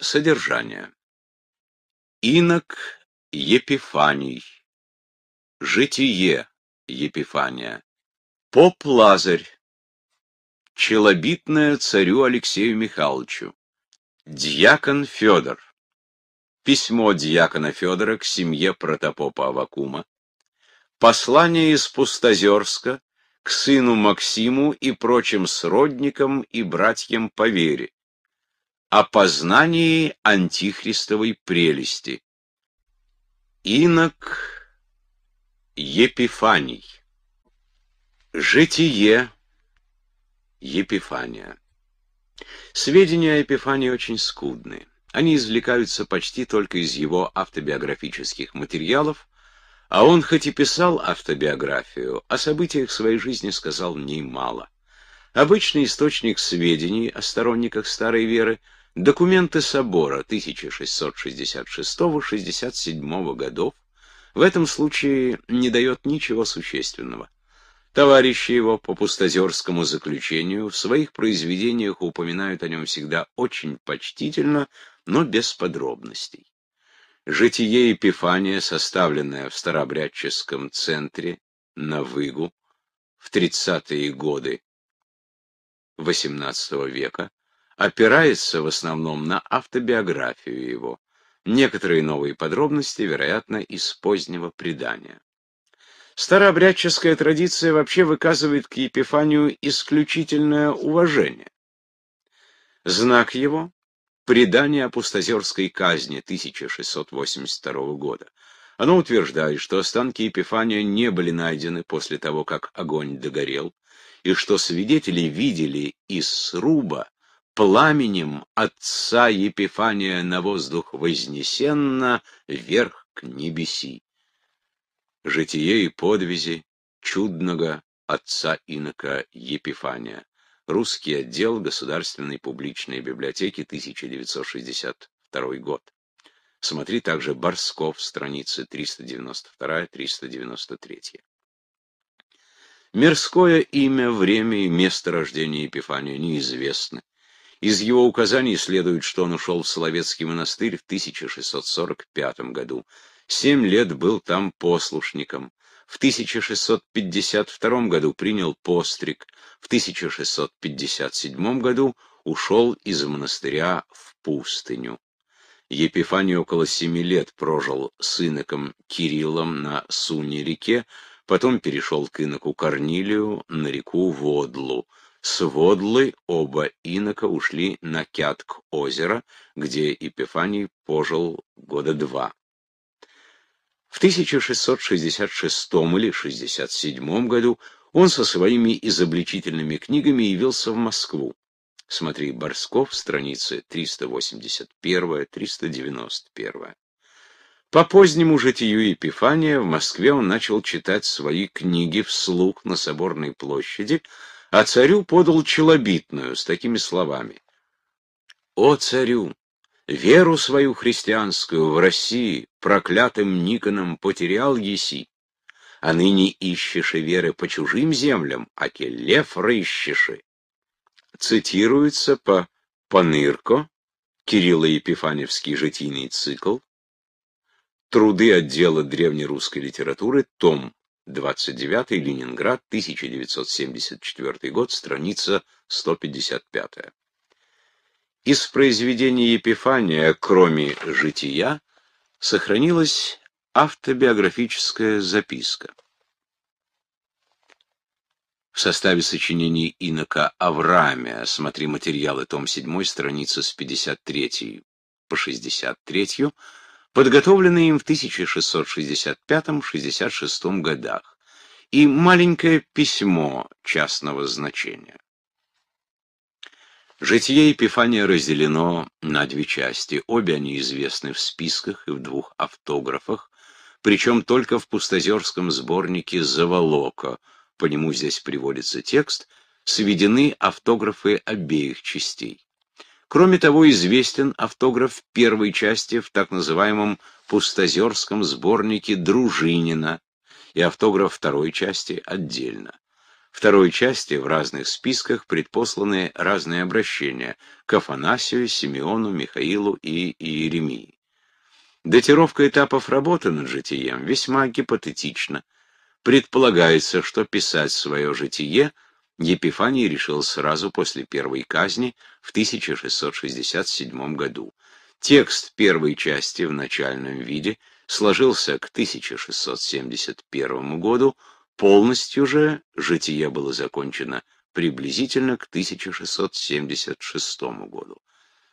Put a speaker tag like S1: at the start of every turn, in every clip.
S1: Содержание. Инок Епифаний. Житие Епифания. Поп Лазарь. Челобитное царю Алексею Михайловичу. Дьякон Федор. Письмо дьякона Федора к семье протопопа Авакума. Послание из Пустозерска к сыну Максиму и прочим сродникам и братьям по вере о познании антихристовой прелести. Инок Епифаний. Житие Епифания. Сведения о Епифании очень скудны. Они извлекаются почти только из его автобиографических материалов, а он хоть и писал автобиографию, о событиях своей жизни сказал немало. Обычный источник сведений о сторонниках старой веры – Документы собора 1666-67 годов в этом случае не дает ничего существенного. Товарищи его по пустозерскому заключению в своих произведениях упоминают о нем всегда очень почтительно, но без подробностей. Житие Епифания, составленное в старообрядческом центре на Выгу в 30-е годы XVIII века, опирается в основном на автобиографию его. Некоторые новые подробности, вероятно, из позднего предания. Старообрядческая традиция вообще выказывает к Епифанию исключительное уважение. Знак его – предание о опустозерской казни 1682 года. Оно утверждает, что останки Епифания не были найдены после того, как огонь догорел, и что свидетели видели из сруба пламенем отца Епифания на воздух вознесенно вверх к небеси. Житие и подвизи чудного отца инока Епифания. Русский отдел Государственной публичной библиотеки, 1962 год. Смотри также Борсков, страницы 392-393. Мирское имя, время и место рождения Епифания неизвестны. Из его указаний следует, что он ушел в Соловецкий монастырь в 1645 году. Семь лет был там послушником. В 1652 году принял постриг. В 1657 году ушел из монастыря в пустыню. Епифаний около семи лет прожил с иноком Кириллом на Суне-реке, потом перешел к иноку Корнилию на реку Водлу. С Водлы оба инока ушли на Кятк озера, где Епифаний пожил года два. В 1666 или 67 году он со своими изобличительными книгами явился в Москву. Смотри Борсков, страницы 381-391. По позднему житию Епифания в Москве он начал читать свои книги вслух на Соборной площади, а царю подал челобитную с такими словами. «О царю! Веру свою христианскую в России проклятым Никоном потерял еси, а ныне ищешь веры по чужим землям, а келев рыщеши». Цитируется по Панырко, Кирилло-Епифаневский житийный цикл, Труды отдела древнерусской литературы, том 29 Ленинград, 1974 год, страница 155. Из произведений Епифания, кроме «Жития», сохранилась автобиографическая записка. В составе сочинений инока Авраамия, смотри материалы, том 7, страница с 53 по 63, подготовленные им в 1665-66 годах, и маленькое письмо частного значения. Житие Епифания разделено на две части, обе они известны в списках и в двух автографах, причем только в пустозерском сборнике «Заволока», по нему здесь приводится текст, сведены автографы обеих частей. Кроме того, известен автограф первой части в так называемом пустозерском сборнике Дружинина и автограф второй части отдельно. Второй части в разных списках предпосланы разные обращения к Афанасию, Симеону, Михаилу и Иеремии. Датировка этапов работы над житием весьма гипотетична. Предполагается, что писать свое житие – Епифаний решил сразу после первой казни в 1667 году. Текст первой части в начальном виде сложился к 1671 году, полностью же житие было закончено приблизительно к 1676 году.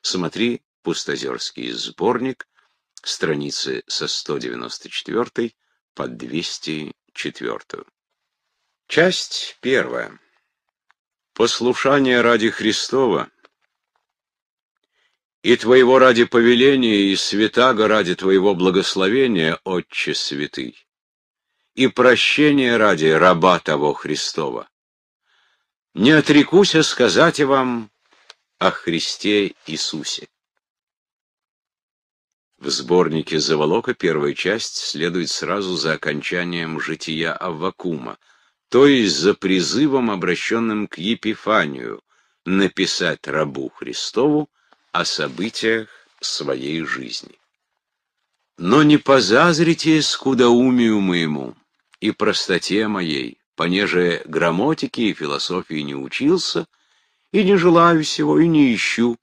S1: Смотри Пустозерский сборник, страницы со 194 по 204. Часть первая послушание ради Христова и Твоего ради повеления, и святаго ради Твоего благословения, Отче святый, и прощение ради раба того Христова. Не отрекуся сказать вам о Христе Иисусе. В сборнике «Заволока» первая часть следует сразу за окончанием «Жития Аввакума», то есть за призывом, обращенным к Епифанию, написать рабу Христову о событиях своей жизни. Но не позазрите скудоумию моему и простоте моей, понеже грамотики и философии не учился, и не желаю сего, и не ищу.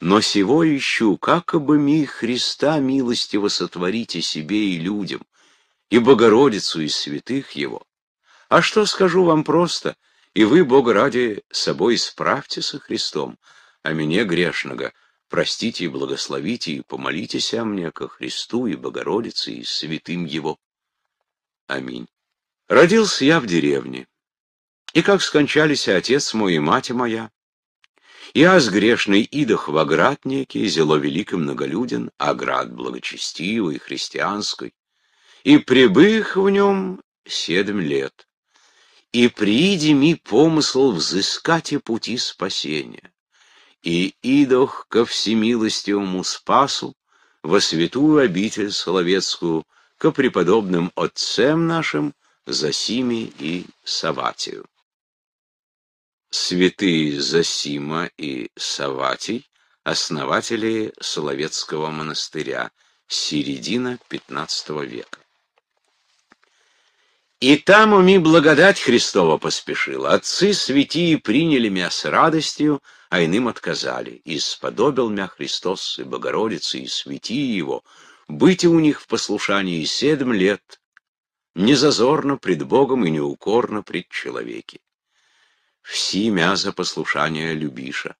S1: Но сего ищу, как бы ми Христа милостиво сотворите себе и людям, и Богородицу и святых его, а что скажу вам просто, и вы, Бога ради, собой справьте со Христом, а меня грешного простите и благословите, и помолитесь о мне ко Христу и Богородице и святым Его. Аминь. Родился я в деревне, и как скончались отец мой, и мать моя, и аз грешный идох в оград некий, зело велик и многолюден, а град благочестивый, христианской, и прибых в нем седем лет и прииди ми помысл взыскать и пути спасения. И идох ко всемилостивому спасу, во святую обитель Соловецкую, ко преподобным отцем нашим, Засиме и Саватию. Святые Засима и Саватий, основатели Соловецкого монастыря, середина XV века. И там уми благодать Христова поспешила. Отцы святии приняли мя с радостью, а иным отказали. И сподобил мя Христос и Богородица и святии его, быть у них в послушании семь лет, незазорно пред Богом и неукорно пред человеки. Вси мя за послушание любиша.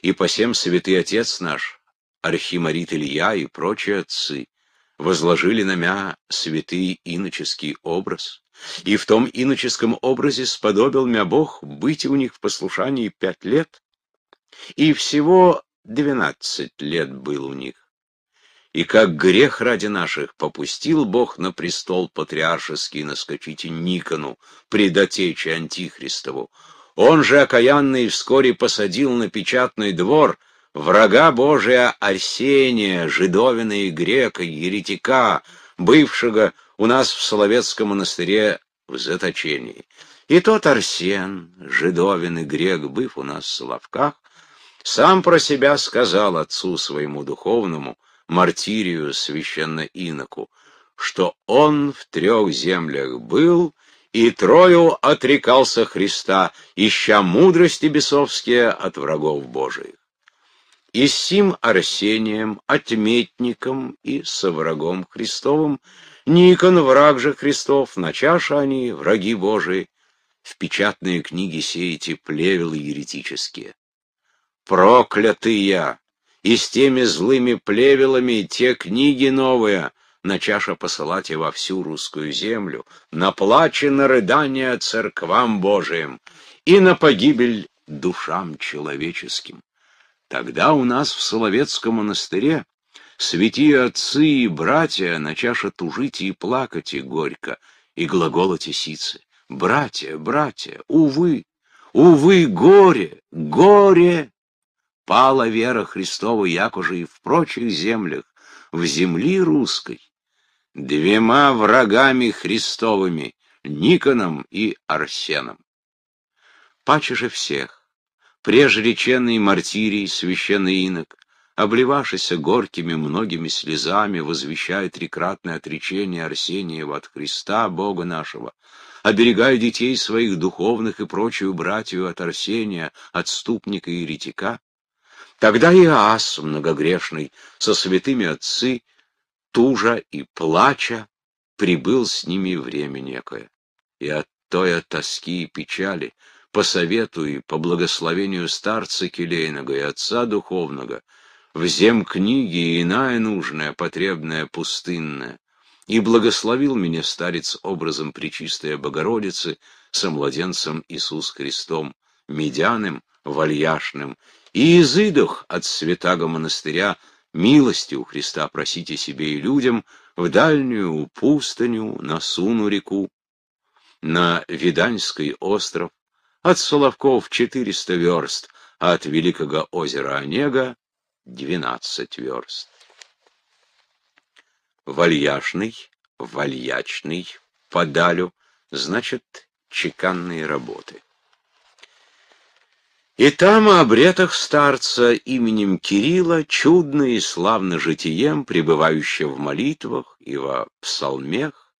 S1: И посем святый отец наш, архимарит Илья и прочие отцы, возложили на мя святый иноческий образ, и в том иноческом образе сподобил мя Бог быть у них в послушании пять лет, и всего двенадцать лет был у них. И как грех ради наших попустил Бог на престол патриаршеский наскочить Никону, предотече Антихристову, он же окаянный вскоре посадил на печатный двор — врага Божия Арсения, жидовина и грека, еретика, бывшего у нас в Соловецком монастыре в заточении. И тот Арсен, жидовин и грек, быв у нас в Соловках, сам про себя сказал отцу своему духовному, мартирию священно-иноку, что он в трех землях был и трою отрекался Христа, ища мудрости бесовские от врагов Божиих и с сим Арсением, Отметником и со врагом Христовым, Никон, враг же Христов, на чаше они, враги Божии, в печатные книги сеете плевелы еретические. Проклятый я! И с теми злыми плевелами те книги новые на чаша посылать посылайте во всю русскую землю, наплачено рыдание церквам Божиим и на погибель душам человеческим. Тогда у нас в Соловецком монастыре святые отцы и братья на чаше тужите и плакате горько, и глаголоте сицы. Братья, братья, увы, увы, горе, горе! Пала вера Христова якоже и в прочих землях, в земли русской, двема врагами Христовыми, Никоном и Арсеном. Паче же всех, прежреченный мартирий, священный инок, обливавшийся горькими многими слезами, возвещает трикратное отречение Арсениева от Христа, Бога нашего, оберегая детей своих духовных и прочую братью от Арсения, отступника и еретика, тогда и Аас, многогрешный, со святыми отцы, тужа и плача, прибыл с ними время некое. И от той от тоски и печали, по совету и по благословению старца Келейного и отца духовного, в зем книги иная нужная, потребная, пустынная, и благословил меня старец образом Пречистой Богородицы со младенцем Иисус Христом, медяным, вальяшным, и из идух от святаго монастыря милости у Христа просите себе и людям в дальнюю пустыню, на Суну реку, на Виданьский остров, от Соловков 400 верст, а от Великого озера Онега 12 верст. Вальяжный, вальячный, подалю, значит, чеканные работы. И там о обретах старца именем Кирилла чудно и славно житием, пребывающе в молитвах и во псалмех,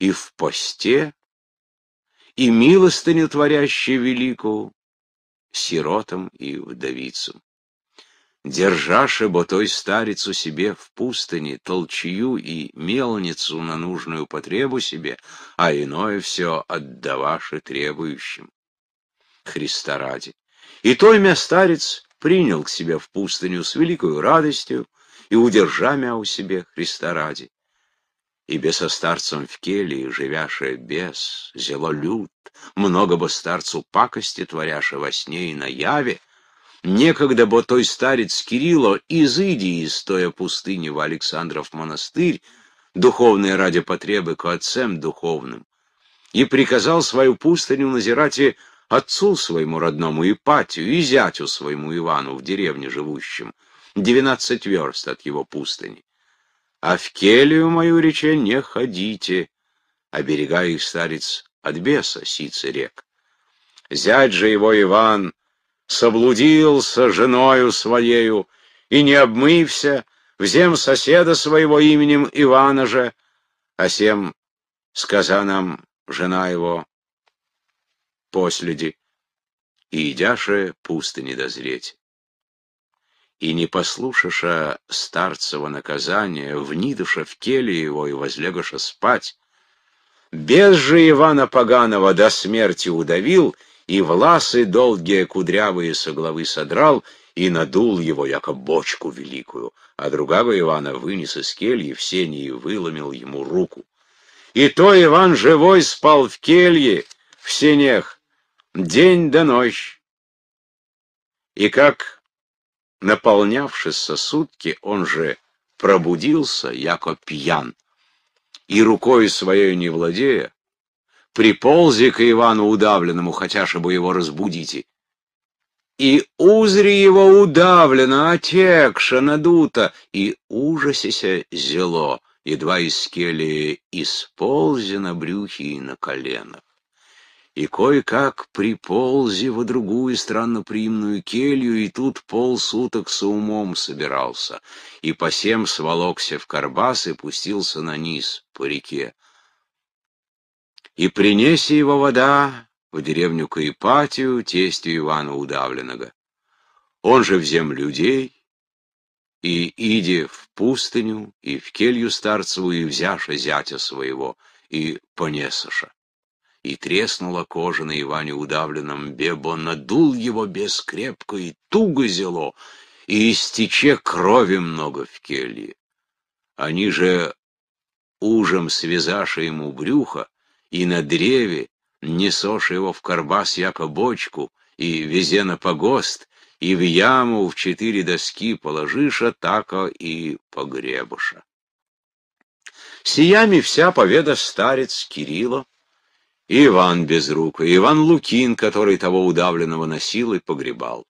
S1: и в посте, и милостыню творящей великую сиротам и вдовицам. Держаше бо той старицу себе в пустыне, толчью и мелницу на нужную потребу себе, а иное все отдаваше требующим. Христа ради. И той мя старец принял к себе в пустыню с великою радостью и удержа у себе Христа ради. И беса старцем в келье, живяше без зело лют, Много бы старцу пакости творяше во сне и на яве Некогда бы той старец Кирилло из Идии, стоя пустыни в Александров монастырь, духовные ради потребы к отцем духовным, и приказал свою пустыню назирать и отцу своему родному Ипатию и зятю своему Ивану в деревне живущем, двенадцать верст от его пустыни а в келью мою рече не ходите, оберегая их старец от беса сицы рек. Зять же его Иван соблудился женою своею и, не обмывся, в зем соседа своего именем Ивана же, а сем сказа нам жена его последи, и идяше пусто не дозреть и не послушаша старцева наказания, внидыша в теле его и возлегаша спать, без же Ивана Поганова до смерти удавил, и власы долгие кудрявые со главы содрал, и надул его, яко бочку великую, а другого Ивана вынес из кельи в сени и выломил ему руку. И то Иван живой спал в келье, в сенях, день да ночь. И как Наполнявшись сосудки, он же пробудился, яко пьян. И рукой своей не владея, приползи к Ивану удавленному, хотя бы его разбудите. И узри его удавлено, отекша, надуто, и ужасися зело, едва из кели исползи на брюхи и на коленах и кое-как приползи во другую странноприимную келью, и тут полсуток со умом собирался, и по сем сволокся в карбас и пустился на низ по реке. И принеси его вода в деревню Каипатию, тестью Ивана Удавленного. Он же в землю людей, и иди в пустыню, и в келью старцеву, и взяша зятя своего, и понесаша и треснула кожа на Иване удавленном бебо, надул его без и туго зело, и истече крови много в келье. Они же, ужем связаши ему брюха и на древе, несоши его в карбас яко бочку, и везе на погост, и в яму в четыре доски положишь атака и погребуша. Сиями вся поведа старец Кирилла, и Иван Безруко, и Иван Лукин, который того удавленного носил и погребал.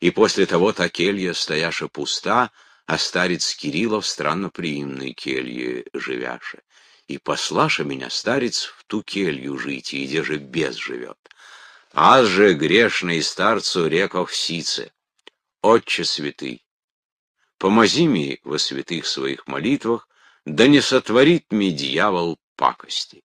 S1: И после того та келья, стояша пуста, а старец Кириллов странно приимной келье живяше. И послаша меня, старец, в ту келью жить, и где же без живет. Аз же грешный старцу реков сице, Отче святый, помози мне во святых своих молитвах, да не сотворит мне дьявол пакости.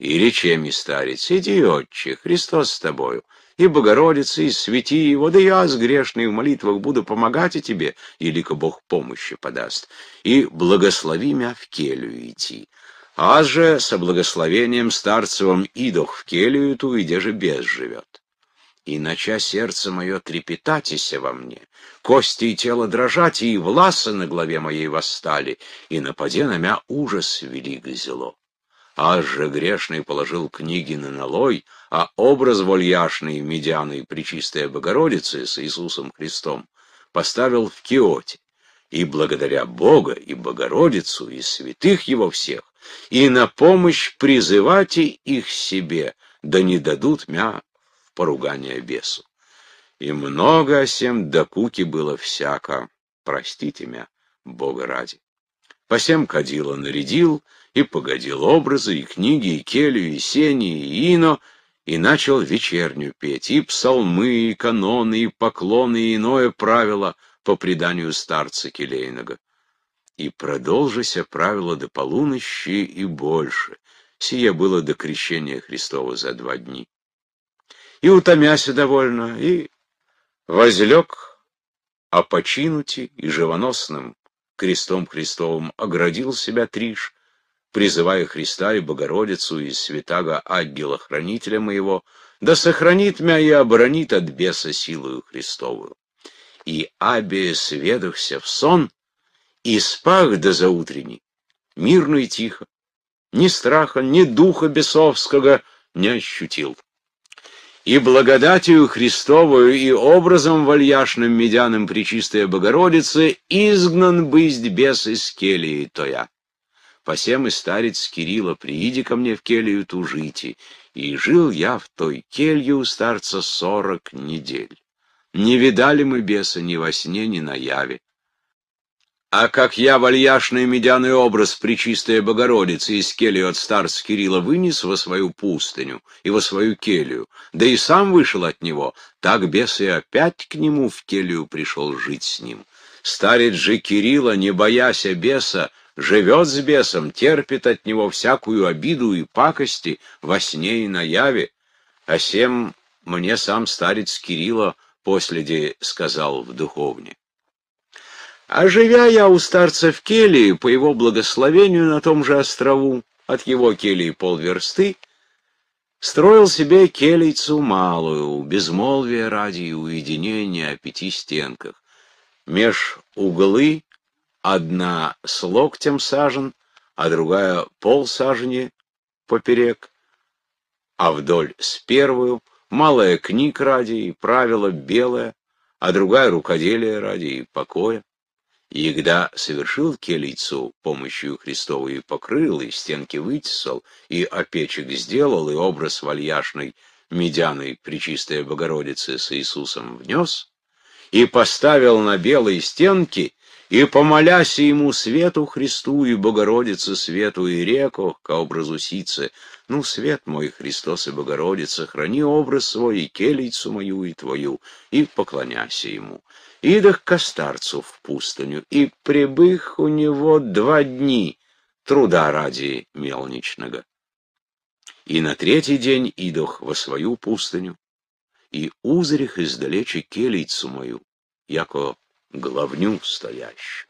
S1: Или чем не старец, иди, отче, Христос с тобою, и Богородица, и свети его, да я с грешной в молитвах буду помогать и тебе, елико Бог помощи подаст, и благослови меня в келью идти. А же со благословением старцевым идох в келью ту, и где же без живет. И нача сердце мое трепетатися во мне, кости и тело дрожать, и власы на главе моей восстали, и нападе на мя ужас велик зело. Аж же грешный положил книги на налой, а образ вольяшный Медианы Пречистой Богородицы с Иисусом Христом поставил в Киоте. И благодаря Бога, и Богородицу, и святых его всех, и на помощь призывайте их себе, да не дадут мя в поругание бесу. И много о сем докуки было всяко, простите мя, Бога ради. Посем кадила нарядил, и погодил образы, и книги, и келью, и сени, и ино, и начал вечернюю петь, и псалмы, и каноны, и поклоны, и иное правило по преданию старца Келейного. И продолжися правило до полунощи и больше. Сие было до крещения Христова за два дни. И утомяся довольно, и возлег о починути и живоносным крестом Христовым оградил себя Триш, призывая Христа и Богородицу и святаго ангела-хранителя моего, да сохранит мя и оборонит от беса силою Христовую. И абе сведухся в сон, и спах до заутренней, мирно и тихо, ни страха, ни духа бесовского не ощутил. И благодатью Христовую и образом вальяшным медяным Пречистая Богородицы изгнан бысть бес из келии тоя посем и старец Кирилла, прииди ко мне в келью тужити. И жил я в той келью у старца сорок недель. Не видали мы беса ни во сне, ни на яве. А как я вальяшный медяный образ Пречистой Богородицы из келью от старца Кирилла вынес во свою пустыню и во свою келью, да и сам вышел от него, так бес и опять к нему в келью пришел жить с ним. Старец же Кирилла, не боясь беса, живет с бесом, терпит от него всякую обиду и пакости во сне и наяве. А сем мне сам старец Кирилла последи сказал в духовне. А живя я у старца в келии, по его благословению на том же острову, от его келии полверсты, строил себе келийцу малую, безмолвие ради уединения о пяти стенках. Меж углы одна с локтем сажен, а другая полсажени поперек, а вдоль с первую, малая книг ради и правила белое, а другая рукоделие ради и покоя. Егда совершил келицу помощью Христовой и покрыл, и стенки вытесал, и опечек сделал, и образ вальяшный медяной Пречистой Богородицы с Иисусом внес, и поставил на белые стенки — и помоляся ему свету Христу и Богородице свету и реку, ко образу сице, ну, свет мой, Христос и Богородица, храни образ свой и келицу мою и твою, и поклоняйся ему. Идах ко старцу в пустыню, и прибых у него два дни труда ради мелничного. И на третий день идох во свою пустыню, и узрих издалече келицу мою, яко главню стоящую.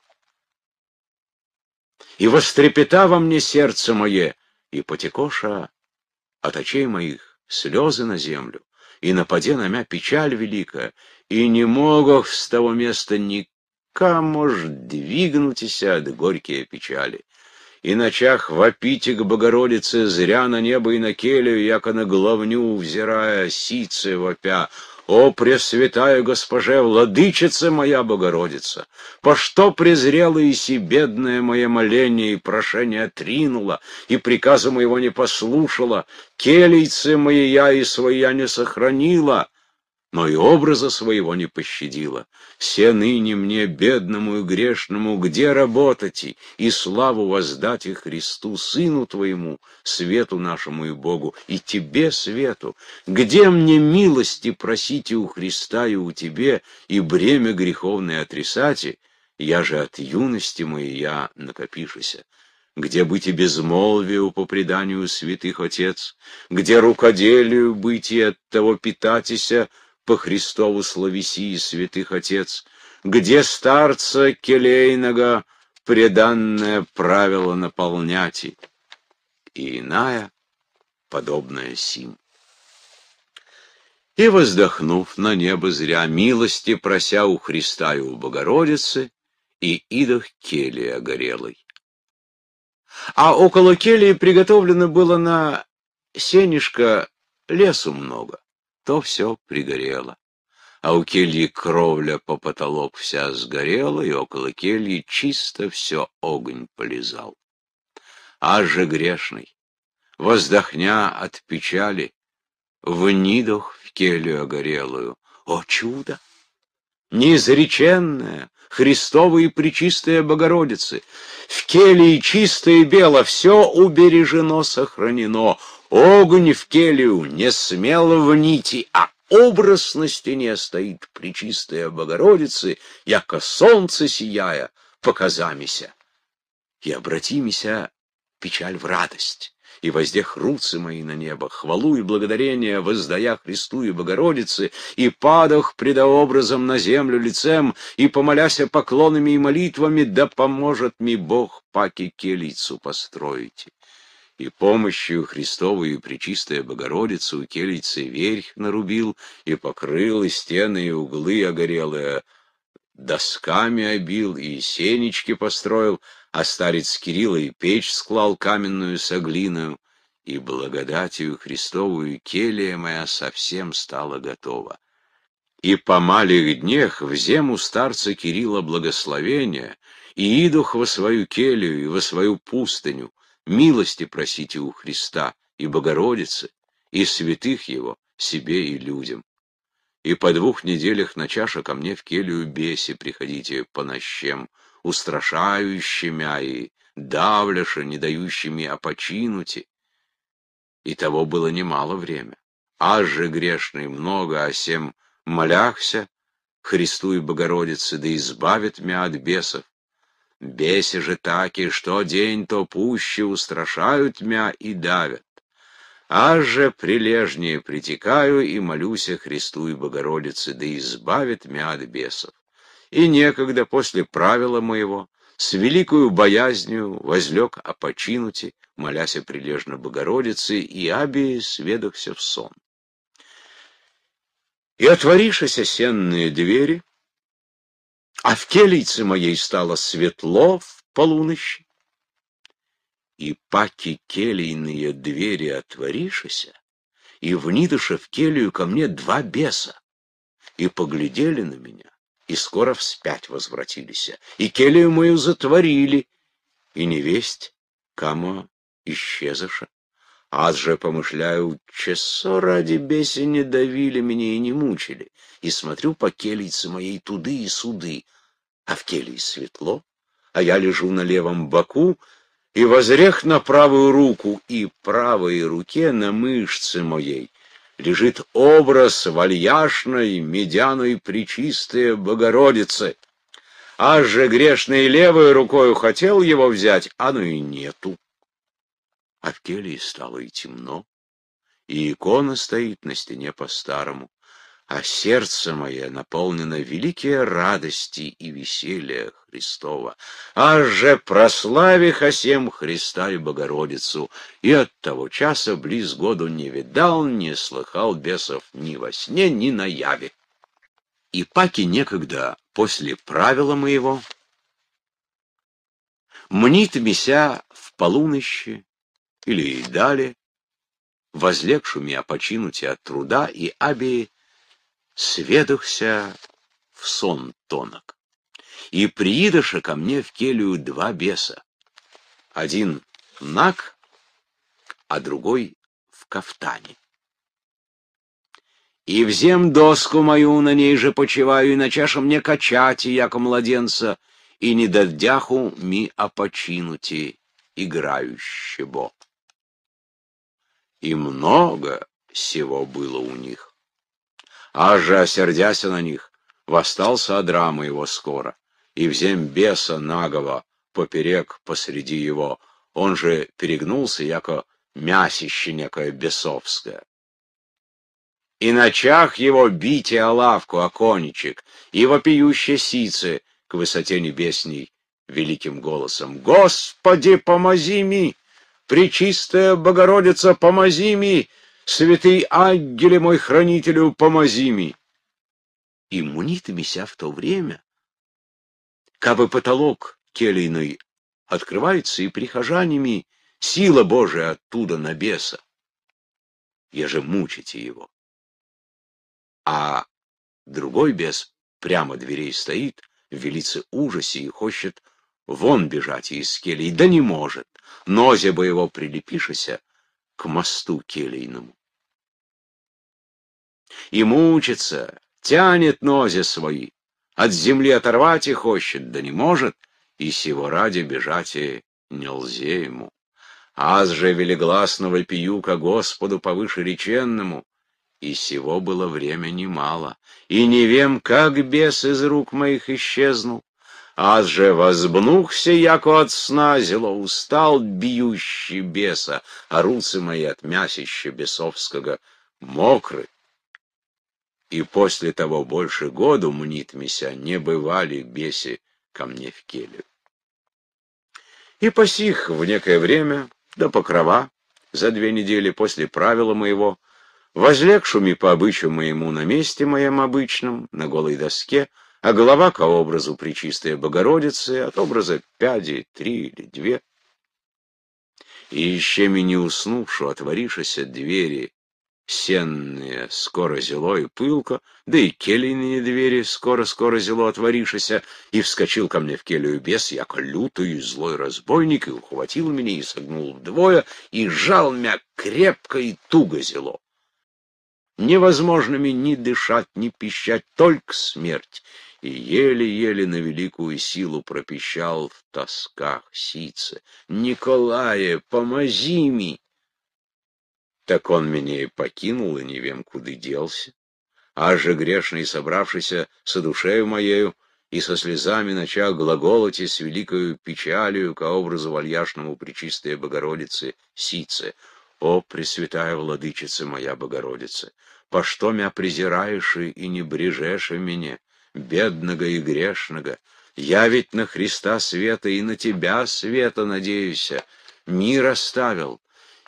S1: И вострепета во мне сердце мое, и потекоша от очей моих слезы на землю, и нападе на мя печаль велика, и не могу с того места ника может двигнутися от горькие печали. И ночах вопите к Богородице, зря на небо и на келью, яко на главню взирая, сице вопя, «О, пресвятая госпоже, владычица моя Богородица! По что презрела и си бедное мое моление и прошение отринула, и приказа моего не послушала, келийцы мои я и своя не сохранила!» но и образа своего не пощадила. Все ныне мне, бедному и грешному, где работать, и славу воздать и Христу, Сыну Твоему, свету нашему и Богу, и Тебе, свету, где мне милости просите у Христа и у Тебе, и бремя греховное отрисати, я же от юности моя накопишися где быть и безмолвию по преданию святых отец, где рукоделию быть и от того питатися, по Христову словеси и святых отец, где старца келейного преданное правило наполняти, и иная, подобная сим. И, воздохнув на небо зря, милости прося у Христа и у Богородицы, и идох келия горелой. А около келии приготовлено было на сенежка лесу много то все пригорело. А у кельи кровля по потолок вся сгорела, и около кельи чисто все огонь полезал. А же грешный, воздохня от печали, в нидах в келью огорелую. О чудо! Неизреченное, Христовой и Пречистая Богородицы, в келии чисто и бело все убережено, сохранено. Огонь в келью не смело в нити, а образ на стене стоит причистая Богородицы, яко солнце сияя, показамися. И обратимися печаль в радость, и воздех руцы мои на небо, хвалу и благодарение воздая Христу и Богородице, и падах предообразом на землю лицем, и помоляся поклонами и молитвами, да поможет мне Бог паки келицу построить и помощью Христовую Пречистая Богородица у келицы верх нарубил, и покрыл, и стены, и углы огорелые досками обил, и сенечки построил, а старец Кирилла и печь склал каменную соглиную, и благодатью Христовую келия моя совсем стала готова. И по малих днях в зему старца Кирилла благословения, и идух во свою келью и во свою пустыню, милости просите у Христа и Богородицы, и святых его себе и людям. И по двух неделях на чаша ко мне в келью беси приходите по нощем, устрашающими и давляше, не дающими опочинути. И того было немало время. Аж же грешный много, а сем моляхся, Христу и Богородице, да избавит мя от бесов, Беси же таки, что день, то пуще устрашают мя и давят. аж же прилежнее притекаю и молюся Христу и Богородице, да избавит мя от бесов. И некогда после правила моего с великою боязнью возлег о починути, моляся прилежно Богородице, и Абии сведохся в сон. И отворишися сенные двери — а в келице моей стало светло в полунощи. И паки келийные двери отворишися, и внидыша в келию ко мне два беса, и поглядели на меня, и скоро вспять возвратились, и келию мою затворили, и невесть, кама исчезаша. Аз же, помышляю, часо ради беси не давили меня и не мучили, и смотрю по келице моей туды и суды, а в келье светло, а я лежу на левом боку, и возрех на правую руку, и правой руке на мышце моей лежит образ вальяшной, медяной, причистые Богородицы. Аж же грешной левой рукою хотел его взять, а ну и нету. А в келье стало и темно, и икона стоит на стене по-старому а сердце мое наполнено великие радости и веселья Христова. аже прослави хосем Христа и Богородицу, и от того часа близ году не видал, не слыхал бесов ни во сне, ни на яве. И паки некогда, после правила моего, мнит мися в полунощи или и далее, возлегшими опочинуть от труда и абии, сведухся в сон тонок. И приидыша ко мне в келью два беса. Один наг, а другой в кафтане. И взем доску мою, на ней же почиваю, и на чаше мне качать и яко младенца, и не дадяху ми опочинути, играющего. И много всего было у них аж же осердяся на них, восстался Адрама его скоро, и в земь беса нагово поперек посреди его, он же перегнулся, яко мясище некое бесовское. И ночах его бить и лавку, о и вопиюще сицы к высоте небесней великим голосом. «Господи, помози ми! Пречистая Богородица, помози ми!» святый ангеле мой хранителю, помози ми. И мунитомися в то время, кабы потолок келейный открывается, и прихожанами сила Божия оттуда на беса, же мучите его. А другой бес прямо дверей стоит, в велице ужасе и хочет вон бежать из келей, да не может, нозе бы его прилепишеся к мосту келейному и мучится, тянет нози свои, от земли оторвать и хочет, да не может, и сего ради бежать и не ему. Аз же велегласно вопию ко Господу повыше реченному, и сего было время немало, и не вем, как бес из рук моих исчезнул. Аз же возбнухся, яко от сна, зело устал бьющий беса, а руцы мои от мясища бесовского мокры и после того больше году, мнит мися, не бывали беси ко мне в келе. И посих в некое время до покрова, за две недели после правила моего, возлегшими по обычаю моему на месте моем обычном, на голой доске, а голова ко образу Пречистой Богородицы, от образа пяди три или две. И еще мені уснувшу, отворишися двери сенные скоро зело и пылко, да и келейные двери скоро-скоро зело отворишися, и вскочил ко мне в келью бес, яко лютый и злой разбойник, и ухватил меня, и согнул вдвое, и жал меня крепко и туго зело. Невозможными ни дышать, ни пищать, только смерть, и еле-еле на великую силу пропищал в тосках сице. «Николае, помози мне!» Так он меня и покинул, и не вем, куды делся. аж же грешный, собравшийся со душею моею, и со слезами начал глаголоте с великою печалью ко образу вальяшному Пречистой Богородицы Сице. «О, Пресвятая Владычица моя Богородица, по что мя презираешь и не брежешь меня, бедного и грешного? Я ведь на Христа света и на Тебя света надеюся. Мир оставил,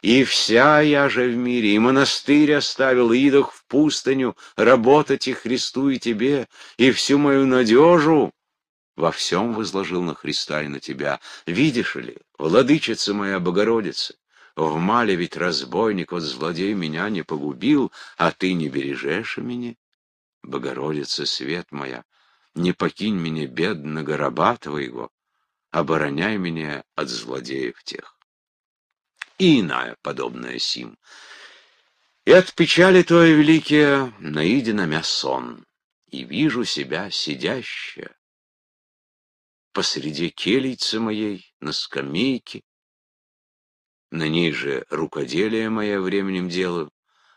S1: и вся я же в мире, и монастырь оставил, и идох в пустыню, работать и Христу, и тебе, и всю мою надежу во всем возложил на Христа и на тебя. Видишь ли, владычица моя Богородица, в мале ведь разбойник от злодей меня не погубил, а ты не бережешь меня. Богородица, свет моя, не покинь меня, бедного раба его обороняй меня от злодеев тех и иная, подобная сим. И от печали твоя великие наидена мя сон, и вижу себя сидящая посреди келийцы моей, на скамейке. На ней же рукоделие мое временем делаю,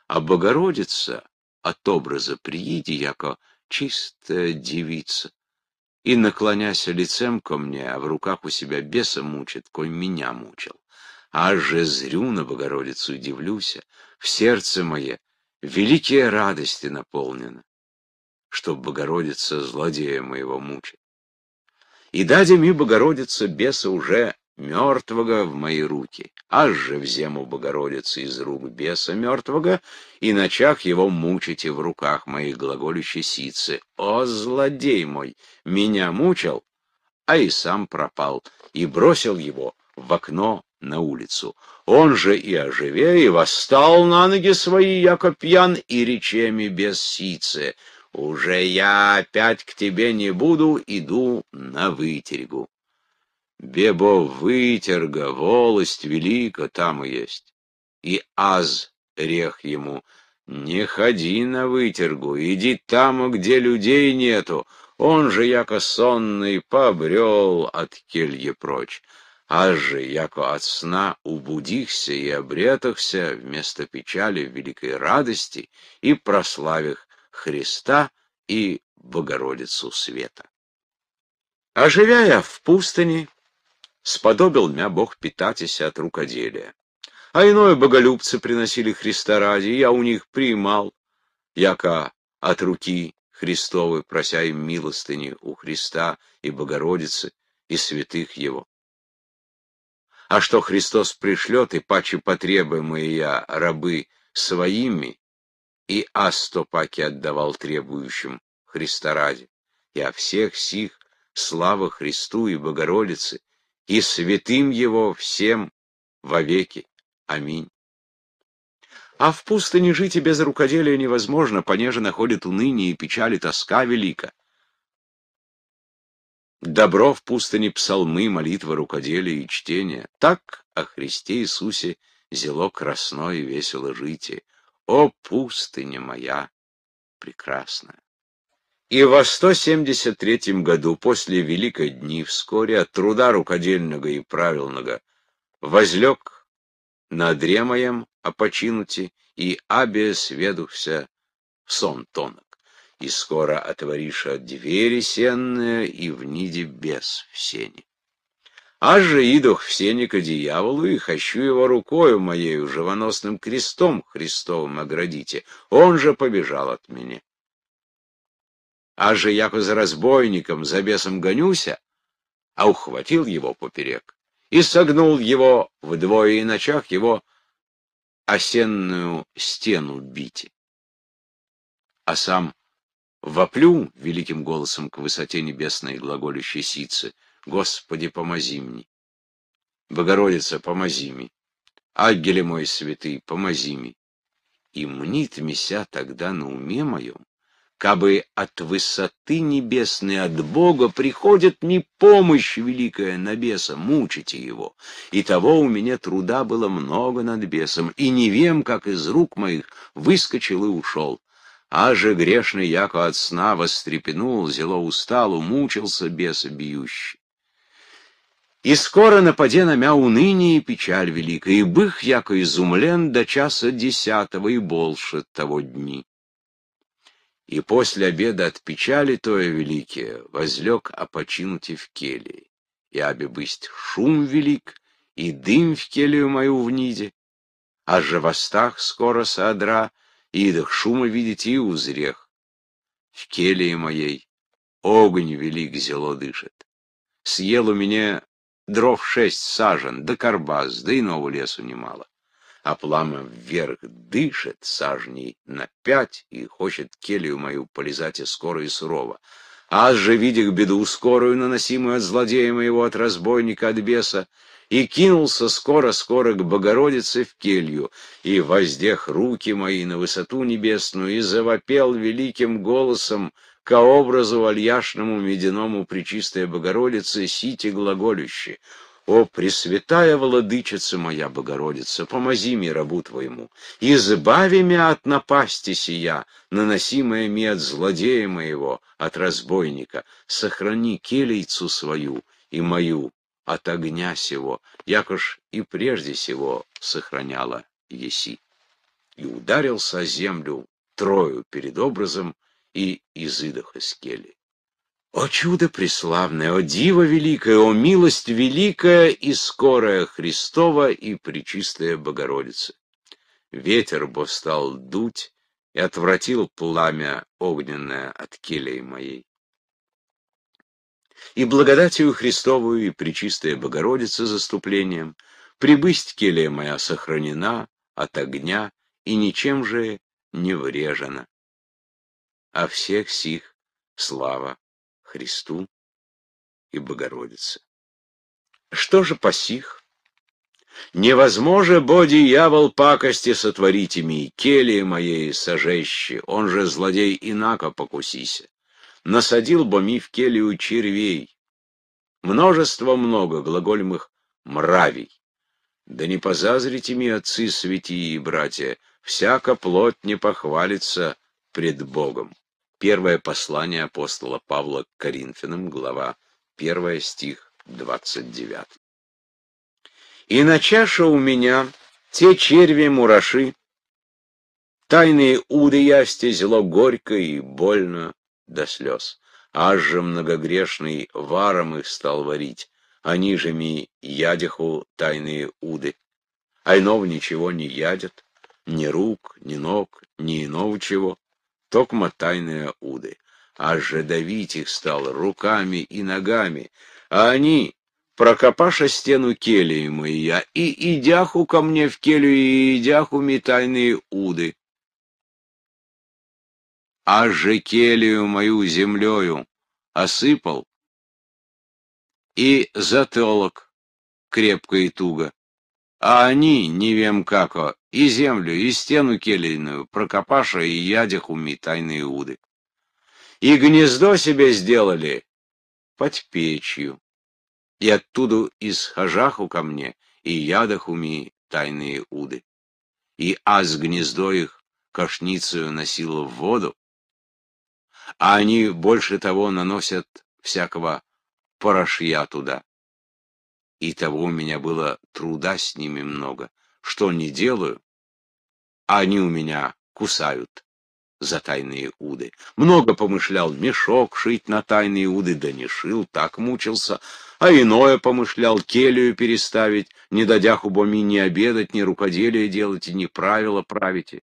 S1: а Богородица от образа прииди, яко чистая девица, и, наклоняся лицем ко мне, а в руках у себя беса мучит, коль меня мучил а же зрю на Богородицу и дивлюся, в сердце мое великие радости наполнены, чтоб Богородица злодея моего мучит. И даде ми Богородица беса уже мертвого в мои руки, аж же в зему Богородицы из рук беса мертвого, и ночах его мучите в руках моих глаголющей сицы. О, злодей мой, меня мучил, а и сам пропал, и бросил его в окно на улицу. Он же и и восстал на ноги свои, яко пьян, и речами без сице. «Уже я опять к тебе не буду, иду на вытергу. Бебо вытерга, волость велика, там и есть. И аз рех ему, не ходи на вытергу, иди там, где людей нету. Он же, яко сонный, побрел от келье прочь. Аж же, яко от сна убудихся и обретахся вместо печали в великой радости и прославих Христа и Богородицу Света. А я в пустыне, сподобил мя Бог питатися от рукоделия. А иное боголюбцы приносили Христа ради, я у них приимал, яко от руки Христовой прося им милостыни у Христа и Богородицы, и святых Его. А что Христос пришлет, и паче потребуемые я, рабы, своими, и асто паки отдавал требующим Христа ради. И о всех сих слава Христу и Богородице, и святым Его всем вовеки. Аминь. А в пустыне жить и без рукоделия невозможно, понеже находит уныние и печаль и тоска велика. Добро в пустыне псалмы, молитва, рукоделие и чтение. Так о Христе Иисусе зело красно и весело житие. О, пустыня моя прекрасная! И во 173 году, после Великой Дни, вскоре от труда рукодельного и правилного, возлег на над Ремаем Апочинути и Абе ведухся в сон тонок и скоро отворишь от двери сенная и в ниде без в сене. Аж же идох в сенека дьяволу и хощу его рукою моею живоносным крестом Христовым оградите, он же побежал от меня. Аж же яко за разбойником, за бесом гонюся, а ухватил его поперек и согнул его вдвое и ночах его осенную стену бити. А сам Воплю великим голосом к высоте небесной глаголющей сицы, «Господи, помози мне!» «Богородица, помози мне!» «Ангеле мой святый, помози мне!» И мнит меся тогда на уме моем, кабы от высоты небесной, от Бога приходит мне помощь великая на беса, мучите его. И того у меня труда было много над бесом, и не вем, как из рук моих выскочил и ушел. Аже грешный яко от сна вострепенул, зело устал, умучился беса бьющий. И скоро нападе на мя уныние и печаль великая и бых яко изумлен до часа десятого и больше того дни. И после обеда от печали тое великие возлег опочинути в келии. и абе бысть шум велик, и дым в келию мою в ниде. а же востах скоро содра, идах шума видеть и узрех. В келье моей огонь велик зело дышит. Съел у меня дров шесть сажен, да карбаз, да иного лесу немало. А пламя вверх дышит сажней на пять и хочет келью мою полезать и скоро и сурово. Аз же, видя беду скорую, наносимую от злодея моего, от разбойника, от беса, и кинулся скоро-скоро к Богородице в келью, и, воздех руки мои на высоту небесную, и завопел великим голосом ко образу вальяшному медяному Пречистая Богородице сити глаголюще. «О, Пресвятая Владычица моя Богородица, помози мне рабу Твоему, избави меня от напасти сия, наносимая мне от злодея моего, от разбойника, сохрани келейцу свою и мою от огня сего, якож и прежде сего сохраняла еси. И ударился о землю трою перед образом и изыдах Искели. О чудо преславное, о диво великое, о милость великая и скорая Христова и Пречистая Богородица! Ветер бо стал дуть и отвратил пламя огненное от келей моей и благодатью Христовую, и Пречистая Богородица заступлением, прибысть келия моя сохранена от огня и ничем же не врежена. А всех сих слава Христу и Богородице. Что же по сих? Невозможно боди явол пакости сотворите ми, келие моей сожеще, он же злодей инако покусися насадил Боми в келью червей. Множество много глагольных мравий. Да не позазрите ми, отцы святые и братья, всяко плоть не похвалится пред Богом. Первое послание апостола Павла к Коринфянам, глава 1, стих 29. «И на чаша у меня те черви-мураши, тайные уды ясти зело горько и больно, до слез. Аж же многогрешный варом их стал варить, они а же ми ядиху тайные уды. Айнов ничего не ядят, ни рук, ни ног, ни иного чего, токма тайные уды. Аж же давить их стал руками и ногами, а они, прокопаша стену келии моя, а и идяху ко мне в келью, и идяху ми тайные уды а жекелию мою землею осыпал, и затолок крепко и туго. А они, не вем како, и землю, и стену келейную, прокопаша и ядиху тайные уды. И гнездо себе сделали под печью, и оттуда из хажаху ко мне, и ядахуми тайные уды. И аз гнездо их кошницею носило в воду, а они, больше того, наносят всякого порошья туда. И того у меня было труда с ними много. Что не делаю, а они у меня кусают за тайные уды. Много помышлял мешок шить на тайные уды, да не шил, так мучился. А иное помышлял келью переставить, не дадя хубоми ни обедать, ни рукоделие делать, и ни правила правите.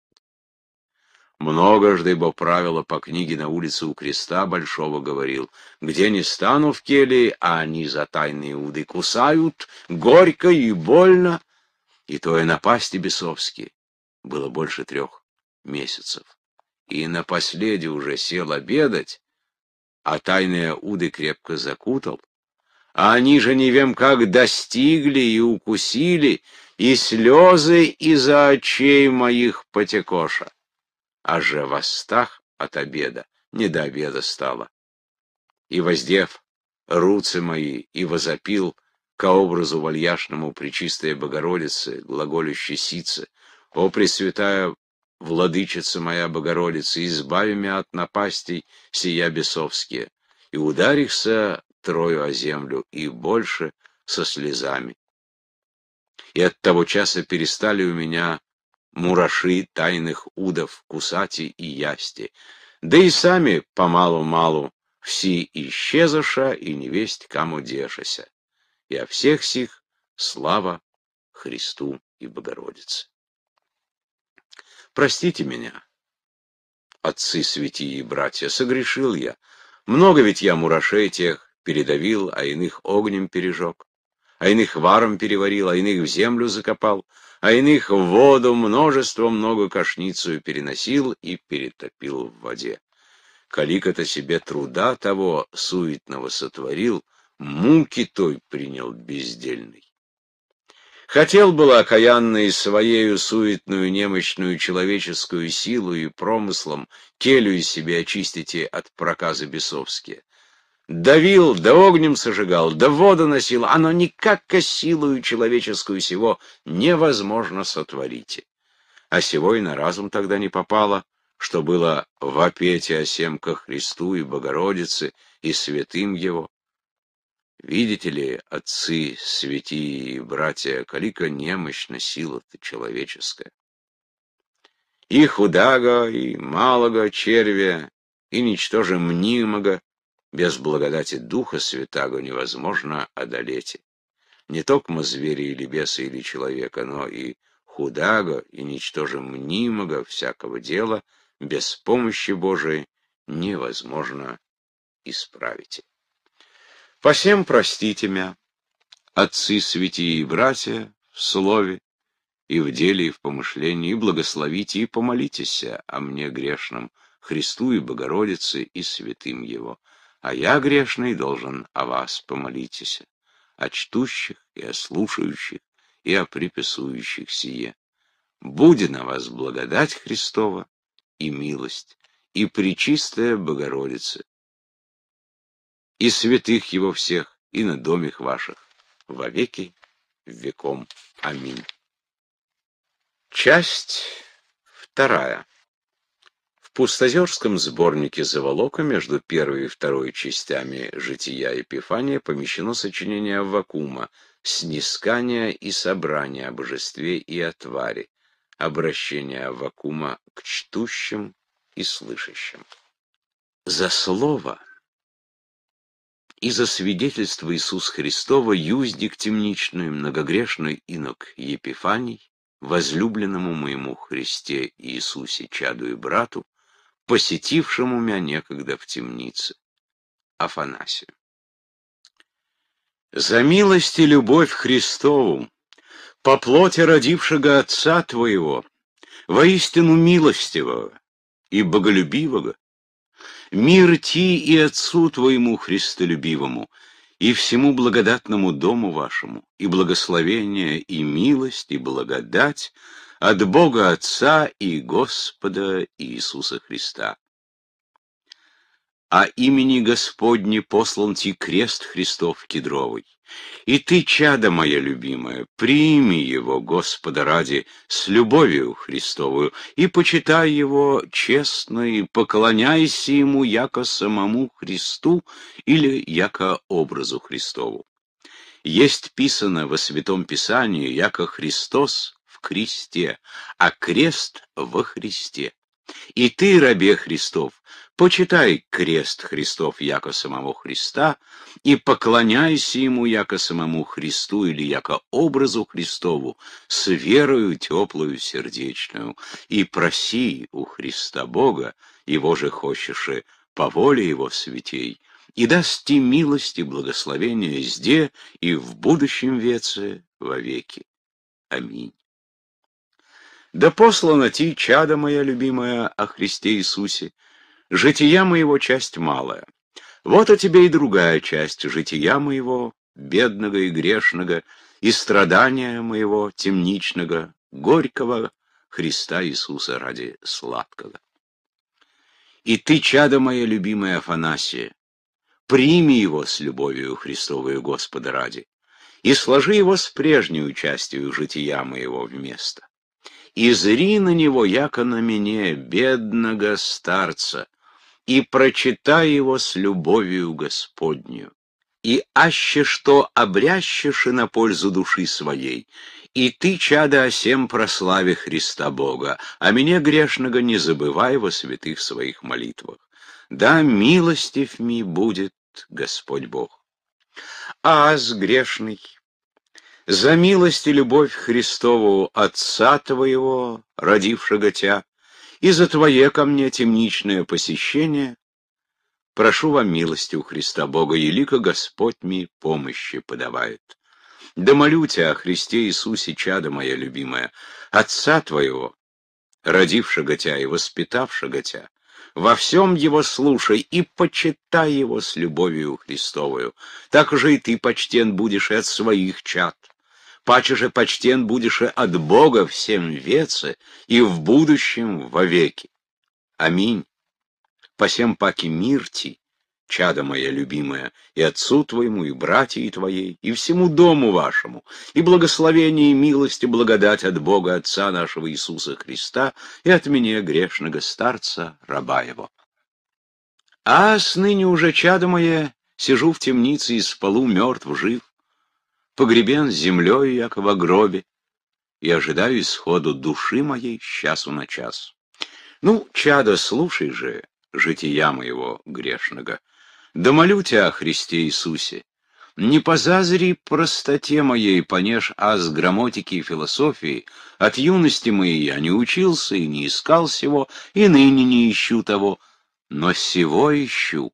S1: Многожды бо правило по книге на улице у креста Большого говорил, «Где не стану в келе, а они за тайные уды кусают, горько и больно». И то и напасти бесовские было больше трех месяцев. И напоследи уже сел обедать, а тайные уды крепко закутал. А они же не вем как достигли и укусили, и слезы из-за очей моих потекоша а же востах от обеда, не до обеда стало. И воздев руцы мои, и возопил ко образу вальяшному Пречистой Богородицы, глаголющей сице, «О, Пресвятая Владычица моя Богородица, избави меня от напастей сия бесовские, и ударихся трою о землю, и больше со слезами. И от того часа перестали у меня мураши тайных удов, кусати и ясти. Да и сами помалу-малу все исчезаша и невесть кому дешася. И о всех сих слава Христу и Богородице. Простите меня, отцы святые, и братья, согрешил я. Много ведь я мурашей тех передавил, а иных огнем пережег а иных варом переварил, а иных в землю закопал, а иных в воду множество много кошницу переносил и перетопил в воде. Калика-то себе труда того суетного сотворил, муки той принял бездельный. Хотел было окаянный своею суетную немощную человеческую силу и промыслом келю себе очистить очистите от проказы бесовские давил, да огнем сожигал, да воду носил, оно никак силою человеческую сего невозможно сотворите. А сего и на разум тогда не попало, что было в опете о семках Христу и Богородице и святым его. Видите ли, отцы, святые и братья, калика немощна сила-то человеческая. И худаго, и малого червя, и ничтоже мнимого, без благодати Духа Святаго невозможно одолеть. Не только звери или беса или человека, но и худаго и ничтоже мнимого всякого дела без помощи Божией невозможно исправите. Посем простите мя, отцы, святые и братья, в слове, и в деле, и в помышлении, и благословите, и помолитесь о мне грешном, Христу и Богородице, и святым Его а я, грешный, должен о вас помолитесь, о чтущих и о слушающих, и о приписующих сие. Буде на вас благодать Христова и милость, и пречистая Богородица, и святых его всех, и на домих ваших, во веки веком. Аминь. Часть вторая пустозерском сборнике «Заволока» между первой и второй частями «Жития Епифания» помещено сочинение Аввакума «Снискание и собрание о божестве и о твари», обращение Аввакума к чтущим и слышащим. За слово и за свидетельство Иисус Христова юздик темничный, многогрешный инок Епифаний, возлюбленному моему Христе Иисусе, чаду и брату, посетившему меня некогда в темнице, Афанасию. За милость и любовь Христову, по плоти родившего Отца Твоего, воистину милостивого и боголюбивого, мир Ти и Отцу Твоему Христолюбивому, и всему благодатному дому вашему, и благословение, и милость, и благодать — от Бога Отца и Господа Иисуса Христа. А имени Господне послан ти крест Христов кедровый. И ты, чада моя любимая, прими его, Господа ради, с любовью Христовую, и почитай его честно, и поклоняйся ему, яко самому Христу или яко образу Христову. Есть писано во Святом Писании, яко Христос кресте, а крест во Христе. И ты, рабе Христов, почитай крест Христов, яко самого Христа, и поклоняйся ему, яко самому Христу или яко образу Христову, с верою теплую сердечную, и проси у Христа Бога, его же хочешь по воле его святей, и даст ти милость и благословение зде и в будущем веце вовеки. Аминь. Да послана ти, чада моя любимая, о Христе Иисусе. Жития моего часть малая. Вот о тебе и другая часть жития моего, бедного и грешного, и страдания моего, темничного, горького, Христа Иисуса ради сладкого. И ты, чадо моя любимая Афанасия, прими его с любовью Христовую Господа ради, и сложи его с прежнюю частью жития моего вместо и зри на него, яко на мне, бедного старца, и прочитай его с любовью Господню. И аще что обрящешь и на пользу души своей, и ты, чада, осем прослави Христа Бога, а меня грешного не забывай во святых своих молитвах. Да милостив ми будет Господь Бог. Аз, грешный, за милость и любовь Христову Отца Твоего, родившего Тя, и за Твое ко мне темничное посещение, прошу вам милости у Христа Бога, елико Господь ми помощи подавает. Да молю Тебя о Христе Иисусе, чадо моя любимая, Отца Твоего, родившего Тя и воспитавшего Тя, во всем его слушай и почитай его с любовью Христовою. Так же и ты почтен будешь и от своих чад паче же почтен будешь от Бога всем веце, и в будущем вовеки. Аминь. Посем паки мир ти, чада моя любимая, и отцу твоему, и братьей твоей, и всему дому вашему, и благословение, и милость, и благодать от Бога Отца нашего Иисуса Христа, и от меня, грешного старца, раба его. А сныне уже, чада мое, сижу в темнице и спалу мертв жив, погребен землею, яко в гробе, и ожидаю исходу души моей часу на час. Ну, чадо, слушай же жития моего грешного. Да молю тебя о Христе Иисусе. Не по позазри простоте моей, понеж аз грамотики и философии. От юности моей я не учился и не искал сего, и ныне не ищу того, но сего ищу,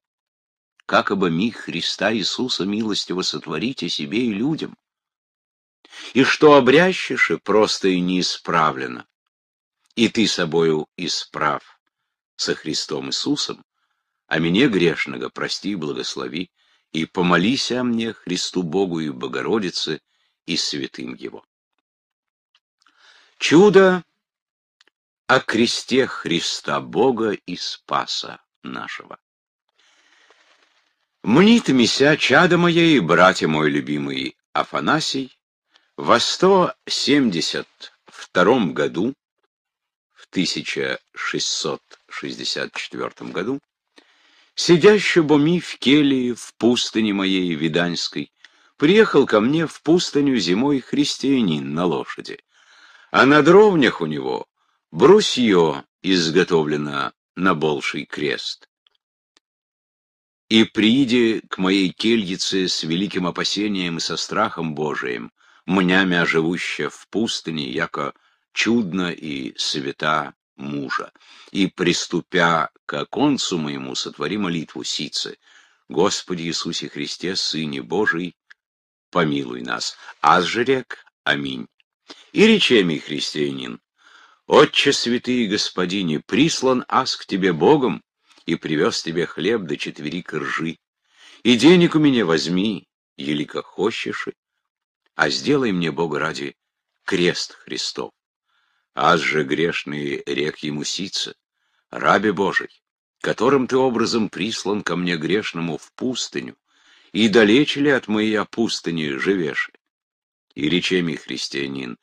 S1: как обо ми Христа Иисуса милостиво сотворите себе и людям. И что обрящешь, просто и неисправлено, и ты собою исправ со Христом Иисусом, а мне грешного прости и благослови, и помолись о мне Христу Богу и Богородице и святым Его. Чудо о кресте Христа Бога и Спаса нашего. Мнит мися, чада мое и братья мой любимый Афанасий, во 172 году, в 1664 году, сидящий Боми в келии в пустыне моей Виданьской, приехал ко мне в пустыню зимой христианин на лошади, а на дровнях у него брусье изготовлено на болший крест. И прииди к моей кельице с великим опасением и со страхом Божиим, мнямя живуща в пустыне, яко чудно и свята мужа. И, приступя к оконцу моему, сотвори молитву сицы. Господи Иисусе Христе, Сыне Божий, помилуй нас. Аз же рек, аминь. И речеми, христианин, Отче святые господине, прислан аз к тебе Богом, и привез тебе хлеб до четвери ржи. И денег у меня возьми, елика хочеши, а сделай мне, Бога ради, крест Христов. Аз же грешный рек ему сица, рабе Божий, которым ты образом прислан ко мне грешному в пустыню, и далече ли от моей пустыни живешь? И речеми христианин,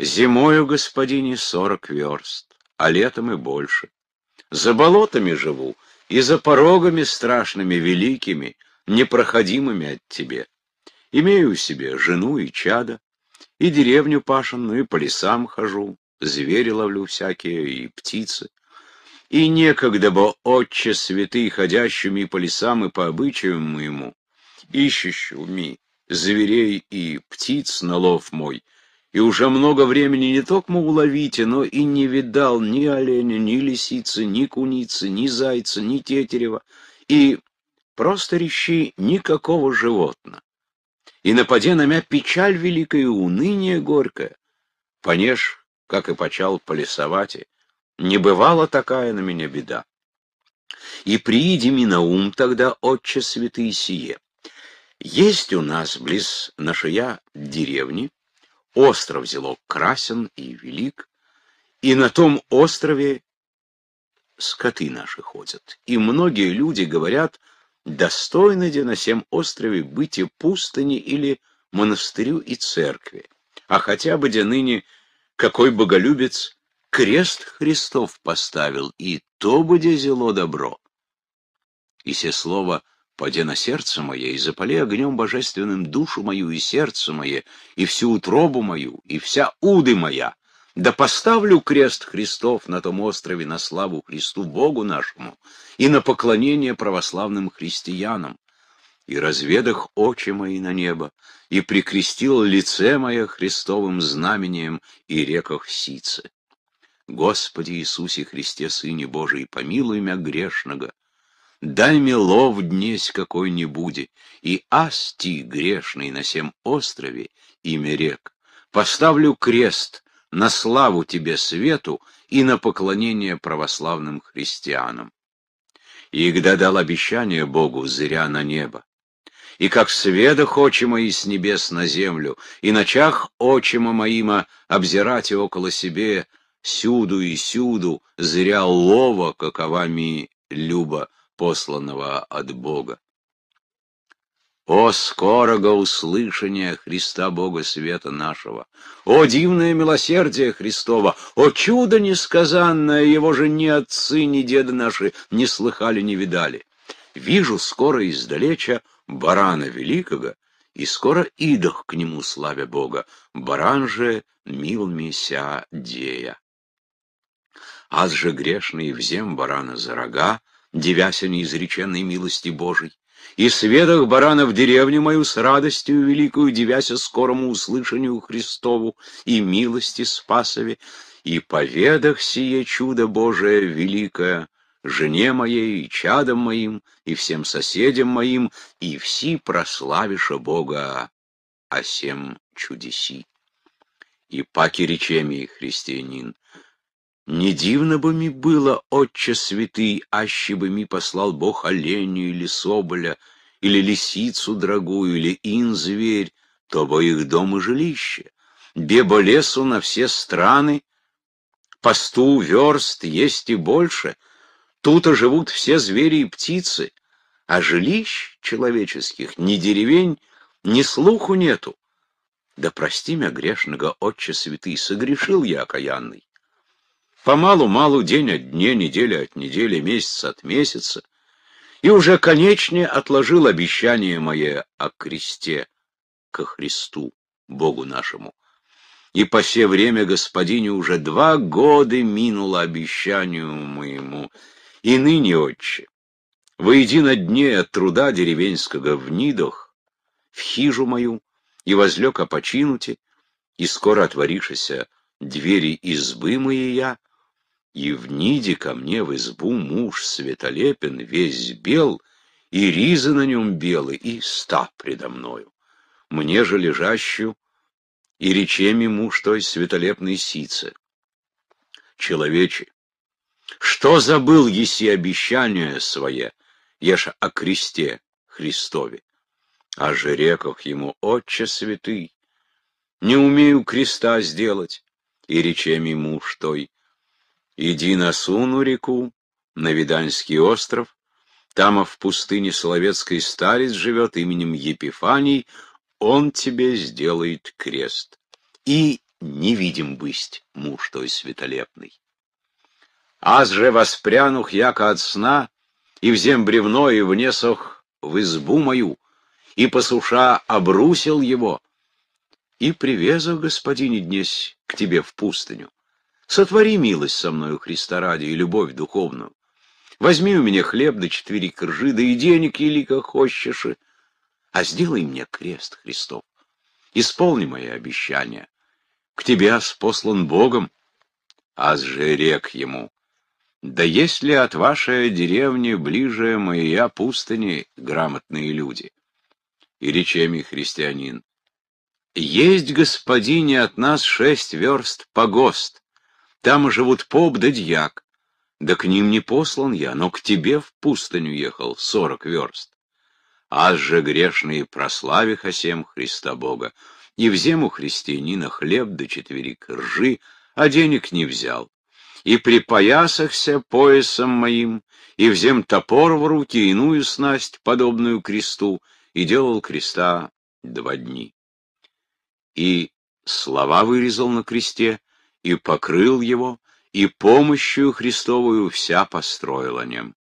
S1: зимою, господине, сорок верст, а летом и больше. За болотами живу, и за порогами страшными, великими, непроходимыми от тебе. Имею у себя жену и чада, и деревню пашенную, и по лесам хожу, звери ловлю всякие, и птицы. И некогда бы, отче святый, ходящими по лесам и по обычаям моему, ищущими зверей и птиц на лов мой, и уже много времени не только уловите, но и не видал ни оленя, ни лисицы, ни куницы, ни зайца, ни тетерева, и просто рещи никакого животного. И нападе на мя печаль великая, уныние горькое. Понеж, как и почал полисовать, не бывала такая на меня беда. И прииди ми на ум тогда, отче святые сие. Есть у нас близ нашия деревни Остров зело красен и велик, и на том острове скоты наши ходят. И многие люди говорят, достойно де на всем острове быть и пустыни или монастырю и церкви, а хотя бы де ныне какой боголюбец крест Христов поставил, и то бы де зело добро. И все слово Поди на сердце мое и запали огнем божественным душу мою и сердце мое, и всю утробу мою, и вся уды моя. Да поставлю крест Христов на том острове на славу Христу Богу нашему и на поклонение православным христианам. И разведах очи мои на небо, и прикрестил лице мое Христовым знамением и реках Сице. Господи Иисусе Христе, Сыне Божий, помилуй меня грешного, Дай милов днесь какой-нибудь, и асти грешный на всем острове имя рек. Поставлю крест на славу тебе свету и на поклонение православным христианам. Игда дал обещание Богу, зря на небо. И как сведа очи мои с небес на землю, и ночах очима моима обзирать и около себе, сюду и сюду, зря лова, каковами люба, посланного от Бога. О, скорого услышания Христа Бога света нашего! О, дивное милосердие Христова! О, чудо несказанное! Его же ни отцы, ни деды наши не слыхали, не видали. Вижу скоро издалеча барана великого, и скоро идох к нему, славя Бога, баран же мил мися дея. Аз же грешный взем барана за рога, Девяся неизреченной милости Божией. И сведах барана в деревню мою с радостью великую, девяся скорому услышанию Христову и милости Спасове, и поведах сие чудо Божие великое, жене моей и чадам моим, и всем соседям моим, и все прославиша Бога о сем чудеси. И паки речеми, христианин, не дивно бы ми было, отче святый, аще бы ми послал Бог оленю или соболя, или лисицу дорогую, или ин-зверь, то бы их дом и жилище. Бебо лесу на все страны, по сту верст есть и больше, тут живут все звери и птицы, а жилищ человеческих ни деревень, ни слуху нету. Да прости меня грешного, отче святый, согрешил я окаянный. Помалу-малу, день от дня, неделя от недели, месяц от месяца, и уже конечнее отложил обещание мое о кресте, ко Христу, Богу нашему. И по все время, господине, уже два года минуло обещанию моему, и ныне, отче, на дне от труда деревенского в Нидах, в хижу мою, и возлег о починуте, и скоро отворишься двери избы моей я, и в ниде ко мне в избу муж светолепен, весь бел, и ризы на нем белы, и стап предо мною. Мне же лежащую, и речеми муж той светолепной сице. Человече, что забыл еси обещание свое, еша о кресте Христове? О же реках ему, Отче святый, не умею креста сделать, и речеми муж той, Иди на Суну реку, на Виданский остров. Там в пустыне Соловецкой старец живет именем Епифаний. Он тебе сделает крест. И невидим бысть муж той святолепный. Аз же воспрянух яко от сна, и взем бревно, и внесох в избу мою, и посуша обрусил его, и привезу господине днесь к тебе в пустыню. Сотвори милость со мною, Христа ради, и любовь духовную. Возьми у меня хлеб да четыре коржи, да и денег как хочешь, а сделай мне крест, Христов. Исполни мои обещания. К тебе послан Богом, а же рек ему. Да есть ли от вашей деревни ближе моя пустыни грамотные люди? И речами христианин. Есть, господине, от нас шесть верст погост, там живут поп да дьяк. Да к ним не послан я, но к тебе в пустыню ехал сорок верст. Аз же грешные прослави хасем Христа Бога. И в зему христианина хлеб да четверик ржи, а денег не взял. И припоясахся поясом моим, и взем топор в руки, иную снасть, подобную кресту, и делал креста два дни. И слова вырезал на кресте, и покрыл его, и помощью Христовую вся построила нем.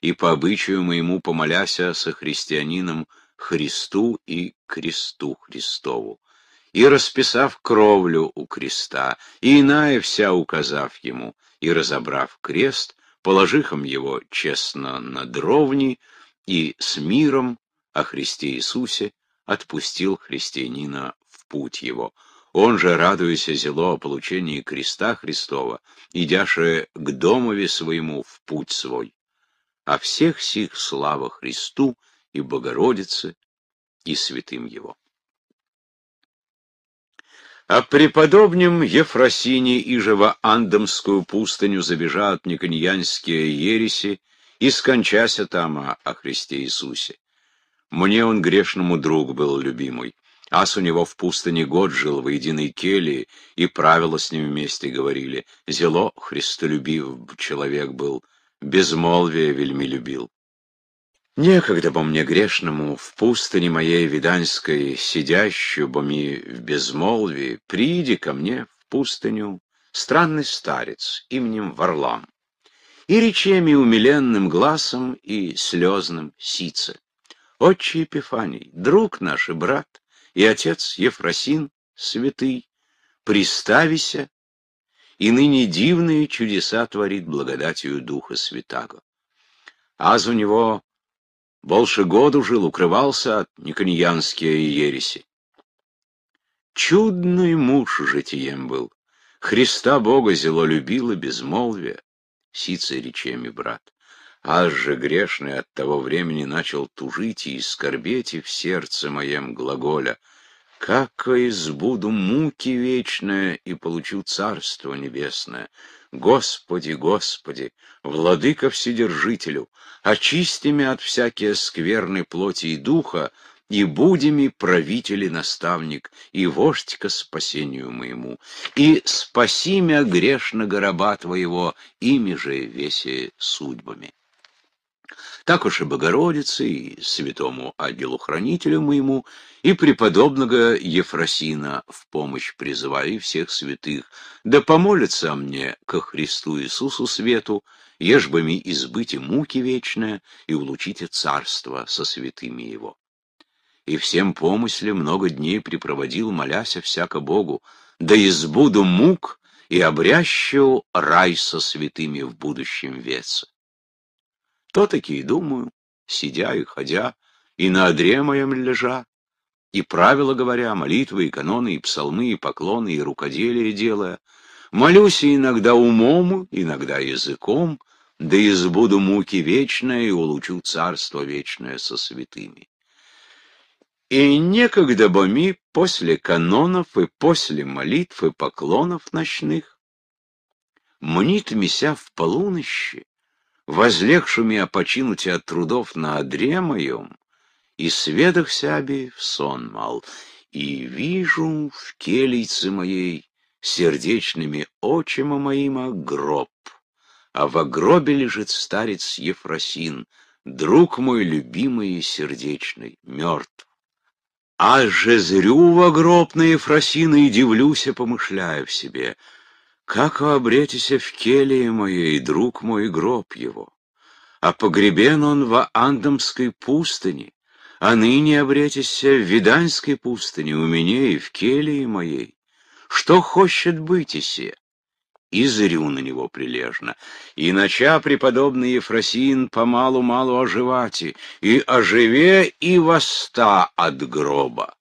S1: И по обычаю моему помоляся со христианином Христу и кресту Христову, и расписав кровлю у креста, и иная вся указав ему, и разобрав крест, положихом его честно на дровни, и с миром о Христе Иисусе отпустил христианина в путь его, он же, радуясь зело о получении креста Христова, идяше к домове своему в путь свой. О всех сих слава Христу и Богородице и святым Его. А преподобнем Ефросине Ижева Андомскую пустыню забежат никоньянские ереси, и скончася там о Христе Иисусе. Мне он грешному друг был любимый. Ас у него в пустыне год жил, в единой келье, и правила с ним вместе говорили. Зело христолюбив человек был, безмолвие вельми любил. Некогда бо мне грешному в пустыне моей виданской сидящую, бо ми в безмолвии, приди ко мне в пустыню странный старец именем Варлам, и речами умиленным глазом и слезным сице. Отче Епифаний, друг наш и брат, и отец Ефросин, святый, приставися, и ныне дивные чудеса творит благодатью Духа Святаго. Аз у него больше году жил, укрывался от Никоньянские ереси. Чудный муж житием был, Христа Бога зело любил и безмолвие, сице речами брат. Аз же грешный от того времени начал тужить и скорбеть и в сердце моем глаголя. Как избуду муки вечная и получу Царство Небесное. Господи, Господи, Владыка Вседержителю, очисти от всякие скверны плоти и духа, и будеми правители, наставник, и вождь ко спасению моему, и спаси мя грешно гроба твоего, ими же веси судьбами так уж и Богородице, и святому ангелу-хранителю моему, и преподобного Ефросина в помощь призываю и всех святых, да помолятся мне ко Христу Иисусу свету, ежбами бы ми избыти муки вечное и улучите царство со святыми его. И всем помысле много дней припроводил, моляся всяко Богу, да избуду мук и обрящу рай со святыми в будущем веце. То такие думаю, сидя и ходя, и на одре моем лежа, и правила говоря, молитвы, и каноны, и псалмы, и поклоны, и рукоделие делая. Молюсь и иногда умом, иногда языком, да избуду муки вечное и улучу царство вечное со святыми. И некогда боми после канонов и после молитв и поклонов ночных мнит меся в полунощи, возлегшими опочинуте от трудов на одре моем, и сведах сяби в сон мал, и вижу в келице моей сердечными очима моима гроб, а в гробе лежит старец Ефросин, друг мой любимый и сердечный, мертв. А же зрю в гроб на Ефросина и дивлюся, помышляя в себе — как обретися в келии моей, друг мой, гроб его? А погребен он во Андамской пустыне, а ныне обретися в Виданской пустыне, у меня и в келии моей. Что хочет быть и се? И зрю на него прилежно. И нача преподобный Ефросин помалу-малу оживати, и оживе, и воста от гроба.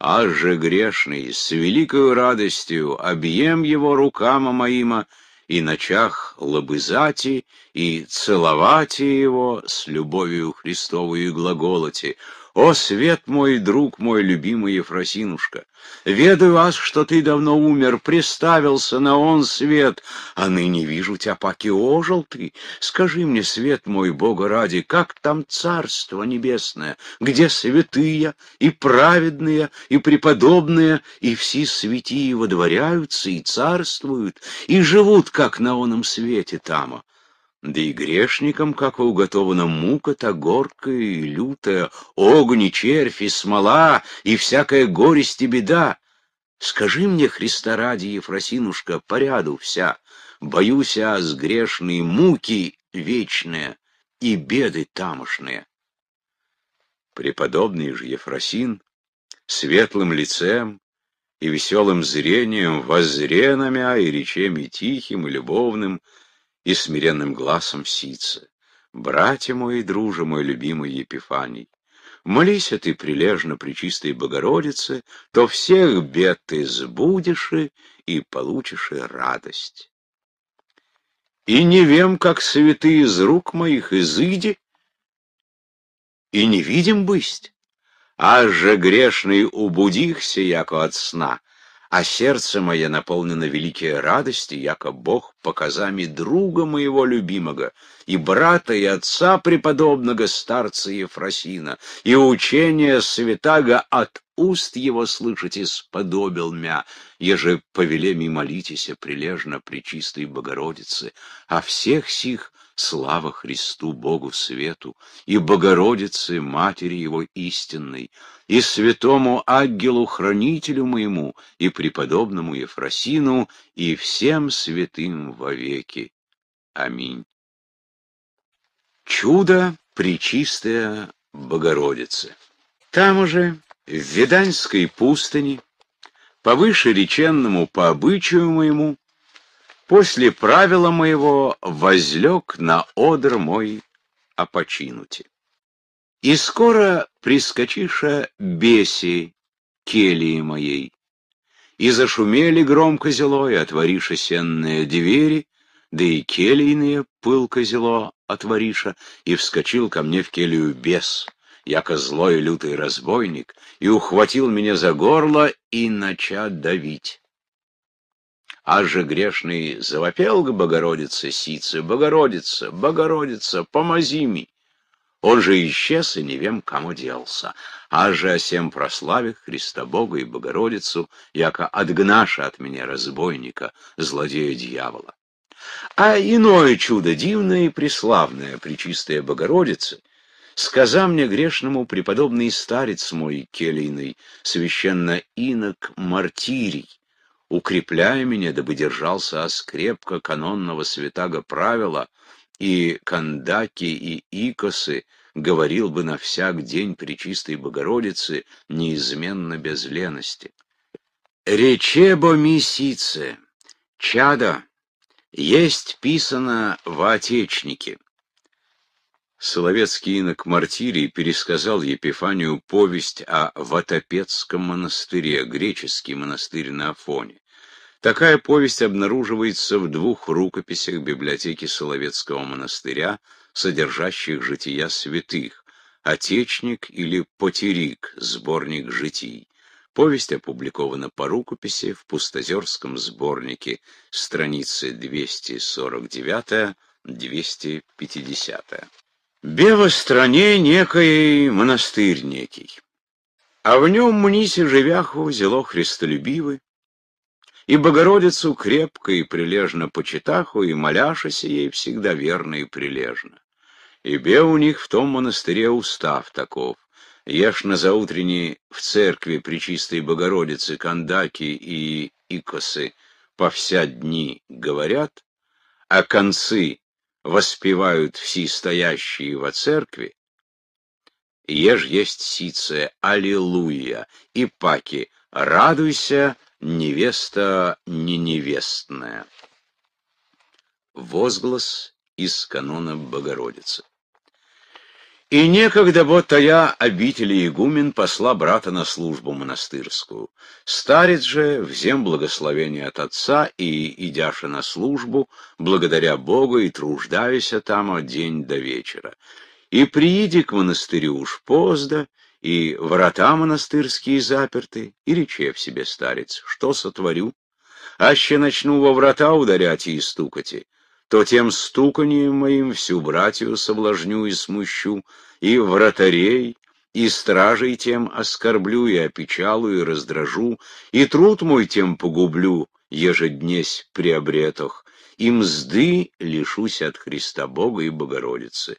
S1: Аж же грешный, с великою радостью объем его рукама моима, и ночах лобызати, и целовати его с любовью Христовую и глаголоти. О, свет мой, друг мой, любимый Ефросинушка! Ведаю вас, что ты давно умер, приставился на он свет, а ныне вижу тебя, паки ожил ты. Скажи мне, свет мой, Бога ради, как там царство небесное, где святые и праведные, и преподобные, и все святые водворяются и царствуют, и живут, как на оном свете тама? Да и грешникам, как уготована мука, то горкая и лютая, огни и червь, и смола, и всякая горесть и беда. Скажи мне, Христа ради, Ефросинушка, поряду вся, боюсь я с грешной муки вечные и беды тамошные. Преподобный же Ефросин светлым лицем и веселым зрением воззре а и речами тихим, и любовным — и смиренным глазом сица. «Братья мой и друже мой, любимый Епифаний, молися ты прилежно при чистой Богородице, то всех бед ты сбудешь и получишь радость. И не вем, как святые из рук моих изыди, и не видим бысть, а же грешный убудихся, яко от сна, а сердце мое наполнено великие радости, яко Бог показами друга моего любимого, и брата и отца преподобного старца Ефросина, и учение святаго от уст его слышите, сподобил мя, еже повелеми ми молитесь прилежно при чистой Богородице, а всех сих слава Христу Богу Свету, и Богородице, Матери Его истинной, и святому ангелу-хранителю моему, и преподобному Ефросину, и всем святым вовеки. Аминь. Чудо Пречистая Богородица. Там уже, в Виданьской пустыне, повыше реченному по обычаю моему, После правила моего возлег на одр мой о починуте. И скоро прискочиша беси келии моей, и зашумели громко зело, и отвориша сенные двери, да и келийные пылко зело отвориша, и вскочил ко мне в келию бес, яко злой лютый разбойник, и ухватил меня за горло и нача давить. А же грешный завопел к Богородице Сице, «Богородица, Богородица, помози ми!» Он же исчез и не вем, кому делся. А же осем прославих Христа Бога и Богородицу, яко отгнаша от меня разбойника, злодея дьявола. А иное чудо дивное и преславное, причистая Богородица, сказа мне грешному преподобный старец мой келийный, священно инок Мартирий, укрепляй меня, дабы держался оскрепко канонного святаго правила, и кандаки и икосы говорил бы на всяк день при чистой Богородице неизменно без лености. Речебо мисице, чада, есть писано в Отечнике. Соловецкий инок Мартирий пересказал Епифанию повесть о Ватопецком монастыре, греческий монастырь на Афоне. Такая повесть обнаруживается в двух рукописях библиотеки Соловецкого монастыря, содержащих жития святых, «Отечник» или «Потерик» — сборник житий. Повесть опубликована по рукописи в пустозерском сборнике, страницы 249-250. Бева стране некой монастырь некий, а в нем мниси живяху зело христолюбивы, и Богородицу крепко и прилежно почитаху, и моляшася ей всегда верно и прилежно. И бе у них в том монастыре устав таков. Ешь на заутренней в церкви при чистой Богородицы кандаки и икосы по вся дни говорят, а концы воспевают все стоящие во церкви, еж есть сице, аллилуйя, и паки, радуйся, невеста неневестная. Возглас из канона Богородицы. И некогда вот а я обители игумен посла брата на службу монастырскую. Старец же, взем благословение от отца и, идяши на службу, благодаря Богу и труждаюся там от день до вечера. И прииди к монастырю уж поздно, и врата монастырские заперты, и рече в себе старец, что сотворю? Аще начну во врата ударять и стукати, то тем стуканием моим всю братью соблазню и смущу, и вратарей, и стражей тем оскорблю, и опечалу, и раздражу, и труд мой тем погублю, ежеднесь при обретах, и мзды лишусь от Христа Бога и Богородицы.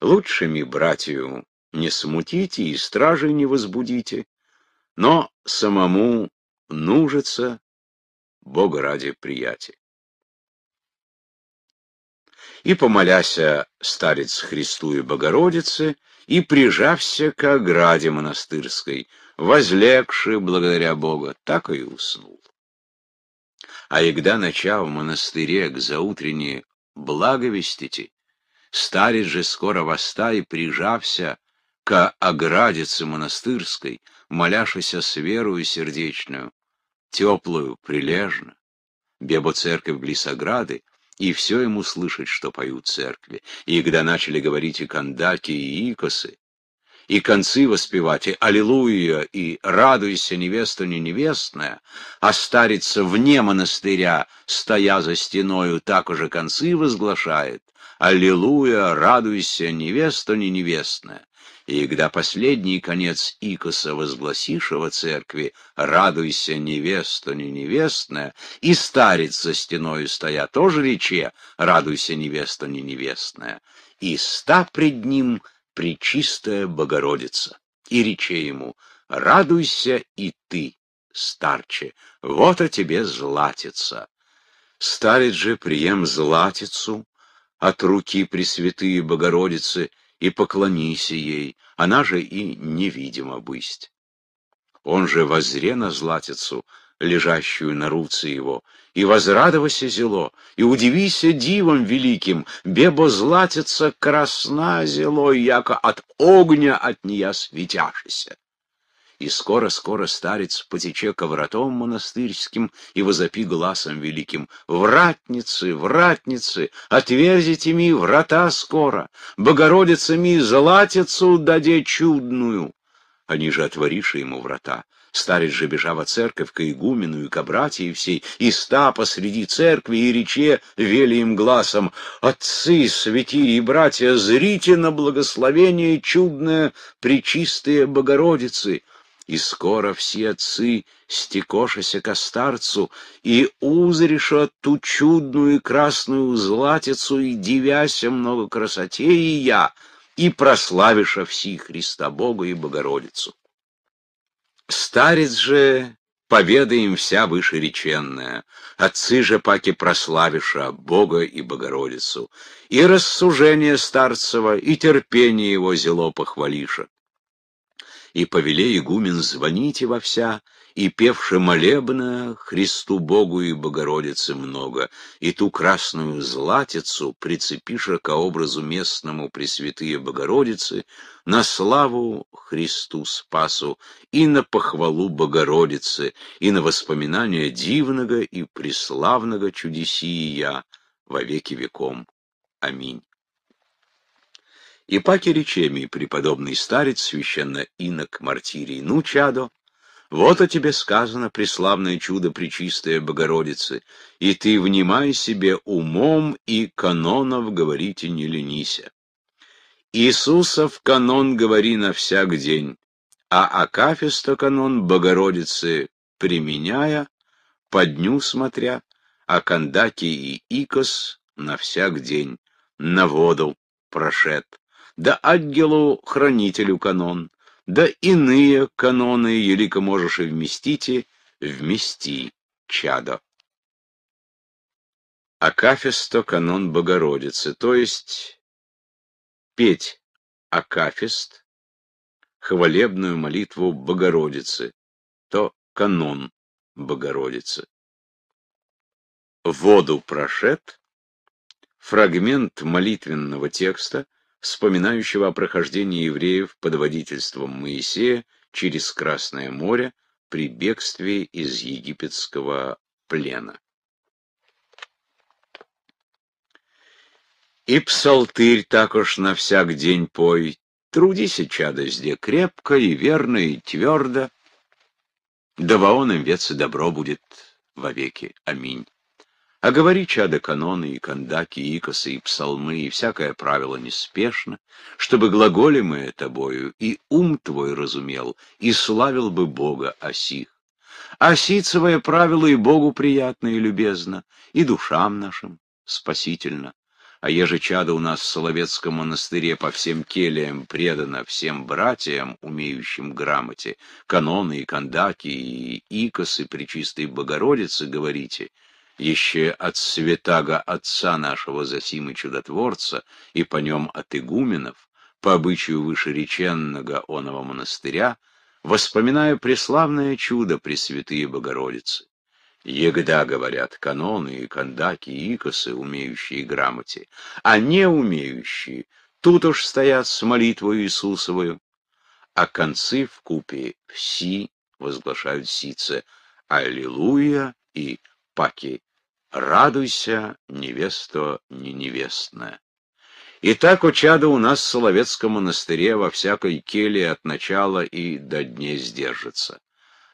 S1: Лучшими, братью, не смутите и стражей не возбудите, но самому нужится Бога ради приятель и помоляся старец Христу и Богородице, и прижався к ограде монастырской, возлегши благодаря Бога, так и уснул. А егда ноча в монастыре к заутренней благовестите, старец же скоро воста и прижався к оградице монастырской, моляшися с верою сердечную, теплую, прилежно. Бебо церковь близ ограды, и все ему слышать, что поют церкви. И когда начали говорить и кандаки, и икосы, и концы воспевать, и «Аллилуйя», и «Радуйся, невеста не невестная», а старица вне монастыря, стоя за стеною, так уже концы возглашает, «Аллилуйя, радуйся, невеста не невестная». И когда последний конец Икоса возгласившего церкви «Радуйся, невеста, не невестная», и старец за стеною стоя тоже рече «Радуйся, невеста, не невестная», и ста пред ним пречистая Богородица, и рече ему «Радуйся и ты, старче, вот о тебе златица». Старец же, прием златицу от руки Пресвятые Богородицы — и поклонися ей, она же и невидима бысть. Он же возре на златицу, лежащую на руце его, и возрадовайся зело, и удивися дивом великим, бебо златица красна зело, яко от огня от нея светяшися и скоро-скоро старец потече ковратом монастырским и возопи глазом великим. «Вратницы, вратницы, отверзите ми врата скоро, Богородица ми златицу даде чудную!» Они же отвориши ему врата. Старец же, бежава церковь, к игумену и к братьям всей, и ста посреди церкви, и рече вели им глазом, «Отцы, святые и братья, зрите на благословение чудное, причистые Богородицы!» И скоро все отцы стекошася ко старцу, и узреша ту чудную и красную златицу, и дивяся много красоте и я, и прославиша все Христа Бога и Богородицу. Старец же поведаем вся вышереченная, отцы же паки прославиша Бога и Богородицу, и рассужение старцева, и терпение его зело похвалиша и повеле игумен звоните во вся, и певши молебно Христу Богу и Богородице много, и ту красную златицу прицепиша ко образу местному Пресвятые Богородицы на славу Христу Спасу и на похвалу Богородицы, и на воспоминание дивного и преславного чудесия во веки веком. Аминь. Ипаки речеми, преподобный старец, священно инок мартирий Нучадо, вот о тебе сказано, преславное чудо Пречистая Богородицы, и ты внимай себе умом и канонов говорите не ленися. Иисусов канон говори на всяк день, а Акафиста канон Богородицы, применяя, по дню смотря, а Кандаки и Икос на всяк день, на воду прошет да ангелу-хранителю канон, да иные каноны, елико можешь и вместите, вмести, чадо. Акафисто канон Богородицы, то есть петь Акафист, хвалебную молитву Богородицы, то канон Богородицы. Воду прошет, фрагмент молитвенного текста, вспоминающего о прохождении евреев под водительством Моисея через Красное море при бегстве из египетского плена. И псалтырь уж на всяк день пой, трудися, чадо, зде крепко и верно, и твердо, да воонам вец и добро будет вовеки. Аминь. А говори, чады каноны, и кандаки, и икосы, и псалмы, и всякое правило неспешно, чтобы глаголимое тобою и ум твой разумел, и славил бы Бога о осих. Осицевое правило и Богу приятно и любезно, и душам нашим спасительно. А еже чада у нас в Соловецком монастыре по всем келиям предано всем братьям, умеющим грамоте, каноны и кандаки и икосы Пречистой Богородицы, говорите, еще от святаго отца нашего Зосимы Чудотворца и по нем от игуменов, по обычаю вышереченного оного монастыря, воспоминаю преславное чудо Пресвятые Богородицы. Егда говорят каноны и кандаки и икосы, умеющие грамоте, а не умеющие, тут уж стоят с молитвою Иисусовою. А концы в купе «Си» возглашают сице «Аллилуйя» и «Аллилуйя» Паки «Радуйся, невесто не невестная». Итак, так, Учада, у нас в Соловецком монастыре во всякой келье от начала и до дней сдержится,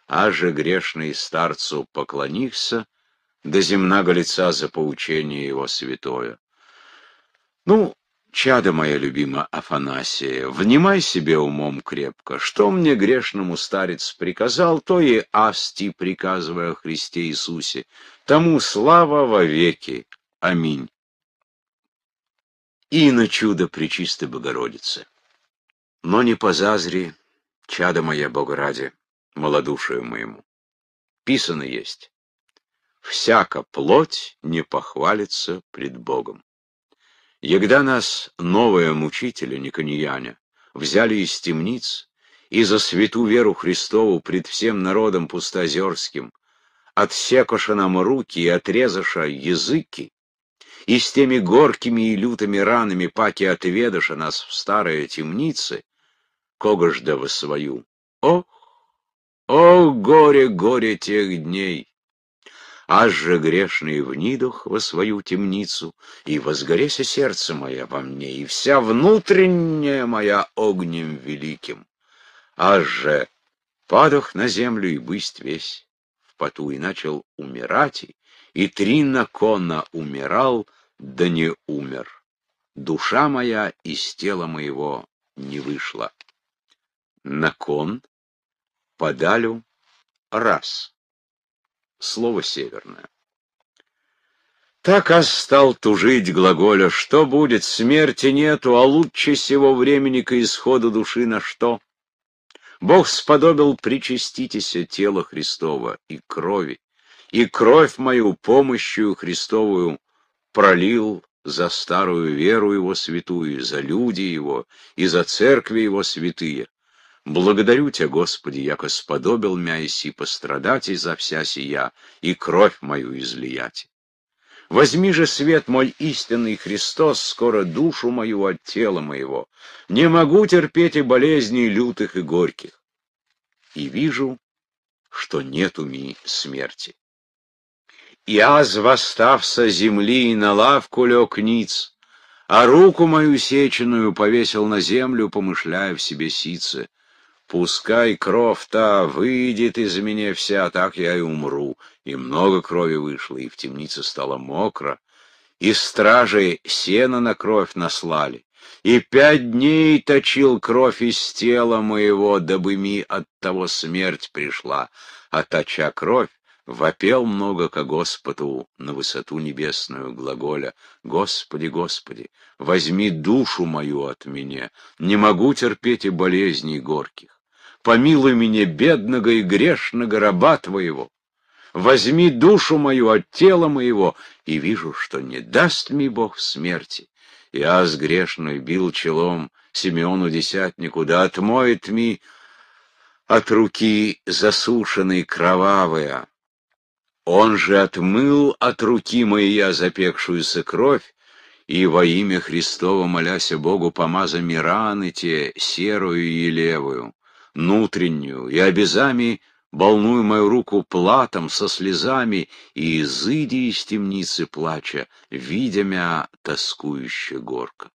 S1: А же грешный старцу поклонихся, до земного лица за поучение его святое. Ну, Чада моя любимая Афанасия, внимай себе умом крепко, что мне грешному старец приказал, то и асти приказывая Христе Иисусе, тому слава во веки. Аминь. И на чудо Пречистой Богородицы. Но не по позазри, чада моя Бога ради, малодушию моему. Писано есть, всяка плоть не похвалится пред Богом. Егда нас, новые мучители Никонияня, взяли из темниц, и за святу веру Христову пред всем народом пустозерским, отсекоша нам руки и отрезаша языки, и с теми горкими и лютыми ранами паки отведаша нас в старые темницы, кого ж да вы свою? Ох, о горе, горе тех дней! аж же грешный нидух во свою темницу, и возгореся сердце мое во мне, и вся внутренняя моя огнем великим, аж же падух на землю и бысть весь в поту, и начал умирать, и три накона умирал, да не умер. Душа моя из тела моего не вышла. Након подалю раз слово северное. Так Ас стал тужить глаголя, что будет, смерти нету, а лучше сего времени к исходу души на что? Бог сподобил причаститеся тело Христова и крови, и кровь мою помощью Христовую пролил за старую веру его святую, за люди его и за церкви его святые. Благодарю Тебя, Господи, яко сподобил мя и си пострадать и за вся сия, и кровь мою излиять. Возьми же, свет мой истинный Христос, скоро душу мою от тела моего. Не могу терпеть и болезней лютых и горьких. И вижу, что нету ми смерти. Яз, восстався земли, и на лавку лег ниц, а руку мою сеченую повесил на землю, помышляя в себе сице. Пускай кровь та выйдет из меня вся, так я и умру. И много крови вышло, и в темнице стало мокро. И стражи сена на кровь наслали. И пять дней точил кровь из тела моего, дабы ми от того смерть пришла. А точа кровь, вопел много ко Господу на высоту небесную глаголя «Господи, Господи, возьми душу мою от меня, не могу терпеть и болезней горьких» помилуй меня, бедного и грешного раба твоего. Возьми душу мою от тела моего, и вижу, что не даст мне Бог смерти. И аз грешный бил челом Симеону Десятнику, да отмоет ми от руки засушенной кровавая. Он же отмыл от руки моя запекшуюся кровь, и во имя Христова моляся Богу помаза раны те, серую и левую внутреннюю, и обезами Болную мою руку платом со слезами, И изыди из темницы плача, Видя мя тоскующе горко.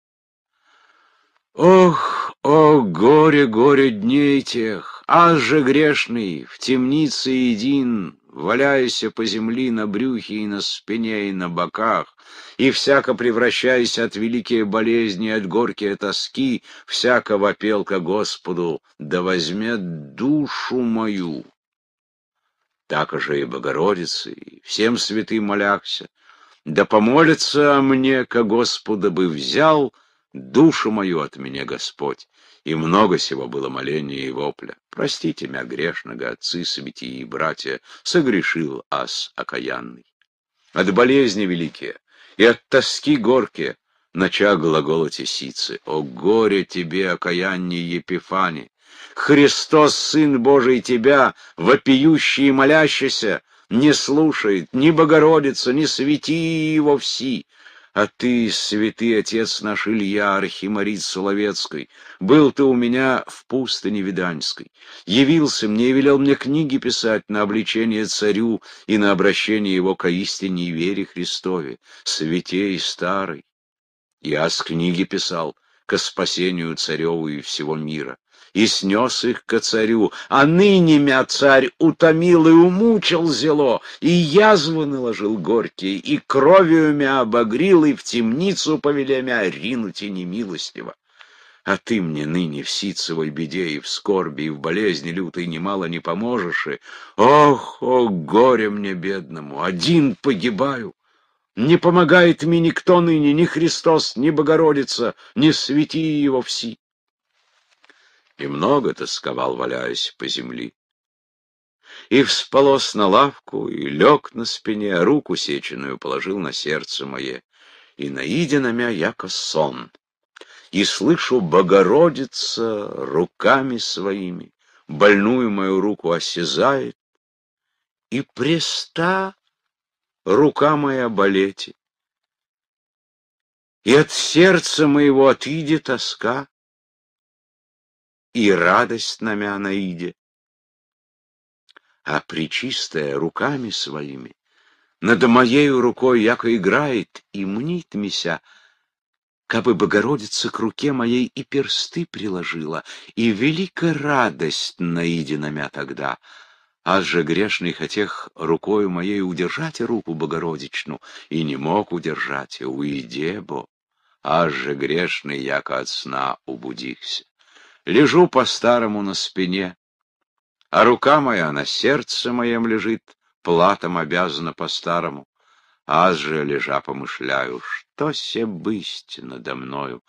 S1: Ох, о горе, горе дней тех, Аз же грешный, в темнице един, Валяйся по земли на брюхе и на спине и на боках, и всяко превращаясь от великие болезни, от горькие тоски, всяко вопел ко Господу, да возьмет душу мою. Так же и Богородице, и всем святым молякся, да помолится мне ко Господу бы взял душу мою от меня Господь. И много сего было моления и вопля. Простите меня, грешного, отцы, святии и братья, согрешил ас окаянный. От болезни великие, и от тоски горки нача глагола тесицы. О горе тебе, окаяние Епифани! Христос, Сын Божий, тебя, вопиющий и молящийся, не слушает ни Богородица, ни святи его все а ты, святый отец наш Илья, архимарит Соловецкой, был ты у меня в пустыне Виданьской, явился мне и велел мне книги писать на обличение царю и на обращение его к истине и вере Христове, святей старый. Я с книги писал, ко спасению цареву и всего мира и снес их ко царю. А ныне мя царь утомил и умучил зело, и язвы наложил горькие, и кровью мя обогрил, и в темницу повеля мя ринуть и немилостиво. А ты мне ныне в ситцевой беде и в скорби, и в болезни лютой немало не поможешь, и... Ох, о, горе мне, бедному, один погибаю! Не помогает мне никто ныне, ни Христос, ни Богородица, не свети его все и много тосковал, валяясь по земли. И всполос на лавку, и лег на спине, руку сеченую положил на сердце мое, и наиде на мя яко сон. И слышу, Богородица руками своими больную мою руку осязает, и преста рука моя болеть. И от сердца моего отиде тоска, и радость нами Анаиде. А причистая руками своими над моею рукой яко играет и мнит мися, бы Богородица к руке моей и персты приложила, и велика радость наидинамя тогда. аж же грешный хотех рукою моей удержать руку Богородичну, и не мог удержать, уйде бо, аж же грешный яко от сна убудихся лежу по-старому на спине, а рука моя на сердце моем лежит, платом обязана по-старому. Аз же, лежа, помышляю, что се бысть надо мною,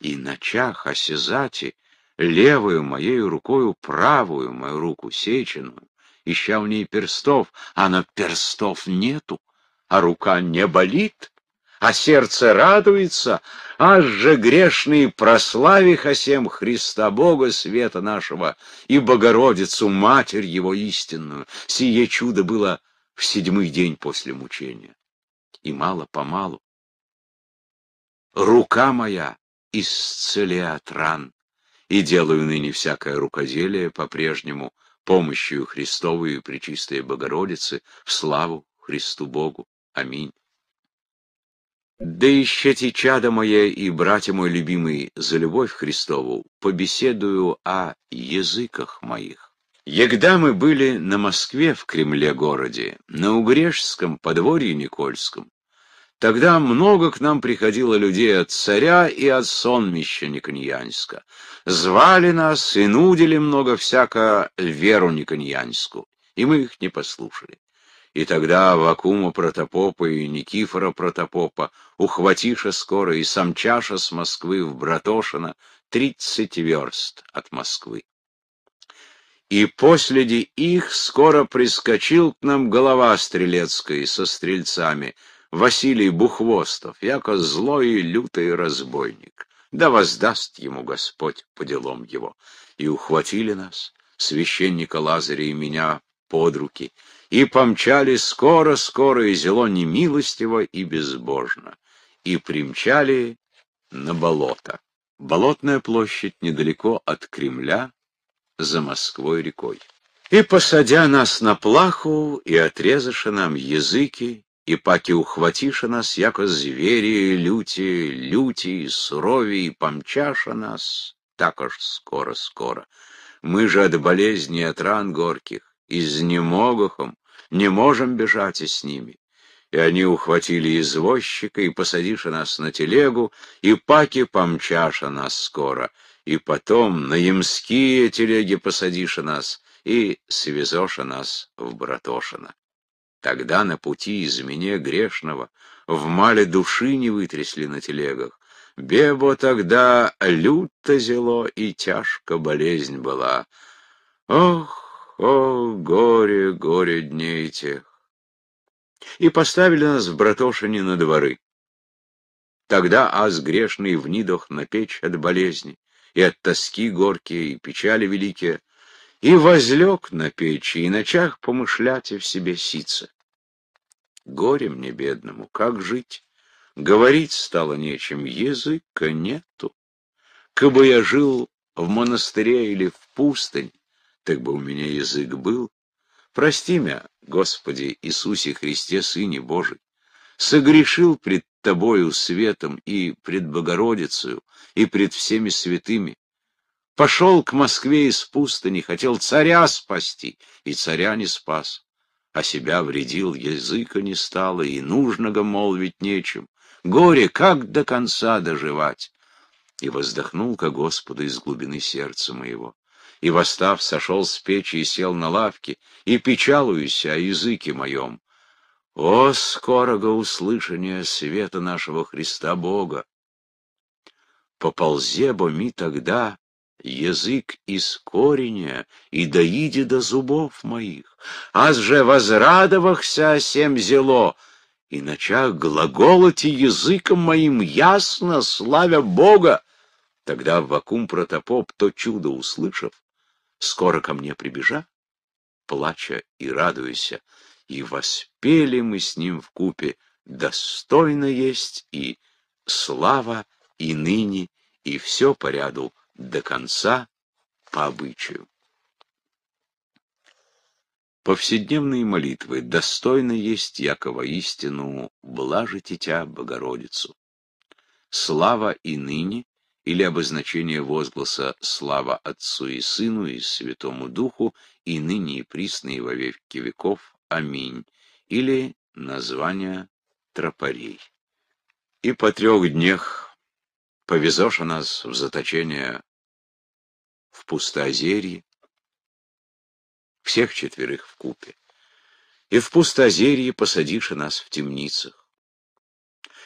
S1: и ночах осязати левую моею рукою правую мою руку сеченую, ища в ней перстов, а на перстов нету, а рука не болит, а сердце радуется, аж же грешные прослави Хасем Христа Бога, света нашего, и Богородицу, Матерь Его истинную. Сие чудо было в седьмый день после мучения. И мало-помалу. Рука моя исцели от ран, и делаю ныне всякое рукоделие по-прежнему помощью Христовую и Пречистой Богородицы в славу Христу Богу. Аминь. Да ищите, чадо мое и братья мой любимый, за любовь Христову, побеседую о языках моих. Егда мы были на Москве в Кремле-городе, на Угрешском, подворье Никольском, Тогда много к нам приходило людей от царя и от сонмища Никоньянска. Звали нас и нудили много всяко веру Никоньянску, и мы их не послушали и тогда Вакума Протопопа и Никифора Протопопа ухватиша скоро и сам чаша с Москвы в Братошино тридцать верст от Москвы. И последи их скоро прискочил к нам голова стрелецкой со стрельцами, Василий Бухвостов, яко злой и лютый разбойник. Да воздаст ему Господь по делам его. И ухватили нас, священника Лазаря и меня, под руки, и помчали скоро-скоро, и зело немилостиво и безбожно, и примчали на болото. Болотная площадь недалеко от Кремля, за Москвой рекой. И, посадя нас на плаху, и отрезавши нам языки, и паки ухватиша нас, яко звери, люти, люти и сурови и помчаша нас, також скоро-скоро. Мы же от болезни, от ран горких, изнемогохом, не можем бежать и с ними. И они ухватили извозчика, и посадишь нас на телегу, и паки помчаша нас скоро, и потом на ямские телеги посадишь нас, и свезоша нас в Братошино. Тогда на пути из меня грешного в мале души не вытрясли на телегах. Бебо тогда люто зело и тяжко болезнь была. Ох, о, горе, горе дней тех! И поставили нас в Братошине на дворы. Тогда аз грешный в нидох на печь от болезни, и от тоски горькие, и печали великие, и возлег на печи, и ночах помышляте в себе сице. Горе мне, бедному, как жить? Говорить стало нечем, языка нету. Кабы я жил в монастыре или в пустынь, так бы у меня язык был. Прости меня, Господи Иисусе Христе, Сыне Божий, согрешил пред Тобою светом и пред Богородицею, и пред всеми святыми. Пошел к Москве из пустыни, хотел царя спасти, и царя не спас. А себя вредил, языка не стало, и нужного молвить нечем. Горе, как до конца доживать? И воздохнул ко Господу из глубины сердца моего и, восстав, сошел с печи и сел на лавке, и печалуюсь о языке моем. О, скорого услышания света нашего Христа Бога! Поползе бо ми тогда язык из кореня и доиди до зубов моих, аз же возрадовахся всем зело, и начах глаголоти языком моим ясно, славя Бога. Тогда Вакум Протопоп, то чудо услышав, скоро ко мне прибежа, плача и радуйся, и воспели мы с ним в купе достойно есть и слава, и ныне, и все по ряду до конца по обычаю. Повседневные молитвы «Достойно есть, якого истину, блажите тя, Богородицу». Слава и ныне или обозначение возгласа «Слава Отцу и Сыну и Святому Духу, и ныне и присно и во веки веков. Аминь», или название тропарей. И по трех днях повезешь нас в заточение в пустозерье, всех четверых в купе, и в пустозерье посадишь нас в темницах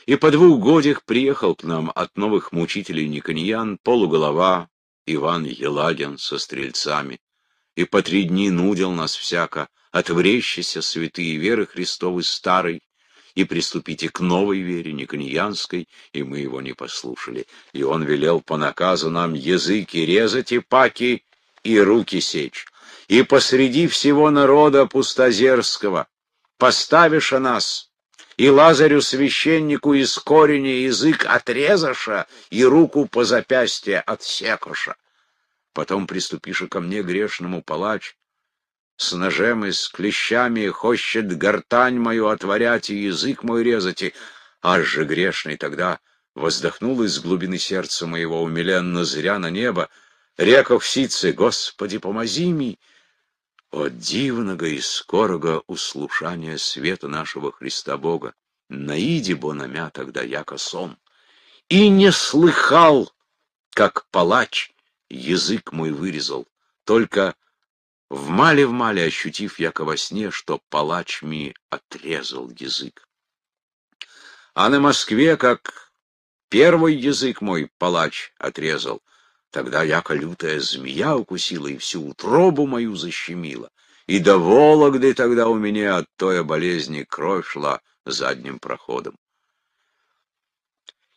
S1: и по двух годах приехал к нам от новых мучителей Никоньян полуголова Иван Елагин со стрельцами, и по три дни нудил нас всяко, отврещися святые веры Христовой старой, и приступите к новой вере, Никоньянской, и мы его не послушали. И он велел по наказу нам языки резать и паки, и руки сечь. И посреди всего народа пустозерского поставишь о нас — и Лазарю священнику из кореня язык отрезаша и руку по запястье отсекоша. Потом приступиши ко мне, грешному палач, с ножем и с клещами хощет гортань мою отворять и язык мой резать, и аж же грешный тогда воздохнул из глубины сердца моего умиленно зря на небо, реков сице Господи, помози ми! О дивного и скорого услушания света нашего Христа Бога! Наиди бонамя тогда яко сом. И не слыхал, как палач язык мой вырезал, только в мале в мале ощутив яко во сне, что палач ми отрезал язык. А на Москве, как первый язык мой палач отрезал, Тогда яко лютая змея укусила и всю утробу мою защемила. И до Вологды тогда у меня от той болезни кровь шла задним проходом.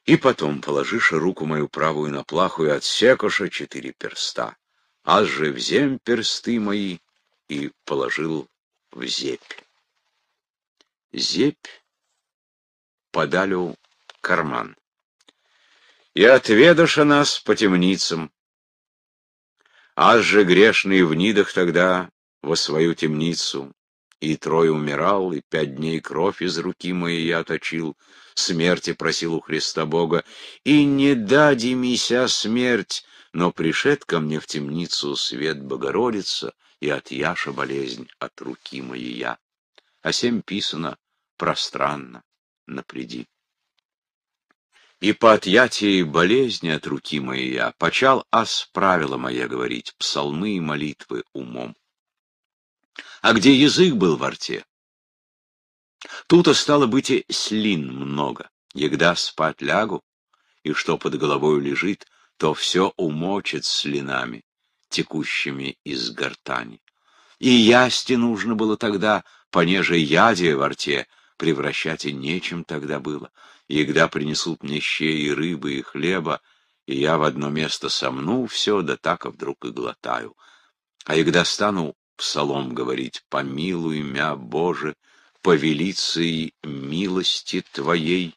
S1: И потом положишь руку мою правую на плаху и отсекоша четыре перста. Аз же взем персты мои и положил в зепь. Зепь подалю карман и отведоша нас по темницам. Аз же грешный в нидах тогда во свою темницу. И трое умирал, и пять дней кровь из руки моей я точил, смерти просил у Христа Бога. И не дади мися смерть, но пришед ко мне в темницу свет Богородица, и от Яша болезнь от руки моей я. А семь писано пространно, напреди и по отъятии болезни от руки моей я почал аз правила моя говорить, псалмы и молитвы умом. А где язык был во рте? тут стало быть и слин много, егда спать лягу, и что под головой лежит, то все умочит слинами, текущими из гортани. И ясти нужно было тогда, понеже яде во рте, превращать и нечем тогда было и когда принесут мне щей и рыбы, и хлеба, и я в одно место сомну все, да так, вдруг и глотаю. А когда стану псалом говорить, помилуй мя, Боже, по велиции милости Твоей.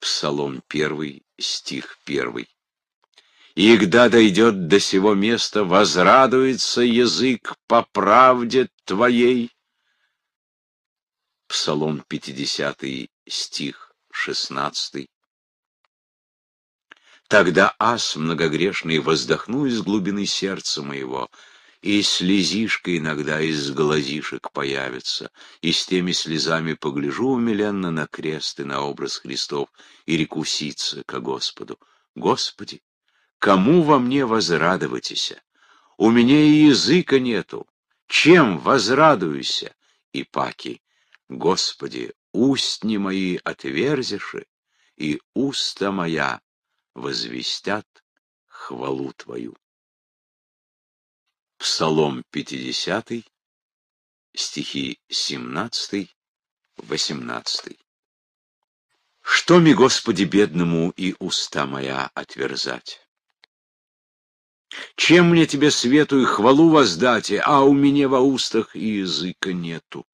S1: Псалом 1, стих 1. И когда дойдет до сего места, возрадуется язык по правде Твоей. Псалом 50 стих 16. Тогда ас многогрешный воздохну из глубины сердца моего, и слезишка иногда из глазишек появится, и с теми слезами погляжу умиленно на крест и на образ Христов, и рекуситься сица ко Господу. Господи, кому во мне возрадоватесь? У меня и языка нету. Чем возрадуюся? И паки. Господи, устни мои отверзиши, и уста моя возвестят хвалу Твою. Псалом 50, стихи 17-18. Что ми, Господи, бедному и уста моя отверзать? Чем мне тебе свету и хвалу воздать, а у меня во устах и языка нету?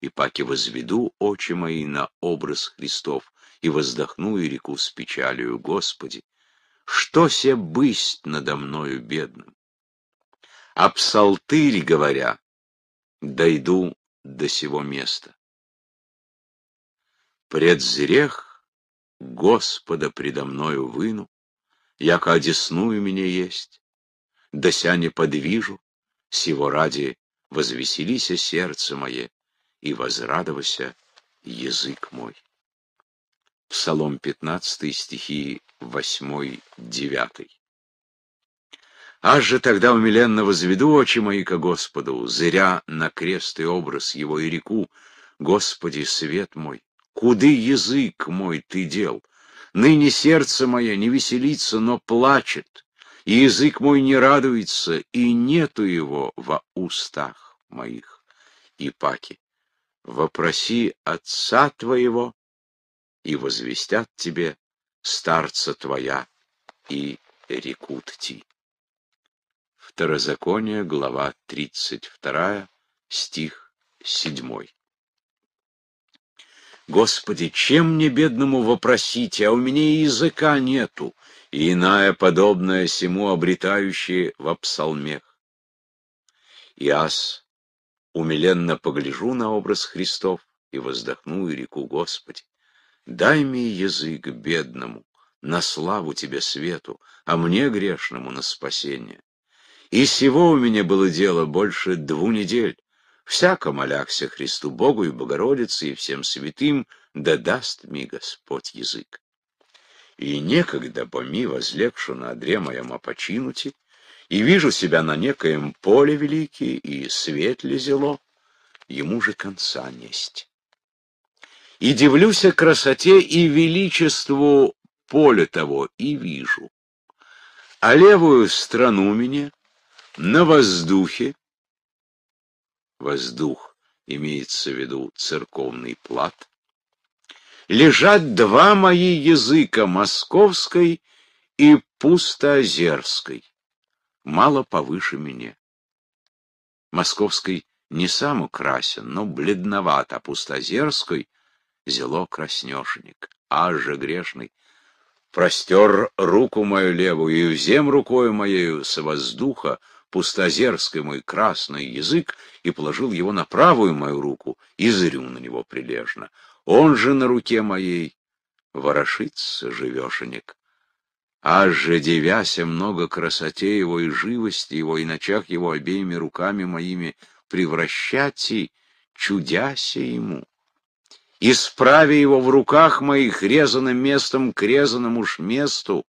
S1: и паки возведу очи мои на образ Христов, и воздохну и реку с печалью, Господи, что се бысть надо мною бедным? А псалтырь, говоря, дойду до сего места. Предзрех Господа предо мною выну, яко одесную мне есть, дося не подвижу, сего ради возвеселися сердце мое, и возрадовался язык мой. Псалом 15, стихи 8-9. «Аж же тогда умиленно возведу очи мои ко Господу, зыря на крест и образ его и реку, Господи, свет мой, куды язык мой ты дел? Ныне сердце мое не веселится, но плачет, и язык мой не радуется, и нету его во устах моих». И паки вопроси отца твоего, и возвестят тебе старца твоя и рекут Второзаконие, глава 32, стих 7. Господи, чем мне бедному вопросить, а у меня и языка нету, и иная подобная сему обретающая в псалмех. Иас умиленно погляжу на образ Христов и воздохну и реку Господи. Дай мне язык бедному, на славу Тебе свету, а мне грешному на спасение. И сего у меня было дело больше двух недель. Всяко молякся Христу Богу и Богородице и всем святым, да даст ми Господь язык. И некогда, бо ми возлегшу на одре моем опочинути, и вижу себя на некоем поле великий, и свет лезело, ему же конца несть. И дивлюсь о красоте и величеству поля того, и вижу. А левую страну меня на воздухе, воздух имеется в виду церковный плат, лежат два мои языка, московской и пустоозерской мало повыше меня. Московской не сам украсен, но бледноват, а пустозерской зело краснешенек, а же грешный. Простер руку мою левую, и взем рукою моею с воздуха пустозерский мой красный язык и положил его на правую мою руку, и зрю на него прилежно. Он же на руке моей ворошится живешенек, Аж же девяся много красоте его и живости его, и начах его обеими руками моими превращать и чудяся ему. Исправи его в руках моих, резаным местом к резаному ж месту,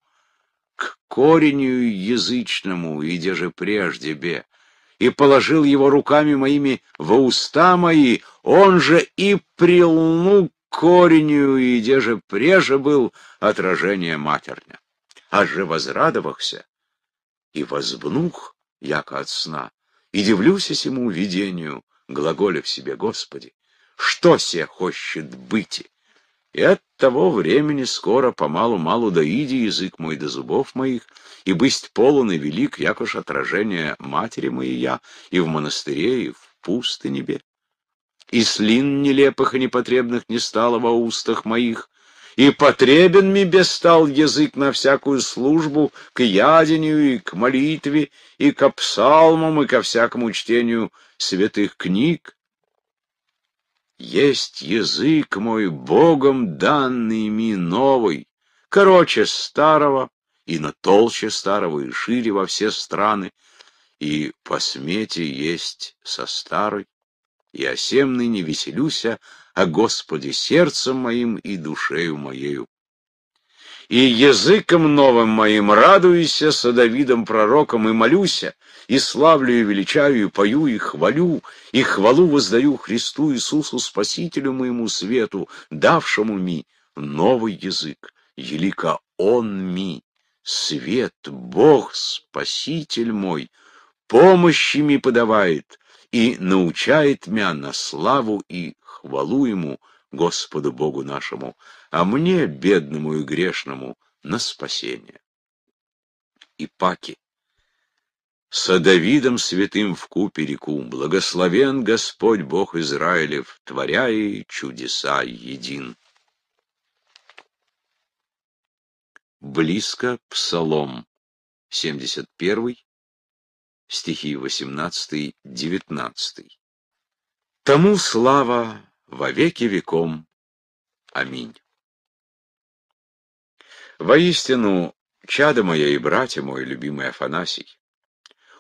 S1: к коренью язычному, иде же прежде бе, и положил его руками моими во уста мои, он же и прилну коренью, иде же преже был отражение матерня аж возрадовахся и возбнух, яко от сна, и дивлюся сему видению, глаголя в себе Господи, что се хочет быть. И от того времени скоро помалу-малу доиди язык мой до зубов моих, и бысть полон и велик, якош отражение матери моей я, и в монастыре, и в пустынебе. И слин нелепых и непотребных не стало во устах моих, и потребен ми бестал язык на всякую службу, к ядению и к молитве, и к псалмам, и ко всякому чтению святых книг. Есть язык мой Богом данный ми новый, короче старого, и на толще старого, и шире во все страны, и по смете есть со старой, и осемный не веселюся, о Господе сердцем моим и душею моею. И языком новым моим радуюся со Давидом пророком и молюся, и славлю, и величаю, и пою, и хвалю, и хвалу воздаю Христу Иисусу Спасителю моему свету, давшему ми новый язык, елика Он ми, свет, Бог, Спаситель мой, помощи ми подавает, и научает мя на славу и хвалу ему, Господу Богу нашему, а мне, бедному и грешному, на спасение. И паки. Со святым в купе реку, благословен Господь Бог Израилев, творяй чудеса един. Близко Псалом, 71, стихи 18-19. Тому слава во веки веком. Аминь. Воистину, чадо мое и братья мой, любимый Афанасий,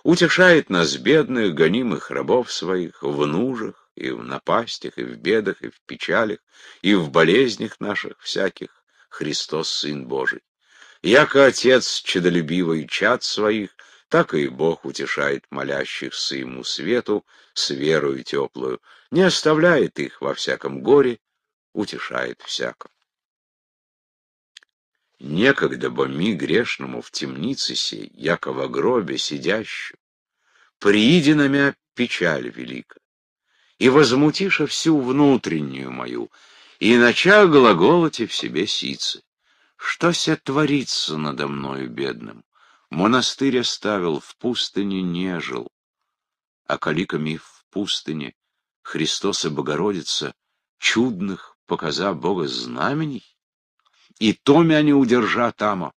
S1: утешает нас, бедных, гонимых рабов своих, в нужах и в напастях, и в бедах, и в печалях, и в болезнях наших всяких, Христос Сын Божий. Яко Отец чадолюбивый чад своих, так и Бог утешает молящихся Ему свету с верою теплую, не оставляет их во всяком горе, утешает всяком. Некогда боми грешному в темнице сей, яко во гробе сидящу, прииденами печаль велика, и возмутиша всю внутреннюю мою, и нача глаголоте в себе сицы. Что се творится надо мною бедным? Монастырь оставил, в пустыне не жил, а каликами в пустыне Христос и Богородица чудных показа Бога знамений? И то они удержа тамо.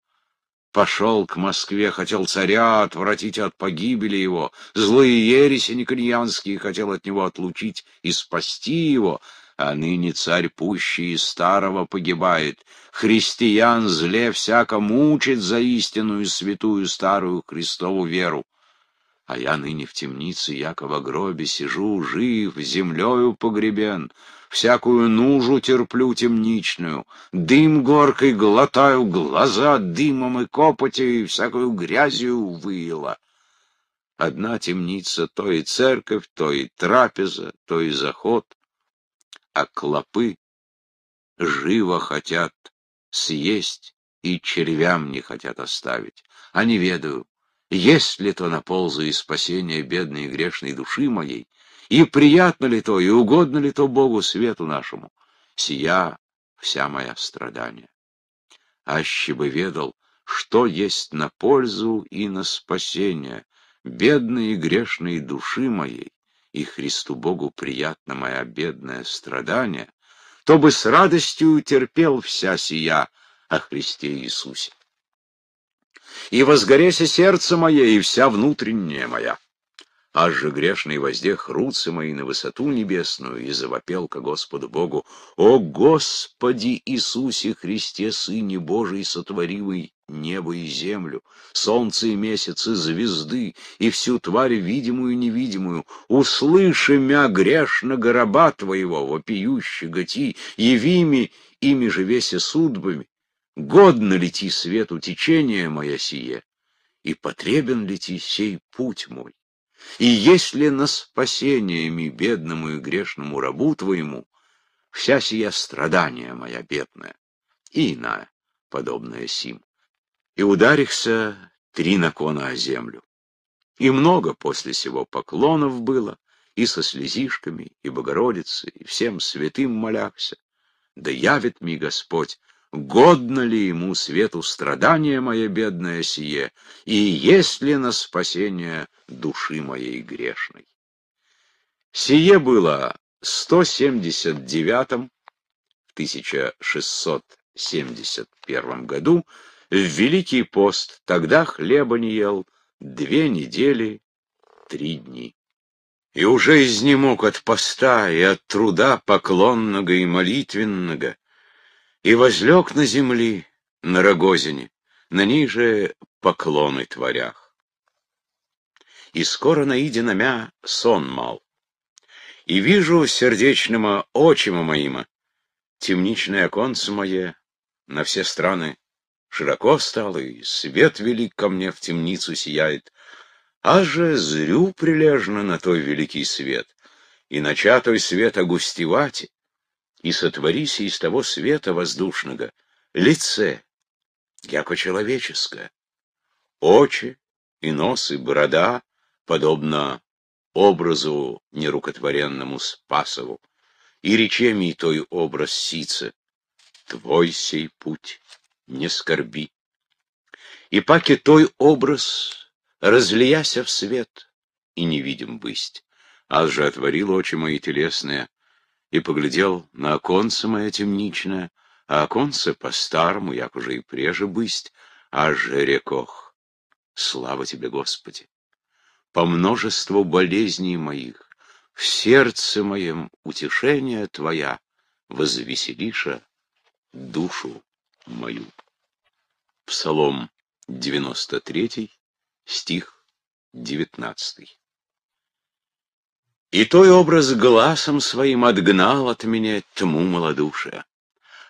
S1: Пошел к Москве, хотел царя отвратить от погибели его, злые ереси никоньянские хотел от него отлучить и спасти его, а ныне царь пущий и старого погибает. Христиан зле всяко мучит за истинную святую старую Христову веру. А я ныне в темнице, яко гробе, сижу, жив, землею погребен, всякую нужу терплю темничную, дым горкой глотаю, глаза дымом и копоти, и всякую грязью выела. Одна темница, то и церковь, то и трапеза, то и заход, а клопы живо хотят съесть и червям не хотят оставить. а не ведают, есть ли то на пользу и спасение бедной и грешной души моей? И приятно ли то, и угодно ли то Богу, свету нашему? Сия вся моя страдание? Аще бы ведал, что есть на пользу и на спасение бедной и грешной души моей, и Христу Богу приятно мое бедное страдание, то бы с радостью терпел вся сия о Христе Иисусе и возгорейся сердце мое, и вся внутренняя моя. Аж же грешный воздех руцы мои на высоту небесную, и завопел ко Господу Богу, «О Господи Иисусе Христе, Сыне Божий, сотворивый небо и землю, солнце и месяц, и звезды, и всю тварь видимую и невидимую, услыши мя грешно гроба твоего, вопиющего ти, явими ими же весе судьбами, Годно лети свету течение моя сие, и потребен лети сей путь мой. И есть ли на спасение ми бедному и грешному рабу твоему вся сия страдания моя бедная и на подобное сим, и ударихся три накона о землю. И много после сего поклонов было, и со слезишками, и Богородицы, и всем святым молягся. Да явит ми Господь Годно ли ему свету страдания мое бедное сие, и есть ли на спасение души моей грешной? Сие было в 179 в 1671 году в Великий пост, тогда хлеба не ел, две недели, три дни и уже изнемог от поста и от труда поклонного и молитвенного, и возлег на земли, на рогозине, на ней же поклоны творях. И скоро наиде на сон мал. И вижу сердечному очима моима, темничное оконце мое на все страны широко стало, и свет велик ко мне в темницу сияет, а же зрю прилежно на той великий свет, и начатой свет огустевать, и сотворися из того света воздушного, лице, яко человеческое, очи и нос и борода, подобно образу нерукотворенному Спасову, и речеми и той образ сице, твой сей путь не скорби. И паки той образ, разлияся в свет, и невидим бысть. Аз же отворил очи мои телесные, и поглядел на оконце мое темничное, а оконце по-старому, як уже и преже бысть, аж рекох. Слава тебе, Господи! По множеству болезней моих, в сердце моем утешение Твоя, возвеселиша душу мою. Псалом 93, стих 19. И той образ глазом своим отгнал от меня тьму малодушия.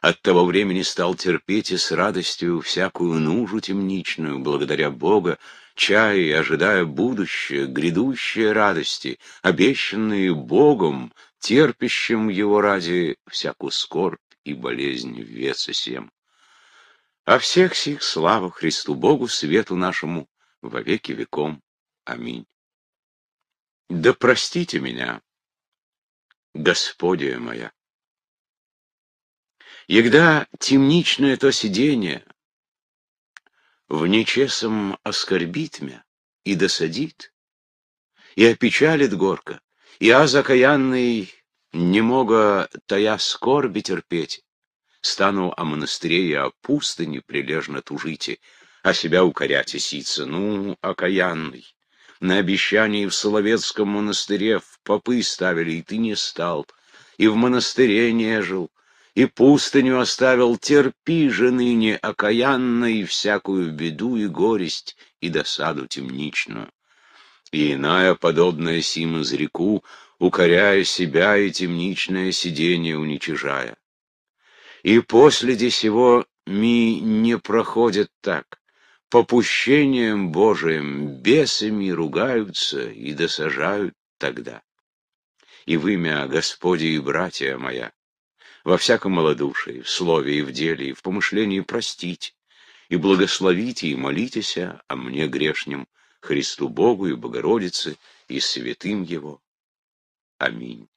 S1: От того времени стал терпеть и с радостью всякую нужу темничную, благодаря Бога, чая ожидая будущее, грядущее радости, обещанные Богом, терпящим его ради всякую скорбь и болезнь в веце сем. О всех сих слава Христу Богу, свету нашему, во веки веком. Аминь. Да простите меня, Господия моя. Егда темничное то сидение в нечесом оскорбит мя и досадит, и опечалит горко, и аз окаянный немого тая скорби терпеть, стану о монастыре и о пустыне прилежно тужите, а себя укорять и ситься, ну, окаянный. На обещании в Соловецком монастыре в попы ставили, и ты не стал, и в монастыре не жил, и пустыню оставил, терпи же ныне окаянно и всякую беду и горесть, и досаду темничную. И иная, подобная сим из реку, укоряя себя и темничное сидение уничижая. И после сего ми не проходит так попущением Божиим бесами ругаются и досажают тогда. И в имя Господи и братья моя, во всяком малодушии, в слове и в деле, и в помышлении простить, и благословите, и молитесь о мне грешнем, Христу Богу и Богородице, и святым Его. Аминь.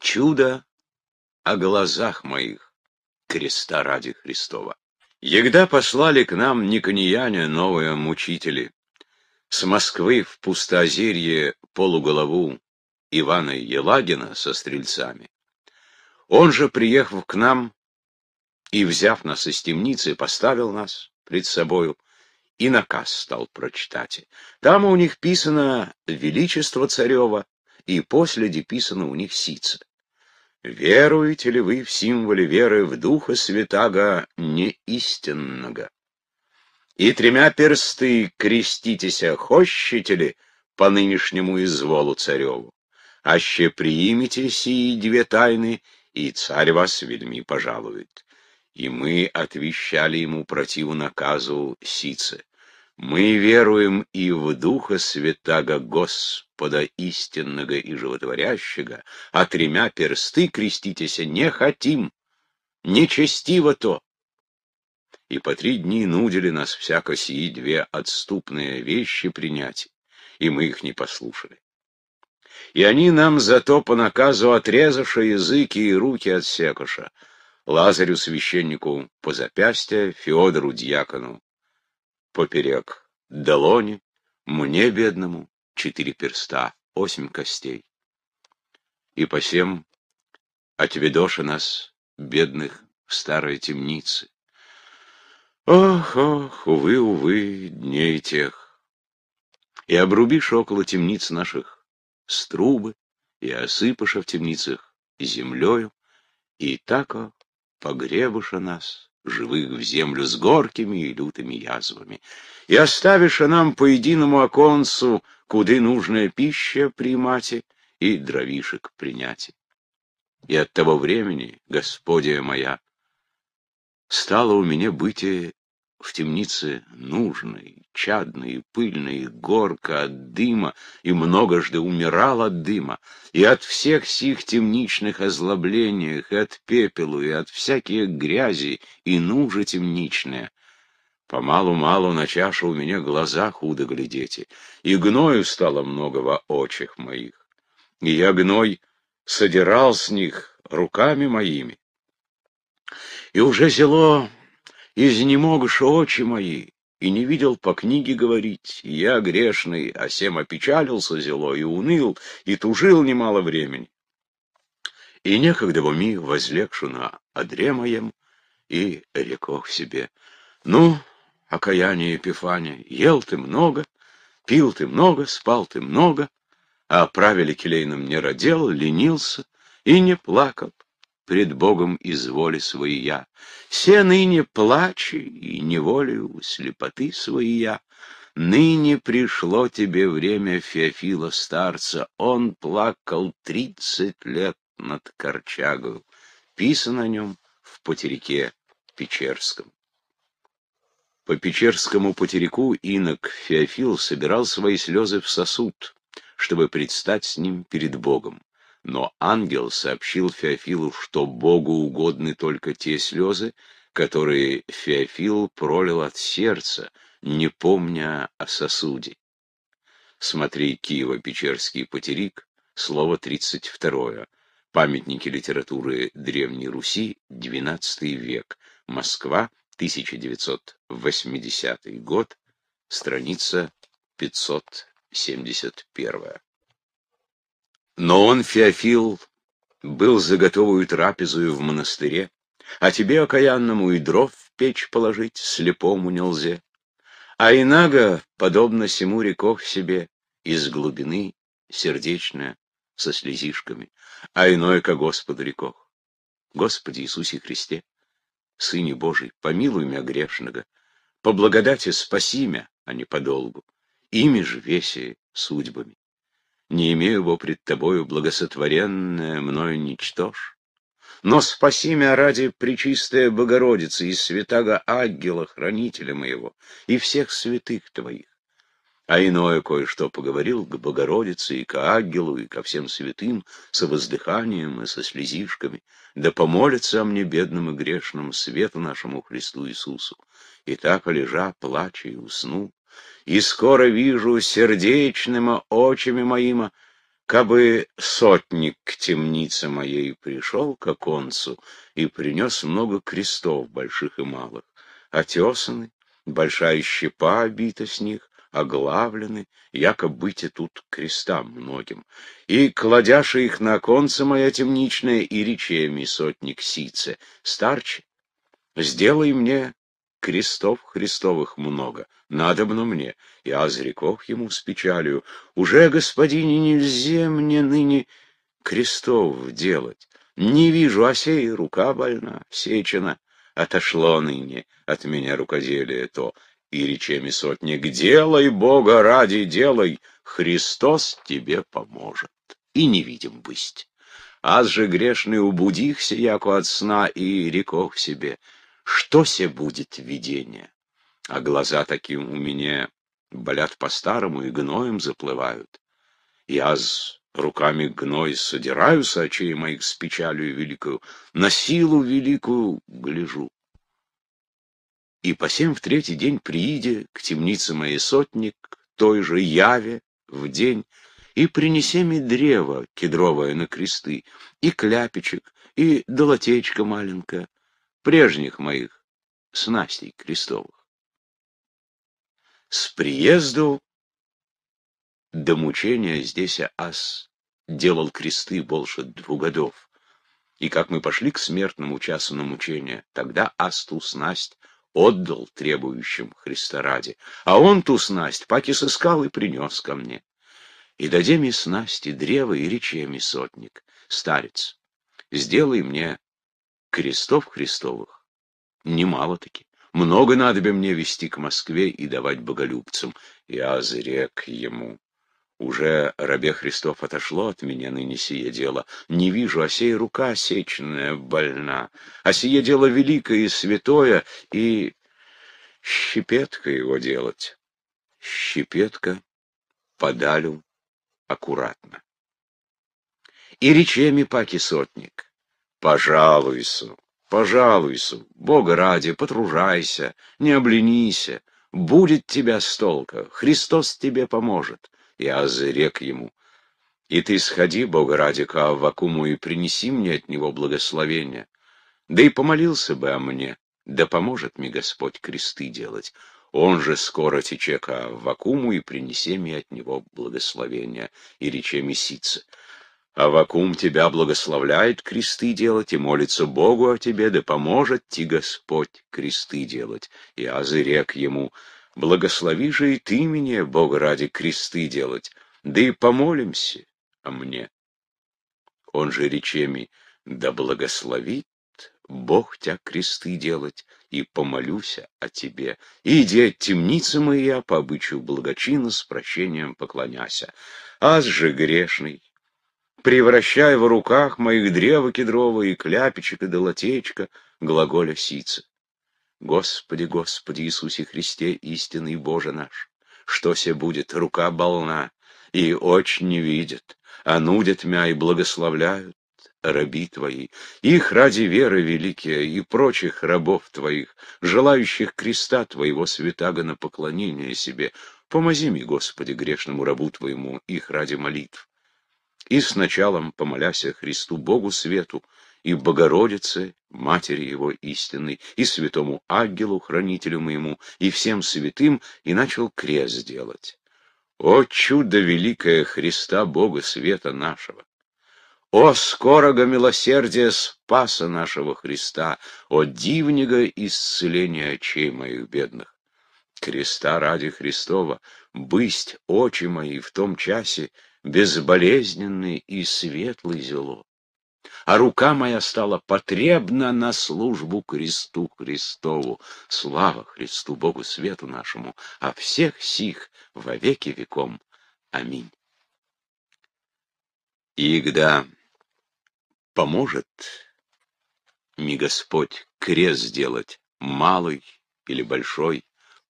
S1: Чудо о глазах моих, креста ради Христова. Егда послали к нам Никонияне новые мучители. С Москвы в пустоозерье полуголову Ивана Елагина со стрельцами. Он же, приехав к нам и, взяв нас из темницы, поставил нас пред собою и наказ стал прочитать. Там у них писано «Величество царева», и после писано у них «Сица» веруете ли вы в символе веры в Духа Святаго неистинного? И тремя персты креститесь, а хощите ли по нынешнему изволу цареву, аще приимите сии две тайны, и царь вас вельми пожалует. И мы отвещали ему противу наказу Сице. Мы веруем и в Духа Святаго Господа истинного и животворящего, а тремя персты креститеся не хотим, нечестиво то. И по три дни нудили нас всяко сии две отступные вещи принять, и мы их не послушали. И они нам зато по наказу отрезавши языки и руки от отсекоша, Лазарю священнику по запястье, Феодору дьякону поперек долони, мне, бедному, четыре перста, восемь костей. И по сем отведоши нас, бедных, в старой темнице. Ох, ох, увы, увы, дней тех. И обрубишь около темниц наших струбы, и осыпаша в темницах землею, и тако погребуша нас живых в землю с горкими и лютыми язвами. И оставишь нам по единому оконцу, куды нужная пища примати и дровишек принять. И от того времени, Господия моя, стало у меня бытие в темнице нужной, чадной и пыльной, горка от дыма, и многожды умирал от дыма, и от всех сих темничных озлоблениях, и от пепелу, и от всяких грязи, и нужа темничная. Помалу-малу на чашу у меня глаза худо глядите, и гною стало много во очах моих. И я гной содирал с них руками моими. И уже зело изнемогши очи мои, и не видел по книге говорить. И я грешный, а сем опечалился зело, и уныл, и тужил немало времени. И некогда в уми возлегшу на одре моем и рекох себе. Ну, окаяние Епифания, ел ты много, пил ты много, спал ты много, а правили келейным не родил, ленился и не плакал пред Богом из воли свои я. Все ныне плачи и неволею слепоты свои я. Ныне пришло тебе время Феофила старца. Он плакал тридцать лет над Корчагою. Писано о нем в потерике Печерском. По Печерскому потерику инок Феофил собирал свои слезы в сосуд, чтобы предстать с ним перед Богом но ангел сообщил Феофилу, что Богу угодны только те слезы, которые Феофил пролил от сердца, не помня о сосуде. Смотри Киево-Печерский потерик, слово 32 Памятники литературы Древней Руси, XII век, Москва, 1980 год, страница 571. Но он, Феофил, был за трапезую в монастыре, а тебе, окаянному, и дров в печь положить слепому нельзя. А инаго, подобно сему реков себе, из глубины сердечная, со слезишками, а иное ко Господу реков. Господи Иисусе Христе, Сыне Божий, помилуй меня грешного, по благодати спаси меня, а не подолгу, ими же весе судьбами не имею его пред тобою, благосотворенное мною ничтож. Но спаси меня ради Пречистая Богородица и святаго Ангела, хранителя моего, и всех святых твоих. А иное кое-что поговорил к Богородице и к Ангелу, и ко всем святым, со воздыханием и со слезишками, да помолится о мне бедным и грешным свету нашему Христу Иисусу. И так, лежа, плача и усну, и скоро вижу сердечным очами моима, Кабы сотник к темнице моей пришел к оконцу и принес много крестов больших и малых, отесаны, большая щепа обита с них, оглавлены, якобы быть и тут крестам многим. И, кладяши их на оконце моя темничная, и речеми сотник сице, старче, сделай мне крестов Христовых много, надобно мне, и Азряков ему с печалью. Уже, господине, нельзя мне ныне крестов делать. Не вижу, а сей рука больна, сечена. Отошло ныне от меня рукоделие то. И речами сотник, делай, Бога ради, делай, Христос тебе поможет. И не видим бысть. Аз же грешный убудихся яко от сна и реков себе — что се будет видение? А глаза таким у меня болят по-старому и гноем заплывают. Я с руками гной содираю с очей моих с печалью великую, на силу великую гляжу. И по сем в третий день прииде к темнице моей сотник, той же яве в день, и принесе мне древо кедровое на кресты, и кляпичек, и долотечко маленькое, прежних моих снастей крестовых. С приезду до мучения здесь ас делал кресты больше двух годов. И как мы пошли к смертному часу на мучение, тогда ас ту снасть отдал требующим Христа ради, а он ту снасть паки сыскал и принес ко мне. И дадеми снасти и древо, и речеми сотник, старец, сделай мне крестов Христовых немало-таки. Много надо бы мне вести к Москве и давать боголюбцам. Я зрек ему. Уже рабе Христов отошло от меня ныне сие дело. Не вижу, а сей рука сечная больна. А сие дело великое и святое, и щепетка его делать. Щепетка подалю аккуратно. И речеми паки сотник — Пожалуйся, пожалуйся, Бога ради, потружайся, не обленися. Будет тебя с толка, Христос тебе поможет. И Азы ему, и ты сходи, Бога ради, к Аввакуму и принеси мне от него благословение. Да и помолился бы о мне, да поможет мне Господь кресты делать. Он же скоро тече к Аввакуму и принеси мне от него благословение. И рече месице. А вакуум тебя благословляет кресты делать и молится Богу о тебе, да поможет ти Господь кресты делать. И азы рек ему, благослови же и ты меня, Бог ради, кресты делать, да и помолимся о мне. Он же речеми, да благословит Бог тебя кресты делать, и помолюся о тебе. Иди от темницы моя, по обычаю благочина, с прощением поклоняся. Аз же грешный, превращая в руках моих древо кедровое и кляпичек, и долотечка, глаголя сица. Господи, Господи Иисусе Христе, истинный Боже наш, что се будет, рука болна, и очень не видит, а нудят мя и благословляют раби твои, их ради веры великие и прочих рабов твоих, желающих креста твоего святаго на поклонение себе, помози мне, Господи, грешному рабу твоему, их ради молитв и с началом помоляся Христу Богу Свету, и Богородице, Матери Его истинной, и святому ангелу, хранителю моему, и всем святым, и начал крест делать. О чудо великое Христа Бога Света нашего! О скорого милосердия Спаса нашего Христа! О дивнего исцеления очей моих бедных! Креста ради Христова, бысть очи мои в том часе, безболезненный и светлый зело. А рука моя стала потребна на службу кресту Христову. Слава Христу Богу Свету нашему, а всех сих во веки веком. Аминь. Игда поможет ми Господь крест сделать малый или большой,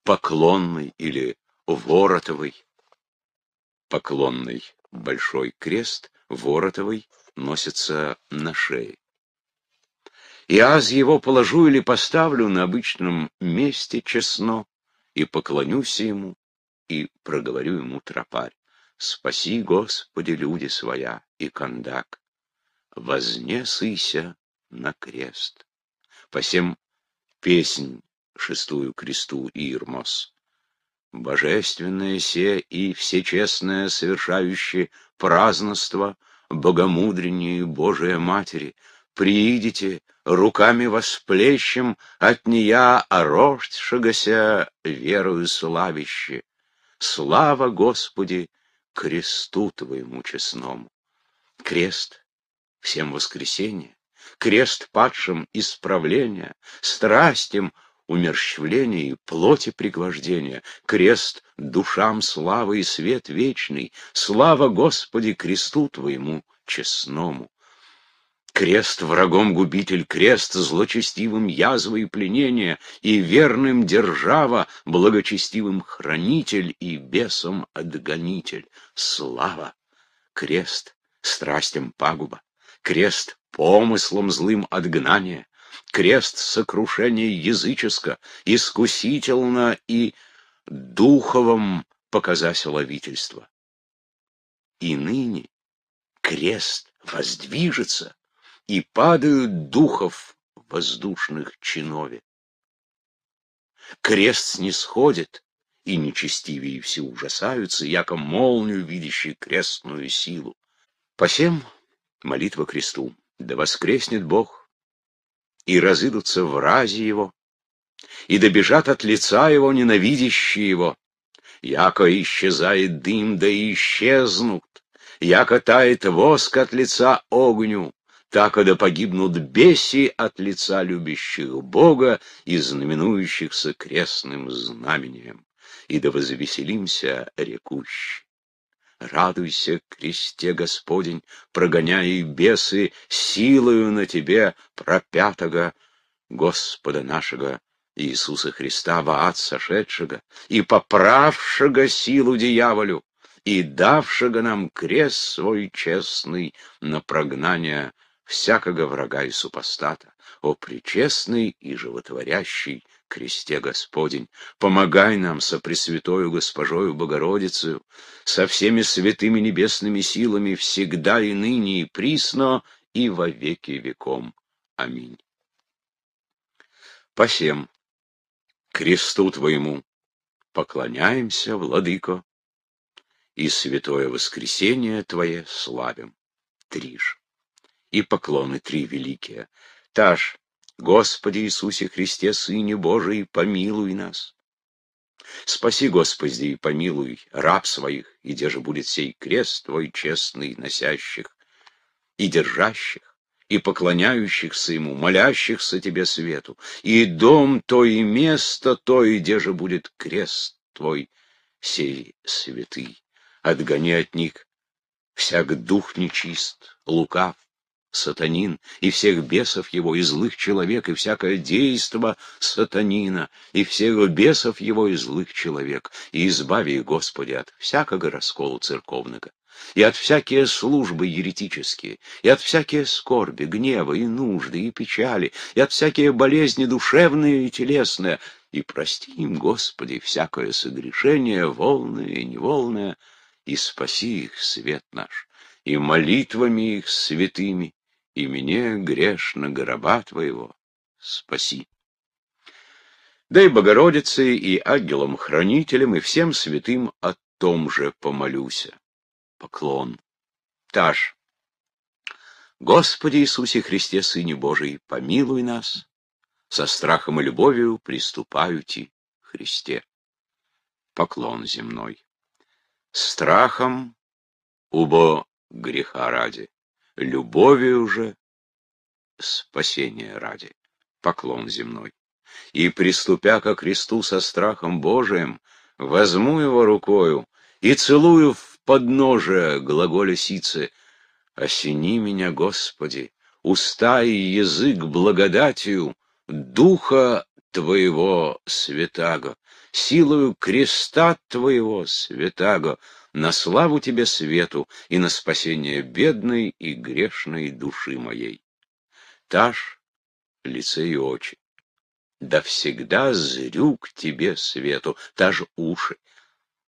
S1: поклонный или воротовый, поклонный Большой крест, воротовый, носится на шее. И аз его положу или поставлю на обычном месте честно, и поклонюсь ему, и проговорю ему тропарь. Спаси, Господи, люди своя, и кондак, вознесыся на крест. Посем песнь шестую кресту Ирмос божественное се и всечестное совершающее праздноство богомудреннее Божия Матери, приидите, руками восплещем, от нея ороштшегося верою славище. Слава Господи, кресту Твоему честному. Крест всем воскресенье, крест падшим исправления, страстям умерщвление и плоти пригвождение, крест душам славы и свет вечный, слава Господи кресту Твоему честному. Крест врагом губитель, крест злочестивым язва и пленение, и верным держава, благочестивым хранитель и бесом отгонитель. Слава! Крест страстям пагуба, крест помыслом злым отгнания, крест сокрушения языческо, искусительно и духовом показась ловительство. И ныне крест воздвижется, и падают духов воздушных чинове. Крест снисходит, и нечестивые все ужасаются, яко молнию, видящий крестную силу. Посем молитва кресту. Да воскреснет Бог и разыдутся разе его, и добежат от лица его ненавидящие его. Яко исчезает дым, да исчезнут, яко тает воск от лица огню, тако да погибнут беси от лица любящих Бога и знаменующихся крестным знамением, и да возвеселимся рекущи. Радуйся, кресте Господень, прогоняя и бесы, силою на тебе пропятого Господа нашего Иисуса Христа во ад сошедшего и поправшего силу дьяволю и давшего нам крест свой честный на прогнание всякого врага и супостата, о пречестный и животворящий кресте Господень, помогай нам со Пресвятою Госпожою Богородицею, со всеми святыми небесными силами, всегда и ныне, и присно, и во веки веком. Аминь. По всем кресту Твоему поклоняемся, Владыко, и святое воскресение Твое славим. Триж. И поклоны три великие. Таш, Господи Иисусе Христе, Сыне Божий, помилуй нас. Спаси, Господи, и помилуй раб своих, и где же будет сей крест Твой честный, носящих и держащих, и поклоняющихся Ему, молящихся Тебе свету, и дом то, и место то, и где же будет крест Твой, сей святый. Отгони от них всяк дух нечист, лукав, сатанин, и всех бесов его, и злых человек, и всякое действо сатанина, и всех бесов его, и злых человек, и избави Господи, от всякого раскола церковного, и от всякие службы еретические, и от всякие скорби, гнева, и нужды, и печали, и от всякие болезни душевные и телесные, и прости им, Господи, всякое согрешение, волное и неволное, и спаси их, свет наш, и молитвами их святыми, и мне грешно гроба твоего спаси. Да и Богородице, и ангелам-хранителям, и всем святым о том же помолюся. Поклон. Таш. Господи Иисусе Христе, Сыне Божий, помилуй нас. Со страхом и любовью приступаю ти, Христе. Поклон земной. Страхом, убо греха ради любови уже, спасения ради, поклон земной. И, приступя ко кресту со страхом Божиим, возьму его рукою и целую в подножие глаголя сицы «Осени меня, Господи, уста и язык благодатью, духа Твоего святаго, силою креста Твоего святаго, на славу тебе свету и на спасение бедной и грешной души моей. Таш, лице и очи. Да всегда зрю к тебе свету, таж уши.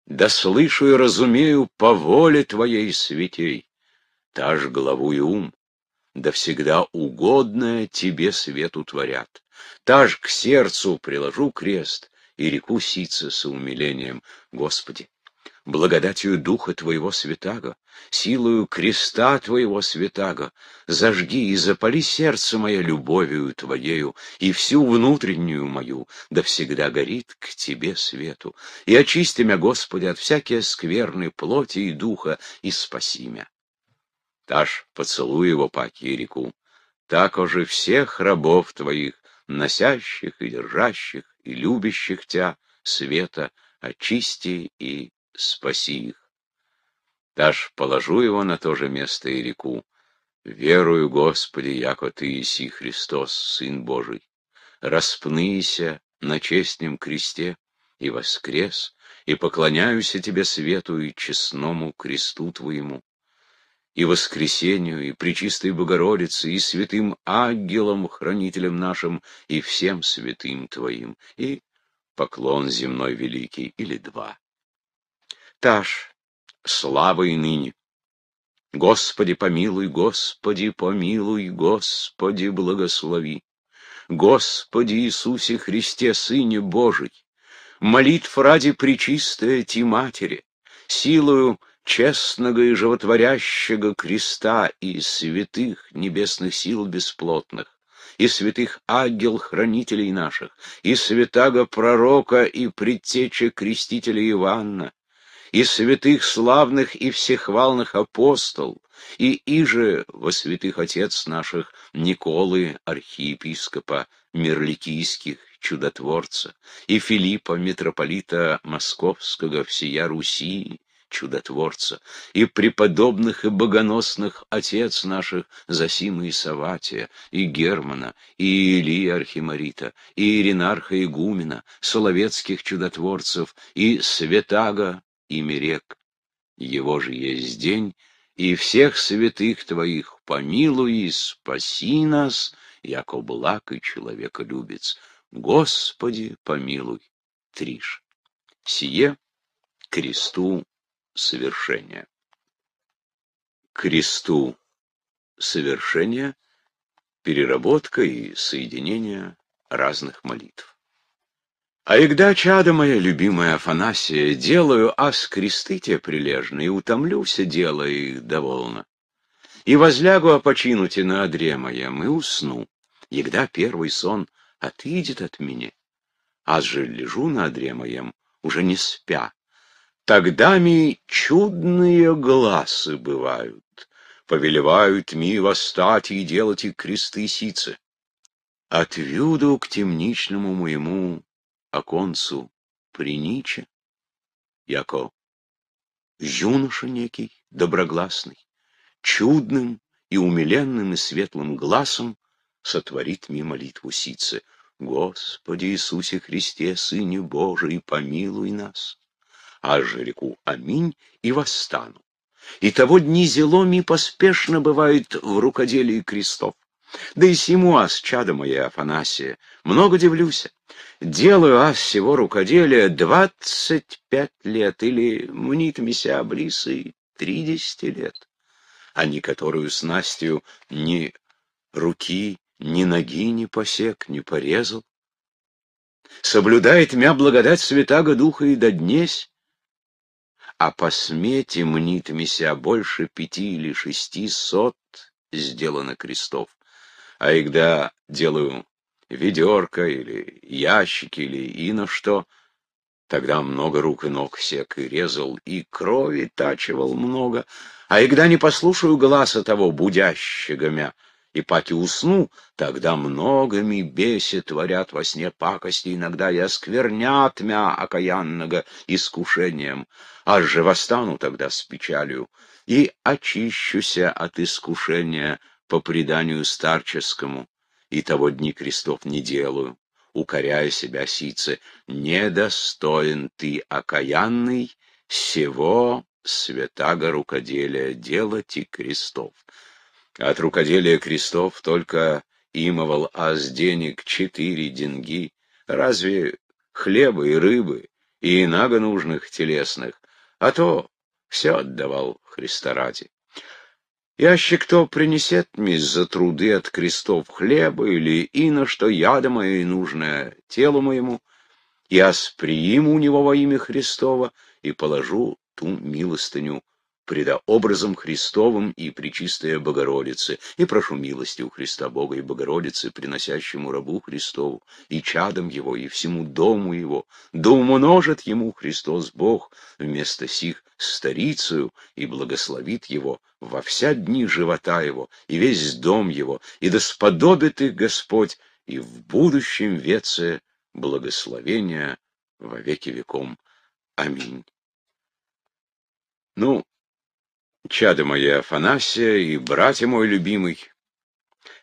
S1: Да слышу и разумею по воле твоей светей, таж главу и ум. Да всегда угодное тебе свету творят. Таж к сердцу приложу крест и реку сица со умилением. Господи, благодатью Духа Твоего Святаго, силою креста Твоего Святаго, зажги и запали сердце мое любовью Твоею, и всю внутреннюю мою, да всегда горит к Тебе свету. И очисти меня Господи, от всякие скверны плоти и духа, и спаси мя. Таш, поцелуй его паки и реку, так уже всех рабов Твоих, носящих и держащих и любящих Тя, света, очисти и спаси их. Даж положу его на то же место и реку. Верую, Господи, яко Ты еси Христос, Сын Божий. Распнися на честнем кресте и воскрес, и поклоняюсь Тебе свету и честному кресту Твоему, и воскресению, и пречистой Богородице, и святым ангелам, хранителям нашим, и всем святым Твоим, и поклон земной великий или два. Эрмитаж, слава и ныне. Господи, помилуй, Господи, помилуй, Господи, благослови. Господи Иисусе Христе, Сыне Божий, молитв ради причистая Ти Матери, силою честного и животворящего креста и святых небесных сил бесплотных, и святых ангел-хранителей наших, и святаго пророка и предтеча крестителя Иоанна, и святых славных и всехвалных апостол, и иже во святых отец наших Николы, архиепископа Мерликийских, чудотворца, и Филиппа, митрополита Московского всея Руси, чудотворца, и преподобных и богоносных отец наших Зосима и Саватия, и Германа, и Илии Архимарита, и Иринарха Игумена, Соловецких чудотворцев, и Святаго имя рек. Его же есть день, и всех святых твоих помилуй спаси нас, яко благ и человеколюбец. Господи, помилуй, Триш. Сие кресту совершения. Кресту совершения, переработка и соединение разных молитв. А игда, чада моя, любимая Афанасия, делаю а скресты те прилежные, и утомлюся, делая их довольно. И возлягу опочинуте а на одре моем, и усну. Егда первый сон отыдет от меня. Аз же лежу на одре моем, уже не спя. Тогда ми чудные глазы бывают, повелевают ми восстать и делать и кресты сицы. Отвюду к темничному моему оконцу приніче, яко юноша некий, доброгласный, чудным и умиленным и светлым глазом сотворит мне молитву сицы. Господи Иисусе Христе, Сыне Божий, помилуй нас. Аж реку аминь и восстану. И того дни зеломи поспешно бывают в рукоделии крестов. Да и сему аз, чада моя Афанасия, много дивлюся. Делаю аз всего рукоделия двадцать пять лет, или, мнит мися блисы, тридесяти лет, а не которую с Настью ни руки, ни ноги не посек, не порезал. Соблюдает мя благодать святаго духа и доднесь, а по смете мнит мися больше пяти или шести сот сделано крестов а когда делаю ведерко или ящики или и на что. Тогда много рук и ног сек и резал, и крови тачивал много. А когда не послушаю глаза того будящего мя, и паки усну, тогда многими беси творят во сне пакости, иногда и осквернят мя окаянного искушением, аж же восстану тогда с печалью и очищуся от искушения по преданию старческому, и того дни крестов не делаю, укоряя себя сице, недостоин ты, окаянный, всего святаго рукоделия делать и крестов. От рукоделия крестов только имовал аз денег четыре деньги, разве хлеба и рыбы, и инаго нужных телесных, а то все отдавал Христа ради. Яще кто принесет мне за труды от крестов хлеба или ино, что яда мое и нужное телу моему, я сприиму у него во имя Христова и положу ту милостыню предообразом Христовым и Пречистая Богородицы, и прошу милости у Христа Бога и Богородицы, приносящему рабу Христову, и чадом его, и всему дому его, да умножит ему Христос Бог вместо сих старицею и благословит его во вся дни живота его, и весь дом его, и да сподобит их Господь, и в будущем веце благословения во веки веком. Аминь. Ну, чадо мое Афанасия и братья мой любимый,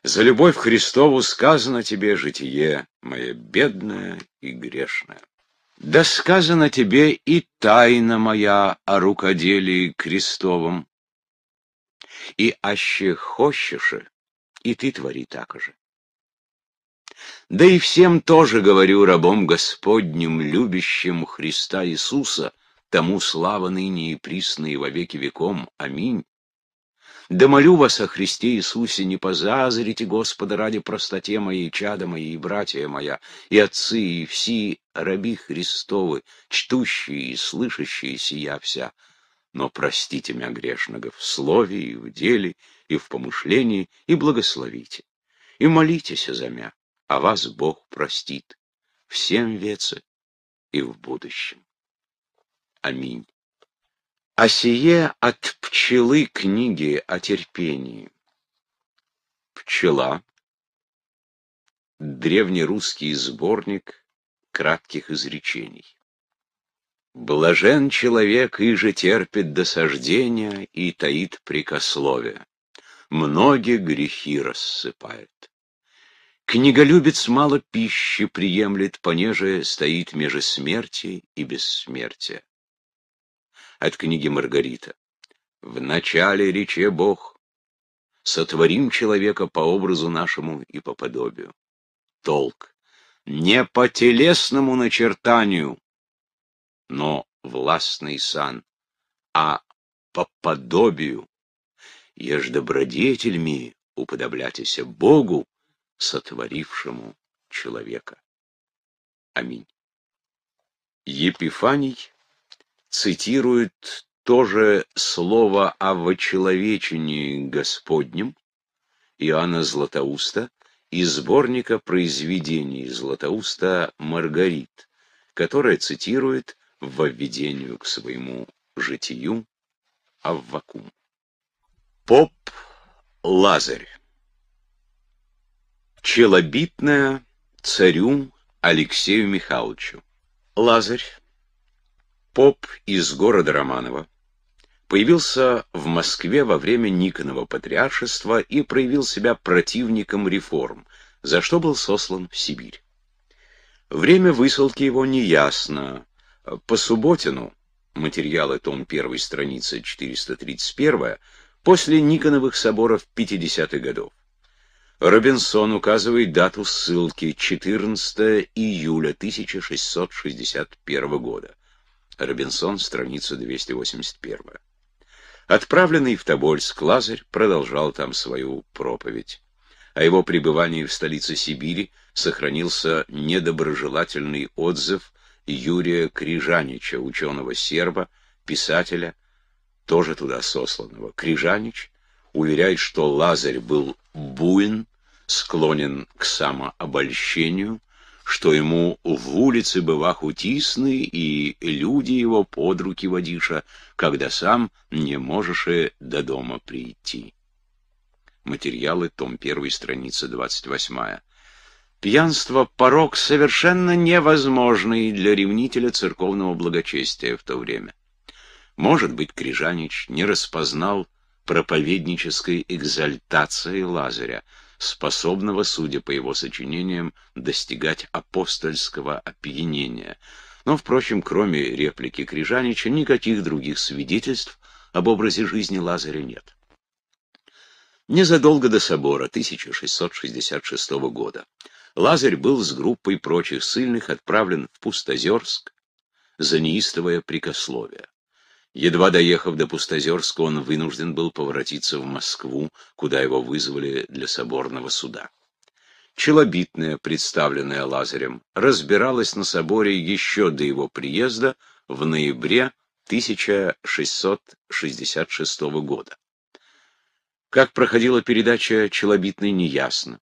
S1: за любовь Христову сказано тебе житие, мое бедное и грешное. Да сказано тебе и тайна моя о рукоделии крестовом. И аще хочешь, и ты твори так же. Да и всем тоже говорю рабом Господним, любящим Христа Иисуса, тому слава ныне и присно и во веки веком. Аминь. Да молю вас о Христе Иисусе, не позазрите Господа ради простоте моей, чада моей, и братья моя, и отцы, и все раби Христовы, чтущие и слышащие сия вся. Но простите меня грешного в слове и в деле, и в помышлении, и благословите. И молитесь за меня, а вас Бог простит всем веце и в будущем. Аминь. А сие от пчелы книги о терпении. Пчела. Древнерусский сборник кратких изречений. Блажен человек, и же терпит досаждения и таит прикословие. Многие грехи рассыпает. Книголюбец мало пищи приемлет, понеже стоит меже смерти и бессмертия от книги Маргарита. «В начале рече Бог, сотворим человека по образу нашему и по подобию». Толк. Не по телесному начертанию, но властный сан, а по подобию. Еж добродетельми уподобляйтесь Богу, сотворившему человека. Аминь. Епифаний цитирует тоже слово о вочеловечении Господнем Иоанна Златоуста из сборника произведений Златоуста «Маргарит», которая цитирует «Введению к своему житию Аввакум». Поп Лазарь Челобитная царю Алексею Михайловичу Лазарь Поп из города Романова появился в Москве во время Никонова патриаршества и проявил себя противником реформ, за что был сослан в Сибирь. Время высылки его неясно. По субботину, материалы том 1 страница 431, после Никоновых соборов 50-х годов. Робинсон указывает дату ссылки 14 июля 1661 года. Робинсон, страница 281. Отправленный в Тобольск Лазарь продолжал там свою проповедь. О его пребывании в столице Сибири сохранился недоброжелательный отзыв Юрия Крижанича, ученого-серба, писателя, тоже туда сосланного. Крижанич уверяет, что Лазарь был буин, склонен к самообольщению, что ему в улице бывах утисны, и люди его под руки водиша, когда сам не можешь и до дома прийти. Материалы, том 1, страница 28. Пьянство — порог совершенно невозможный для ревнителя церковного благочестия в то время. Может быть, Крижанич не распознал проповеднической экзальтации Лазаря, способного, судя по его сочинениям, достигать апостольского опьянения. Но, впрочем, кроме реплики Крижанича, никаких других свидетельств об образе жизни Лазаря нет. Незадолго до собора 1666 года Лазарь был с группой прочих сильных отправлен в Пустозерск за неистовое прикословие. Едва доехав до Пустозерска, он вынужден был поворотиться в Москву, куда его вызвали для соборного суда. Челобитная, представленная Лазарем, разбиралась на соборе еще до его приезда в ноябре 1666 года. Как проходила передача «Челобитной» неясно.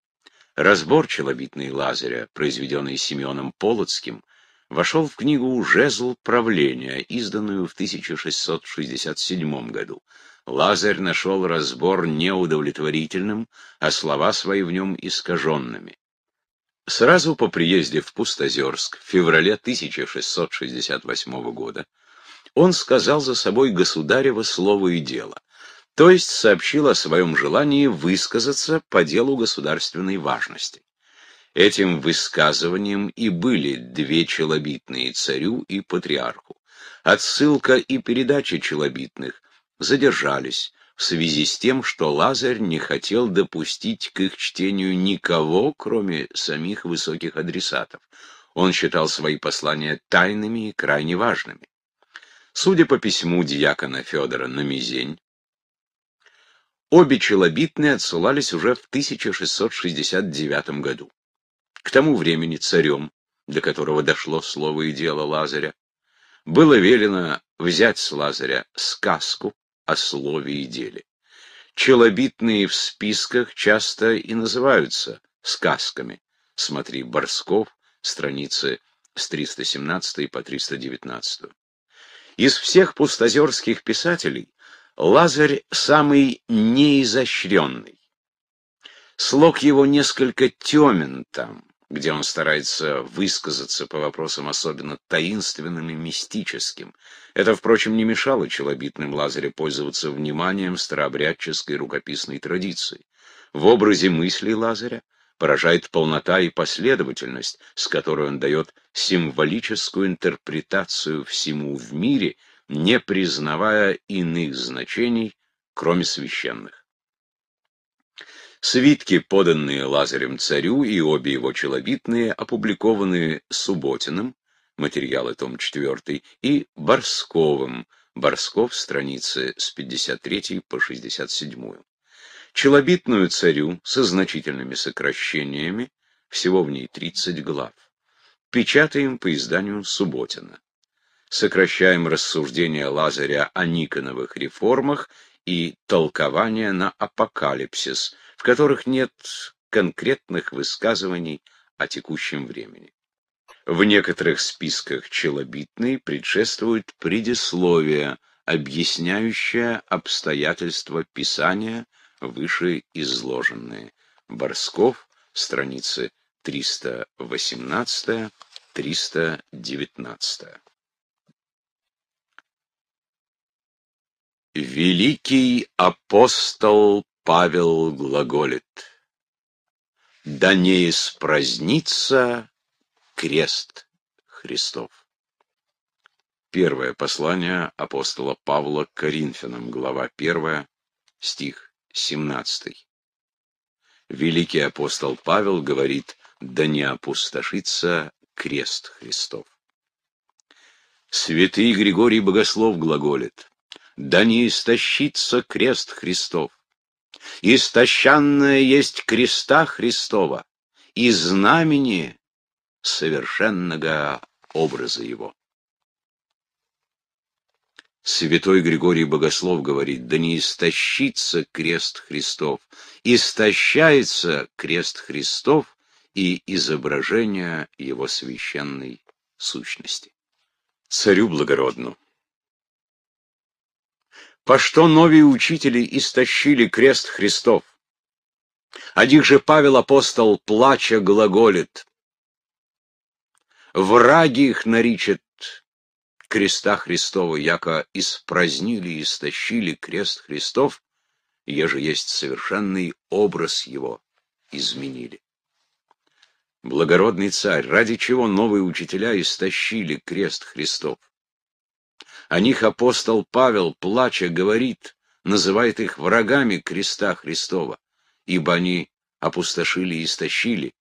S1: Разбор «Челобитной» Лазаря, произведенный Семеном Полоцким, вошел в книгу «Жезл правления», изданную в 1667 году. Лазарь нашел разбор неудовлетворительным, а слова свои в нем искаженными. Сразу по приезде в Пустозерск в феврале 1668 года он сказал за собой государево слово и дело, то есть сообщил о своем желании высказаться по делу государственной важности. Этим высказыванием и были две челобитные царю и патриарху. Отсылка и передача челобитных задержались в связи с тем, что Лазарь не хотел допустить к их чтению никого, кроме самих высоких адресатов. Он считал свои послания тайными и крайне важными. Судя по письму диакона Федора на мизень, обе челобитные отсылались уже в 1669 году к тому времени царем, до которого дошло слово и дело Лазаря, было велено взять с Лазаря сказку о слове и деле. Челобитные в списках часто и называются сказками. Смотри Борсков, страницы с 317 по 319. Из всех пустозерских писателей Лазарь самый неизощренный. Слог его несколько темен там, где он старается высказаться по вопросам особенно таинственным и мистическим. Это, впрочем, не мешало челобитным Лазаря пользоваться вниманием старообрядческой рукописной традиции. В образе мыслей Лазаря поражает полнота и последовательность, с которой он дает символическую интерпретацию всему в мире, не признавая иных значений, кроме священных. Свитки, поданные Лазарем царю и обе его челобитные, опубликованные Субботиным, материалы том 4, и Борсковым, Борсков, страницы с 53 по 67. Челобитную царю со значительными сокращениями, всего в ней 30 глав. Печатаем по изданию Субботина. Сокращаем рассуждения Лазаря о Никоновых реформах и толкование на апокалипсис – в которых нет конкретных высказываний о текущем времени. В некоторых списках челобитной предшествует предисловие, объясняющее обстоятельства писания, выше изложенные. Борсков, страницы 318-319. Великий апостол Павел глаголит «Да не испразнится крест Христов». Первое послание апостола Павла к Коринфянам, глава 1, стих 17. Великий апостол Павел говорит «Да не опустошится крест Христов». Святый Григорий Богослов глаголит «Да не истощится крест Христов» истощанная есть креста Христова и знамени совершенного образа его. Святой Григорий Богослов говорит, да не истощится крест Христов, истощается крест Христов и изображение его священной сущности. Царю благородному! по что новые учителі истощили крест Христов. О же Павел апостол плача глаголит. Враги их наричат креста Христова, яко испразнили и истощили крест Христов, еже есть совершенный образ его изменили. Благородный царь, ради чего новые учителя истощили крест Христов? О них апостол Павел, плача, говорит, называет их врагами креста Христова, ибо они опустошили и истощили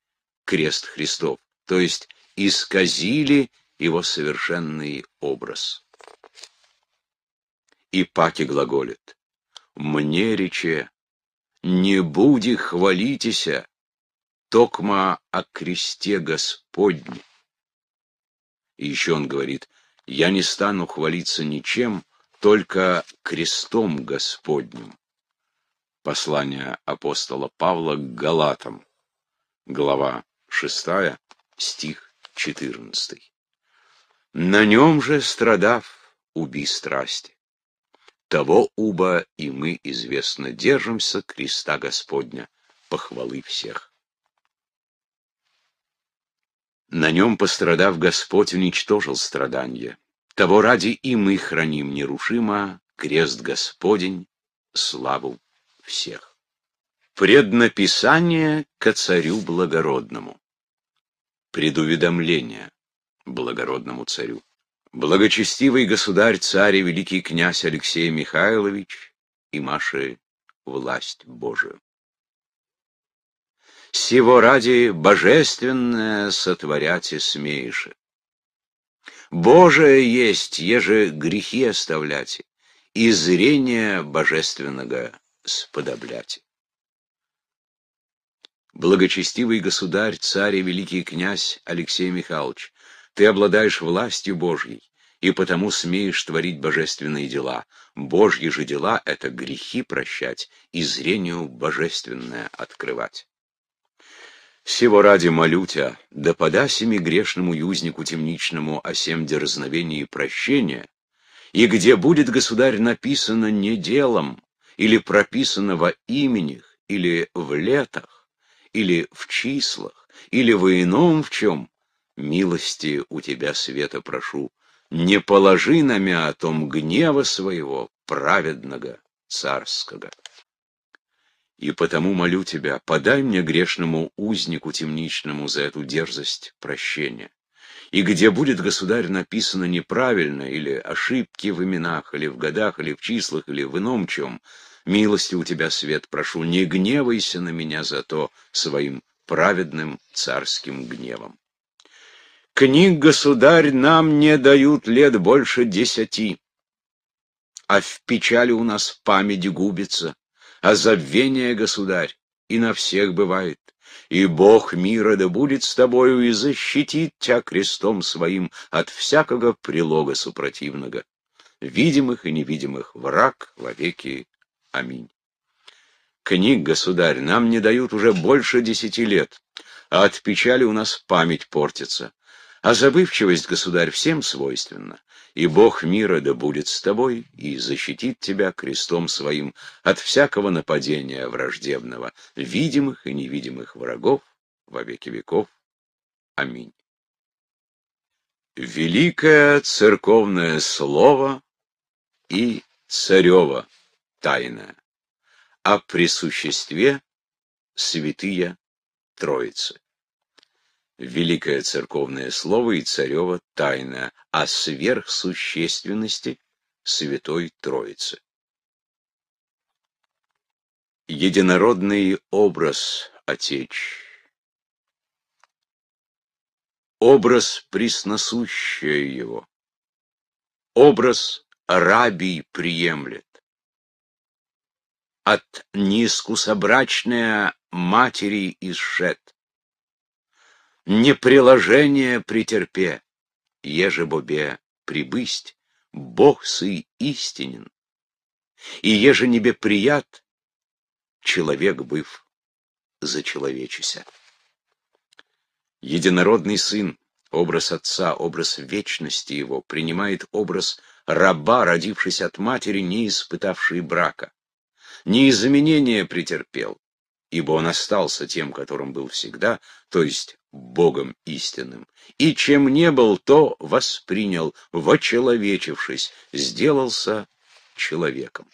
S1: крест Христов, то есть исказили его совершенный образ. И Паки глаголит, «Мне рече, не буди хвалитеся, токма о кресте Господне». И еще он говорит, я не стану хвалиться ничем, только крестом Господним. Послание апостола Павла к Галатам, глава 6, стих 14. На нем же, страдав, уби страсти. Того уба и мы известно держимся креста Господня, похвалы всех. На нем, пострадав Господь, уничтожил страдания. Того ради и мы храним нерушимо крест Господень, славу всех. Преднаписание ко царю благородному. Предуведомление благородному царю. Благочестивый государь, царь и великий князь Алексей Михайлович и Маше власть Божию сего ради божественное сотворяти смеешь. Божие есть, еже грехи оставляйте, и зрение божественного сподобляйте. Благочестивый государь, царь и великий князь Алексей Михайлович, ты обладаешь властью Божьей, и потому смеешь творить божественные дела. Божьи же дела — это грехи прощать и зрению божественное открывать. Всего ради молю тебя, да подаси грешному юзнику темничному о сем дерзновении и прощения, и где будет, государь, написано не делом, или прописано во именях, или в летах, или в числах, или во ином в чем, милости у тебя, света, прошу, не положи на мя о том гнева своего праведного царского. И потому молю тебя, подай мне грешному узнику темничному за эту дерзость прощения. И где будет, государь, написано неправильно, или ошибки в именах, или в годах, или в числах, или в ином чем, милости у тебя, свет, прошу, не гневайся на меня за то своим праведным царским гневом. Книг, государь, нам не дают лет больше десяти, а в печали у нас память губится а забвение, государь, и на всех бывает. И Бог мира да будет с тобою и защитит тебя крестом своим от всякого прилога супротивного. Видимых и невидимых враг вовеки. Аминь. Книг, государь, нам не дают уже больше десяти лет, а от печали у нас память портится. А забывчивость, государь, всем свойственна и Бог мира да будет с тобой, и защитит тебя крестом своим от всякого нападения враждебного, видимых и невидимых врагов во веки веков. Аминь. Великое церковное слово и царева тайна о присуществе святые Троицы великое церковное слово и царева тайна о сверхсущественности Святой Троицы. Единородный образ Отечь Образ присносущая его, образ рабий приемлет. От неискусобрачная матери исшет, не неприложение претерпе, ежебобе прибысть, Бог сый истинен, и еже небе прият, человек быв за человечеся. Единородный сын, образ отца, образ вечности его, принимает образ раба, родившись от матери, не испытавший брака. Не изменения претерпел, ибо он остался тем, которым был всегда, то есть Богом истинным, и чем не был, то воспринял, вочеловечившись, сделался человеком.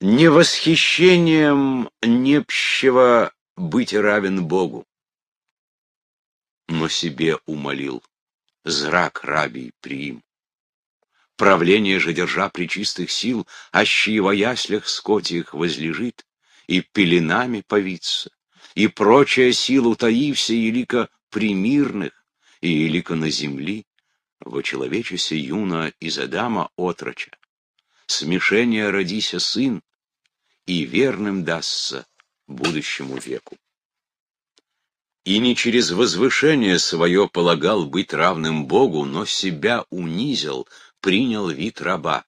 S1: Не восхищением небщего быть равен Богу, но себе умолил, зрак рабий приим. Правление же, держа при чистых сил, ащи во яслях скотиях возлежит и пеленами повится и прочая сила, утаився елика примирных и елика на земли, во человечесе юна из Адама отроча. Смешение родися сын, и верным дастся будущему веку. И не через возвышение свое полагал быть равным Богу, но себя унизил, принял вид раба.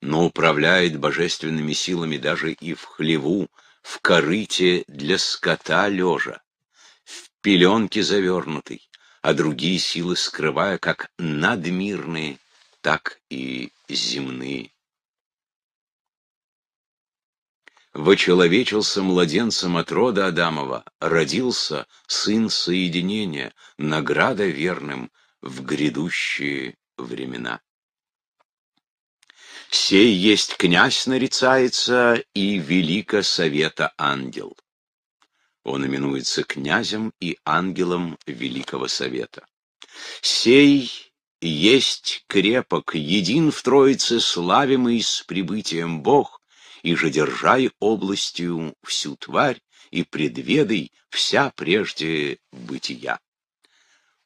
S1: Но управляет божественными силами даже и в хлеву, в корыте для скота лежа, в пеленке завернутый, а другие силы скрывая как надмирные, так и земные. Вочеловечился младенцем от рода Адамова, родился сын соединения, награда верным в грядущие времена сей есть князь нарицается и велика совета ангел. Он именуется князем и ангелом великого совета. Сей есть крепок, един в Троице, славимый с прибытием Бог, и же держай областью всю тварь и предведай вся прежде бытия.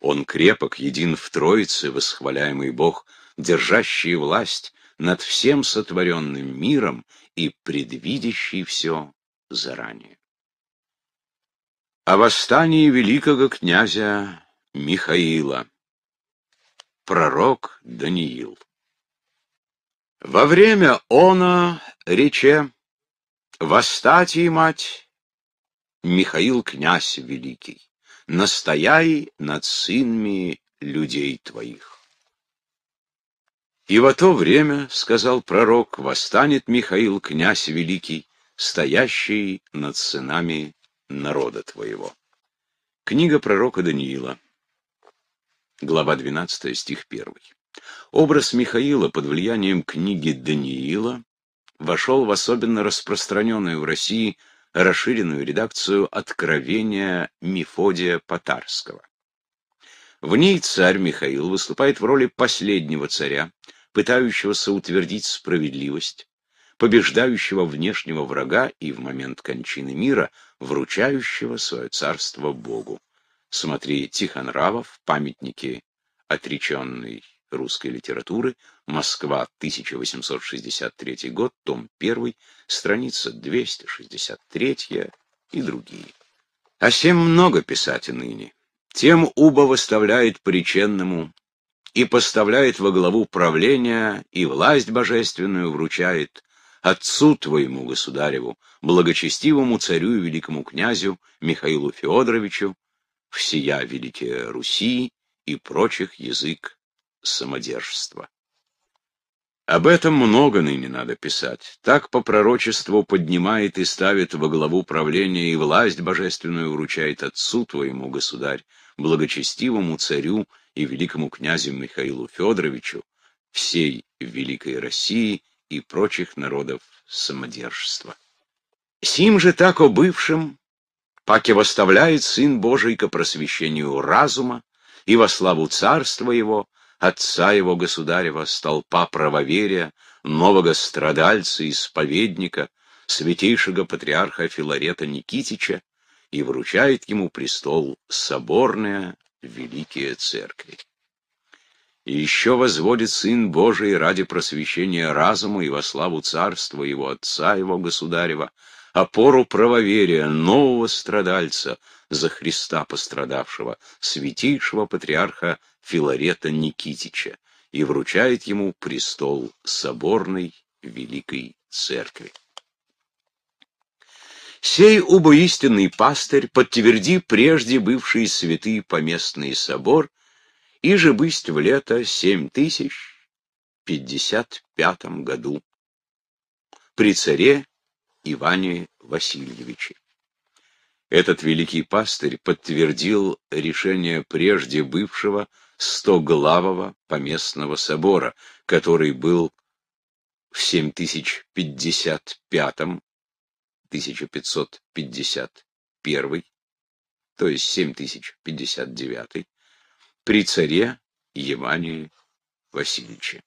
S1: Он крепок, един в Троице, восхваляемый Бог, держащий власть, над всем сотворенным миром и предвидящий все заранее. О восстании великого князя Михаила. Пророк Даниил. Во время она рече и мать, Михаил князь великий, настояй над сынами людей твоих». И во то время, — сказал пророк, — восстанет Михаил, князь великий, стоящий над сынами народа твоего. Книга пророка Даниила, глава 12, стих 1. Образ Михаила под влиянием книги Даниила вошел в особенно распространенную в России расширенную редакцию «Откровения Мефодия Потарского». В ней царь Михаил выступает в роли последнего царя, пытающегося утвердить справедливость, побеждающего внешнего врага и в момент кончины мира вручающего свое царство Богу. Смотри Тихонравов, памятники отреченной русской литературы, Москва, 1863 год, том 1, страница 263 и другие. А всем много писать и ныне. Тем убо выставляет приченному и поставляет во главу правления, и власть божественную вручает отцу твоему, государеву, благочестивому царю и великому князю Михаилу Федоровичу всея великие Руси и прочих язык самодержства. Об этом много ныне надо писать. Так по пророчеству поднимает и ставит во главу правления и власть божественную вручает отцу твоему, государь, благочестивому царю и великому князю Михаилу Федоровичу, всей Великой России и прочих народов самодержства. Сим же так о бывшем, паке восставляет Сын Божий ко просвещению разума и во славу царства его, отца его государева, столпа правоверия, нового страдальца, исповедника, святейшего патриарха Филарета Никитича, и вручает ему престол соборное великие церкви. И еще возводит Сын Божий ради просвещения разума и во славу царства его Отца, его Государева, опору правоверия, нового страдальца, за Христа пострадавшего, святейшего патриарха Филарета Никитича, и вручает ему престол соборной Великой Церкви. Сей убоистинный пастырь, подтверди прежде бывший святый поместный собор, и же бысть в лето 7055 году при царе Иване Васильевиче. Этот великий пастырь подтвердил решение прежде бывшего стоглавого поместного собора, который был в 7055 1551, то есть 7059, при царе Евании Васильевиче.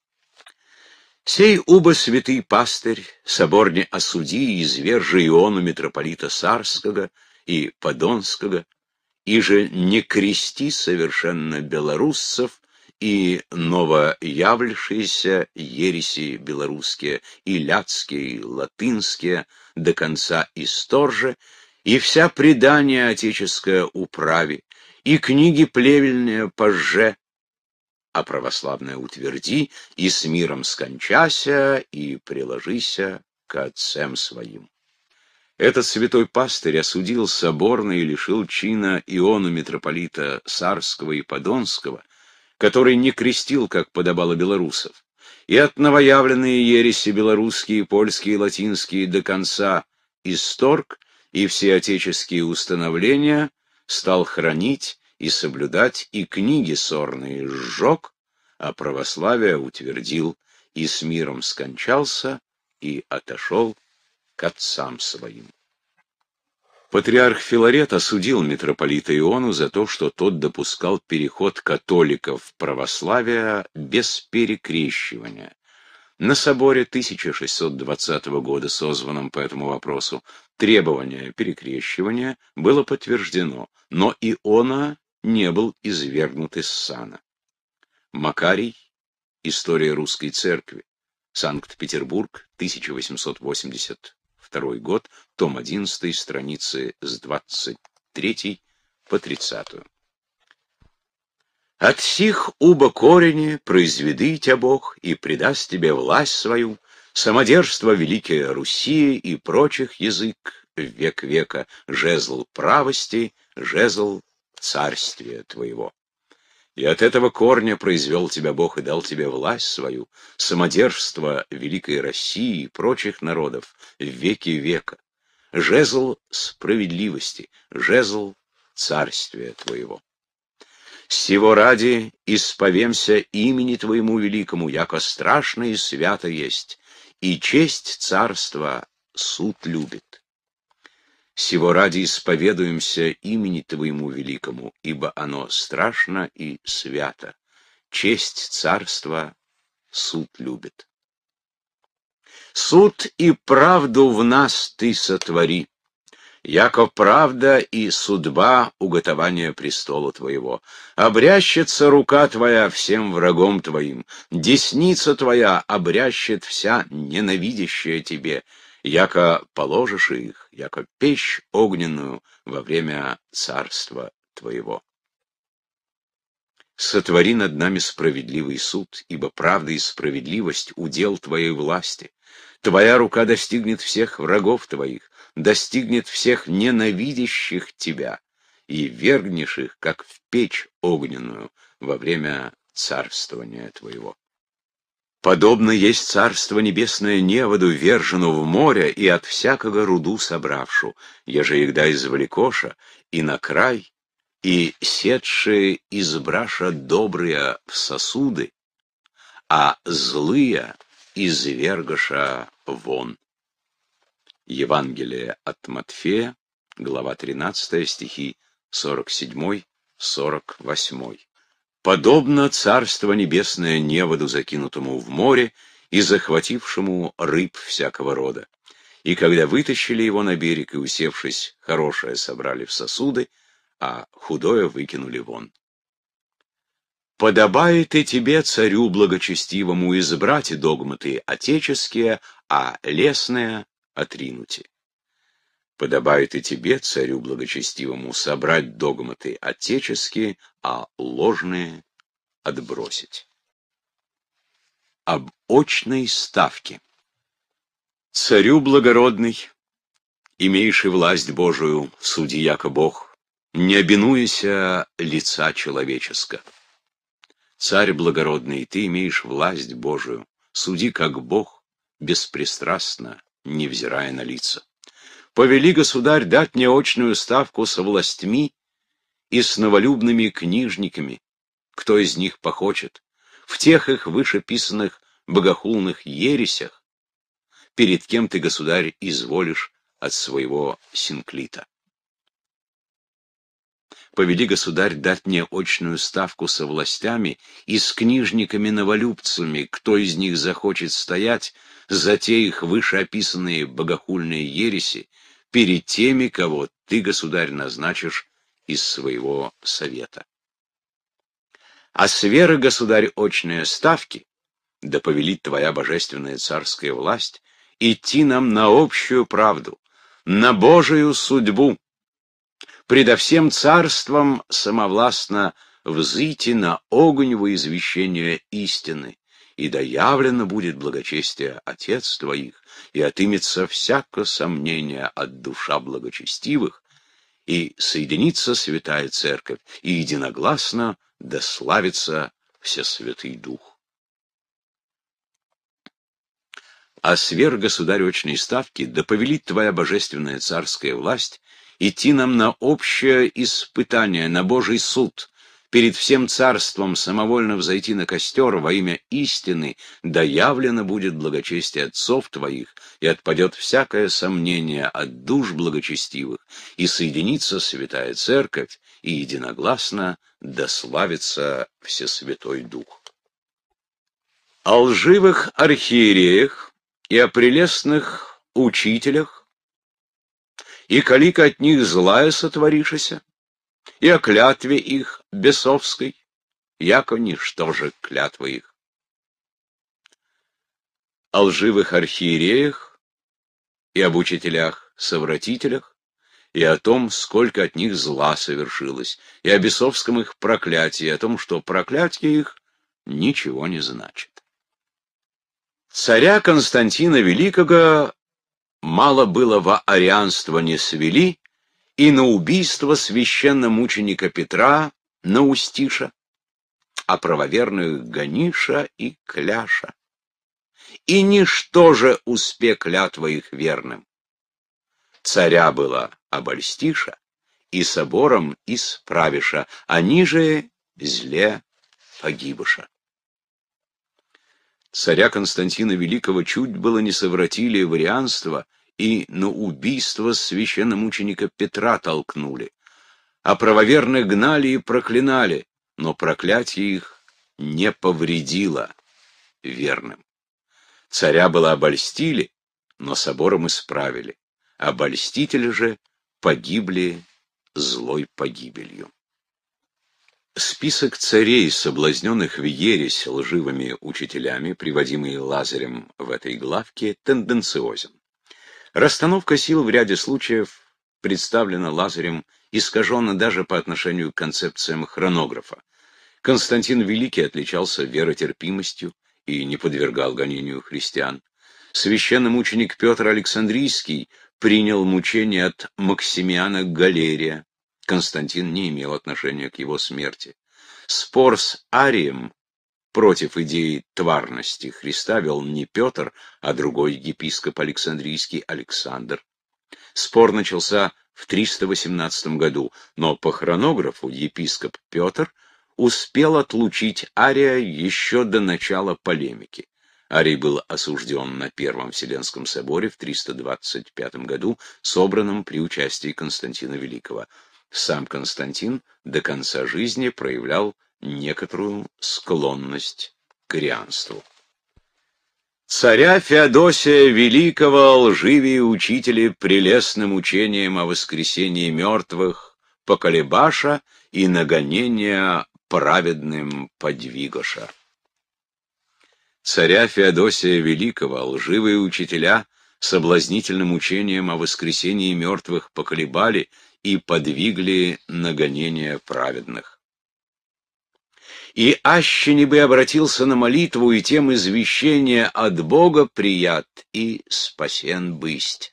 S1: Сей убо святый пастырь, соборне осуди и извержи Иону митрополита Сарского и Подонского, и же не крести совершенно белоруссов и новоявлившиеся ереси белорусские, и ляцкие, и латынские, до конца исторже, и вся предание отеческое управи, и книги плевельные пожже а православное утверди, и с миром скончася, и приложися к отцам своим. Этот святой пастырь осудил соборно и лишил чина Иону митрополита Сарского и Подонского, который не крестил, как подобало белорусов и от новоявленные ереси белорусские, польские, латинские до конца исторг и все отеческие установления стал хранить и соблюдать и книги сорные сжег, а православие утвердил и с миром скончался и отошел к отцам своим. Патриарх Филарет осудил митрополита Иону за то, что тот допускал переход католиков в православие без перекрещивания. На соборе 1620 года, созванном по этому вопросу, требование перекрещивания было подтверждено, но Иона не был извергнут из сана. Макарий. История русской церкви. Санкт-Петербург, 1882 год, том 11, страницы с 23 по 30. От сих уба корени произведы тебя Бог и придаст тебе власть свою, самодержство Великая Руси и прочих язык век века, жезл правости, жезл царствия твоего. И от этого корня произвел тебя Бог и дал тебе власть свою, самодержство Великой России и прочих народов в веки века жезл справедливости, жезл царствия твоего. Сего ради исповемся имени твоему великому, яко страшно и свято есть, и честь царства суд любит. Сего ради исповедуемся имени твоему великому, ибо оно страшно и свято, честь царства суд любит. Суд и правду в нас ты сотвори, яко правда и судьба уготования престола твоего. Обрящется рука твоя всем врагом твоим, десница твоя обрящет вся ненавидящая тебе, яко положишь их, яко печь огненную во время царства твоего сотвори над нами справедливый суд, ибо правда и справедливость — удел твоей власти. Твоя рука достигнет всех врагов твоих, достигнет всех ненавидящих тебя и вергнешь их, как в печь огненную, во время царствования твоего. Подобно есть царство небесное неводу, вержену в море и от всякого руду собравшу, еже егда извлекоша, и на край, и седшие из браша добрые в сосуды, а злые извергаша вон. Евангелие от Матфея, глава 13, стихи 47-48. Подобно Царство Небесное неводу, закинутому в море и захватившему рыб всякого рода. И когда вытащили его на берег и, усевшись, хорошее собрали в сосуды, а худое выкинули вон. Подобает и тебе, царю благочестивому, избрать догматы отеческие, а лесные отринути. Подобает и тебе, царю благочестивому, собрать догматы отеческие, а ложные отбросить. Об очной ставке. Царю благородный, имеющий власть Божию, судьяка Бог, не обинуйся лица человеческо. Царь благородный, ты имеешь власть Божию, суди как Бог, беспристрастно, невзирая на лица. Повели, государь, дать мне очную ставку со властьми и с новолюбными книжниками, кто из них похочет, в тех их вышеписанных богохулных ересях, перед кем ты, государь, изволишь от своего синклита повели государь дать мне очную ставку со властями и с книжниками-новолюбцами, кто из них захочет стоять за те их вышеописанные богохульные ереси перед теми, кого ты, государь, назначишь из своего совета. А с веры, государь, очные ставки, да повелит твоя божественная царская власть, идти нам на общую правду, на Божию судьбу, предо всем царством самовластно взыти на огонь во извещение истины, и доявлено будет благочестие отец твоих, и отымется всяко сомнение от душа благочестивых, и соединится святая церковь, и единогласно дославится всесвятый дух. А сверх государь очной ставки да повелит твоя божественная царская власть идти нам на общее испытание, на Божий суд, перед всем царством самовольно взойти на костер во имя истины, да явлено будет благочестие отцов твоих, и отпадет всякое сомнение от душ благочестивых, и соединится святая церковь, и единогласно дославится Всесвятой Дух. О лживых архиереях и о прелестных учителях и калика от них злая сотворишеся, и о клятве их бесовской, яко ничто же клятва их. О лживых архиереях и об учителях-совратителях, и о том, сколько от них зла совершилось, и о бесовском их проклятии, о том, что проклятие их ничего не значит. Царя Константина Великого мало было во арианство не свели, и на убийство священномученика Петра, на Устиша, а правоверных Ганиша и Кляша. И ничто же успе клятва их верным. Царя было обольстиша, и собором исправиша, они же зле погибыша. Царя Константина Великого чуть было не совратили в рианство и на убийство священномученика Петра толкнули. А правоверных гнали и проклинали, но проклятие их не повредило верным. Царя было обольстили, но собором исправили. Обольстители же погибли злой погибелью. Список царей, соблазненных в ересь лживыми учителями, приводимый Лазарем в этой главке, тенденциозен. Расстановка сил в ряде случаев представлена Лазарем искаженно даже по отношению к концепциям хронографа. Константин Великий отличался веротерпимостью и не подвергал гонению христиан. Священномученик Петр Александрийский принял мучение от Максимиана Галерия, Константин не имел отношения к его смерти. Спор с Арием против идеи тварности Христа вел не Петр, а другой епископ Александрийский Александр. Спор начался в 318 году, но по хронографу епископ Петр успел отлучить Ария еще до начала полемики. Арий был осужден на Первом Вселенском соборе в 325 году, собранном при участии Константина Великого сам Константин до конца жизни проявлял некоторую склонность к рианству. Царя Феодосия Великого лживые учители прелестным учением о воскресении мертвых, поколебаша и нагонения праведным подвигаша. Царя Феодосия Великого лживые учителя соблазнительным учением о воскресении мертвых поколебали и подвигли на праведных. И аще не бы обратился на молитву, и тем извещение от Бога прият, и спасен бысть.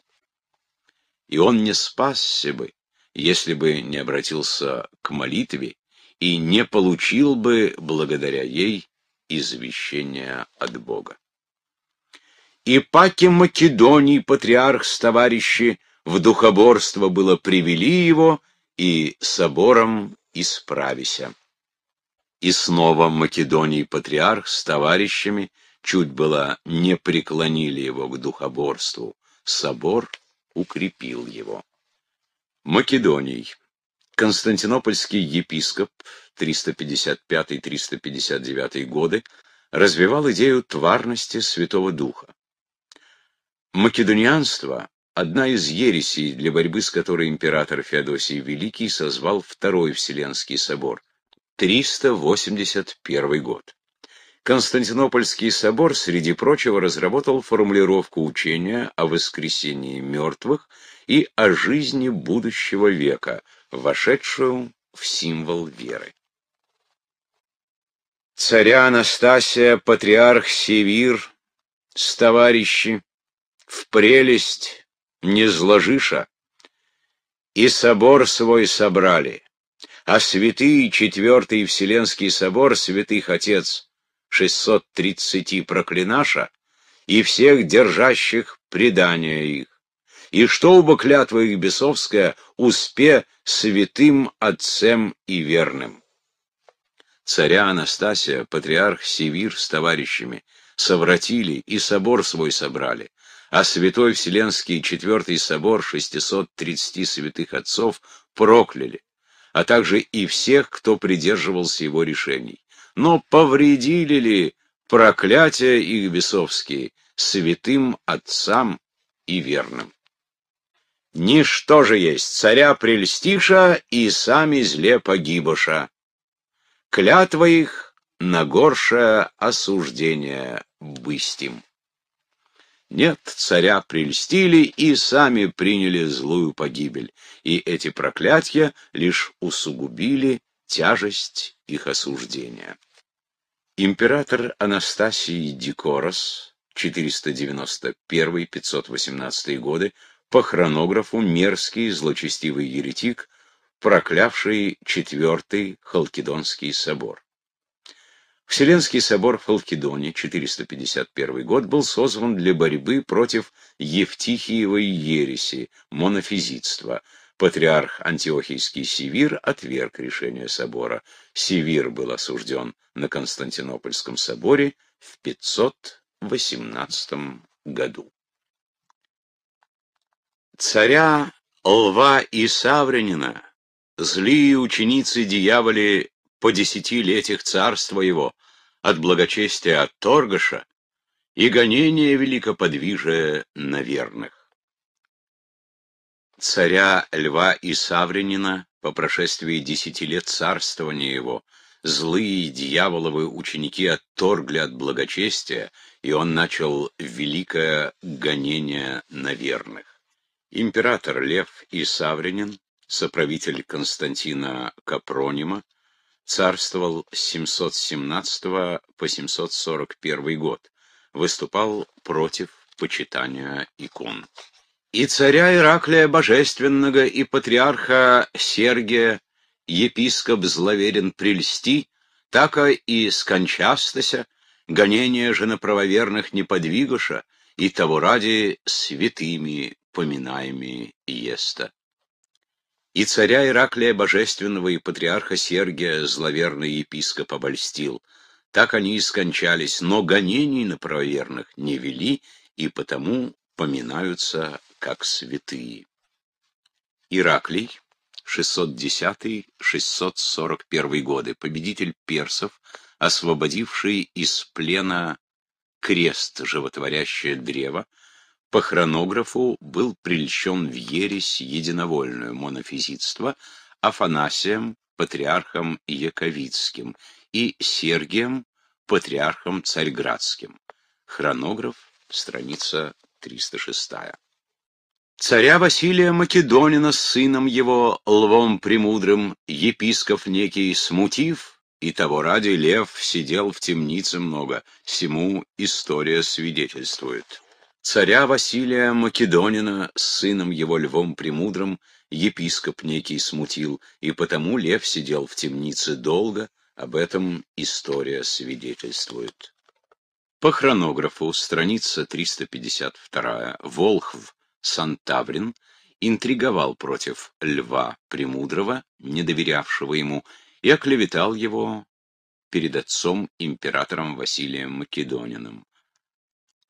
S1: И он не спасся бы, если бы не обратился к молитве, и не получил бы благодаря ей извещения от Бога. И паки Македоний патриарх с товарищи в духоборство было привели его, и собором исправися. И снова Македоний патриарх с товарищами чуть было не преклонили его к духоборству. Собор укрепил его. Македоний. Константинопольский епископ 355-359 годы развивал идею тварности Святого Духа. Македонианство Одна из ересей, для борьбы с которой император Феодосий Великий созвал Второй Вселенский собор, 381 год. Константинопольский собор, среди прочего, разработал формулировку учения о воскресении мертвых и о жизни будущего века, вошедшую в символ веры. Царя Анастасия, патриарх Севир, с товарищи, в прелесть не зложиша. И собор свой собрали, а святый Четвертый Вселенский собор святых отец 630 проклинаша и всех держащих предания их. И что оба клятва их бесовская успе святым отцем и верным. Царя Анастасия, патриарх Севир с товарищами, совратили и собор свой собрали, а Святой Вселенский Четвертый Собор 630 святых отцов прокляли, а также и всех, кто придерживался его решений. Но повредили ли проклятия их бесовские святым отцам и верным? Ничто же есть царя прельстиша и сами зле погибоша. Клятва их на горшее осуждение быстим. Нет, царя прельстили и сами приняли злую погибель, и эти проклятия лишь усугубили тяжесть их осуждения. Император Анастасий Дикорос, 491-518 годы, по хронографу мерзкий злочестивый еретик, проклявший Четвертый Халкидонский собор. Вселенский собор в Халкидоне, 451 год, был созван для борьбы против Евтихиевой ереси, монофизитства. Патриарх Антиохийский Севир отверг решение собора. Севир был осужден на Константинопольском соборе в 518 году. Царя Лва и Савринина злые ученицы дьяволи по десяти летих царства его, от благочестия от Торгаша и гонения великоподвижия на верных. Царя Льва и Савринина по прошествии десяти лет царствования его злые дьяволовые ученики отторгли от благочестия, и он начал великое гонение на верных. Император Лев и Савринин, соправитель Константина Капронима, царствовал с 717 по 741 год, выступал против почитания икон. И царя Ираклия Божественного, и патриарха Сергия, епископ зловерен прельсти, така и скончастася, гонение же на правоверных не подвигоша, и того ради святыми поминаеми еста. И царя Ираклия Божественного, и патриарха Сергия зловерный епископ обольстил. Так они и скончались, но гонений на правоверных не вели, и потому поминаются как святые. Ираклий, 610-641 годы, победитель персов, освободивший из плена крест, животворящее древо, по хронографу был прельщен в ересь единовольную монофизитство Афанасием, патриархом Яковицким, и Сергием, патриархом Царьградским. Хронограф, страница 306. Царя Василия Македонина с сыном его, Лвом Премудрым, епископ некий смутив, и того ради лев сидел в темнице много, сему история свидетельствует царя Василия Македонина с сыном его Львом Премудрым епископ некий смутил, и потому Лев сидел в темнице долго, об этом история свидетельствует. По хронографу, страница 352, Волхв Сантаврин интриговал против Льва Премудрого, не доверявшего ему, и оклеветал его перед отцом императором Василием Македонином.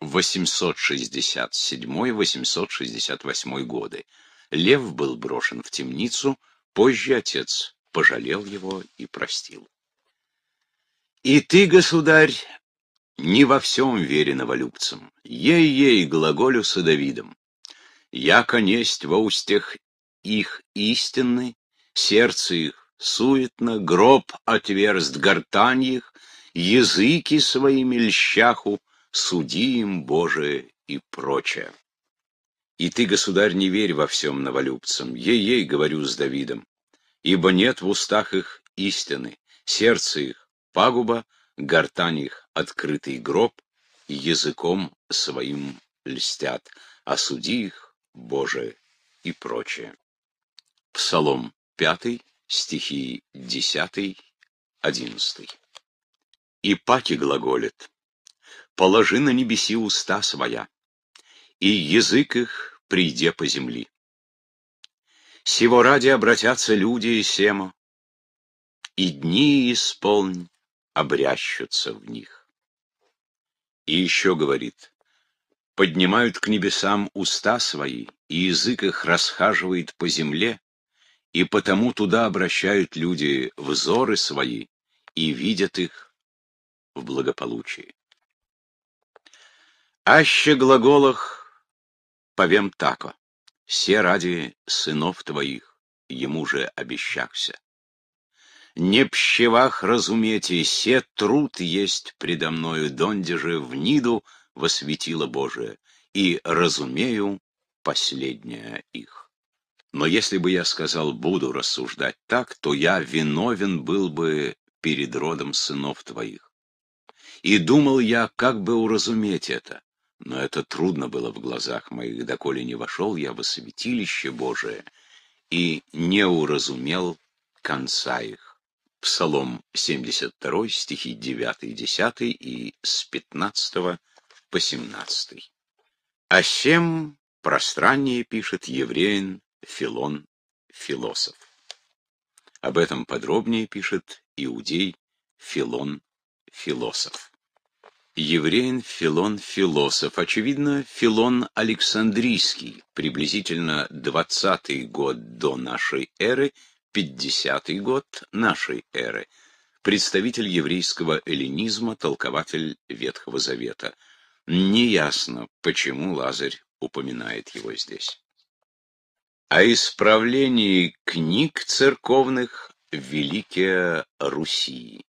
S1: 867-868 годы. Лев был брошен в темницу, позже отец пожалел его и простил. «И ты, государь, не во всем верен новолюбцам, ей-ей глаголю со я Яко во устях их истинны, сердце их суетно, гроб отверст гортань их, языки своими льщаху, суди им, Боже, и прочее. И ты, государь, не верь во всем новолюбцам, ей-ей, говорю с Давидом, ибо нет в устах их истины, сердце их — пагуба, гортань их — открытый гроб, и языком своим льстят, осуди а их, Боже, и прочее. Псалом 5, стихи 10, 11. И паки глаголит, положи на небеси уста своя, и язык их приде по земли. Сего ради обратятся люди и семо, и дни исполнь обрящутся в них. И еще говорит, поднимают к небесам уста свои, и язык их расхаживает по земле, и потому туда обращают люди взоры свои и видят их в благополучии. Аще глаголах повем тако. Все ради сынов твоих, ему же обещахся. Не пщевах разумете, се труд есть предо мною, донде же в ниду во Божие, и разумею последнее их. Но если бы я сказал, буду рассуждать так, то я виновен был бы перед родом сынов твоих. И думал я, как бы уразуметь это. Но это трудно было в глазах моих, доколе не вошел я во святилище Божие и не уразумел конца их. Псалом 72, стихи 9, 10 и с 15 по 17. О сем пространнее пишет евреин Филон Философ. Об этом подробнее пишет иудей Филон Философ евреин Филон Философ, очевидно, Филон Александрийский, приблизительно 20-й год до нашей эры, 50-й год нашей эры, представитель еврейского эллинизма, толкователь Ветхого Завета. Неясно, почему Лазарь упоминает его здесь. О исправлении книг церковных Великие Руси.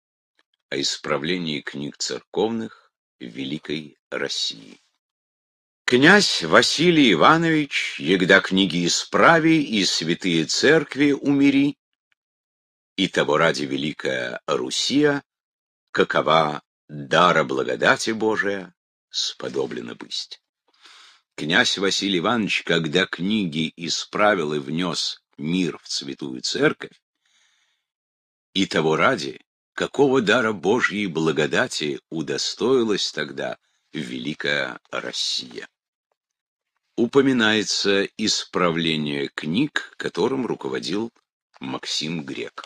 S1: О исправлении книг церковных Великой России. Князь Василий Иванович, егда книги исправи и святые церкви умери, и того ради Великая Русия, какова дара благодати Божия, сподоблена бысть. Князь Василий Иванович, когда книги исправил и внес мир в святую церковь, и того ради какого дара Божьей благодати удостоилась тогда Великая Россия. Упоминается исправление книг, которым руководил Максим Грек.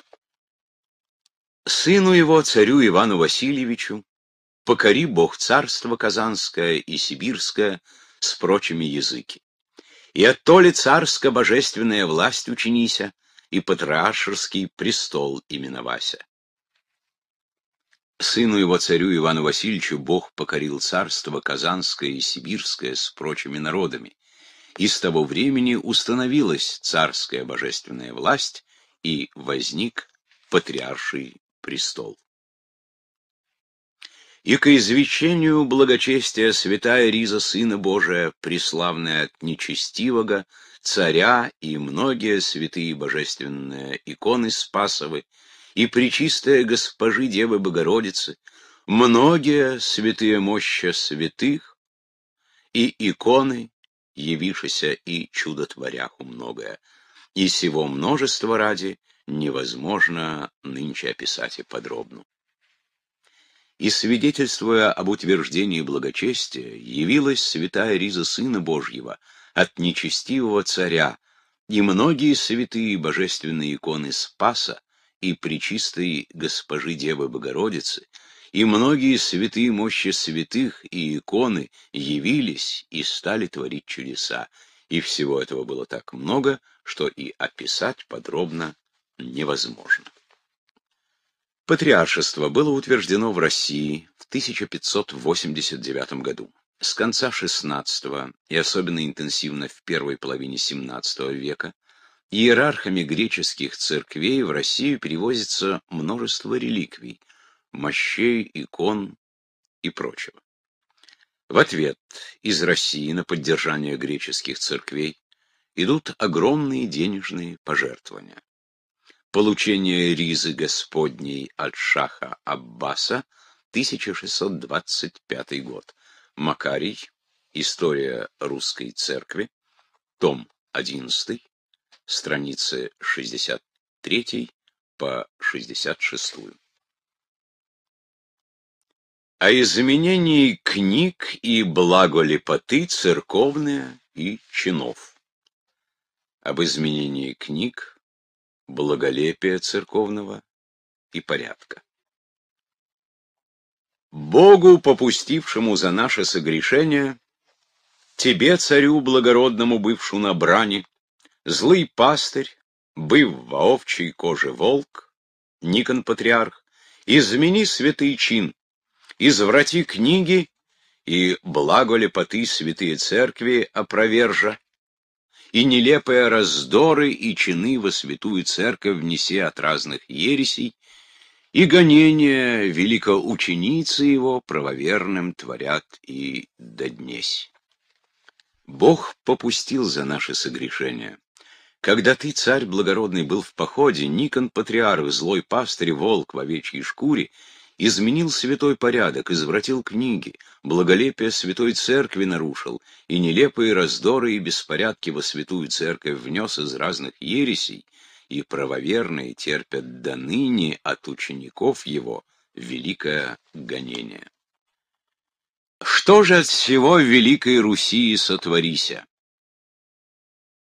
S1: Сыну его, царю Ивану Васильевичу, покори Бог царство Казанское и Сибирское с прочими языки. И оттоле царско-божественная власть учинися, и патриаршеский престол именовася Сыну его царю Ивану Васильевичу Бог покорил царство Казанское и Сибирское с прочими народами. И с того времени установилась царская божественная власть и возник патриарший престол. И к извечению благочестия святая Риза Сына Божия, преславная от нечестивого, царя и многие святые божественные иконы Спасовы, и причистая госпожи Девы Богородицы, многие святые мощи святых и иконы, явившися и чудотворяху многое. И сего множества ради невозможно нынче описать и подробно. И, свидетельствуя об утверждении благочестия, явилась святая Риза Сына Божьего от нечестивого царя, и многие святые божественные иконы Спаса и Пречистой Госпожи Девы Богородицы, и многие святые мощи святых и иконы явились и стали творить чудеса, и всего этого было так много, что и описать подробно невозможно. Патриаршество было утверждено в России в 1589 году. С конца XVI и особенно интенсивно в первой половине XVII века Иерархами греческих церквей в Россию перевозится множество реликвий, мощей, икон и прочего. В ответ из России на поддержание греческих церквей идут огромные денежные пожертвования. Получение ризы Господней от Шаха Аббаса, 1625 год. Макарий, История русской церкви, том 11, страницы 63 по 66. О изменении книг и благолепоты церковные и чинов. Об изменении книг, благолепия церковного и порядка. Богу, попустившему за наше согрешение, Тебе, царю благородному, бывшу на брани, Злый пастырь, быв в овчей коже волк, Никон патриарх, измени святый чин, изврати книги и благо лепоты святые церкви опровержа, и нелепые раздоры и чины во святую церковь внеси от разных ересей, и гонения великоученицы его правоверным творят и доднесь. Бог попустил за наши согрешения. Когда ты, царь благородный, был в походе, Никон Патриарх, злой пастырь, волк в овечьей шкуре, изменил святой порядок, извратил книги, благолепие святой церкви нарушил, и нелепые раздоры и беспорядки во святую церковь внес из разных ересей, и правоверные терпят до ныне от учеников его великое гонение. Что же от всего Великой Руси сотворися?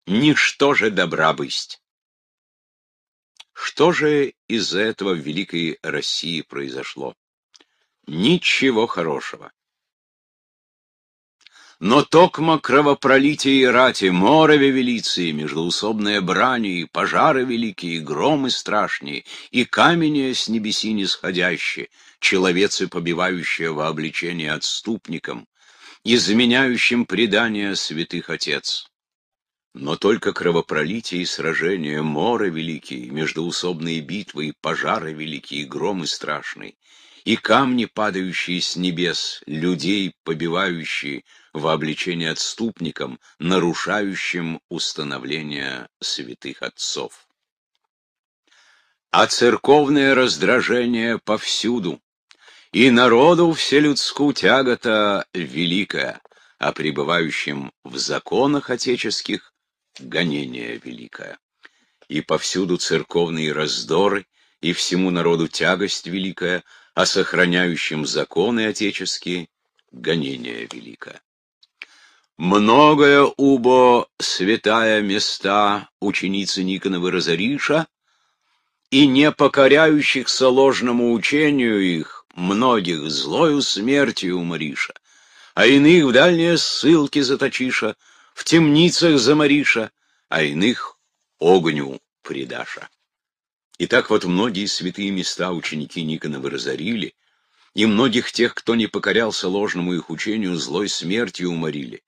S1: ничто же добра бысть. Что же из этого в Великой России произошло? Ничего хорошего. Но токмо кровопролитие и рати, морове велиции, междоусобные брани, и пожары великие, и громы страшные, и камни с небеси нисходящие, человецы, побивающие во обличение отступникам, изменяющим предания святых отец. Но только кровопролитие и сражения, моры великие, междуусобные битвы и пожары великие, громы страшные, и камни, падающие с небес, людей, побивающие во обличение отступникам, нарушающим установление святых отцов. А церковное раздражение повсюду, и народу вселюдскую тягота великая, а пребывающим в законах отеческих гонение великое. И повсюду церковные раздоры, и всему народу тягость великая, а сохраняющим законы отеческие — гонение великое. Многое убо святая места ученицы Никонова Розариша, и не покоряющихся ложному учению их, многих злою смертью умориша, а иных в дальние ссылки заточиша, в темницах замариша, а иных огню предаша. И так вот многие святые места ученики Никонова разорили, и многих тех, кто не покорялся ложному их учению, злой смертью уморили,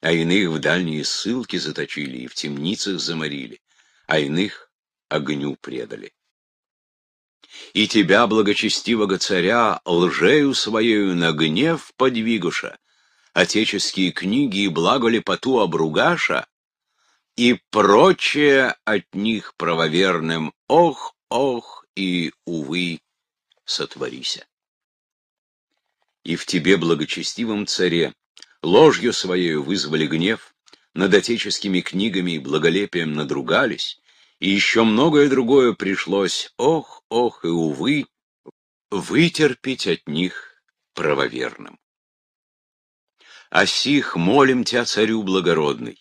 S1: а иных в дальние ссылки заточили и в темницах заморили, а иных огню предали. И тебя, благочестивого царя, лжею своею на гнев подвигуша, отеческие книги и благо лепоту обругаша, и прочее от них правоверным «ох, ох» и «увы, сотворися». И в тебе, благочестивом царе, ложью своею вызвали гнев, над отеческими книгами и благолепием надругались, и еще многое другое пришлось, ох, ох и увы, вытерпеть от них правоверным о а сих молим тебя, царю благородный,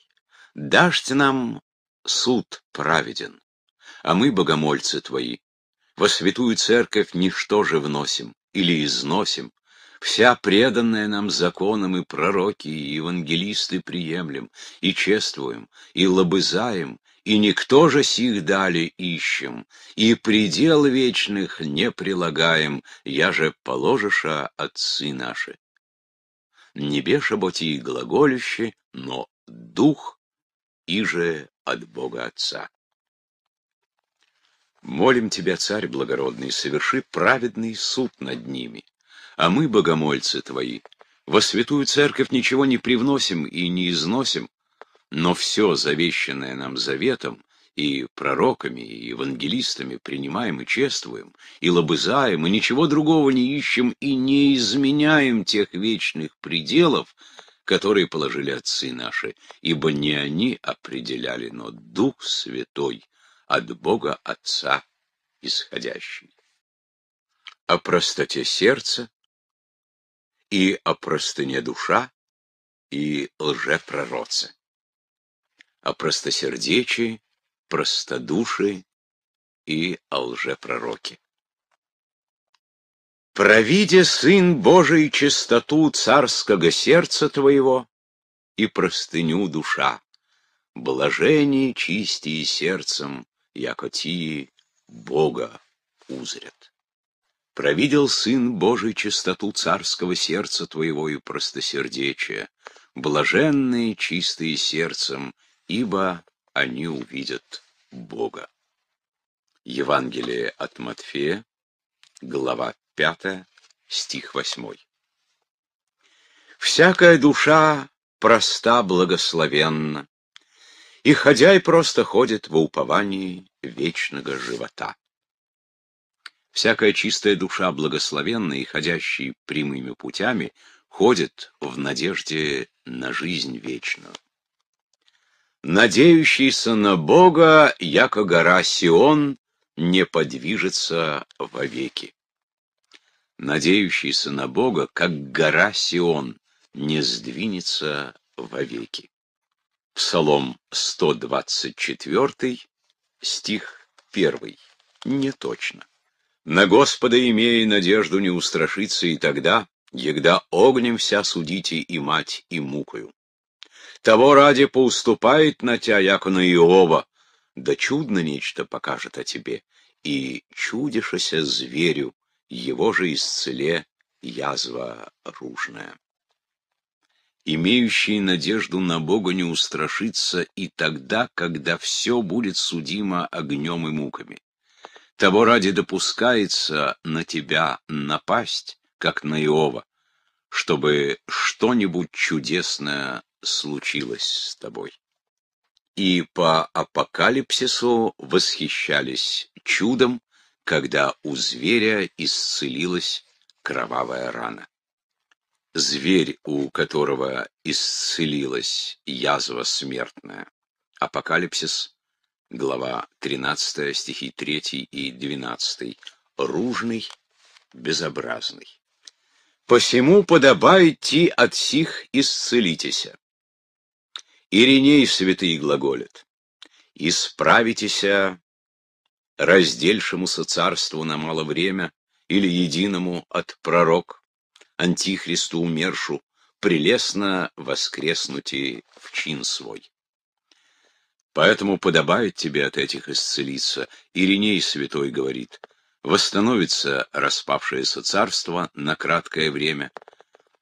S1: дашь нам суд праведен, а мы, богомольцы твои, во святую церковь ничто же вносим или износим, вся преданная нам законом и пророки, и евангелисты приемлем, и чествуем, и лобызаем, и никто же сих дали ищем, и предел вечных не прилагаем, я же положиша отцы наши не беш и глаголюще, но дух, иже от Бога Отца. Молим Тебя, Царь Благородный, соверши праведный суд над ними, а мы, богомольцы Твои, во святую церковь ничего не привносим и не износим, но все завещанное нам заветом и пророками, и евангелистами принимаем и чествуем, и лобызаем, и ничего другого не ищем, и не изменяем тех вечных пределов, которые положили отцы наши, ибо не они определяли, но Дух Святой, от Бога Отца исходящий. О простоте сердца и о простыне душа и лжепророце, о простосердечии простодушие и о лжепророке. «Провидя, Сын Божий, чистоту царского сердца твоего и простыню душа, блажение чистии сердцем, якотии Бога узрят. Провидел Сын Божий чистоту царского сердца твоего и простосердечия, блаженные чистые сердцем, ибо они увидят Бога. Евангелие от Матфея, глава 5, стих 8. Всякая душа проста благословенна, и ходяй просто ходит во уповании вечного живота. Всякая чистая душа благословенна и ходящий прямыми путями ходит в надежде на жизнь вечную надеющийся на Бога, яко гора Сион, не подвижется вовеки. Надеющийся на Бога, как гора Сион, не сдвинется вовеки. Псалом 124, стих 1. Не точно. На Господа имея надежду не устрашиться и тогда, егда огнем вся судите и мать, и мукою. Того ради поуступает на тя, яко на Иова, да чудно нечто покажет о тебе, и чудишеся зверю, его же исцеле язва ружная. Имеющий надежду на Бога не устрашится и тогда, когда все будет судимо огнем и муками. Того ради допускается на тебя напасть, как на Иова, чтобы что-нибудь чудесное случилось с тобой. И по апокалипсису восхищались чудом, когда у зверя исцелилась кровавая рана. Зверь, у которого исцелилась язва смертная. Апокалипсис, глава 13, стихи 3 и 12. Ружный, безобразный. «Посему подобает ти от сих исцелитеся». Ириней святые глаголят. «Исправитеся а, раздельшемуся царству на мало время или единому от пророк, антихристу умершу, прелестно воскреснути в чин свой». Поэтому подобает тебе от этих исцелиться, Ириней святой говорит, восстановится распавшееся царство на краткое время,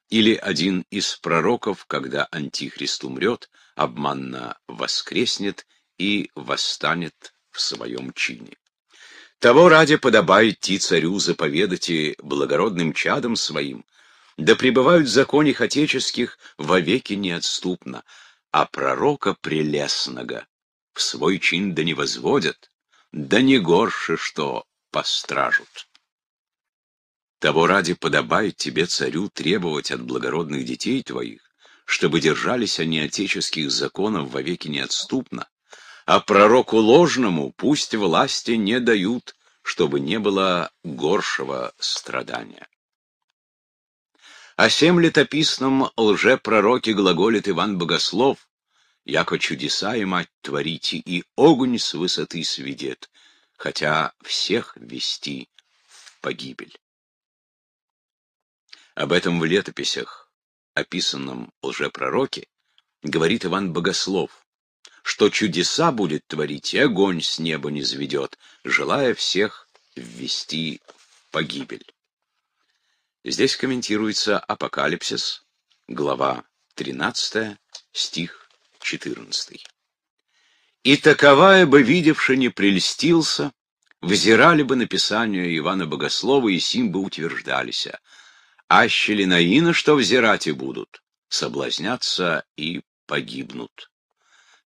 S1: или один из пророков, когда антихрист умрет, — обманно воскреснет и восстанет в своем чине. Того ради подобает ти царю заповедати благородным чадом своим, да пребывают в законах отеческих вовеки неотступно, а пророка прелестного в свой чин да не возводят, да не горше, что постражут. Того ради подобает тебе, царю, требовать от благородных детей твоих, чтобы держались они отеческих законов вовеки неотступно, а пророку ложному пусть власти не дают, чтобы не было горшего страдания. О сем летописном лжепророке глаголит Иван Богослов, яко чудеса и мать творите, и огонь с высоты сведет, хотя всех вести в погибель. Об этом в летописях описанном лжепророке, говорит Иван Богослов, что чудеса будет творить и огонь с неба не заведет, желая всех ввести в погибель. Здесь комментируется Апокалипсис, глава 13, стих 14. «И таковая бы, видевши, не прельстился, взирали бы на Писание Ивана Богослова и сим бы утверждалися, Ащели ли наина, что взирать и будут, соблазнятся и погибнут.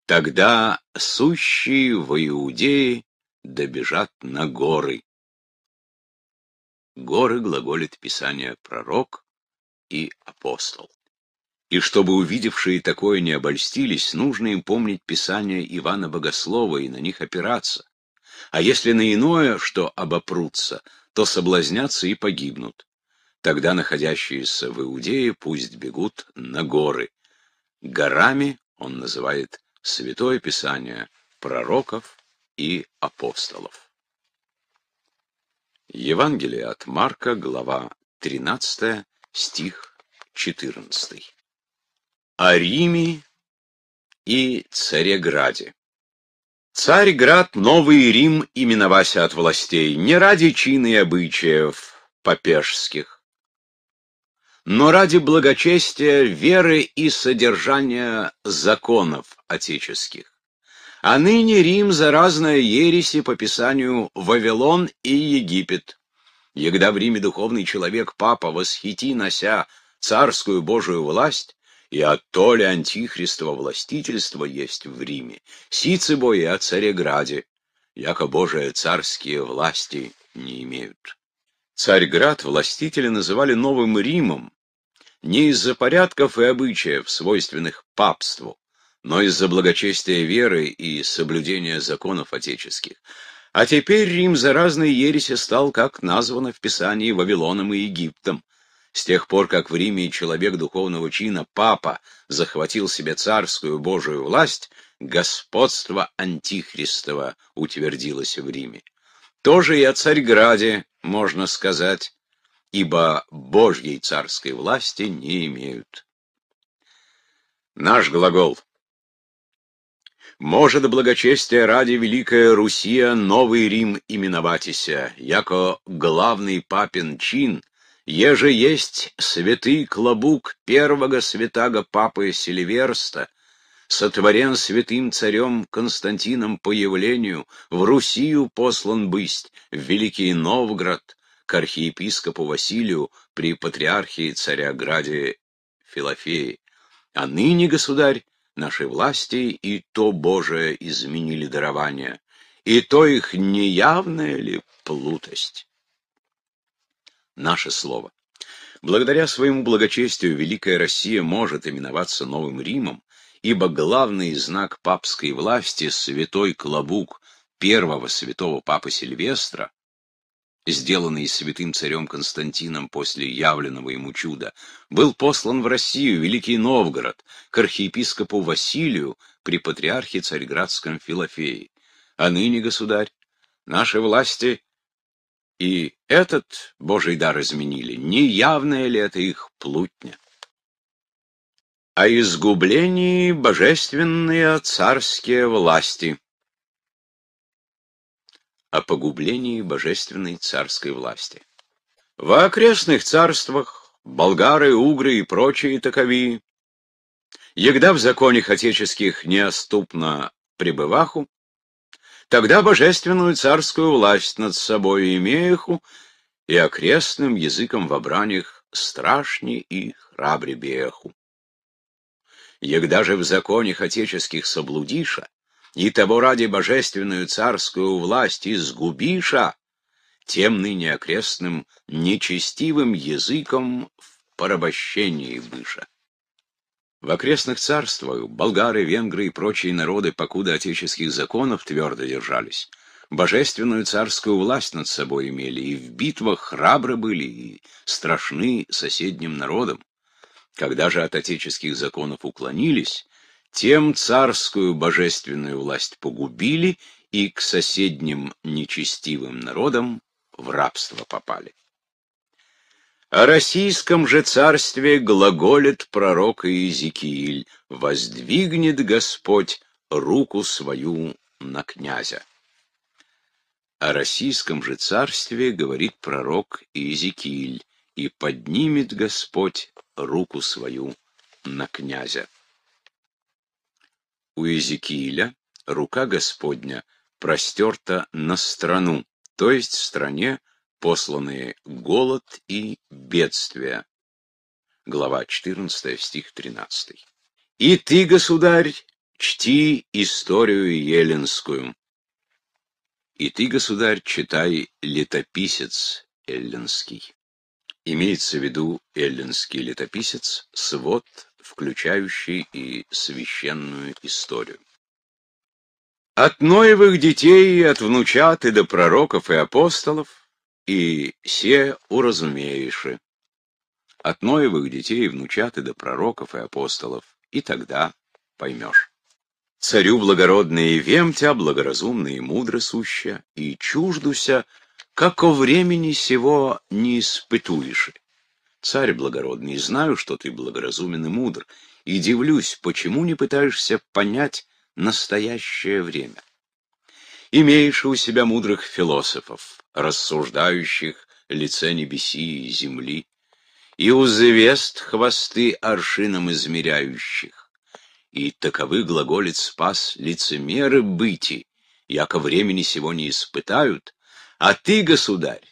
S1: Тогда сущие во Иудее добежат на горы. Горы глаголит Писание пророк и апостол. И чтобы увидевшие такое не обольстились, нужно им помнить Писание Ивана Богослова и на них опираться. А если на иное, что обопрутся, то соблазнятся и погибнут. Тогда находящиеся в Иудее пусть бегут на горы. Горами он называет Святое Писание пророков и апостолов. Евангелие от Марка, глава 13, стих 14. О Риме и Цареграде. Град Новый Рим именовася от властей не ради чины и обычаев попежских, но ради благочестия, веры и содержания законов отеческих. А ныне Рим за разное ереси по писанию Вавилон и Египет. Егда в Риме духовный человек, папа, восхити нося царскую божию власть, и от антихристово властительство есть в Риме, Сицебо и о Граде, яко божие царские власти не имеют. Царь Град властители называли Новым Римом, не из-за порядков и обычаев, свойственных папству, но из-за благочестия веры и соблюдения законов отеческих. А теперь Рим за разные ереси стал, как названо в Писании, Вавилоном и Египтом. С тех пор, как в Риме человек духовного чина, папа, захватил себе царскую божию власть, господство Антихристова утвердилось в Риме. То же и о Царьграде, можно сказать, ибо Божьей царской власти не имеют. Наш глагол. Может благочестие ради Великая Русия Новый Рим именоватися, яко главный папин чин, еже есть святый клобук первого святаго папы Сильверста, сотворен святым царем Константином по явлению, в Русию послан бысть, в Великий Новгород, к архиепископу Василию при патриархии царя Граде Филофеи. А ныне, государь, наши власти и то Божие изменили дарование, и то их неявная ли плутость. Наше слово. Благодаря своему благочестию Великая Россия может именоваться Новым Римом, ибо главный знак папской власти, святой клобук первого святого папы Сильвестра, сделанный святым царем Константином после явленного ему чуда, был послан в Россию, Великий Новгород, к архиепископу Василию при патриархе Царьградском Филофее. А ныне, государь, наши власти и этот божий дар изменили. Не явная ли это их плутня? О изгублении божественные царские власти о погублении божественной царской власти. Во окрестных царствах болгары, угры и прочие такови, егда в законах отеческих неоступно пребываху, тогда божественную царскую власть над собой имееху и окрестным языком в обранях страшней и храбре беху. Егда же в законах отеческих соблудиша, и того ради божественную царскую власть изгубиша, тем ныне окрестным нечестивым языком в порабощении выше В окрестных царствах болгары, венгры и прочие народы, покуда отеческих законов твердо держались, божественную царскую власть над собой имели, и в битвах храбры были, и страшны соседним народам. Когда же от отеческих законов уклонились, тем царскую божественную власть погубили и к соседним нечестивым народам в рабство попали. О российском же царстве глаголит пророк Иезекииль «Воздвигнет Господь руку свою на князя». О российском же царстве говорит пророк Иезекииль «И поднимет Господь руку свою на князя» у Иезекииля рука Господня простерта на страну, то есть в стране посланные голод и бедствия. Глава 14, стих 13. «И ты, государь, чти историю еленскую». «И ты, государь, читай летописец эллинский». Имеется в виду эллинский летописец, свод включающий и священную историю. От Ноевых детей и от внучат и до пророков и апостолов, и все уразумееши. От Ноевых детей и внучат и до пророков и апостолов, и тогда поймешь. Царю благородные вемтя, благоразумные мудро суща, и чуждуся, как о времени сего не испытуешь. Царь благородный, знаю, что ты благоразумен и мудр, и дивлюсь, почему не пытаешься понять настоящее время. Имеешь у себя мудрых философов, рассуждающих лице небеси и земли, и у звезд хвосты аршином измеряющих. И таковы глаголит спас лицемеры быти, яко времени сего не испытают, а ты, государь,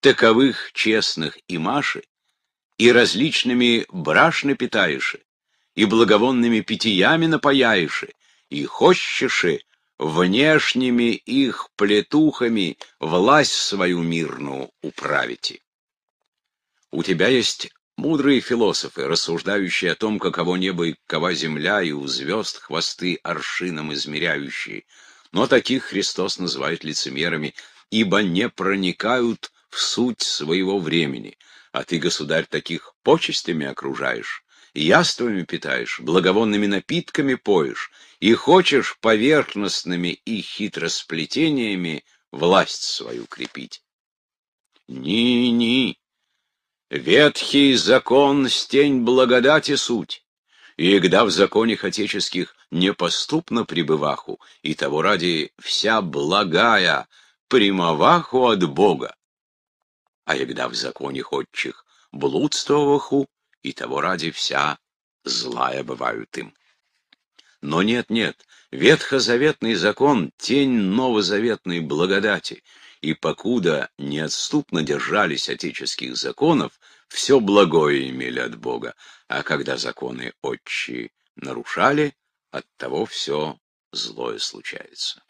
S1: таковых честных и маши и различными брашны напитаеши, и благовонными питьями напояеши, и хощеши внешними их плетухами власть свою мирную управите. У тебя есть мудрые философы, рассуждающие о том, каково небо и какова земля, и у звезд хвосты аршином измеряющие. Но таких Христос называет лицемерами, ибо не проникают в суть своего времени — а ты, государь, таких почестями окружаешь, яствами питаешь, благовонными напитками поешь и хочешь поверхностными и хитросплетениями власть свою крепить. Ни-ни! Ветхий закон стень благодати суть, и когда в законах отеческих непоступно пребываху, и того ради вся благая примоваху от Бога, а ягда в законе ходчих блудствоваху, и того ради вся злая бывают им. Но нет, нет, ветхозаветный закон — тень новозаветной благодати, и покуда неотступно держались отеческих законов, все благое имели от Бога, а когда законы отчи нарушали, от того все злое случается.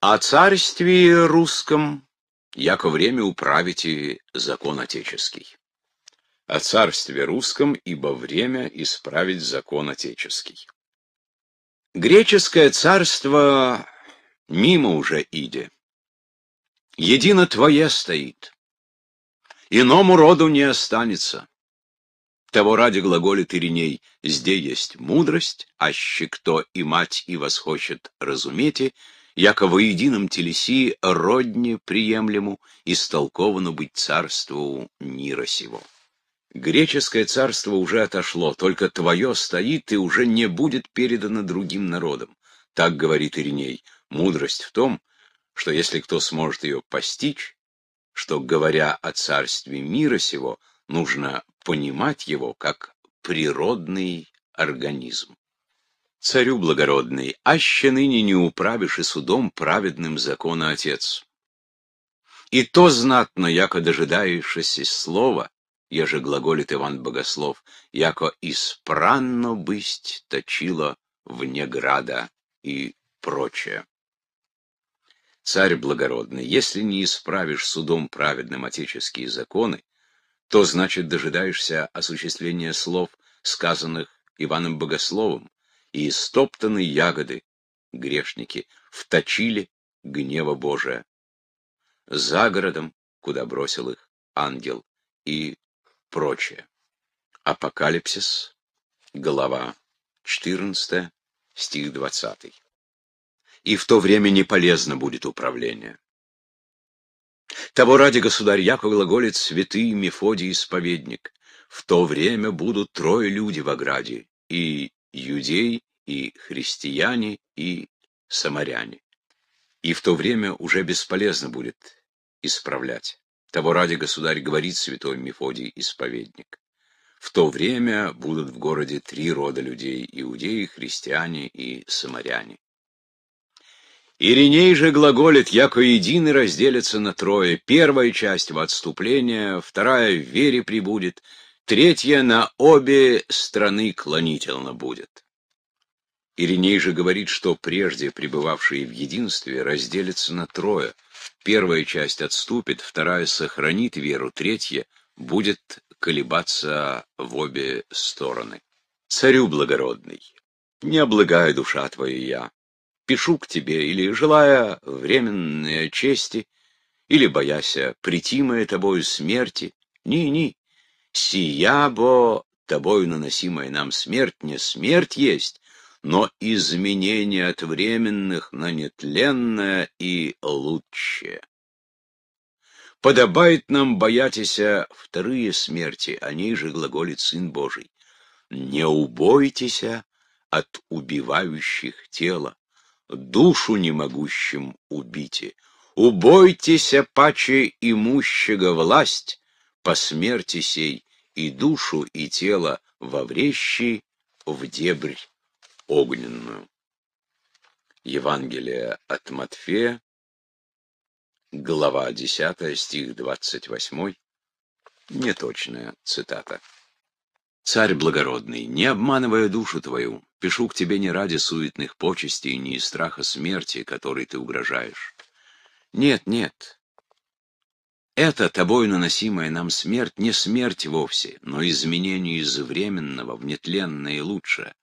S1: О царстве русском яко время управите закон отеческий. О царстве русском, ибо время исправить закон отеческий. Греческое царство мимо уже иде. Едино твое стоит. Иному роду не останется. Того ради глаголит Ириней, «Зде есть мудрость, аще кто и мать и восхочет разумете, яко во едином телеси родне приемлему истолковано быть царству мира сего. Греческое царство уже отошло, только твое стоит и уже не будет передано другим народам. Так говорит Ириней. Мудрость в том, что если кто сможет ее постичь, что, говоря о царстве мира сего, нужно понимать его как природный организм царю благородный, аще ныне не управишь и судом праведным закона отец. И то знатно, яко дожидаешься и слова, еже глаголит Иван Богослов, яко испранно бысть точило вне града и прочее. Царь благородный, если не исправишь судом праведным отеческие законы, то, значит, дожидаешься осуществления слов, сказанных Иваном Богословом, и истоптаны ягоды, грешники, вточили гнева Божия. За городом, куда бросил их ангел и прочее. Апокалипсис, глава 14, стих 20. И в то время не полезно будет управление. Того ради, государь, яко глаголит святый Мефодий Исповедник, в то время будут трое люди в ограде, и иудеи, и христиане, и самаряне. И в то время уже бесполезно будет исправлять. Того ради государь говорит святой Мефодий Исповедник. В то время будут в городе три рода людей – иудеи, христиане и самаряне. Ириней же глаголит, яко едины разделятся на трое. Первая часть в отступление, вторая в вере прибудет – третья на обе страны клонительно будет. Ириней же говорит, что прежде пребывавшие в единстве разделятся на трое. Первая часть отступит, вторая сохранит веру, третья будет колебаться в обе стороны. Царю благородный, не облагая душа твоя я, пишу к тебе, или, желая временной чести, или, бояся притимая тобою смерти, ни-ни, Сиябо, тобою наносимая нам смерть, не смерть есть, но изменение от временных на нетленное и лучшее. Подобает нам, боятися, вторые смерти, о ней же глаголит Сын Божий. Не убойтеся от убивающих тела, душу не могущим убите. Убойтеся паче имущего власть, по смерти сей и душу, и тело во врещи, в дебрь огненную. Евангелие от Матфея, глава 10, стих 28, неточная цитата. «Царь благородный, не обманывая душу твою, пишу к тебе не ради суетных почестей, не из страха смерти, которой ты угрожаешь. Нет, нет, эта тобою наносимая нам смерть не смерть вовсе, но изменение из временного в нетленное лучшее.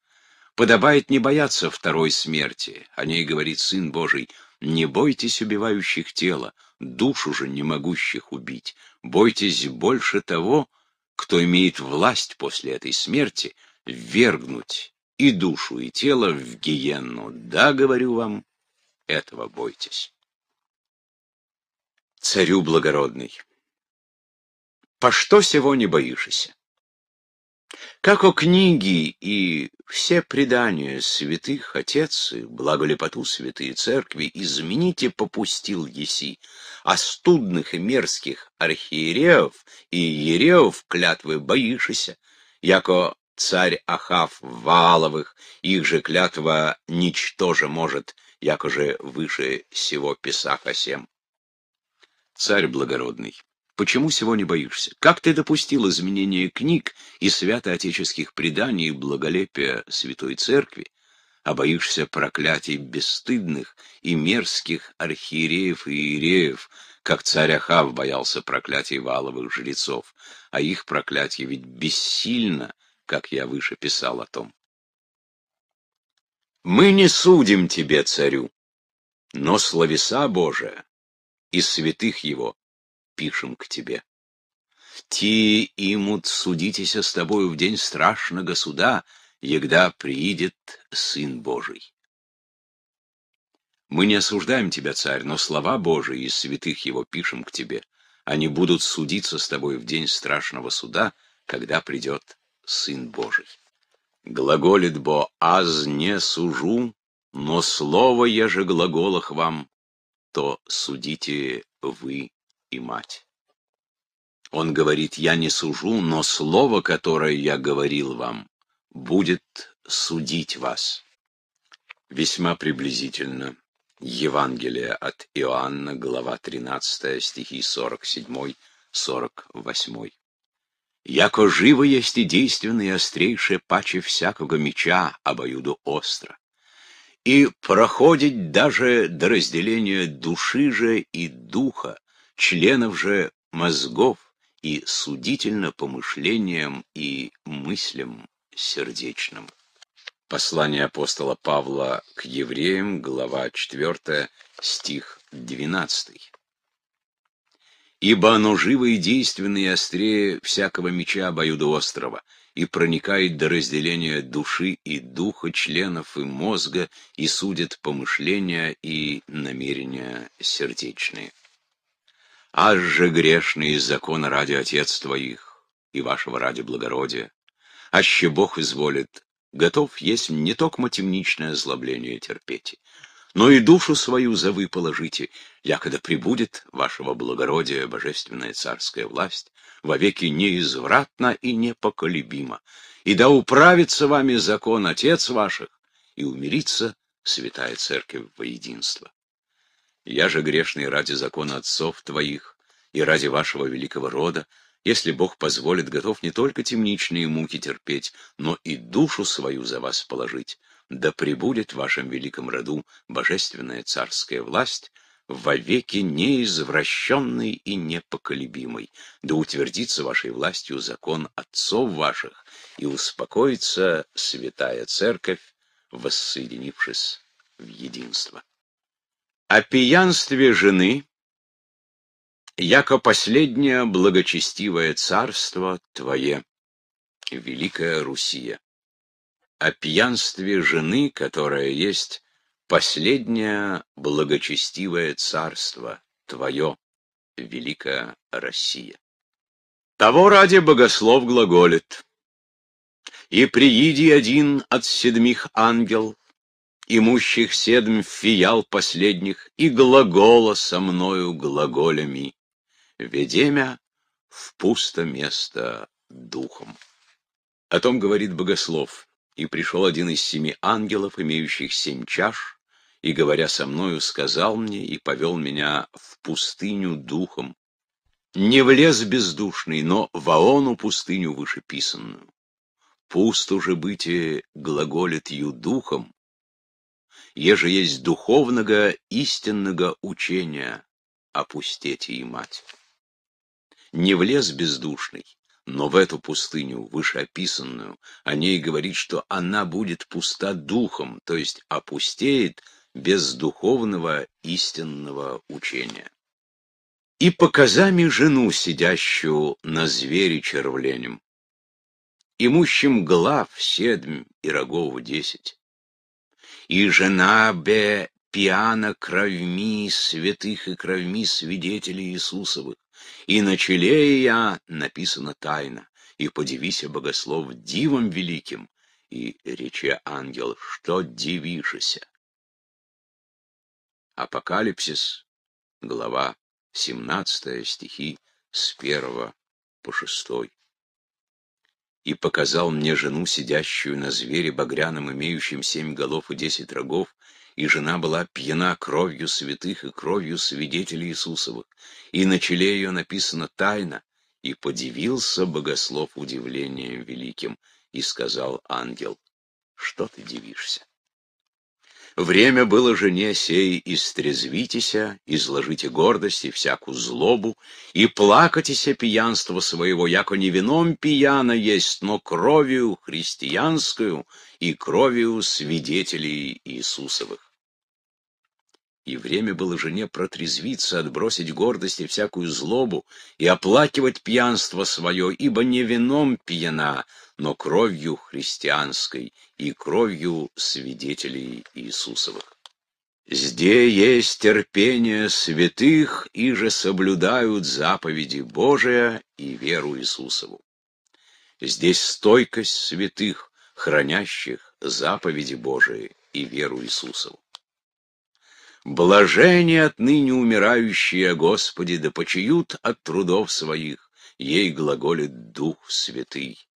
S1: Подобает не бояться второй смерти, о ней говорит Сын Божий, «Не бойтесь убивающих тела, душу же не могущих убить, бойтесь больше того, кто имеет власть после этой смерти, ввергнуть и душу, и тело в гиенну. Да, говорю вам, этого бойтесь» царю благородный, по что сего не боишься? Как о книги и все предания святых отец, и благо лепоту святые церкви, измените попустил еси, а студных и мерзких архиереев и ереев клятвы боишься, яко царь Ахав Валовых, их же клятва ничтоже может, яко же выше сего Писаха осем царь благородный, почему всего не боишься? Как ты допустил изменение книг и святоотеческих преданий и благолепия Святой Церкви, а боишься проклятий бесстыдных и мерзких архиереев и иереев, как царь Ахав боялся проклятий валовых жрецов, а их проклятие ведь бессильно, как я выше писал о том. Мы не судим тебе, царю, но словеса Божия и святых его пишем к тебе. Ти имут судитеся с тобою в день страшного суда, егда приидет Сын Божий. Мы не осуждаем тебя, царь, но слова Божии и святых его пишем к тебе. Они будут судиться с тобой в день страшного суда, когда придет Сын Божий. Глаголит Бо, аз не сужу, но слово я же глаголах вам то судите вы и мать. Он говорит, я не сужу, но слово, которое я говорил вам, будет судить вас. Весьма приблизительно. Евангелие от Иоанна, глава 13, стихи 47-48. «Яко живо есть и действенно и острейшее паче всякого меча, обоюду остро, и проходить даже до разделения души же и духа, членов же мозгов и судительно по и мыслям сердечным. Послание апостола Павла к евреям, глава 4, стих 12. «Ибо оно живо и действенно и острее всякого меча обоюдоострого, и проникает до разделения души и духа, членов и мозга, и судит помышления и намерения сердечные. Аж же грешный закон ради отец твоих и вашего ради благородия, аще Бог изволит, готов, если не только темничное озлобление терпеть, но и душу свою за вы положите, якода прибудет вашего благородия божественная царская власть, вовеки неизвратна и непоколебима, и да управится вами закон отец ваших, и умирится святая церковь во единство. Я же грешный ради закона отцов твоих и ради вашего великого рода, если Бог позволит, готов не только темничные муки терпеть, но и душу свою за вас положить, да пребудет в вашем великом роду божественная царская власть, вовеки неизвращенный и непоколебимый, да утвердится вашей властью закон отцов ваших, и успокоится святая церковь, воссоединившись в единство. О пьянстве жены, яко последнее благочестивое царство твое, Великая Русия о пьянстве жены, которая есть последнее благочестивое царство твое, великая Россия. Того ради богослов глаголит. И прииди один от седьмих ангел, имущих седм фиял последних, и глагола со мною глаголями, ведемя в пусто место духом. О том говорит богослов и пришел один из семи ангелов, имеющих семь чаш, и, говоря со мною, сказал мне и повел меня в пустыню духом, не в лес бездушный, но в Аону пустыню вышеписанную. Пуст уже быте глаголит ю духом, еже есть духовного истинного учения, опустете и мать. Не в лес бездушный, но в эту пустыню, вышеописанную, о ней говорит, что она будет пуста духом, то есть опустеет без духовного истинного учения. И показами жену, сидящую на звере червленем, имущим глав седм и рогов десять. И жена бе пьяна кровьми святых и кровми свидетелей Иисусовых, и на челе я написана тайна, и подивися, богослов, дивом великим, и рече ангел, что дивишеся. Апокалипсис, глава 17, стихи с 1 по 6 и показал мне жену, сидящую на звере багряном, имеющем семь голов и десять рогов, и жена была пьяна кровью святых и кровью свидетелей Иисусовых, и на челе ее написано «Тайна», и подивился богослов удивлением великим, и сказал ангел, «Что ты дивишься?» Время было жене сей истрезвитеся, изложите гордость и всякую злобу, и плакатеся пьянство своего, яко не вином пьяно есть, но кровью христианскую и кровью свидетелей Иисусовых. И время было жене протрезвиться, отбросить гордость и всякую злобу, и оплакивать пьянство свое, ибо не вином пьяна, но кровью христианской и кровью свидетелей Иисусовых. Зде есть терпение святых, и же соблюдают заповеди Божия и веру Иисусову. Здесь стойкость святых, хранящих заповеди Божии и веру Иисусову. Блажение отныне умирающие, Господи, да почают от трудов своих, ей глаголит Дух Святый.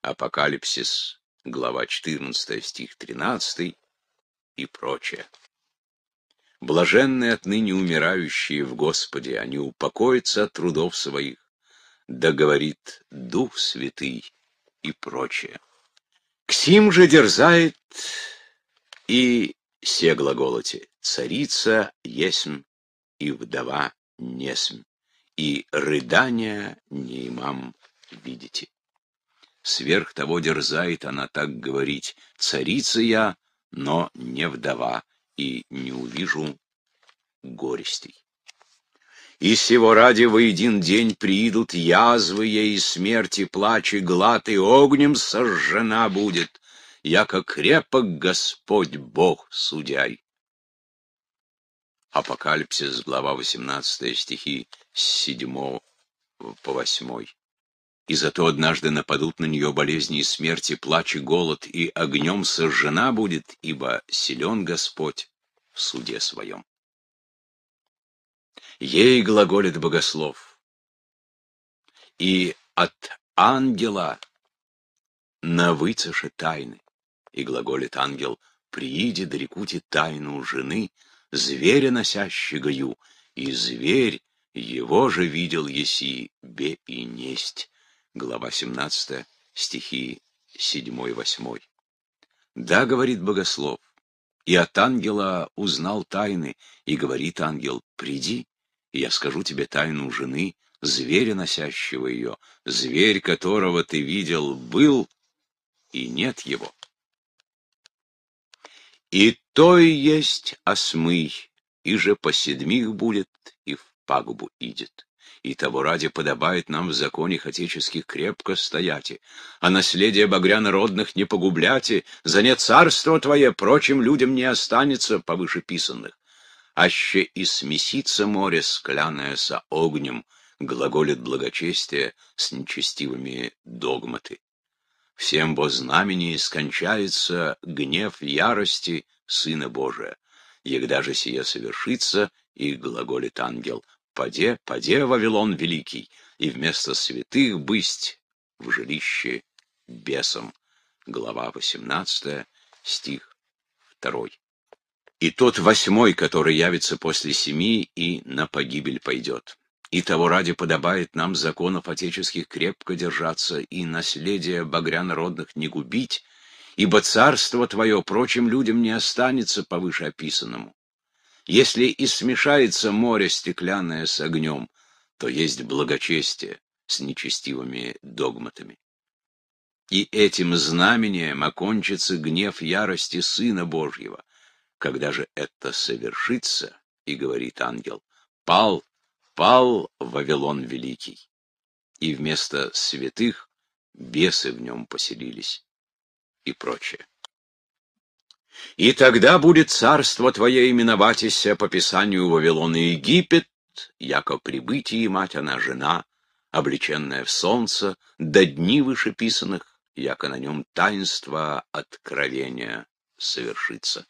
S1: Апокалипсис, глава 14, стих 13 и прочее. Блаженные отныне умирающие в Господе, они упокоятся от трудов своих, да говорит Дух Святый и прочее. Ксим же дерзает и се глаголоте царица есмь и вдова несмь, и рыдания не имам видите. Сверх того дерзает она так говорить, царица я, но не вдова, и не увижу горестей. И сего ради во один день приидут язвы ей и смерти, плачи и глад, и огнем сожжена будет, яко крепок Господь Бог судяй. Апокалипсис, глава 18, стихи с 7 по 8. И зато однажды нападут на нее болезни и смерти, плач и голод, и огнем сожжена будет, ибо силен Господь в суде своем. Ей глаголит богослов. И от ангела на навыцаше тайны. И глаголит ангел, прииди, дорекути тайну жены, зверя носящего ю, и зверь, его же видел еси, бе и несть. Глава 17, стихи 7-8. Да, говорит богослов, и от ангела узнал тайны, и говорит ангел, приди, я скажу тебе тайну жены, зверя носящего ее, зверь которого ты видел, был, и нет его. И то и есть осмый, и же по седьмих будет, и в пагубу идет. И того ради подобает нам в законе отеческих крепко стояти, а наследие богря народных не погубляти, за не царство твое прочим людям не останется повыше писанных. Аще и смесится море, скляное со огнем, глаголит благочестие с нечестивыми догматы. Всем во знамени скончается гнев ярости Сына Божия. Егда же сие совершится, и глаголит ангел, Паде, паде, Вавилон Великий, и вместо святых бысть в жилище бесом». Глава 18, стих 2. «И тот восьмой, который явится после семи, и на погибель пойдет». И того ради подобает нам законов отеческих крепко держаться и наследие багря народных не губить, ибо царство твое прочим людям не останется по вышеописанному. Если и смешается море стеклянное с огнем, то есть благочестие с нечестивыми догматами. И этим знамением окончится гнев ярости Сына Божьего. Когда же это совершится, и говорит ангел, пал, пал Вавилон Великий. И вместо святых бесы в нем поселились и прочее. «И тогда будет царство твое именоватися по писанию Вавилона и Египет, яко прибытие мать она жена, облеченная в солнце, до дни вышеписанных, яко на нем таинство откровения совершится.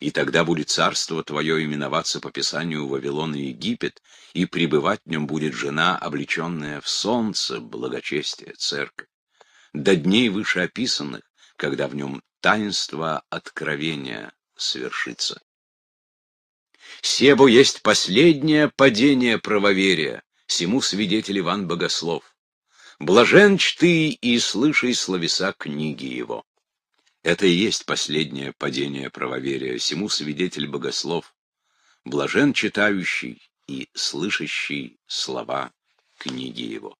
S1: И тогда будет царство твое именоваться по писанию Вавилона и Египет, и пребывать в нем будет жена, облеченная в солнце, благочестие церкви до дней вышеописанных, когда в нем таинство откровения свершится. Себу есть последнее падение правоверия, сему свидетель Иван Богослов. Блажен ты и слышай словеса книги его. Это и есть последнее падение правоверия, сему свидетель Богослов. Блажен читающий и слышащий слова книги его.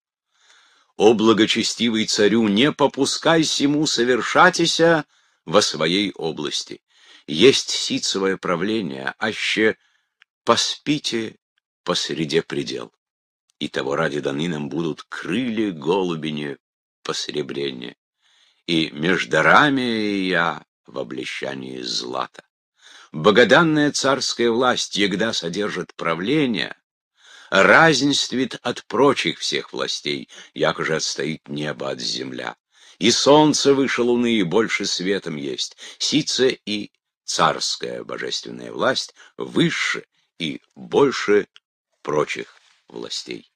S1: О благочестивый царю, не попускай сему совершатися во своей области. Есть ситцевое правление, аще поспите посреде предел. И того ради даны нам будут крылья голубени посребрения, и междорами я в облещании злата. Богоданная царская власть, егда содержит правление, разнствит от прочих всех властей, яко же отстоит небо от земля. И солнце выше луны, и больше светом есть. Сице и царская божественная власть выше и больше прочих властей.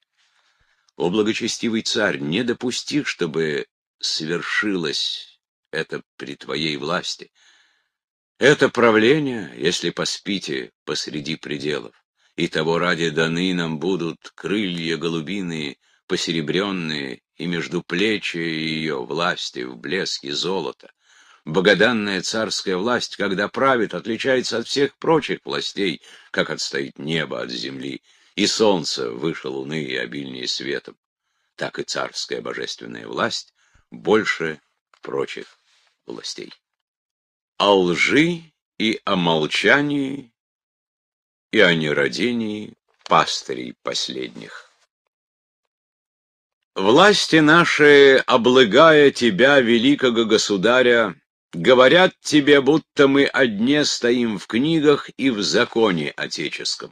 S1: О благочестивый царь, не допусти, чтобы свершилось это при твоей власти. Это правление, если поспите посреди пределов и того ради даны нам будут крылья голубиные, посеребренные, и между плечи ее власти в блеске золота. Богоданная царская власть, когда правит, отличается от всех прочих властей, как отстоит небо от земли, и солнце выше луны и обильнее светом. Так и царская божественная власть больше прочих властей. О лжи и о молчании и о нерадении пастырей последних. Власти наши, облагая тебя, великого государя, говорят тебе, будто мы одни стоим в книгах и в законе отеческом.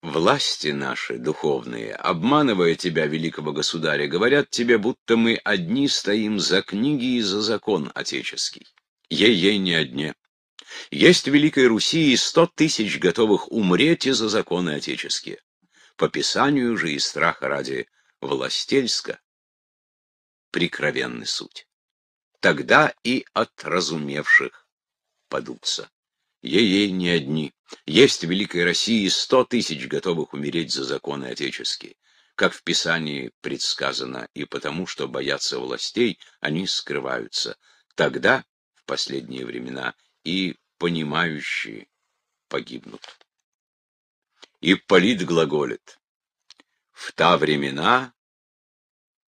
S1: Власти наши, духовные, обманывая тебя, великого государя, говорят тебе, будто мы одни стоим за книги и за закон отеческий. Ей-ей не одни. Есть в Великой Руси и сто тысяч готовых умреть и за законы отеческие. По писанию же и страха ради властельска прикровенны суть. Тогда и от разумевших падутся. Ей-ей не одни. Есть в Великой России сто тысяч готовых умереть за законы отеческие. Как в Писании предсказано, и потому, что боятся властей, они скрываются. Тогда, в последние времена, и понимающие погибнут. Ипполит глаголит, в та времена,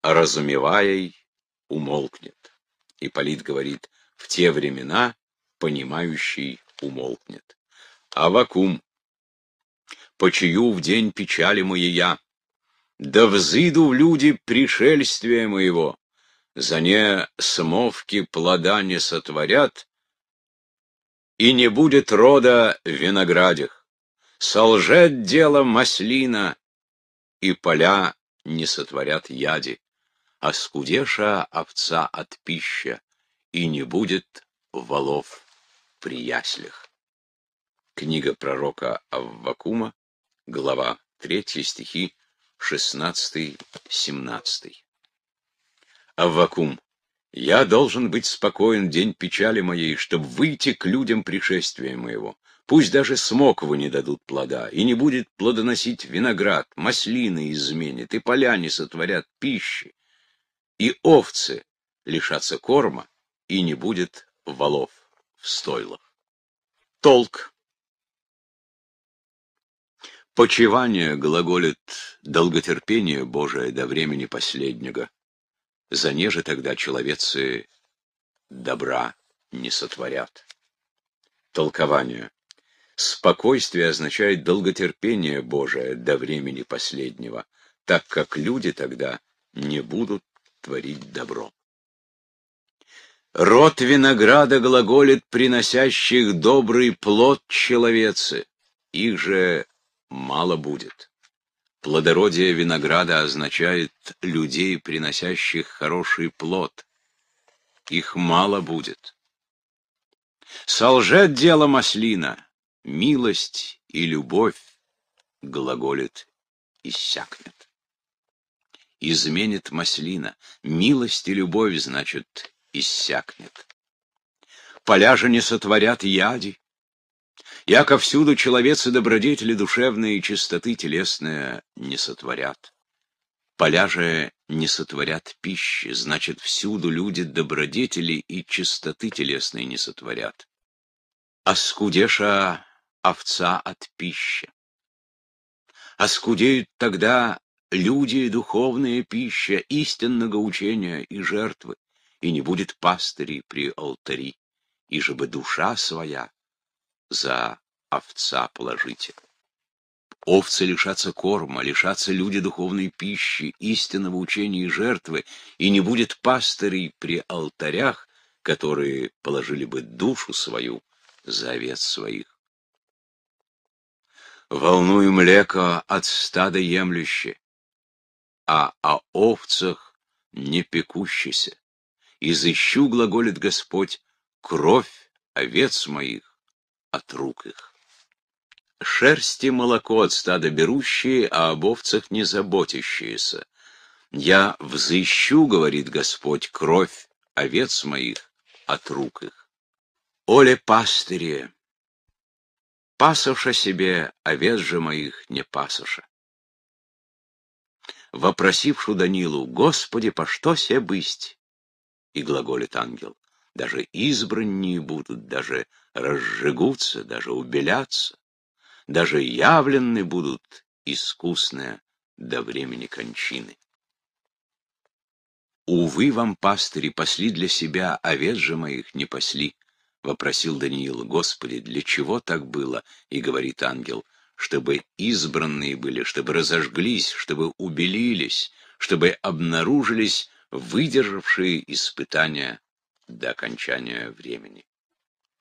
S1: разумевая, умолкнет. И Ипполит говорит, в те времена, понимающий умолкнет. А по чью в день печали моей я, да взыду в люди пришельствия моего, за не смовки плода не сотворят, и не будет рода виноградих. Солжет дело маслина, и поля не сотворят яди. А скудеша овца от пища, и не будет волов при яслях. Книга пророка Аввакума, глава 3, стихи 16-17. Аввакум. Я должен быть спокоен день печали моей, чтобы выйти к людям пришествия моего. Пусть даже смоквы не дадут плода, и не будет плодоносить виноград, маслины изменит, и поля сотворят пищи, и овцы лишатся корма, и не будет валов в стойлах. Толк. Почивание глаголит долготерпение Божие до времени последнего за неже тогда человецы добра не сотворят. Толкование. Спокойствие означает долготерпение Божие до времени последнего, так как люди тогда не будут творить добро. Род винограда глаголит приносящих добрый плод человецы, их же мало будет. Плодородие винограда означает людей, приносящих хороший плод. Их мало будет. Солжет дело маслина, милость и любовь, глаголит, иссякнет. Изменит маслина, милость и любовь, значит, иссякнет. Поля же не сотворят яди, Яко всюду человец и добродетели душевные и чистоты телесные не сотворят. Поля же не сотворят пищи, значит, всюду люди добродетели и чистоты телесные не сотворят. Оскудеша а овца от пищи. Оскудеют а тогда люди и духовная пища, истинного учения и жертвы, и не будет пастырей при алтари, и же бы душа своя за овца положите. Овцы лишатся корма, лишатся люди духовной пищи, истинного учения и жертвы, и не будет пастырей при алтарях, которые положили бы душу свою за овец своих. Волную млеко от стада емлюще, а о овцах не пекущеся. Изыщу, глаголит Господь, кровь овец моих, от рук их. Шерсти молоко от стада берущие, а об овцах не заботящиеся. Я взыщу, говорит Господь, кровь овец моих от рук их. Оле пастыре, пасоша себе, овец же моих не пасоша. Вопросившу Данилу, Господи, по что се бысть? И глаголит ангел, даже избранние будут, даже разжигутся, даже убелятся, даже явлены будут искусные до времени кончины. «Увы вам, пастыри, пасли для себя, овец а же моих не пасли», — вопросил Даниил, «Господи, для чего так было?» — и говорит ангел, «чтобы избранные были, чтобы разожглись, чтобы убелились, чтобы обнаружились выдержавшие испытания до окончания времени.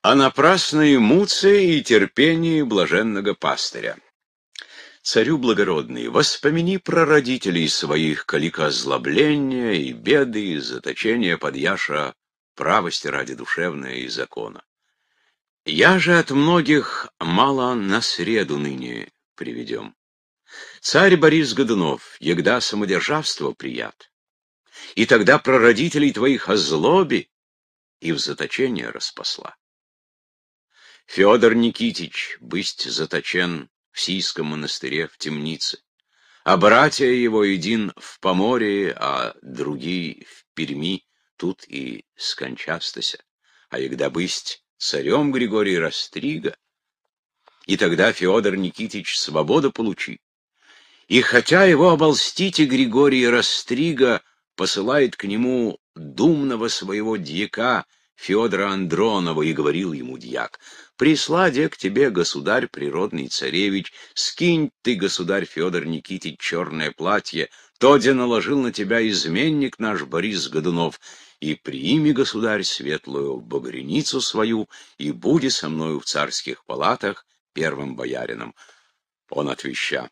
S1: О напрасной муце и терпении блаженного пастыря. Царю благородный, воспомини про родителей своих, калика озлобления и беды, и заточения под Яша правости ради душевная и закона. Я же от многих мало на среду ныне приведем. Царь Борис Годунов, егда самодержавство прият. И тогда про родителей твоих озлоби, и в заточение распасла. Федор Никитич бысть заточен в Сийском монастыре в темнице, а братья его един в Поморье, а другие в Перми, тут и скончастася, а егда бысть царем Григорий Растрига, и тогда Федор Никитич свободу получи. И хотя его оболстите Григорий Растрига посылает к нему думного своего дьяка Федора Андронова, и говорил ему дьяк, «Присла к тебе, государь, природный царевич, скинь ты, государь Федор Никитич, черное платье, то, где наложил на тебя изменник наш Борис Годунов, и прими государь, светлую багреницу свою, и буди со мною в царских палатах первым боярином». Он отвеща,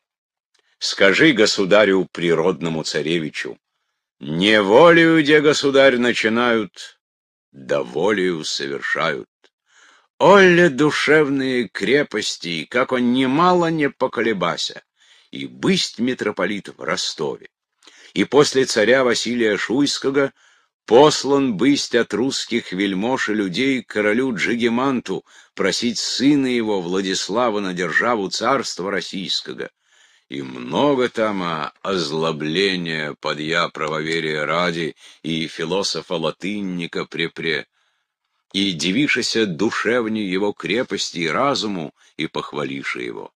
S1: «Скажи государю природному царевичу, не волею, где государь начинают, да волею совершают. Оле душевные крепости, и как он немало не поколебася, и бысть митрополит в Ростове. И после царя Василия Шуйского послан бысть от русских вельмож и людей королю Джигеманту просить сына его Владислава на державу царства российского и много там а, озлобления подья правоверия ради и философа-латынника препре, и дивишеся душевне его крепости и разуму, и похвалише его.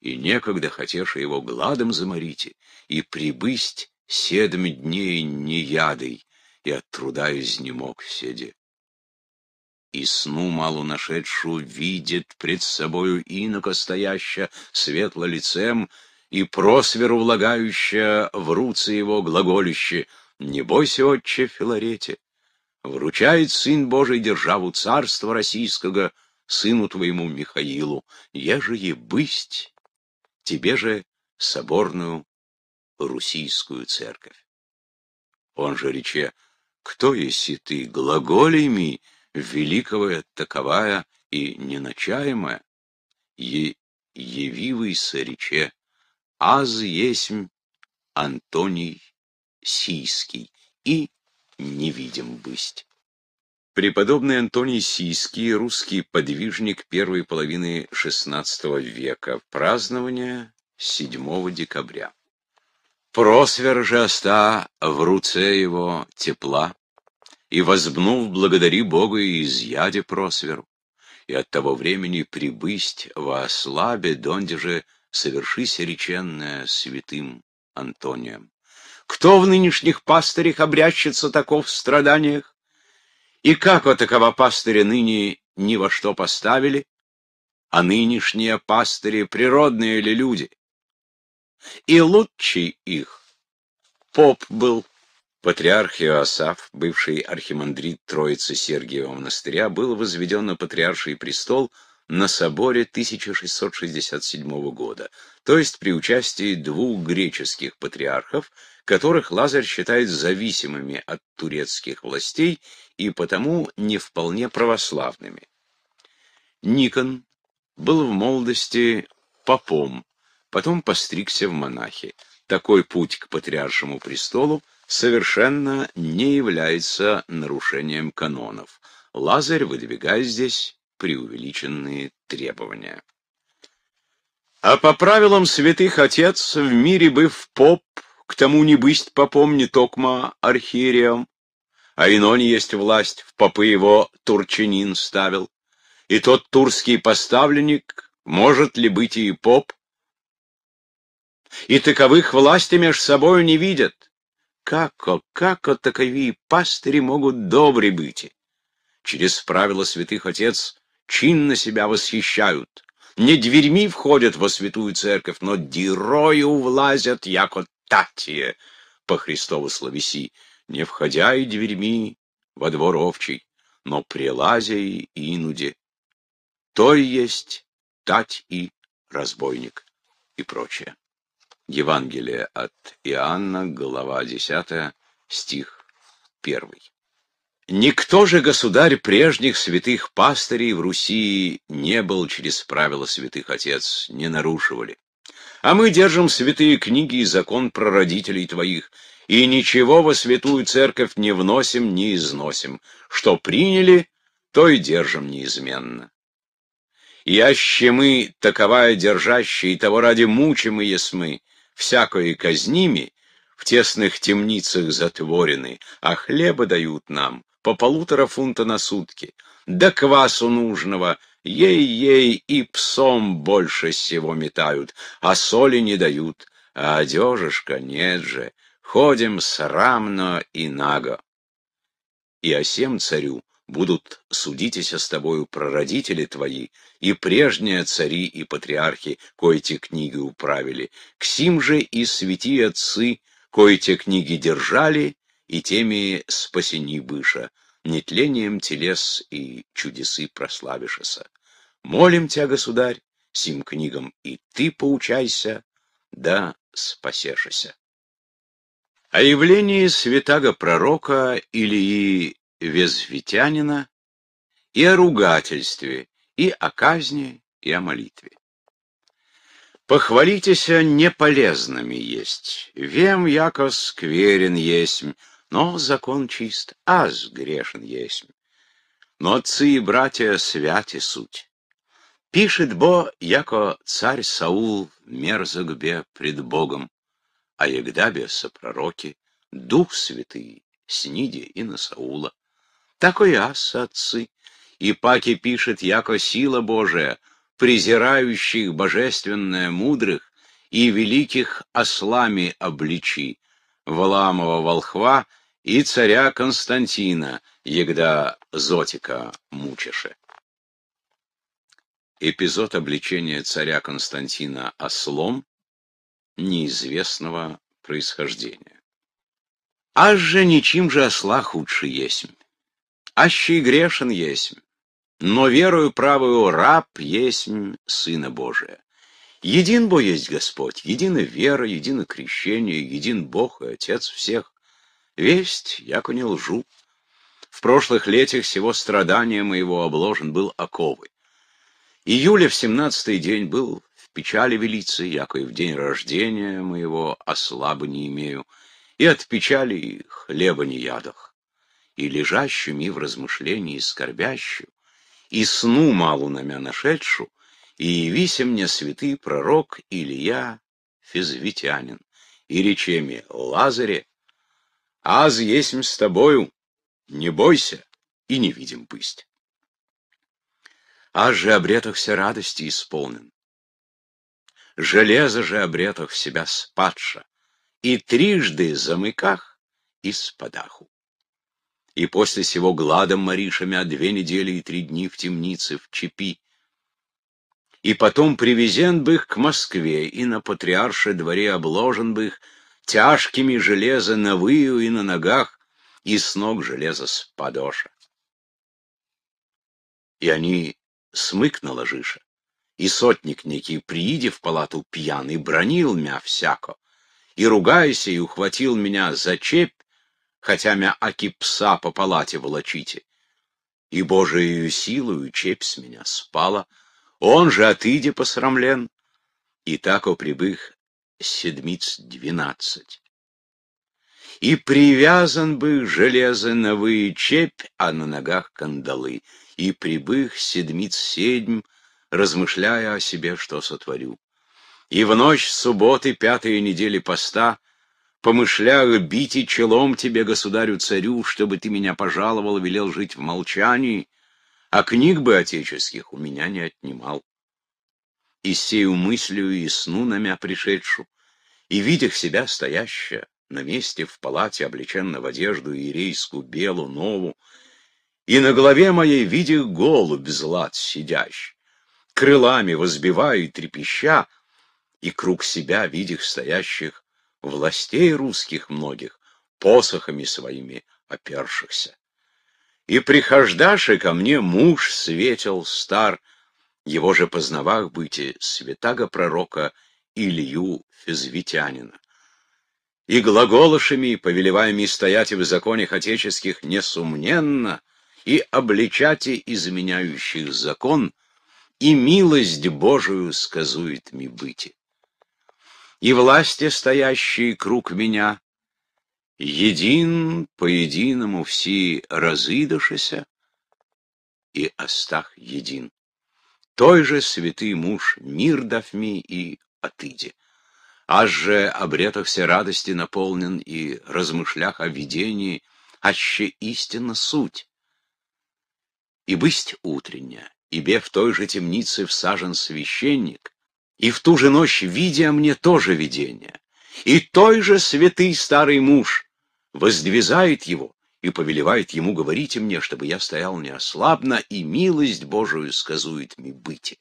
S1: И некогда хотеше его гладом заморите, и прибысть седм дней неядой, и от труда изнемог седе. И сну малу нашедшую видит пред собою иноко стояща светло лицем, и просверу влагающая в руцы его глаголище «Не бойся, отче Филарете, вручает Сын Божий державу царства российского сыну твоему Михаилу, еже и бысть, тебе же соборную русийскую церковь». Он же рече «Кто если ты, глаголями, великовая, таковая и неначаемая?» и явивайся рече аз есмь Антоний Сийский и невидим бысть. Преподобный Антоний Сийский, русский подвижник первой половины XVI века, празднование 7 декабря. Просвер же оста в руце его тепла, и возбнув благодари Богу и изъяде просверу, и от того времени прибысть во ослабе, донде же совершись реченное святым Антонием. Кто в нынешних пастырях обрящется таков в страданиях? И как вот такова пастыря ныне ни во что поставили? А нынешние пастыри природные ли люди? И лучший их поп был Патриарх Иоасаф, бывший архимандрит Троицы Сергиева монастыря, был возведен на патриарший престол на соборе 1667 года, то есть при участии двух греческих патриархов, которых Лазарь считает зависимыми от турецких властей и потому не вполне православными. Никон был в молодости попом, потом постригся в монахи. Такой путь к патриаршему престолу совершенно не является нарушением канонов. Лазарь выдвигает здесь преувеличенные требования. А по правилам святых отец, в мире быв поп, к тому не бысть попом не токма архиереем, а инонь есть власть, в попы его турчанин ставил. И тот турский поставленник, может ли быть и поп? И таковых власти меж собою не видят. Како, како такови пастыри могут добры быть? Через правила святых отец чинно себя восхищают. Не дверьми входят во святую церковь, но дирою влазят, яко татие, по Христову словеси, не входя и дверьми во двор овчий, но прилазя и инуде. То есть тать и разбойник и прочее. Евангелие от Иоанна, глава 10, стих 1. Никто же, государь, прежних святых пастырей в Руси не был через правила святых отец, не нарушивали. А мы держим святые книги и закон прародителей твоих, и ничего во святую церковь не вносим, не износим. Что приняли, то и держим неизменно. Яще мы, таковая держащая, и того ради мучимые смы мы, всякое казними, в тесных темницах затворены, а хлеба дают нам, по полутора фунта на сутки. Да квасу нужного, ей-ей и псом больше всего метают, а соли не дают, а одежишка нет же, ходим срамно и наго. И о сем царю будут судитеся с тобою про родители твои, и прежние цари и патриархи, кои те книги управили, к сим же и святи отцы, кои те книги держали, и теми спасени быша, нетлением телес и чудесы прославишеся. Молим тебя, государь, сим книгам и ты поучайся, да спасешься. О явлении святаго пророка Илии Везвитянина и о ругательстве, и о казни, и о молитве. Похвалитеся а неполезными есть, вем яко скверен есмь, но закон чист, аз грешен есмь. Но отцы и братья святи суть. Пишет Бо, яко царь Саул мерзок бе пред Богом, а егдабе сопророки, Дух Святый, сниди и на Саула. Такой и ас, отцы, и паки пишет, яко сила Божия, презирающих божественное мудрых и великих ослами обличи, Валаамова волхва и царя Константина, егда Зотика мучеше. Эпизод обличения царя Константина ослом неизвестного происхождения. Аж же ничим же осла худший есмь, и грешен есмь, но верою правую раб есмь Сына Божия. Един бо есть Господь, едина вера, едино крещение, един Бог и Отец всех. Весть, яко не лжу. В прошлых летях всего страдания моего обложен был оковы. Июля в семнадцатый день был в печали велицы, яко и в день рождения моего ослабы не имею, и от печали и хлеба не ядах. И лежащими в размышлении и скорбящим, и сну малу на мя нашедшу, и явися мне святый пророк Илья Физвитянин, и речеми Лазаре, аз есмь с тобою, не бойся и не видим пысть. Аж же обретах радости исполнен, железо же обретах себя спадша, и трижды замыках и спадаху. И после сего гладом Маришами, а две недели и три дни в темнице, в чепи, и потом привезен бы их к Москве, и на патриарше дворе обложен бы их тяжкими железо на выю и на ногах, и с ног железо с подоша. И они смык на и сотник некий, прииди в палату пьяный, бронил мя всяко, и ругайся, и ухватил меня за чепь, хотя мя аки пса по палате волочите. И божию силою чепь с меня спала — он же от Иди посрамлен. И так о прибых седмиц двенадцать. И привязан бы железо-новые чепь, а на ногах кандалы, и прибых седмиц седьм, размышляя о себе, что сотворю. И в ночь субботы пятой недели поста помышляю бить и челом тебе, государю-царю, чтобы ты меня пожаловал, велел жить в молчании, а книг бы отеческих у меня не отнимал. И сею мыслью и сну на мя пришедшу, и видях себя стоящая, на месте в палате, облеченно в одежду ирейскую, белу, нову, и на голове моей видях голубь злат сидящ, крылами возбиваю и трепеща, и круг себя видях стоящих властей русских многих, посохами своими опершихся. И прихождаше ко мне муж светел стар, его же познавах быти святаго пророка Илью Физвитянина. И глаголышами повелеваемый стоять в законах отеческих, несумненно, и обличати изменяющих закон, и милость Божию сказует ми быти. И власти стоящие круг меня, един по единому всі розидашися, и Астах един. Той же святый муж мир дафми и отыди. Аж же обретах все радости наполнен и размышлях о видении, аще истинно суть. И бысть утренняя, и бе в той же темнице всажен священник, и в ту же ночь, видя мне тоже видение, и той же святый старый муж, воздвизает его и повелевает ему говорите мне, чтобы я стоял неослабно, и милость Божию сказует ми быти.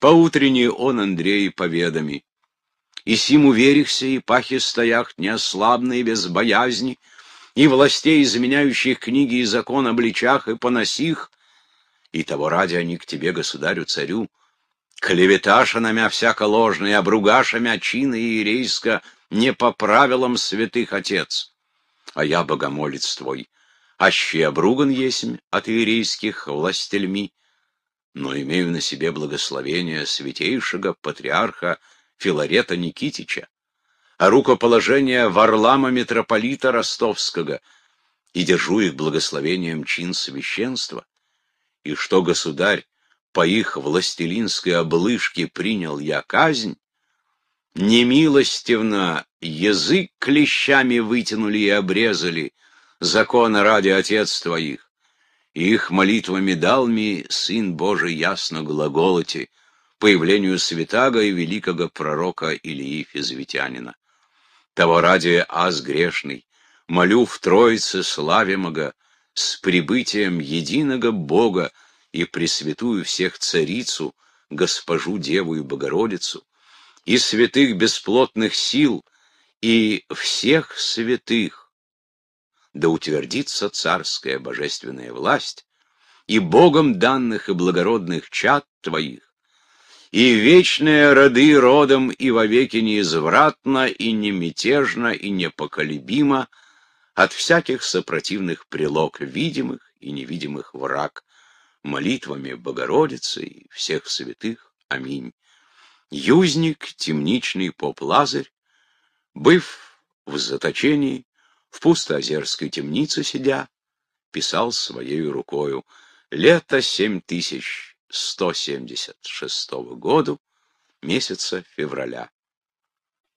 S1: Поутренне он Андрей поведами. И сим уверихся, и пахи стоях неослабные без боязни, и властей, изменяющих книги и закон обличах и поносих, и того ради они к тебе, государю-царю, клеветашинами всяко ложные, обругашами чины и ирейска не по правилам святых отец а я богомолец твой. Аще обруган есмь от иерейских властельми, но имею на себе благословение святейшего патриарха Филарета Никитича, а рукоположение Варлама митрополита Ростовского, и держу их благословением чин священства, и что, государь, по их властелинской облышке принял я казнь, немилостивно язык клещами вытянули и обрезали, закона ради отец твоих. их молитвами дал мне Сын Божий ясно глаголоти, появлению святаго и великого пророка Илии Физвитянина. Того ради аз грешный, молю в Троице славимого, с прибытием единого Бога и пресвятую всех царицу, госпожу Деву и Богородицу, и святых бесплотных сил, и всех святых, да утвердится царская божественная власть, и Богом данных и благородных чад твоих, и вечные роды родом и вовеки неизвратно, и не мятежно, и непоколебимо от всяких сопротивных прилог видимых и невидимых враг, молитвами Богородицы и всех святых. Аминь. Юзник, темничный поп-лазарь, быв в заточении, в пустоозерской темнице сидя, писал своей рукою «Лето 7176 году, месяца февраля».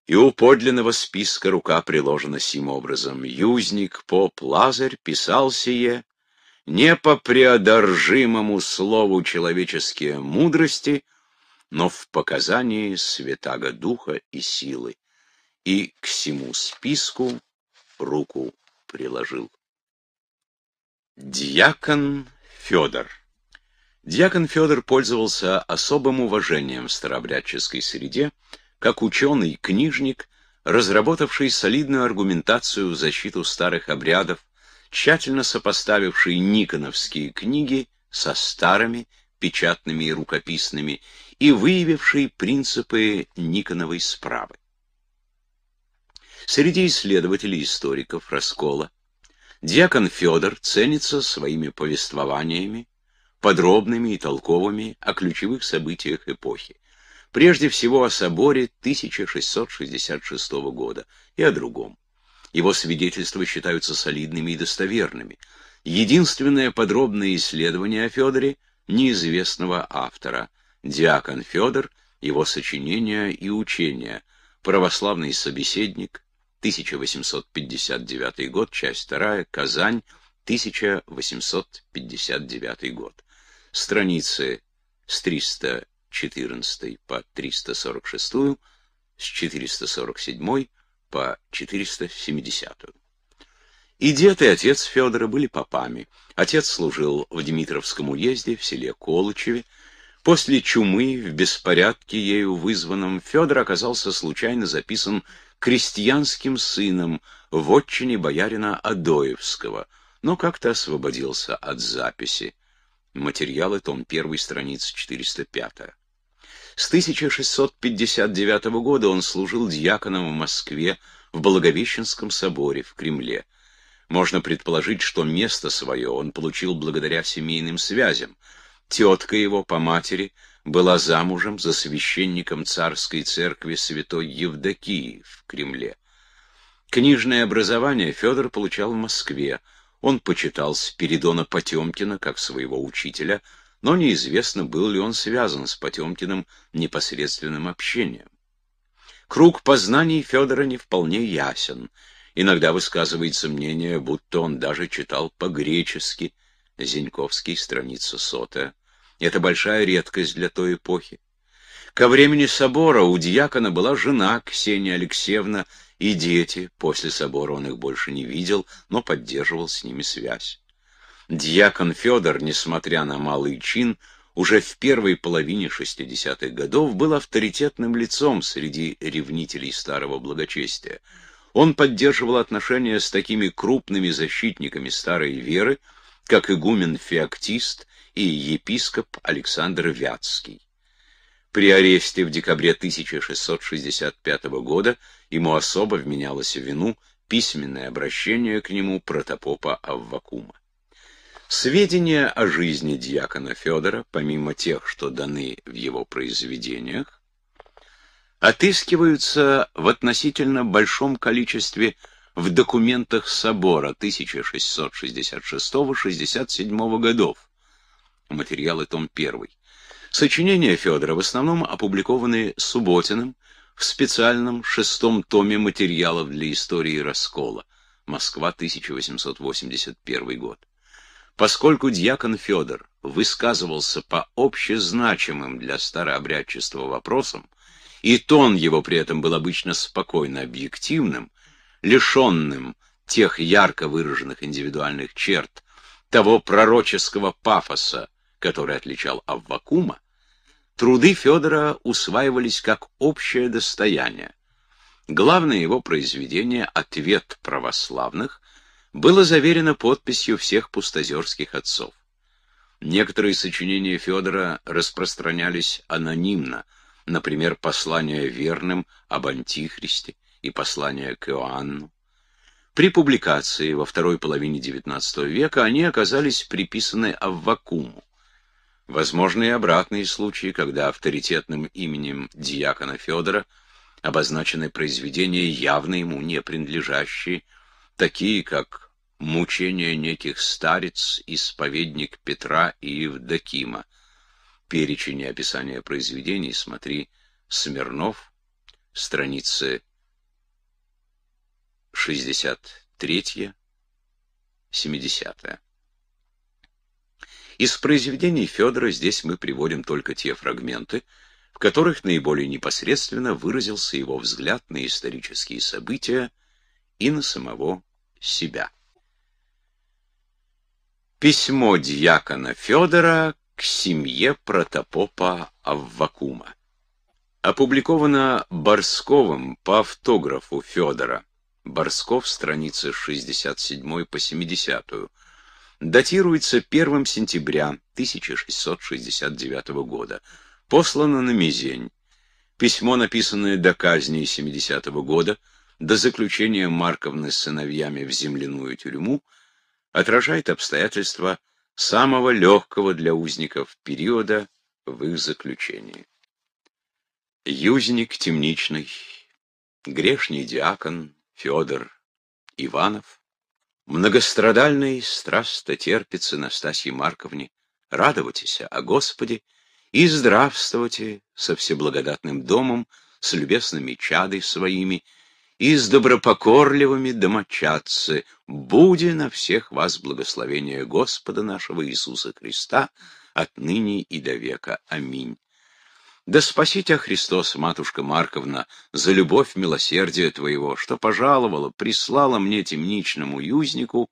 S1: И у подлинного списка рука приложена сим образом. Юзник, поп, Лазарь писал сие не по преодоржимому слову человеческие мудрости — но в показании святаго духа и силы, и к всему списку руку приложил. Дьякон Федор Дьякон Федор пользовался особым уважением в старобрядческой среде, как ученый-книжник, разработавший солидную аргументацию в защиту старых обрядов, тщательно сопоставивший никоновские книги со старыми, печатными и рукописными, и выявивший принципы Никоновой справы. Среди исследователей историков раскола диакон Федор ценится своими повествованиями, подробными и толковыми о ключевых событиях эпохи, прежде всего о соборе 1666 года и о другом. Его свидетельства считаются солидными и достоверными. Единственное подробное исследование о Федоре неизвестного автора Диакон Федор, его сочинения и учения, православный собеседник, 1859 год, часть 2, Казань, 1859 год. Страницы с 314 по 346, с 447 по 470. И дед, и отец Федора были попами. Отец служил в Дмитровском уезде, в селе Колычеве, После чумы, в беспорядке ею вызванном, Федор оказался случайно записан крестьянским сыном в отчине боярина Адоевского, но как-то освободился от записи. Материалы, том 1, страница 405. С 1659 года он служил диаконом в Москве, в Благовещенском соборе, в Кремле. Можно предположить, что место свое он получил благодаря семейным связям – Тетка его по матери была замужем за священником царской церкви святой Евдокии в Кремле. Книжное образование Федор получал в Москве. Он почитал Спиридона Потемкина как своего учителя, но неизвестно, был ли он связан с Потемкиным непосредственным общением. Круг познаний Федора не вполне ясен. Иногда высказывается мнение, будто он даже читал по-гречески – Зиньковский, страница сотая. Это большая редкость для той эпохи. Ко времени собора у диакона была жена Ксения Алексеевна и дети. После собора он их больше не видел, но поддерживал с ними связь. Диакон Федор, несмотря на малый чин, уже в первой половине 60-х годов был авторитетным лицом среди ревнителей старого благочестия. Он поддерживал отношения с такими крупными защитниками старой веры, как игумен Феоктист и епископ Александр Вятский. При аресте в декабре 1665 года ему особо вменялось в вину письменное обращение к нему протопопа Аввакума. Сведения о жизни диакона Федора, помимо тех, что даны в его произведениях, отыскиваются в относительно большом количестве в документах собора 1666-67 годов. Материалы том 1. Сочинения Федора в основном опубликованы Субботиным в специальном шестом томе материалов для истории раскола. Москва, 1881 год. Поскольку дьякон Федор высказывался по общезначимым для старообрядчества вопросам, и тон его при этом был обычно спокойно объективным, лишенным тех ярко выраженных индивидуальных черт, того пророческого пафоса, который отличал Аввакума, труды Федора усваивались как общее достояние. Главное его произведение «Ответ православных» было заверено подписью всех пустозерских отцов. Некоторые сочинения Федора распространялись анонимно, например, «Послание верным» об Антихристе и послания к Иоанну. При публикации во второй половине XIX века они оказались приписаны Аввакуму. Возможны и обратные случаи, когда авторитетным именем диакона Федора обозначены произведения, явно ему не принадлежащие, такие как «Мучение неких старец», «Исповедник Петра» и «Евдокима». Перечень и описание произведений смотри «Смирнов», страницы 63-70. Из произведений Федора здесь мы приводим только те фрагменты, в которых наиболее непосредственно выразился его взгляд на исторические события и на самого себя. Письмо дьякона Федора к семье протопопа Аввакума. Опубликовано Борсковым по автографу Федора Борсков, страница 67 по 70, датируется 1 сентября 1669 года, послано на Мизень. Письмо, написанное до казни 70 года, до заключения Марковны с сыновьями в земляную тюрьму, отражает обстоятельства самого легкого для узников периода в их заключении. Юзник темничный, грешный диакон, Федор Иванов, многострадальный страсто терпится Настасье Марковне, радуйтесь о Господе и здравствуйте со всеблагодатным домом, с любезными чадой своими и с добропокорливыми домочадцы, буде на всех вас благословение Господа нашего Иисуса Христа отныне и до века. Аминь. Да спаси тебя Христос, матушка Марковна, за любовь милосердия твоего, что пожаловала, прислала мне темничному юзнику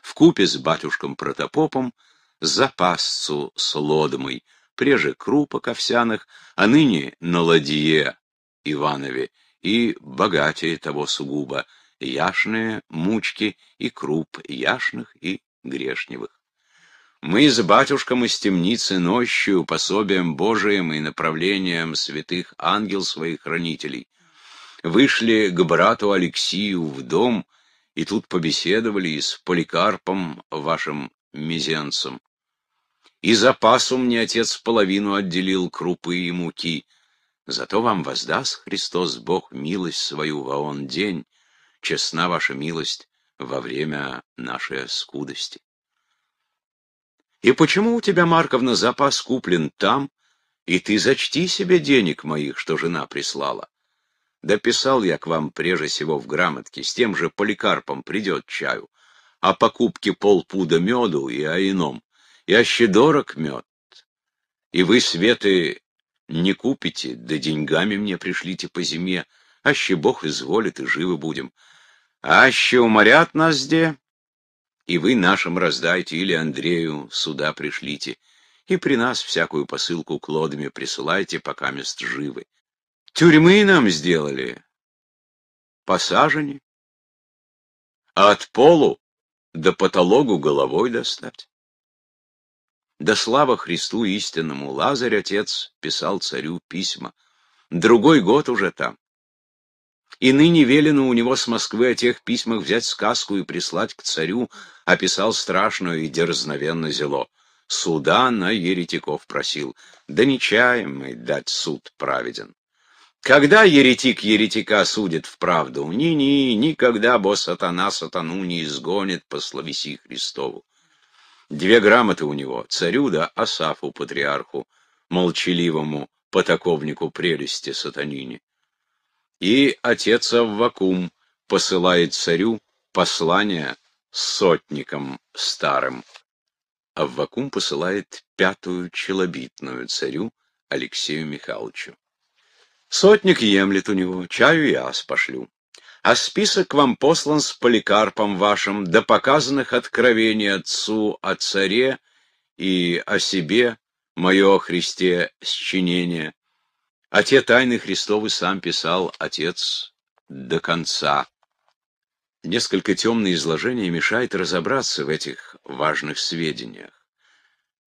S1: в купе с батюшком Протопопом запасцу с лодмой, прежде крупок овсяных, а ныне на ладье Иванове, и богатее того сугубо, яшные мучки и круп яшных и грешневых. Мы с батюшком из темницы нощью, пособием Божиим и направлением святых ангел своих хранителей, вышли к брату Алексию в дом и тут побеседовали и с Поликарпом, вашим мизенцем. И запасу мне отец половину отделил крупы и муки. Зато вам воздаст Христос Бог милость свою во он день, честна ваша милость во время нашей скудости. И почему у тебя, Марковна, запас куплен там, и ты зачти себе денег моих, что жена прислала? Дописал я к вам прежде всего в грамотке, с тем же поликарпом придет чаю, о покупке полпуда меду и о ином, и о щедорок мед. И вы, Светы, не купите, да деньгами мне пришлите по зиме, аще Бог изволит, и живы будем. Аще уморят нас где, и вы нашим раздайте, или Андрею сюда пришлите, и при нас всякую посылку к лодами присылайте, пока мест живы. Тюрьмы нам сделали, посажене, а от полу до потологу головой достать. Да слава Христу истинному, Лазарь, отец, писал царю письма. Другой год уже там. И ныне велено у него с Москвы о тех письмах взять сказку и прислать к царю, описал страшную и дерзновенно зело. Суда на еретиков просил, да нечаемый дать суд праведен. Когда еретик еретика судит в правду, ни-ни, никогда бо сатана сатану не изгонит по словеси Христову. Две грамоты у него, царю да Асафу, патриарху, молчаливому потаковнику прелести сатанине. И отец Аввакум посылает царю послание с сотником старым. Аввакум посылает пятую челобитную царю Алексею Михайловичу. Сотник емлет у него, чаю и ас пошлю. А список вам послан с поликарпом вашим, до показанных откровений отцу о царе и о себе, мое о Христе счинение, а те тайны Христовы сам писал отец до конца. Несколько темное изложения мешает разобраться в этих важных сведениях.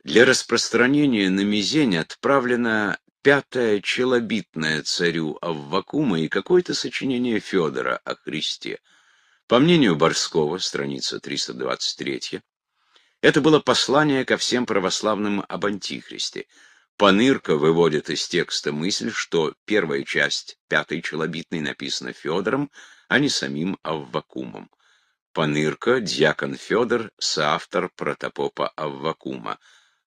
S1: Для распространения на Мизень отправлена пятая челобитная царю Аввакума и какое-то сочинение Федора о Христе. По мнению Борского, страница 323, это было послание ко всем православным об Антихристе – Панырка выводит из текста мысль, что первая часть пятой челобитной написана Федором, а не самим Аввакумом. Панырка, дьякон Федор, соавтор протопопа Аввакума.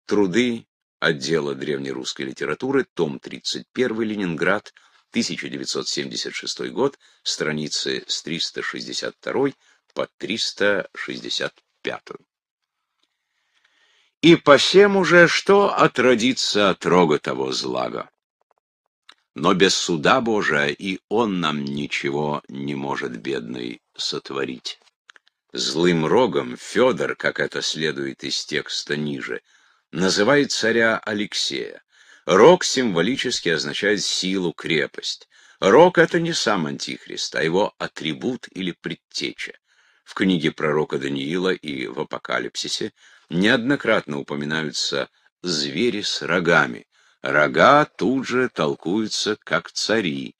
S1: Труды отдела древнерусской литературы, том 31, Ленинград, 1976 год, страницы с 362 по 365 и по всем уже что отродится от рога того злага. Но без суда Божия и он нам ничего не может, бедный, сотворить. Злым рогом Федор, как это следует из текста ниже, называет царя Алексея. Рог символически означает силу, крепость. Рог — это не сам Антихрист, а его атрибут или предтеча. В книге пророка Даниила и в Апокалипсисе неоднократно упоминаются звери с рогами. Рога тут же толкуются как цари.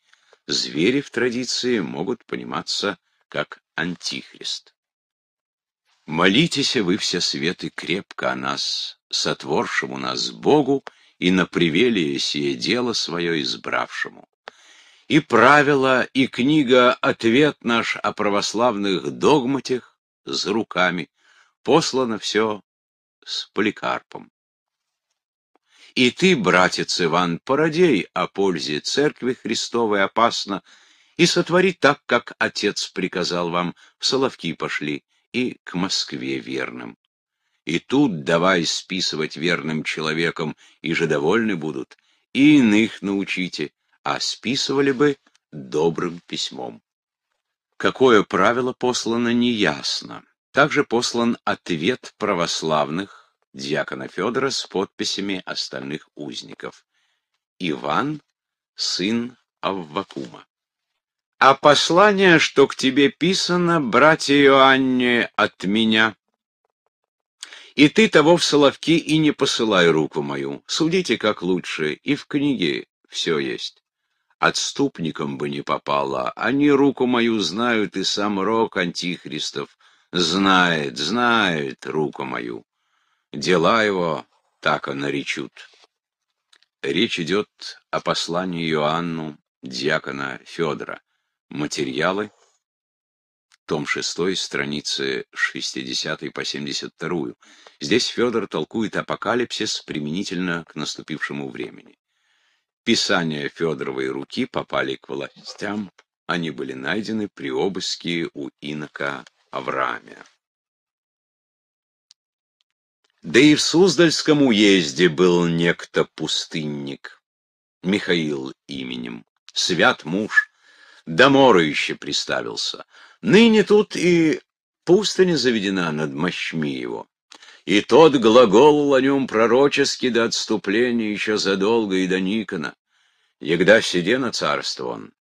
S1: Звери в традиции могут пониматься как антихрист. Молитесь вы все светы крепко о нас, сотворшему нас Богу и на привелие сие дело свое избравшему. И правила, и книга «Ответ наш о православных догматях» с руками послано все с Поликарпом. И ты, братец Иван, породей о пользе Церкви Христовой опасно, и сотвори так, как отец приказал вам, в Соловки пошли и к Москве верным. И тут давай списывать верным человеком, и же довольны будут, и иных научите, а списывали бы добрым письмом. Какое правило послано, неясно. Также послан ответ православных диакона Федора с подписями остальных узников. Иван, сын Аввакума. А послание, что к тебе писано, братья Иоанне, от меня. И ты того в Соловки и не посылай руку мою. Судите, как лучше, и в книге все есть. Отступникам бы не попало, они руку мою знают, и сам рок антихристов Знает, знает руку мою. Дела его так она речут. Речь идет о послании Иоанну диакона Федора. Материалы. Том 6, страницы 60 по 72. Здесь Федор толкует апокалипсис применительно к наступившему времени. Писания Федоровой руки попали к властям, они были найдены при обыске у инока Аврааме. Да и в Суздальском уезде был некто пустынник, Михаил именем, свят муж, до мора еще приставился. Ныне тут и пустыня заведена над мощми его. И тот глагол о нем пророчески до отступления еще задолго и до Никона. Егда на царство он,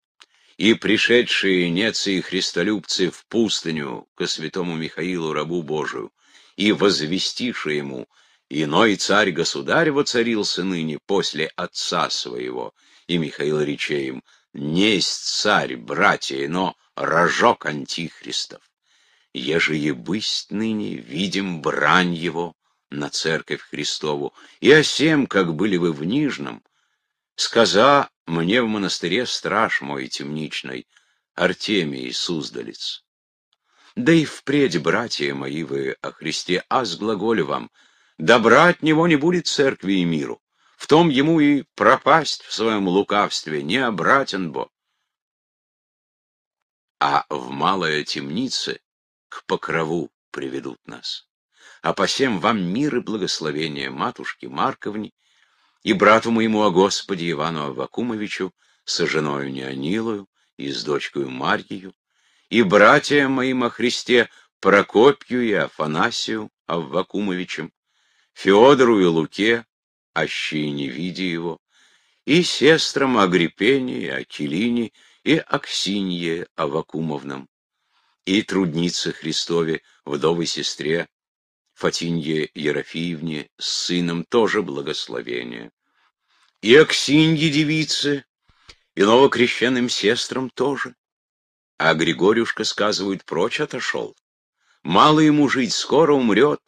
S1: и пришедшие нецы и христолюбцы в пустыню ко святому Михаилу, рабу Божию, и возвестившие ему, иной царь государь воцарился ныне после отца своего, и Михаил рече им, несть царь, братья, но рожок антихристов. Еже бысть ныне, видим брань его на церковь Христову, и о сем, как были вы в нижнем сказа мне в монастыре страж мой темничный, Артемий Суздалец. Да и впредь, братья мои вы, о Христе, аз глаголю вам, добра от него не будет церкви и миру. В том ему и пропасть в своем лукавстве, не обратен бо. А в малое темнице к покрову приведут нас. А посем вам мир и благословение матушки Марковни и брату моему о Господе Ивану Авакумовичу со женою Неонилою и с дочкою Марьею, и братья моим о Христе Прокопью и Афанасию Аввакумовичем, Феодору и Луке, аще и не видя его, и сестрам Агриппене, Акелине и Аксинье Аввакумовном, и труднице Христове, вдовой сестре Фатинье Ерофиевне с сыном тоже благословение. И Аксинье девице, и новокрещенным сестрам тоже. А Григорюшка, сказывают, прочь отошел. Мало ему жить, скоро умрет,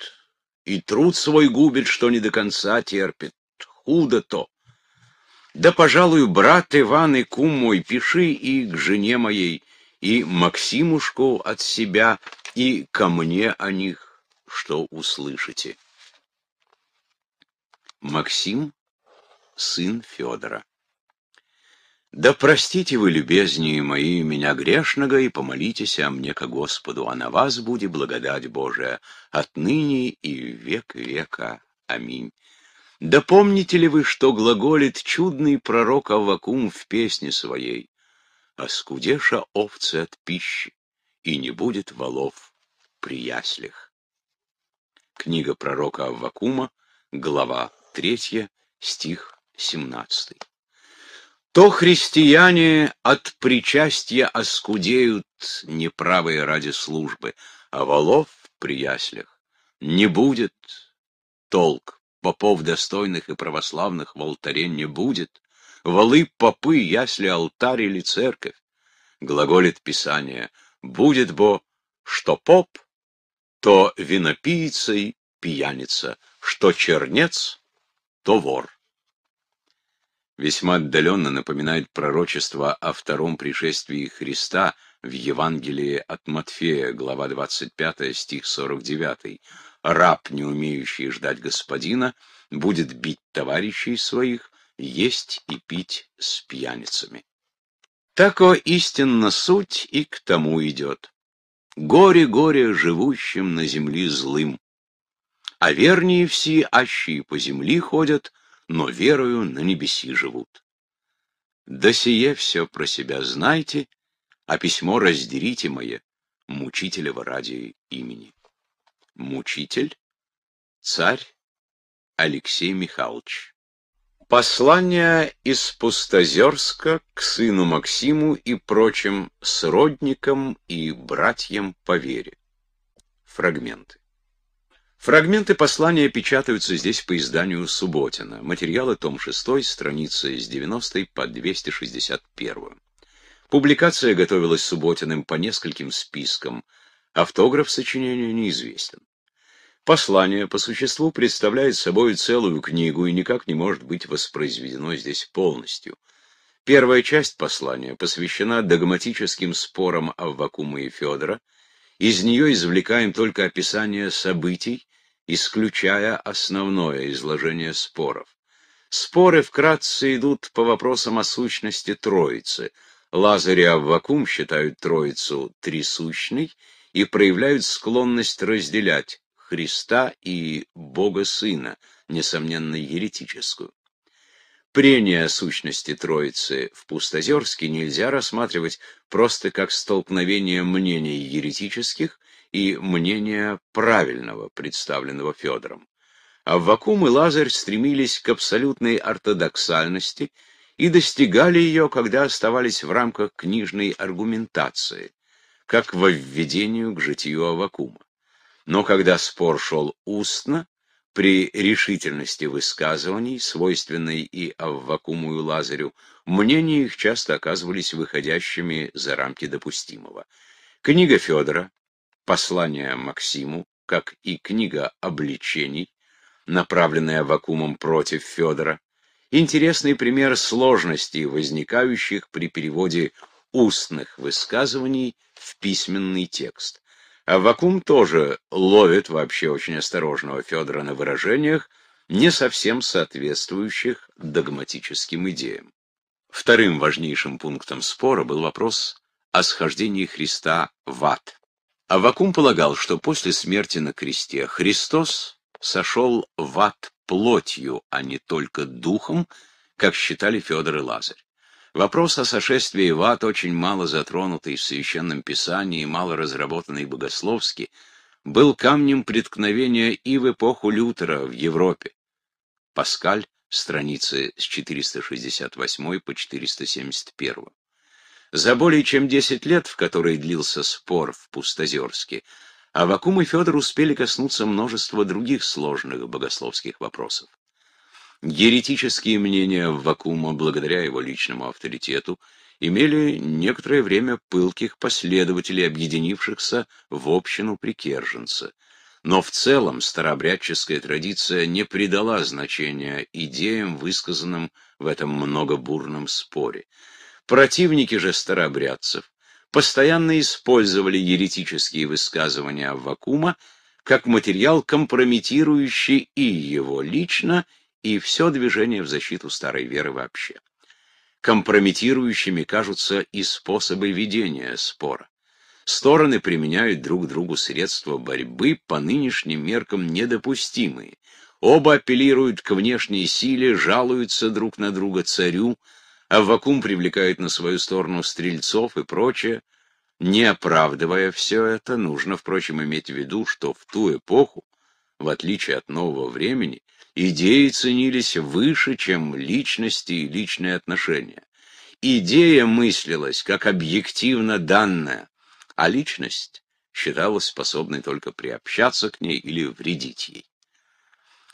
S1: и труд свой губит, что не до конца терпит. Худо то. Да, пожалуй, брат Иван и кум мой, пиши и к жене моей, и Максимушку от себя, и ко мне о них что услышите. Максим, сын Федора. «Да простите вы, любезнее мои, меня грешного, и помолитесь о мне ко Господу, а на вас будет благодать Божия отныне и век века. Аминь». Да помните ли вы, что глаголит чудный пророк Аввакум в песне своей? «А скудеша овцы от пищи, и не будет волов при яслях». Книга пророка Аввакума, глава 3, стих 17. То христиане от причастия оскудеют неправые ради службы, а волов при яслях не будет толк, попов достойных и православных в алтаре не будет, волы попы, ясли, алтарь или церковь. Глаголит Писание, будет бо, что поп, то винопийцей пьяница, что чернец, то вор. Весьма отдаленно напоминает пророчество о втором пришествии Христа в Евангелии от Матфея, глава 25, стих 49. «Раб, не умеющий ждать господина, будет бить товарищей своих, есть и пить с пьяницами». Тако истинно суть и к тому идет. Горе-горе живущим на земли злым. А вернее все, ащи по земли ходят, но верою на небеси живут. Да сие все про себя знайте, а письмо раздерите мое, мучителева ради имени. Мучитель, царь Алексей Михайлович. Послание из Пустозерска к сыну Максиму и прочим сродникам и братьям по вере. Фрагменты. Фрагменты послания печатаются здесь по изданию Субботина. Материалы том 6, страницы с 90 по 261. Публикация готовилась Субботиным по нескольким спискам. Автограф сочинения неизвестен. Послание по существу представляет собой целую книгу и никак не может быть воспроизведено здесь полностью. Первая часть послания посвящена догматическим спорам Аввакума и Федора. Из нее извлекаем только описание событий, исключая основное изложение споров. Споры вкратце идут по вопросам о сущности Троицы. Лазарь и Аввакум считают Троицу трисущной и проявляют склонность разделять Христа и Бога Сына, несомненно еретическую. Прение о сущности Троицы в Пустозерске нельзя рассматривать просто как столкновение мнений еретических и мнения правильного, представленного Федором. А Вакум и Лазарь стремились к абсолютной ортодоксальности и достигали ее, когда оставались в рамках книжной аргументации, как во введению к житию Аввакума. Но когда спор шел устно, при решительности высказываний, свойственной и Аввакуму и Лазарю, мнения их часто оказывались выходящими за рамки допустимого. Книга Федора, послание Максиму, как и книга обличений, направленная Аввакумом против Федора, интересный пример сложностей, возникающих при переводе устных высказываний в письменный текст. А Вакум тоже ловит вообще очень осторожного Федора на выражениях, не совсем соответствующих догматическим идеям. Вторым важнейшим пунктом спора был вопрос о схождении Христа в ад. Аввакум полагал, что после смерти на кресте Христос сошел в ад плотью, а не только духом, как считали Федор и Лазарь. Вопрос о сошествии в ад, очень мало затронутый в Священном Писании и мало разработанный богословски, был камнем преткновения и в эпоху Лютера в Европе. Паскаль, страницы с 468 по 471. За более чем 10 лет, в которые длился спор в Пустозерске, Авакум и Федор успели коснуться множества других сложных богословских вопросов. Еретические мнения Вакуума, благодаря его личному авторитету, имели некоторое время пылких последователей, объединившихся в общину Прикерженца. Но в целом старообрядческая традиция не придала значения идеям, высказанным в этом многобурном споре. Противники же старообрядцев постоянно использовали еретические высказывания Аввакума как материал, компрометирующий и его лично, и все движение в защиту старой веры вообще. Компрометирующими кажутся и способы ведения спора. Стороны применяют друг другу средства борьбы, по нынешним меркам недопустимые. Оба апеллируют к внешней силе, жалуются друг на друга царю, а вакуум привлекает на свою сторону стрельцов и прочее. Не оправдывая все это, нужно, впрочем, иметь в виду, что в ту эпоху, в отличие от нового времени, Идеи ценились выше, чем личности и личные отношения. Идея мыслилась как объективно данная, а личность считалась способной только приобщаться к ней или вредить ей.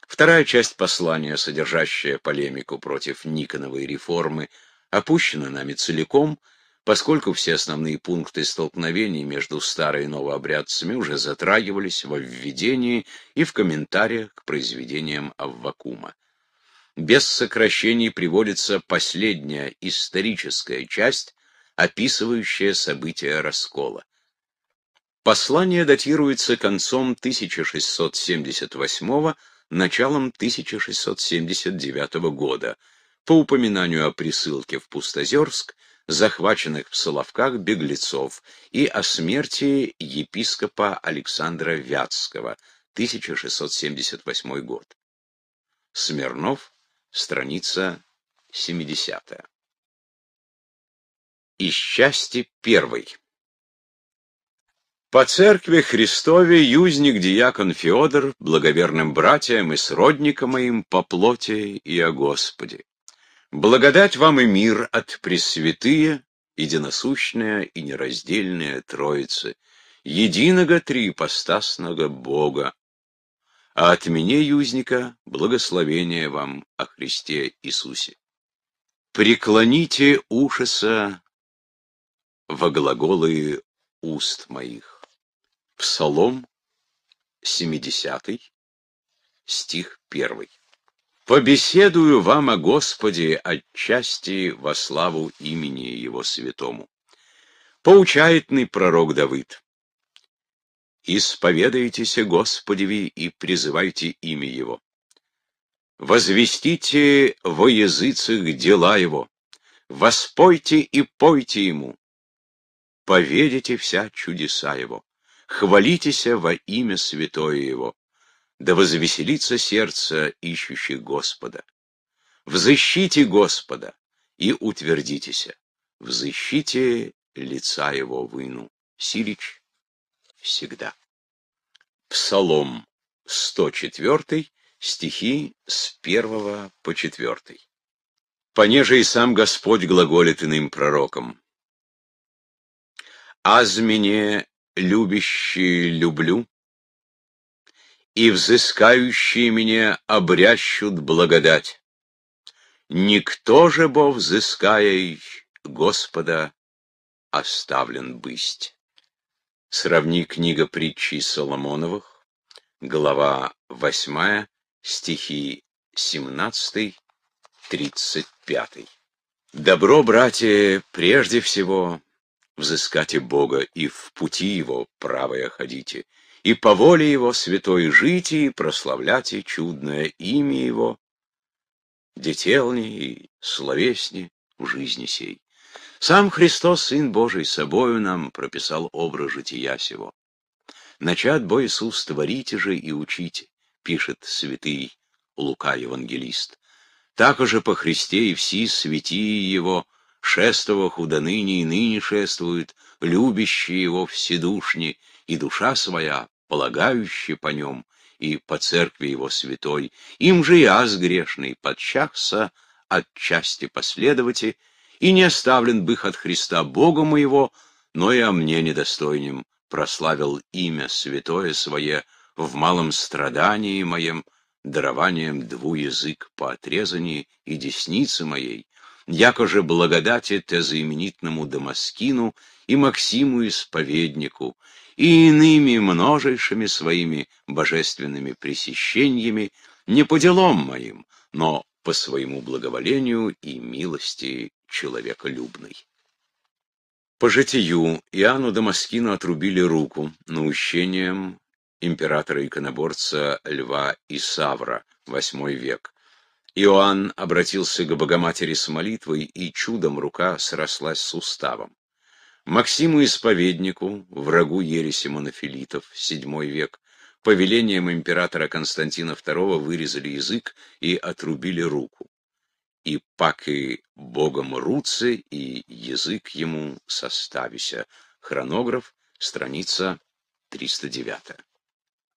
S1: Вторая часть послания, содержащая полемику против Никоновой реформы, опущена нами целиком – Поскольку все основные пункты столкновений между старой и новообрядцами уже затрагивались во введении и в комментариях к произведениям Аввакума. Без сокращений приводится последняя историческая часть, описывающая события раскола. Послание датируется концом 1678 началом 1679 года. По упоминанию о присылке в Пустозерск захваченных в Соловках беглецов и о смерти епископа Александра Вятского, 1678 год. Смирнов, страница 70. -я. И счастье первой. По церкви Христове юзник диакон Феодор, благоверным братьям и сродникам моим по плоти и о Господе. Благодать вам и мир от Пресвятые, единосущная и нераздельная Троицы, единого триипостасного Бога. А от меня, юзника, благословение вам о Христе Иисусе. Преклоните ушеса во глаголы уст моих. Псалом 70, стих 1 побеседую вам о Господе отчасти во славу имени Его святому. Поучаетный пророк Давыд. Исповедайтесь Господеви и призывайте имя Его. Возвестите во языцах дела Его, воспойте и пойте Ему, поведите вся чудеса Его, хвалитеся во имя святое Его да возвеселится сердце ищущий Господа. Взыщите Господа и утвердитеся, взыщите лица его выну. Сирич всегда. Псалом 104, стихи с 1 по 4. Понеже и сам Господь глаголит иным пророкам. «Аз меня любящий люблю, и взыскающие меня обрящут благодать. Никто же, бо взыскаей, Господа оставлен бысть. Сравни книга притчи Соломоновых, глава 8, стихи 17-35. Добро, братья, прежде всего, взыскайте Бога, и в пути Его правое ходите, и по воле его святой жить и прославлять и чудное имя его, детелни и словесни в жизни сей. Сам Христос, Сын Божий, собою нам прописал образ жития сего. «Начат бо Иисус, творите же и учите», — пишет святый Лука Евангелист. «Так же по Христе и все святие Его, шествовах у доныне и ныне шествуют, любящие Его вседушни, и душа своя, полагающая по нем и по церкви его святой, им же и аз грешный подчахся отчасти последовати, и не оставлен бых от Христа Бога моего, но и о мне недостойнем прославил имя святое свое в малом страдании моем, дарованием дву язык по отрезании и десницы моей, якоже же благодати тезаименитному Дамаскину и Максиму Исповеднику, и иными множайшими своими божественными пресещениями, не по делам моим, но по своему благоволению и милости человеколюбной. По житию Иоанну Дамаскину отрубили руку наущением императора-иконоборца Льва Исавра, VIII век. Иоанн обратился к Богоматери с молитвой, и чудом рука срослась с уставом. Максиму Исповеднику, врагу ереси монофилитов, VII век, повелением императора Константина II вырезали язык и отрубили руку. И паки богом руцы и язык ему составися. Хронограф, страница 309.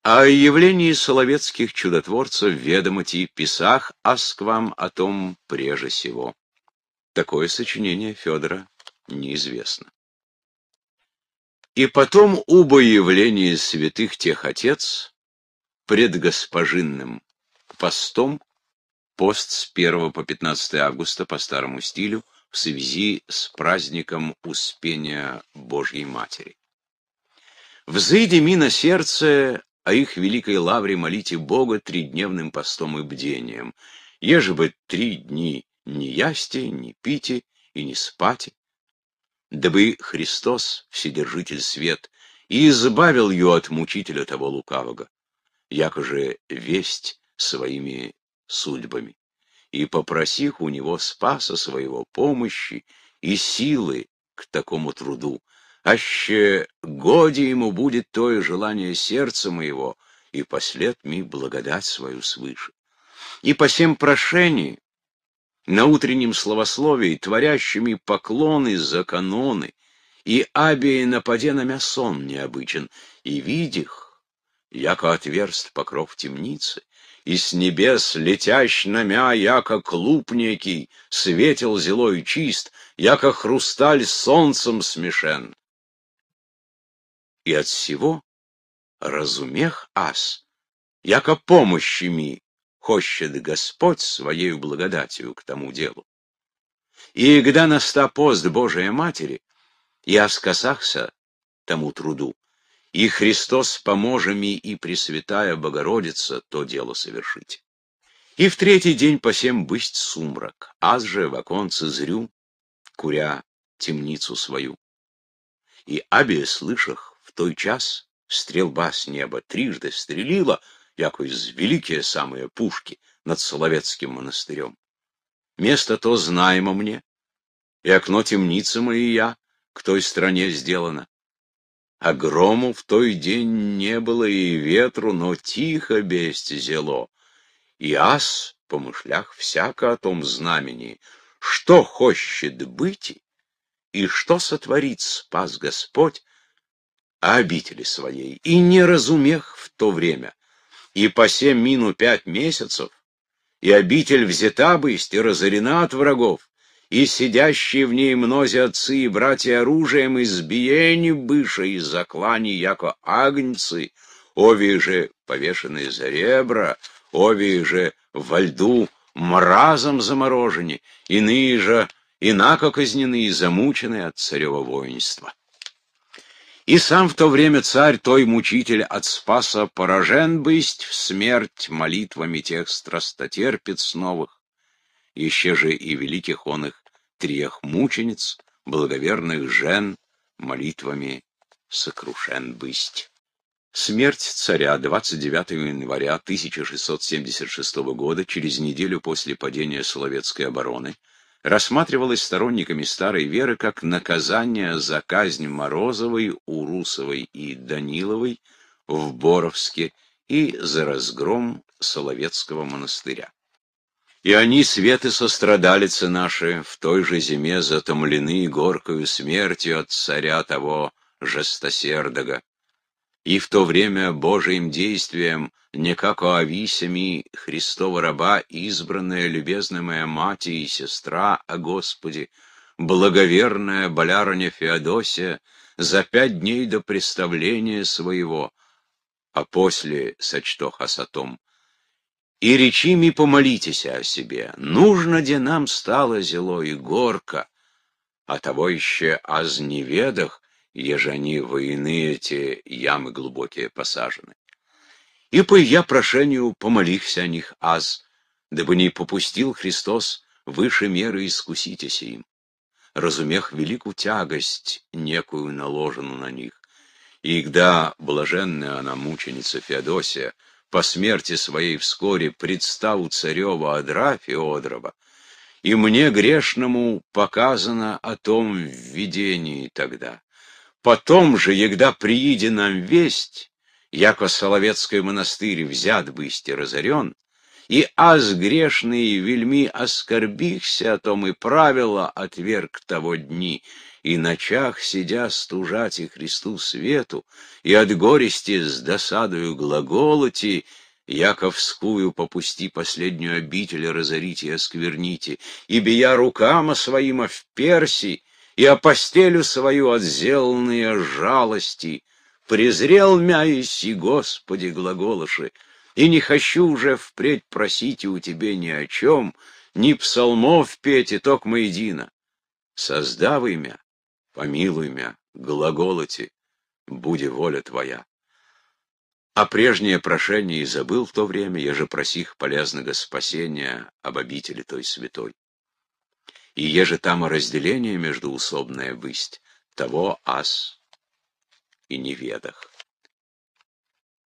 S1: О явлении соловецких чудотворцев ведомоти писах асквам о том прежде всего. Такое сочинение Федора неизвестно. И потом убо явление святых тех отец пред госпожинным постом, пост с 1 по 15 августа по старому стилю, в связи с праздником Успения Божьей Матери. «Взыди ми на сердце, а их великой лавре молите Бога тридневным постом и бдением, Еже бы три дни не ясти, не пите и не спате, дабы Христос, Вседержитель Свет, и избавил ее от мучителя того лукавого, якоже весть своими судьбами, и попросих у него спаса своего помощи и силы к такому труду, аще годе ему будет то и желание сердца моего, и послед ми благодать свою свыше. И по всем прошении на утреннем словословии, творящими поклоны за каноны, и абии нападе на мясон необычен, и видих, яко отверст покров темницы, и с небес летящ намя, яко клуб некий, светел зелой чист, яко хрусталь с солнцем смешен. И от всего разумех ас, яко помощи ми, хощет Господь своею благодатью к тому делу. И когда наста пост Божия Матери, я скосахся тому труду, и Христос поможеми и Пресвятая Богородица то дело совершить. И в третий день по сем бысть сумрак, аз же в оконце зрю, куря темницу свою. И обе слышах в той час стрелба с неба трижды стрелила — якось великие самые пушки над Соловецким монастырем. Место то знаемо мне, и окно темницы мои я к той стране сделано. А грому в той день не было и ветру, но тихо бесть зело. И ас, по мышлях, всяко о том знамени, что хочет быть и что сотворит спас Господь обители своей, и не разумех в то время, и по семь мину пять месяцев, и обитель взята бысть, и разорена от врагов, и сидящие в ней мнози отцы и братья оружием избиени быша и заклани яко агнцы, ови же повешенные за ребра, ови же во льду мразом заморожены, иные же инако казнены и замучены от царева воинства. И сам в то время царь, той мучитель от спаса поражен бысть, в смерть молитвами тех страстотерпец новых, еще же и великих он их трех мучениц, благоверных жен, молитвами сокрушен бысть. Смерть царя 29 января 1676 года, через неделю после падения Соловецкой обороны, рассматривалось сторонниками старой веры как наказание за казнь Морозовой, Урусовой и Даниловой в Боровске и за разгром Соловецкого монастыря. И они, светы сострадалицы наши, в той же зиме затомлены горкою смертью от царя того жестосердого и в то время Божиим действием, не как о ависями Христова раба, избранная, любезная моя мать и сестра о а, Господи благоверная боляриня Феодосия, за пять дней до представления своего, а после сочто хасатом. И речи ми помолитесь о себе, нужно де нам стало зело и горко, а того еще аз неведах, еже войны эти ямы глубокие посажены. и по я прошению помолихся о них аз, дабы не попустил Христос выше меры искуситеся им, разумех великую тягость некую наложенную на них. И когда блаженная она мученица Феодосия по смерти своей вскоре предстал у царева Адра Феодрова, и мне грешному показано о том в видении тогда, Потом же, егда приїде нам весть, яко Соловецкий монастырь взят бысть и разорен, и аз грешные вельми оскорбихся о а том и правила отверг того дни, и ночах сидя стужать и Христу свету, и от горести с досадою глаголоти, Яковскую попусти последнюю обитель разорите и оскверните, и бия рукама своима в Персии и о постелю свою от сделанные жалости. Презрел мя иси, Господи, глаголыши, и не хочу уже впредь просить и у Тебе ни о чем, ни псалмов петь, и ток едино. Создавай мя, помилуй мя, глаголоти, буде воля Твоя. А прежнее прошение и забыл в то время, я же просих полезного спасения об обители той святой и еже там разделение между усобная бысть того ас и неведах.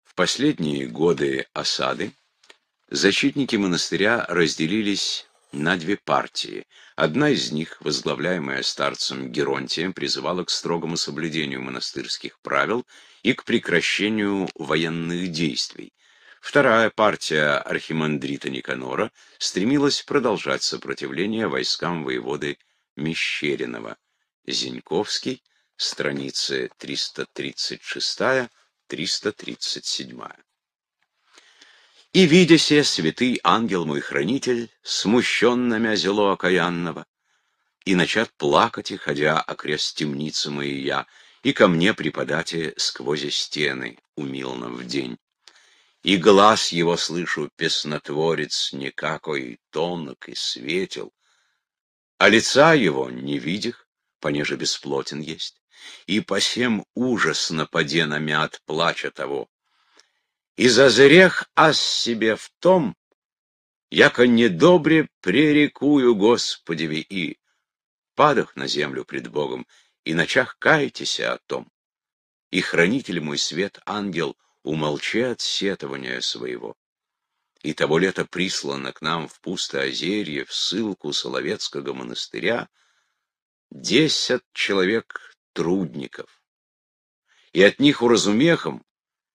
S1: В последние годы осады защитники монастыря разделились на две партии. Одна из них, возглавляемая старцем Геронтием, призывала к строгому соблюдению монастырских правил и к прекращению военных действий. Вторая партия архимандрита Никанора стремилась продолжать сопротивление войскам воеводы Мещеринова. Зиньковский, страницы 336-337. «И, видя се, святый ангел мой хранитель, смущенно мязело окаянного, и начат плакать, и ходя окрест темницы моей я, и ко мне преподате сквозь стены умилно в день» и глаз его, слышу, песнотворец никакой тонок и светел, а лица его не видях, понеже бесплотен есть, и посем ужас нападе от плача того. И зазрех аз себе в том, яко недобре пререкую Господеви и падах на землю пред Богом, и ночах каетесь о том. И хранитель мой свет, ангел, умолчи от сетования своего. И того лета прислано к нам в пустоозерье в ссылку Соловецкого монастыря десять человек трудников. И от них уразумехом,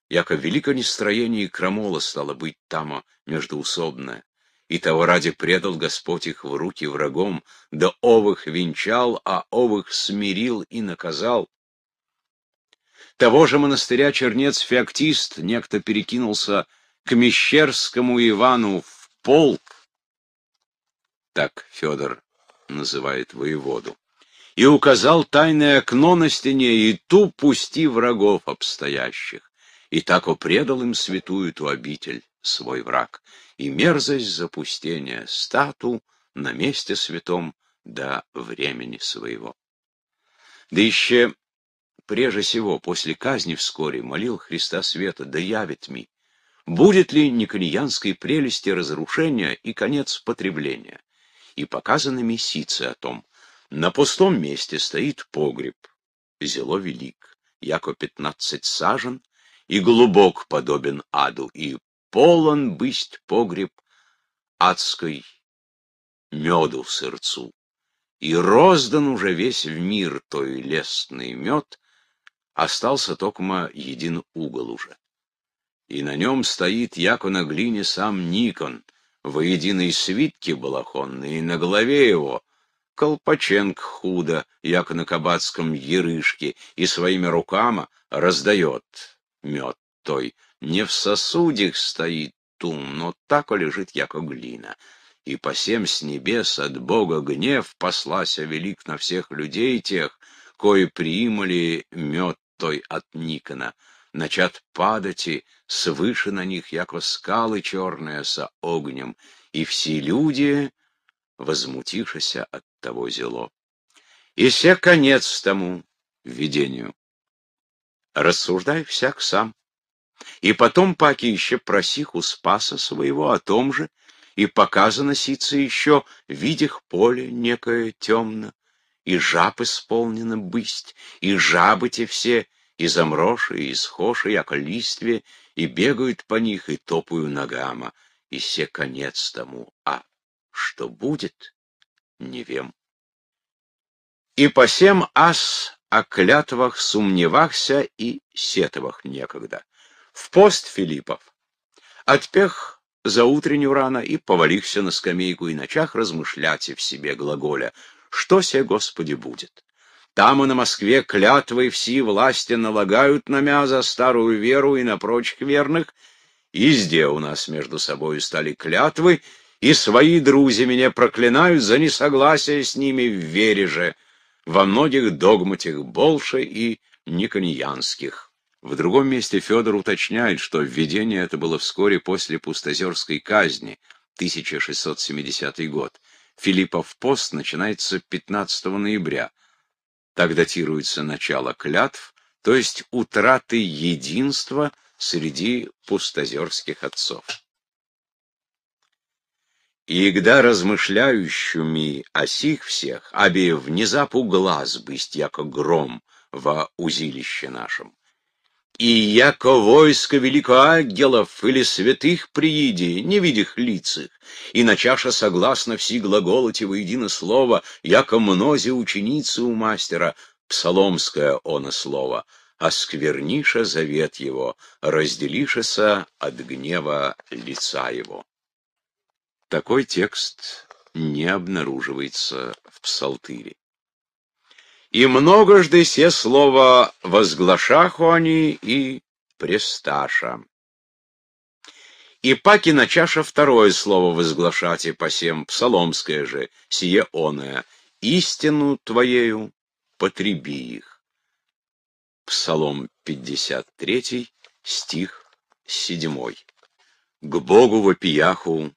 S1: яко великое нестроение и крамола стало быть тамо междуусобное. И того ради предал Господь их в руки врагом, да овых венчал, а овых смирил и наказал того же монастыря чернец-феоктист некто перекинулся к Мещерскому Ивану в полк, так Федор называет воеводу, и указал тайное окно на стене и ту пусти врагов обстоящих. И так опредал им святую ту обитель, свой враг, и мерзость запустения стату на месте святом до времени своего. Да еще прежде всего после казни вскоре молил Христа Света, да явит ми, будет ли никоньянской прелести разрушения и конец потребления. И показаны месицы о том. На пустом месте стоит погреб, зело велик, яко пятнадцать сажен, и глубок подобен аду, и полон бысть погреб адской меду в сердцу. И роздан уже весь в мир той лестный мед, остался токма един угол уже. И на нем стоит, яко на глине, сам Никон, во воединой свитки и на голове его Колпаченк худо, яко на кабацком ерышке, и своими руками раздает мед той. Не в сосудях стоит тум, но тако лежит, яко глина. И по сем с небес от Бога гнев послася велик на всех людей тех, кои приимали мед той от Никона начат падати свыше на них, яко скалы черные со огнем, и все люди, возмутившися от того зело. И все конец тому видению. Рассуждай всяк сам. И потом паки еще просих у спаса своего о том же, и показано сице еще, видях поле некое темно, и жаб исполнена бысть, и жабы те все, и замроши, и схоши, як листве, и бегают по них, и топаю ногама, и все конец тому, а что будет, не вем. И по сем ас о клятвах сумневахся и сетовах некогда. В пост Филиппов отпех за утреннюю рано и повалихся на скамейку, и ночах размышляйте в себе глаголя — что се, Господи, будет? Там и на Москве клятвы все власти налагают на мя за старую веру и на прочих верных. И Изде у нас между собою стали клятвы, и свои друзья меня проклинают за несогласие с ними в вере же, во многих догматях больше и никоньянских. В другом месте Федор уточняет, что введение это было вскоре после пустозерской казни, 1670 год. Филиппов пост начинается 15 ноября. Так датируется начало клятв, то есть утраты единства среди пустозерских отцов. И когда размышляющими о сих всех, обе внезапу глаз бысть, яко гром, во узилище нашем и яко войско великого ангелов или святых прииди, не видих лицах, и начаша согласно все глаголоте во едино слово, яко мнозе ученицы у мастера, псаломское оно слово, оскверниша завет его, разделишеса от гнева лица его. Такой текст не обнаруживается в Псалтыре и многожды все слова возглашаху они и престаша. И паки на чаша второе слово возглашати по сем, псаломское же, сие оное, истину твоею потреби их. Псалом 53, стих 7. К Богу вопияху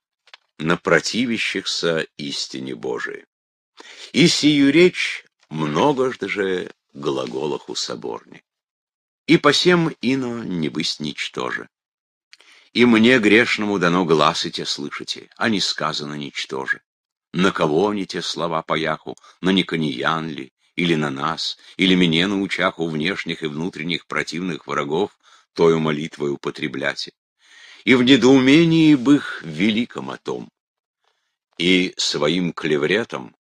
S1: на противящихся истине Божией. И сию речь многожды же у соборни. И по сем ино не бысть ничтоже. И мне, грешному, дано глаз и те слышите, а не сказано ничтоже. На кого они те слова по яху, на Никониян ли, или на нас, или мне на учаху внешних и внутренних противных врагов, тою молитвой употребляйте. И в недоумении бых великом о том. И своим клевретом,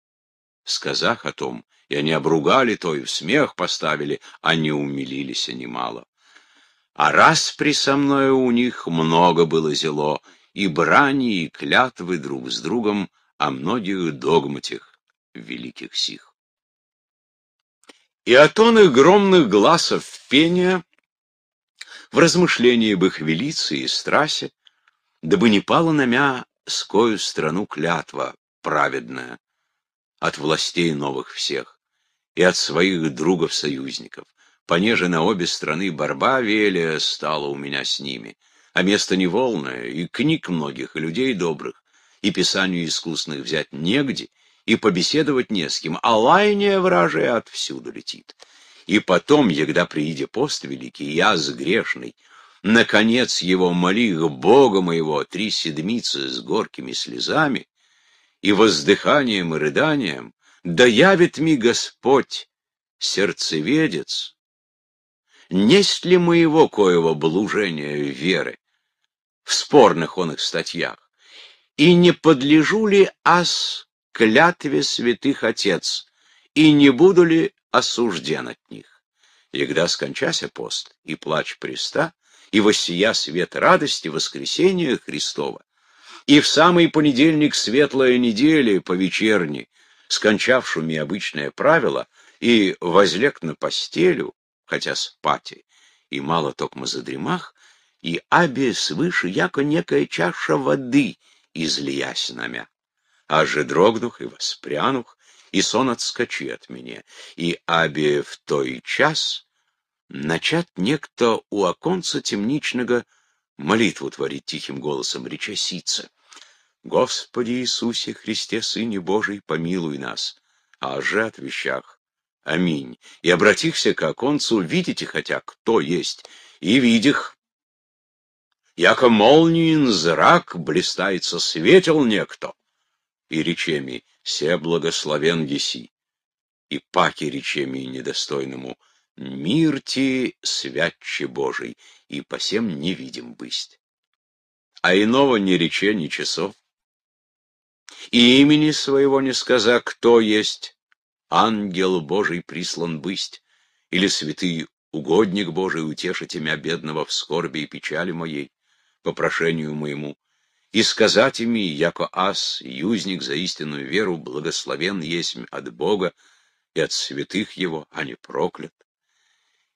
S1: сказах о том, и они обругали то и в смех поставили, а не умилились они мало. А раз при со мною у них много было зело, и брани, и клятвы друг с другом о а многих догматях великих сих. И от он их громных глазов пения, в размышлении об их велице и страсе, дабы не пала на мя скою страну клятва праведная от властей новых всех и от своих другов-союзников. Понеже на обе стороны борьба велия стала у меня с ними. А место неволное, и книг многих, и людей добрых, и писанию искусных взять негде, и побеседовать не с кем, а лайния вражая отвсюду летит. И потом, егда прииде пост великий, я с грешной, наконец его молих Бога моего три седмицы с горкими слезами и воздыханием и рыданием, да явит ми Господь, сердцеведец, несть ли моего коего блужения веры в спорных он их статьях, и не подлежу ли аз клятве святых отец, и не буду ли осужден от них? когда скончася пост и плач преста, и воссия свет радости воскресения Христова, и в самый понедельник светлая неделя по вечерне, скончавшими обычное правило, и возлег на постелю, хотя спати, и мало токмо задремах, и абе свыше яко некая чаша воды излиясь намя. Аже дрогнух и воспрянух, и сон отскочи от меня, и абе в той час начат некто у оконца темничного молитву творить тихим голосом, реча «Господи Иисусе Христе, Сыне Божий, помилуй нас!» А же от вещах «Аминь!» И обратихся к оконцу, видите хотя, кто есть, и видих. Яко молниен зрак блистается, светил некто. И речеми «Се благословен еси!» И паки речеми недостойному «Мир ти, святче Божий, и посем невидим бысть!» А иного ни рече, ни часов и имени своего не сказа, кто есть, ангел Божий прислан бысть, или святый угодник Божий утешите мя бедного в скорби и печали моей, по прошению моему, и сказать ими, яко ас, юзник за истинную веру, благословен есть от Бога и от святых его, а не проклят.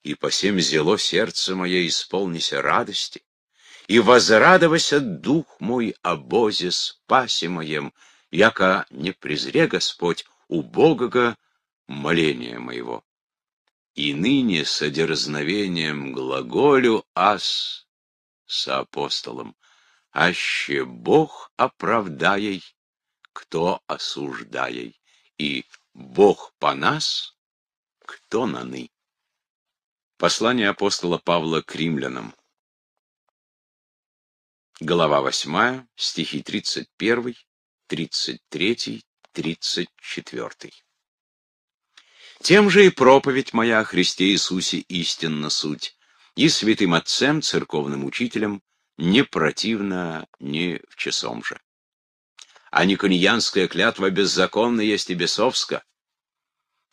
S1: И по сем зело сердце мое исполнися радости, и возрадовайся дух мой обозе спаси моем, яко не презре Господь убогого моления моего. И ныне с одерзновением глаголю ас со апостолом, аще Бог оправдаяй, кто осуждаяй, и Бог по нас, кто наны. Послание апостола Павла к римлянам. Глава 8, стихи 31, 33-34. Тем же и проповедь моя о Христе Иисусе истинна суть, и святым отцем, церковным учителем, не противно ни в часом же. А никоньянская клятва беззаконна есть и бесовска.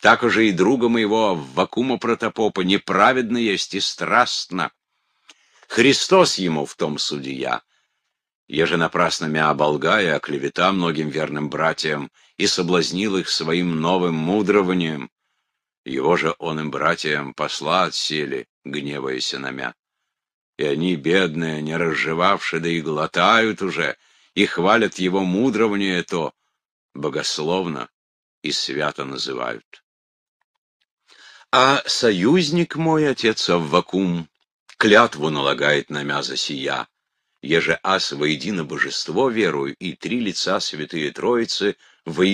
S1: Так же и друга моего, Вакума протопопа, неправедно есть и страстно. Христос ему в том судья, еже напрасно мя оболгая, оклевета многим верным братьям, и соблазнил их своим новым мудрованием. Его же он им братьям посла отсели, гневаясь на мя. И они, бедные, не разжевавши, да и глотают уже, и хвалят его мудрование то, богословно и свято называют. А союзник мой, отец Аввакум, клятву налагает на мя за сия, еже ас воедино божество верую, и три лица святые Троицы во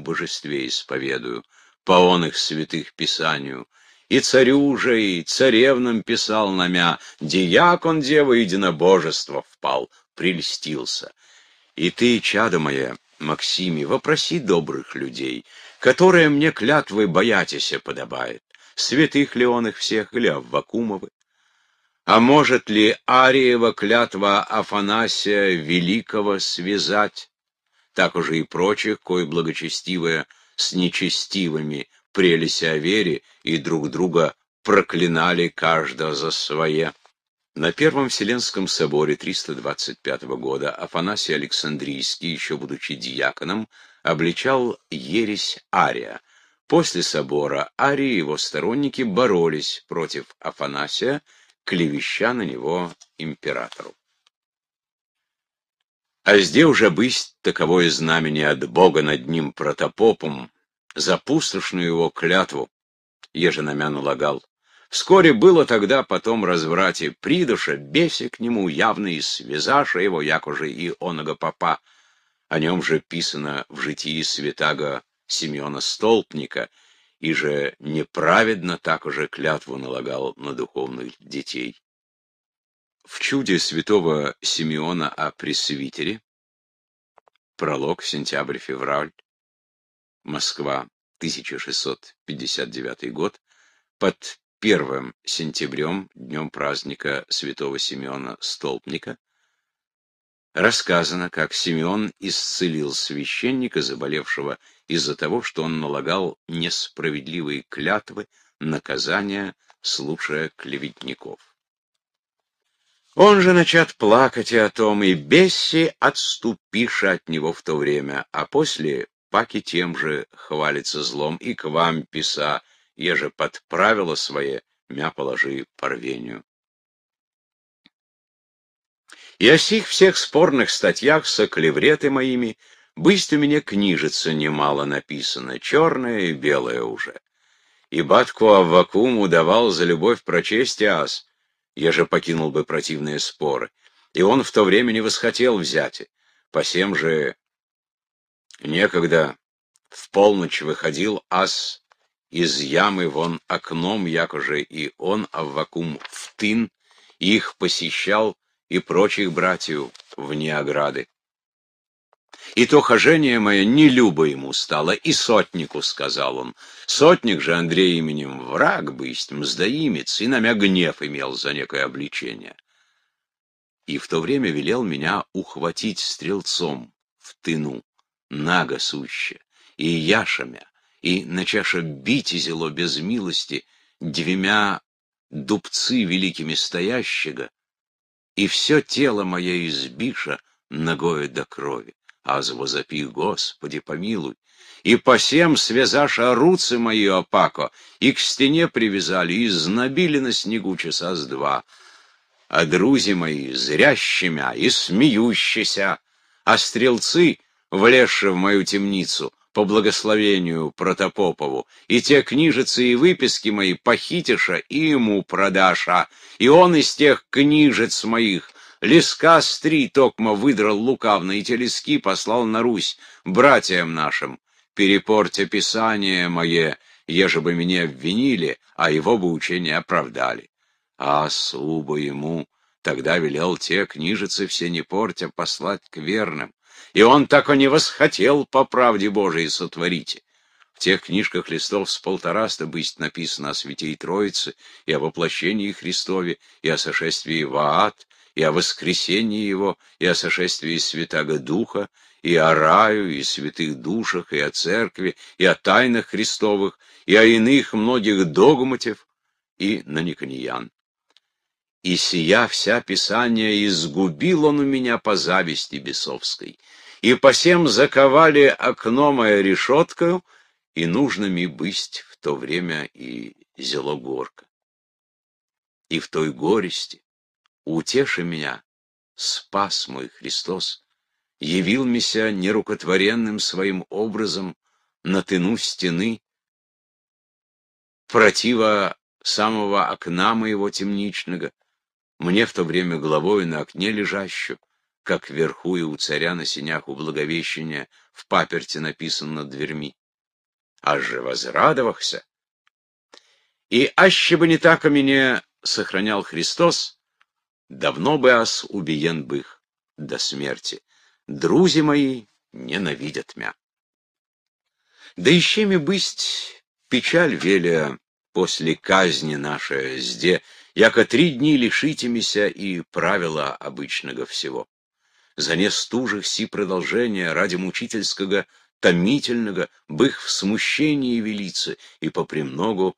S1: божестве исповедую, по он их святых писанию. И царю же, и царевнам писал намя, диякон дева единобожество впал, прельстился. И ты, чадо мое, Максиме, вопроси добрых людей, которые мне клятвы боятися подобает, святых ли он их всех или Аввакумовы, а может ли Ариева клятва Афанасия Великого связать, так уже и прочих, кое благочестивое с нечестивыми прелеси о вере и друг друга проклинали каждого за свое? На Первом Вселенском соборе 325 года Афанасий Александрийский, еще будучи диаконом, обличал ересь Ария. После собора Арии и его сторонники боролись против Афанасия, клевеща на него императору. А зде уже быть таковое знамение от Бога над ним протопопом, за пустошную его клятву, еженомян улагал. Вскоре было тогда потом разврате придуша, беси к нему явный связаша его, якоже и оного попа. О нем же писано в житии святаго Симеона Столпника — и же неправедно так уже клятву налагал на духовных детей. В чуде святого Симеона о пресвитере, пролог, сентябрь-февраль, Москва, 1659 год, под первым сентябрем, днем праздника святого Симеона Столпника, рассказано, как Симеон исцелил священника, заболевшего из-за того, что он налагал несправедливые клятвы, наказания, слушая клеветников. Он же начат плакать и о том, и Бесси отступиша от него в то время, а после Паки тем же хвалится злом и к вам писа, еже под правила свое мя положи порвению. И о сих всех спорных статьях со клевреты моими — Бысть у меня книжица немало написана, черная и белая уже. И Батку Аввакуму давал за любовь прочесть ас, я же покинул бы противные споры. И он в то время не восхотел взять, По всем же некогда в полночь выходил ас из ямы вон окном, якоже и он, Аввакум, в тын, их посещал и прочих братью вне ограды. И то хожение мое не любо ему стало, и сотнику сказал он. Сотник же Андрей именем враг бысть, мздоимец, и на мя гнев имел за некое обличение. И в то время велел меня ухватить стрелцом в тыну, наго суще, и яшами и начаша бить зело без милости двумя дубцы великими стоящего, и все тело мое избиша ногою до крови аз возопи, Господи, помилуй. И по всем связашь оруцы мои, опако, и к стене привязали, и знобили на снегу часа с два. А друзи мои зрящимя и смеющися, а стрелцы, влезши в мою темницу, по благословению протопопову, и те книжицы и выписки мои похитиша и ему продаша, и он из тех книжец моих Леска стри, три токма выдрал лукавно, и те лески послал на Русь, братьям нашим. Перепорте писание мое, еже бы меня обвинили, а его бы учение оправдали. А суба ему тогда велел те книжицы все не портя послать к верным. И он так и не восхотел по правде Божией сотворить. В тех книжках листов с полтораста бысть написано о Святей Троице и о воплощении Христове, и о сошествии в ад и о воскресении его, и о сошествии Святаго Духа, и о раю, и святых душах, и о церкви, и о тайнах Христовых, и о иных многих догматев, и на Никониян. И сия вся Писание изгубил он у меня по зависти бесовской, и по всем заковали окно мое решеткою, и нужными быть в то время и зело горка. И в той горести, утеши меня. Спас мой Христос, явил мися нерукотворенным своим образом на тыну стены, противо самого окна моего темничного, мне в то время головою на окне лежащую, как вверху и у царя на синях у Благовещения в паперте написано над дверьми. Аж же возрадовахся. И аще бы не так о меня сохранял Христос, Давно бы аз убиен бых до смерти. друзи мои ненавидят мя. Да ищеми бысть печаль веля после казни наша зде, яко три дни лишитимися и правила обычного всего. За не стужих си продолжения ради мучительского, томительного, бых в смущении велицы и попремногу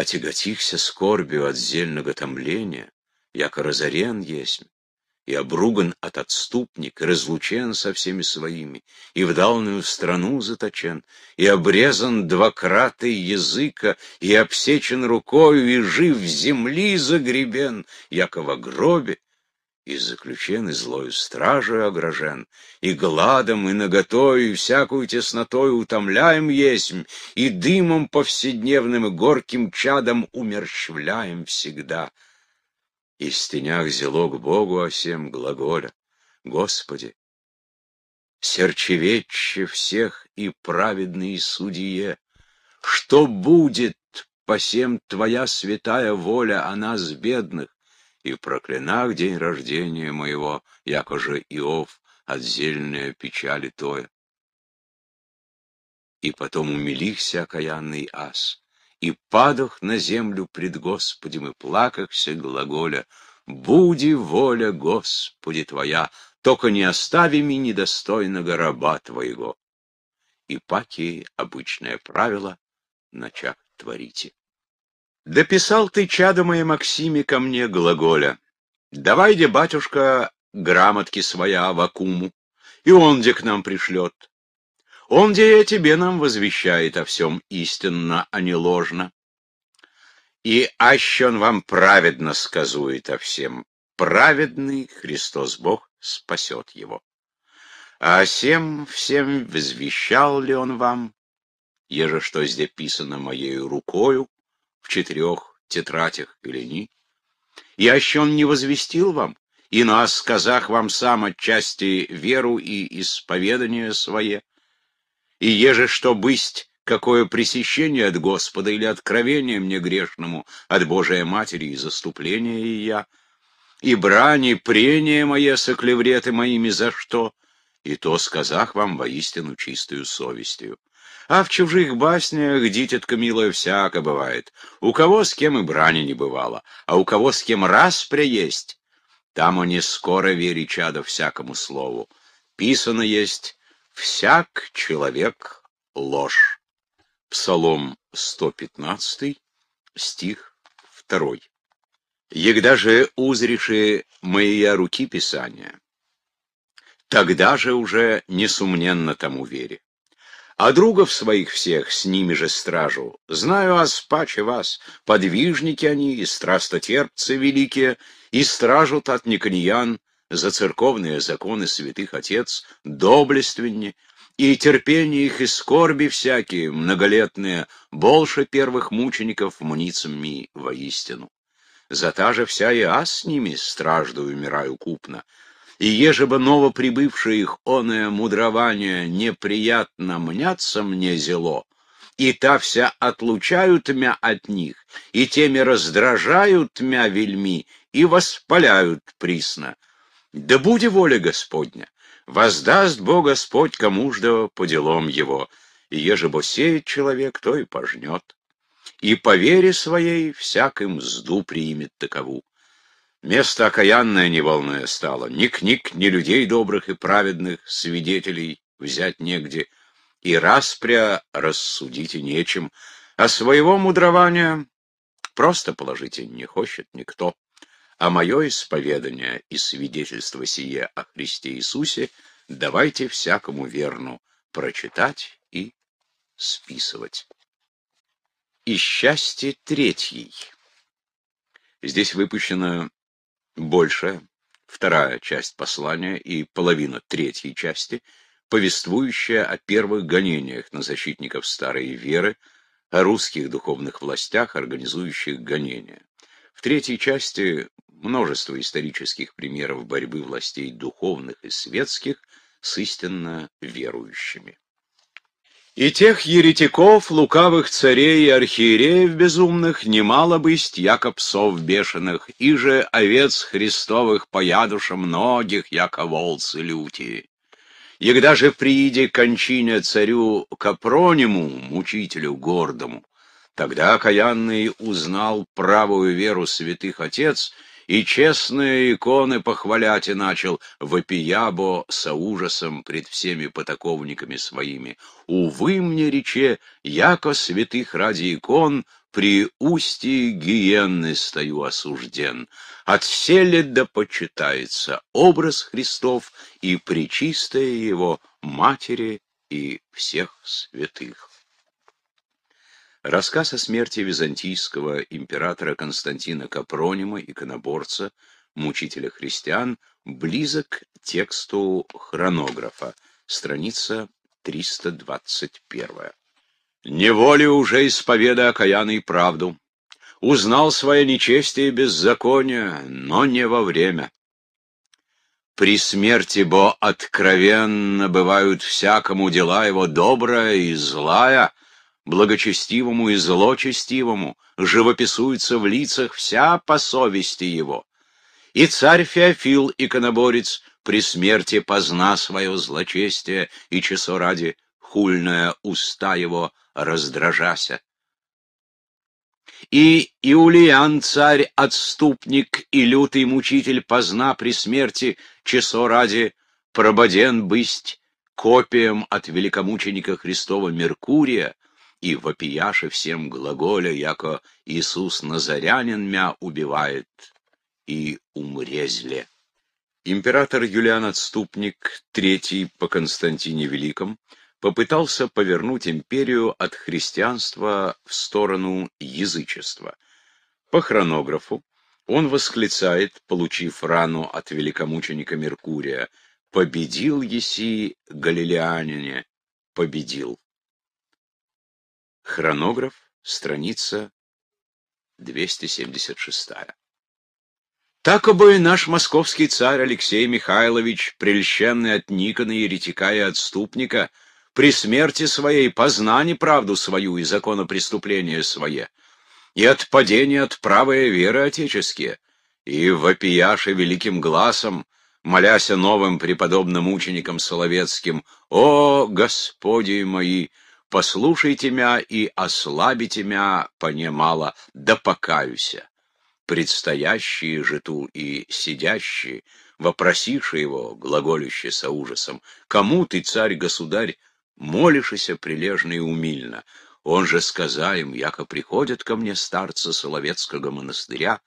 S1: отяготихся скорбью от зельного томления, яко разорен есмь, и обруган от отступник, и разлучен со всеми своими, и в давную страну заточен, и обрезан двократый языка, и обсечен рукою, и жив в земли загребен, яко во гробе, и заключен, и злою стражей огражен, и гладом, и наготою, и всякую теснотою утомляем есмь, и дымом повседневным, и горьким чадом умерщвляем всегда. И в стенях зело к Богу осем а глаголя. Господи, серчевече всех и праведные судье, что будет, по посем Твоя святая воля о нас, бедных, и проклянах день рождения моего, якоже Иов, от зельной печали тоя. И потом умилихся окаянный ас, и падах на землю пред Господем, и плакахся глаголя, «Буди воля Господи твоя, только не остави ми недостойного раба твоего». И паки обычное правило, начах творите. Дописал ты, чадо мое Максиме, ко мне глаголя. Давай, де, батюшка, грамотки своя вакуму, и он, где к нам пришлет. Он, где я тебе нам возвещает о всем истинно, а не ложно. И аще он вам праведно сказует о всем. Праведный Христос Бог спасет его. А всем, всем возвещал ли он вам, еже что здесь писано моею рукою, четырех тетрадях Элени. Яще он не возвестил вам, и нас, казах, вам сам отчасти веру и исповедание свое. И еже что бысть, какое пресещение от Господа или откровение мне грешному, от Божией Матери и заступление и я, и брани, прения мое соклевреты моими за что, и то сказах вам воистину чистую совестью. А в чужих баснях, дитятка милая, всяко бывает. У кого с кем и брани не бывало, а у кого с кем раз приесть. Там они скоро вери чадо всякому слову. Писано есть «Всяк человек ложь». Псалом 115, стих 2. «Егда же узреши моя руки писания, тогда же уже несумненно тому вере а другов своих всех с ними же стражу. Знаю о спаче вас, подвижники они и страстотерпцы великие, и стражут от никониян за церковные законы святых отец доблественнее, и терпение их и скорби всякие, многолетные, больше первых мучеников муницами воистину. За та же вся и аз с ними стражду умираю купно, и ежебо новоприбывшее их оное мудрование неприятно мнятся мне зело, и та вся отлучают мя от них, и теми раздражают мя вельми, и воспаляют присно. Да буде воля Господня, воздаст Бог Господь кому ждо по делам его, и ежебо сеет человек, то и пожнет. И по вере своей всяким мзду примет такову. Место окаянное неволное стало, ни книг, ни людей добрых и праведных, свидетелей взять негде, и распря рассудить и нечем, а своего мудрования просто положите не хочет никто. А мое исповедание и свидетельство сие о Христе Иисусе давайте всякому верну прочитать и списывать. И счастье третьей. Здесь выпущено Большая, вторая часть послания и половина третьей части, повествующая о первых гонениях на защитников старой веры, о русских духовных властях, организующих гонения. В третьей части множество исторических примеров борьбы властей духовных и светских с истинно верующими. И тех еретиков, лукавых царей и архиереев безумных, немало бысть, яко псов бешеных, и же овец христовых по ядуше многих, яко волцы лютие. Егда же прииде кончине царю Капрониму, мучителю гордому, тогда окаянный узнал правую веру святых отец — и честные иконы похвалять и начал, вопиябо со ужасом пред всеми потоковниками своими. Увы мне рече, яко святых ради икон, при устье гиенны стою осужден. От селе да почитается образ Христов и причистая его матери и всех святых. Рассказ о смерти византийского императора Константина Капронима, иконоборца, мучителя христиан, близок тексту хронографа, страница 321. «Неволе уже исповеда окаянный правду. Узнал свое нечестие и беззаконие, но не во время. При смерти бо откровенно бывают всякому дела его добрая и злая, — благочестивому и злочестивому, живописуется в лицах вся по совести его. И царь Феофил, иконоборец, при смерти позна свое злочестие, и часо ради хульная уста его раздражася. И Иулиан, царь, отступник и лютый мучитель, позна при смерти, часо ради, прободен бысть копием от великомученика Христова Меркурия, и вопіяше всем глаголя, яко Иисус Назарянин мя убивает и умрезле. Император Юлиан Отступник, третий по Константине Великом, попытался повернуть империю от христианства в сторону язычества. По хронографу он восклицает, получив рану от великомученика Меркурия, «Победил еси, галилеанине, победил». Хронограф, страница 276. и наш московский царь Алексей Михайлович, прельщенный от Никона, еретика и отступника, при смерти своей познани правду свою и законопреступление свое, и от падения от правой веры отеческие, и вопияши великим глазом, моляся новым преподобным ученикам Соловецким, «О, Господи мои!» послушайте мя и ослабите мя понемало, да покаюся. Предстоящие житу и сидящие, вопросишь его, глаголюще со ужасом, кому ты, царь-государь, молишься прилежно и умильно, он же сказаем, яко приходят ко мне старцы Соловецкого монастыря,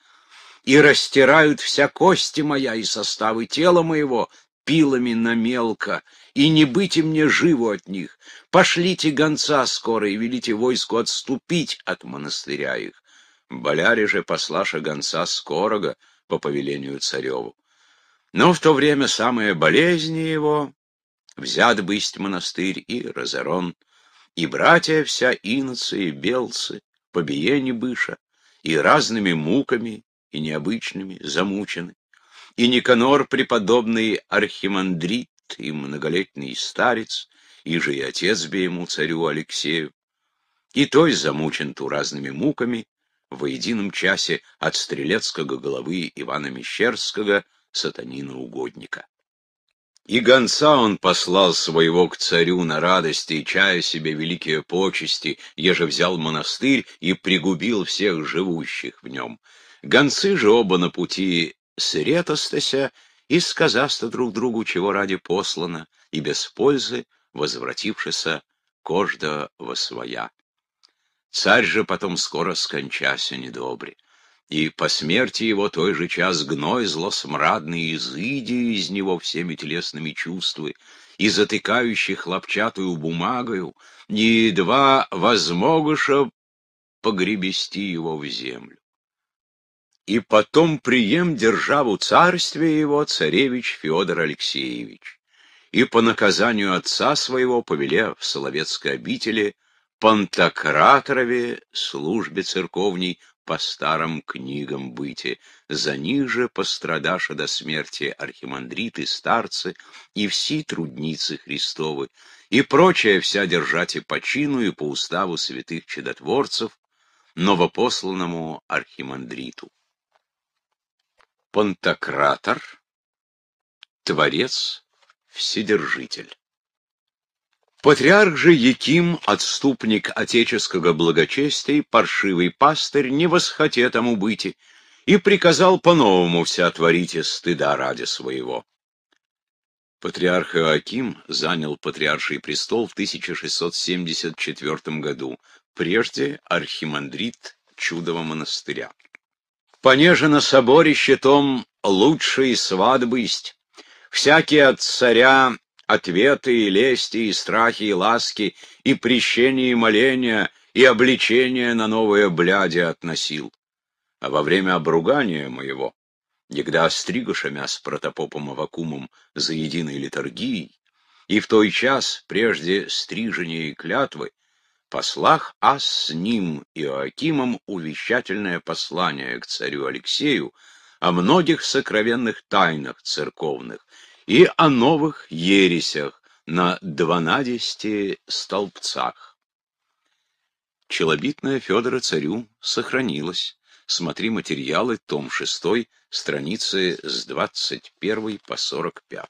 S1: и растирают вся кости моя и составы тела моего пилами на мелко, и не быть мне живо от них. Пошлите гонца скоро и велите войску отступить от монастыря их. Боляре же послаша гонца скорого по повелению цареву. Но в то время самые болезни его взят бысть монастырь и разорон, и братья вся иноцы и белцы, побиени быша, и разными муками и необычными замучены. И Никанор преподобный архимандрит и многолетний старец, и же и отец бы ему, царю Алексею. И той замучен ту разными муками, во едином часе от стрелецкого головы Ивана Мещерского, сатанина-угодника. И гонца он послал своего к царю на радости, чая себе великие почести, еже взял монастырь и пригубил всех живущих в нем. Гонцы же оба на пути сретостася и сказав-то друг другу, чего ради послано, и без пользы возвратившися кожда во своя. Царь же потом скоро скончася недобре, и по смерти его той же час гной злосмрадный изыди из него всеми телесными чувствы и затыкающий хлопчатую бумагою, не едва возмогуша погребести его в землю и потом прием державу царствия его царевич Федор Алексеевич, и по наказанию отца своего повелев в Соловецкой обители Пантократорове службе церковней по старым книгам быти, за них же пострадаша до смерти архимандриты, старцы и все трудницы Христовы, и прочее вся держать и по чину, и по уставу святых чудотворцев, новопосланному архимандриту. Пантократор, Творец-Вседержитель. Патриарх же Яким, отступник отеческого благочестия, паршивый пастырь, не восхоте тому быть и приказал по-новому вся творите стыда ради своего. Патриарх Иоаким занял патриарший престол в 1674 году, прежде архимандрит Чудова монастыря. Понеже на соборе том лучшие свадьбысть, всякие от царя ответы и лести, и страхи, и ласки, и прещения, и моления, и обличения на новое бляде относил. А во время обругания моего, когда остригоша мя с протопопом Авакумом за единой литургией, и в той час, прежде стрижения и клятвы, послах Ас с ним Иоакимом увещательное послание к царю Алексею о многих сокровенных тайнах церковных и о новых ересях на двенадесяти столбцах. Челобитное Федора царю сохранилось. Смотри материалы, том 6, страницы с 21 по 45.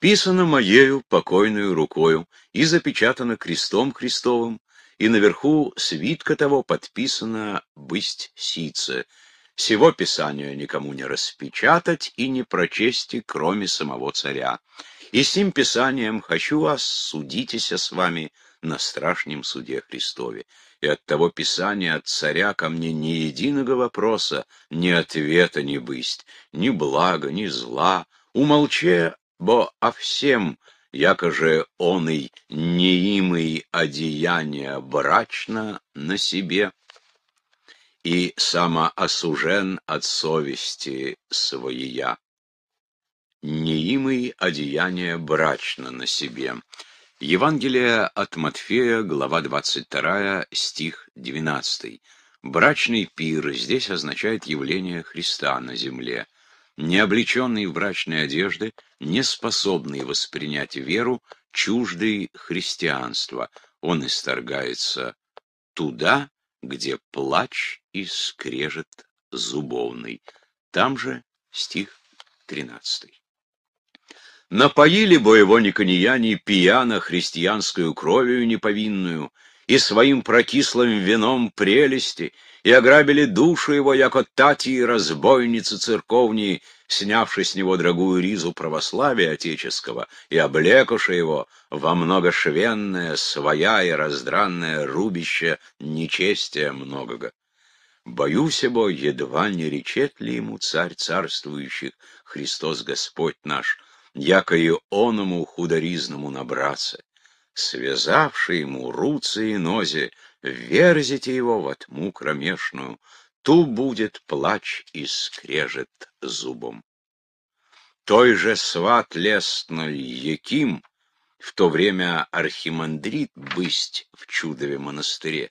S1: Писано моею покойную рукою и запечатано крестом крестовым, и наверху свитка того подписано «Бысть сице». Всего писания никому не распечатать и не прочести, кроме самого царя. И с тем писанием хочу вас, судитеся с вами на страшнем суде Христове. И от того писания от царя ко мне ни единого вопроса, ни ответа не бысть, ни блага, ни зла. Умолче бо о а всем, якоже он и неимый одеяния брачно на себе, и самоосужен от совести своя. Неимый одеяние брачно на себе. Евангелие от Матфея, глава 22, стих 12. Брачный пир здесь означает явление Христа на земле – не облеченный в брачной одежды, не способный воспринять веру, чуждый христианства. Он исторгается туда, где плач и скрежет зубовный. Там же стих 13. Напоили бы его никонияне пьяно христианскую кровью неповинную и своим прокислым вином прелести — и ограбили душу его, яко тати и разбойницы церковнії, снявши с него дорогую ризу православия отеческого и облекуши его во многошвенное, своя и раздранное рубище нечестия многого. Боюсь его, едва не речет ли ему царь царствующих, Христос Господь наш, яко и оному худоризному набраться, связавши ему руцы и нози, верзите его во тьму кромешную, ту будет плач и скрежет зубом. Той же сват лестный Яким, в то время архимандрит бысть в чудове монастыре,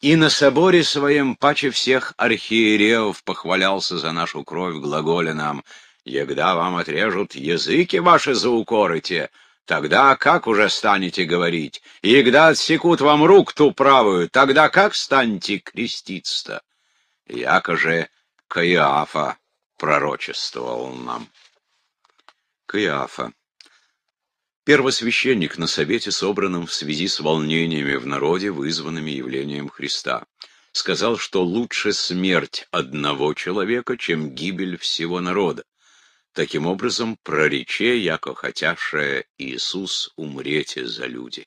S1: и на соборе своем паче всех архиереев похвалялся за нашу кровь глаголе нам, «Егда вам отрежут языки ваши за укоры те, Тогда как уже станете говорить? И когда отсекут вам рук ту правую, тогда как станете креститься-то? Яко же Каиафа пророчествовал нам. Каиафа. Первосвященник на совете, собранном в связи с волнениями в народе, вызванными явлением Христа, сказал, что лучше смерть одного человека, чем гибель всего народа. Таким образом, прорече, яко хотявшая Иисус умрете за люди.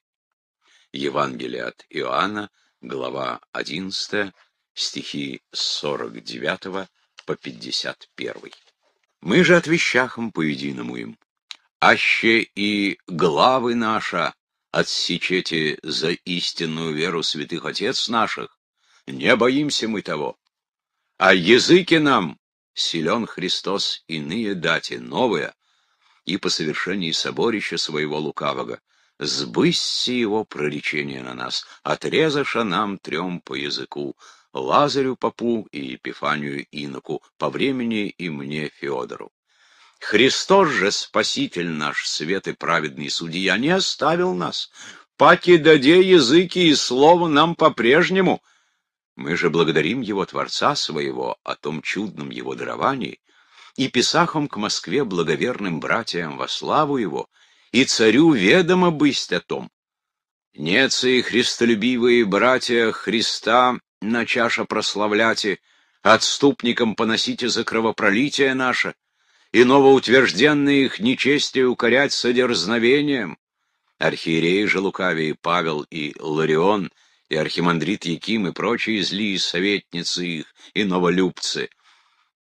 S1: Евангелие от Иоанна, глава 11, стихи 49 по 51. Мы же отвещахом по единому им. Аще и главы наша отсечете за истинную веру святых отец наших, не боимся мы того. А языки нам силен Христос иные дати, новые, и по совершении соборища своего лукавого, сбысься его проречение на нас, отрезаша нам трем по языку, Лазарю Попу и Епифанию Иноку, по времени и мне Феодору. Христос же, Спаситель наш, свет и праведный судья, не оставил нас, паки даде языки и слово нам по-прежнему — мы же благодарим его Творца своего о том чудном его даровании, и писахом к Москве благоверным братьям во славу его, и царю ведомо бысть о том. Нецы христолюбивые братья Христа на чаша прославляйте, отступникам поносите за кровопролитие наше, и новоутвержденные их нечестие укорять содерзновением. Архиереи же Лукавии Павел и Ларион — и архимандрит Яким, и прочие злые советницы их, и новолюбцы,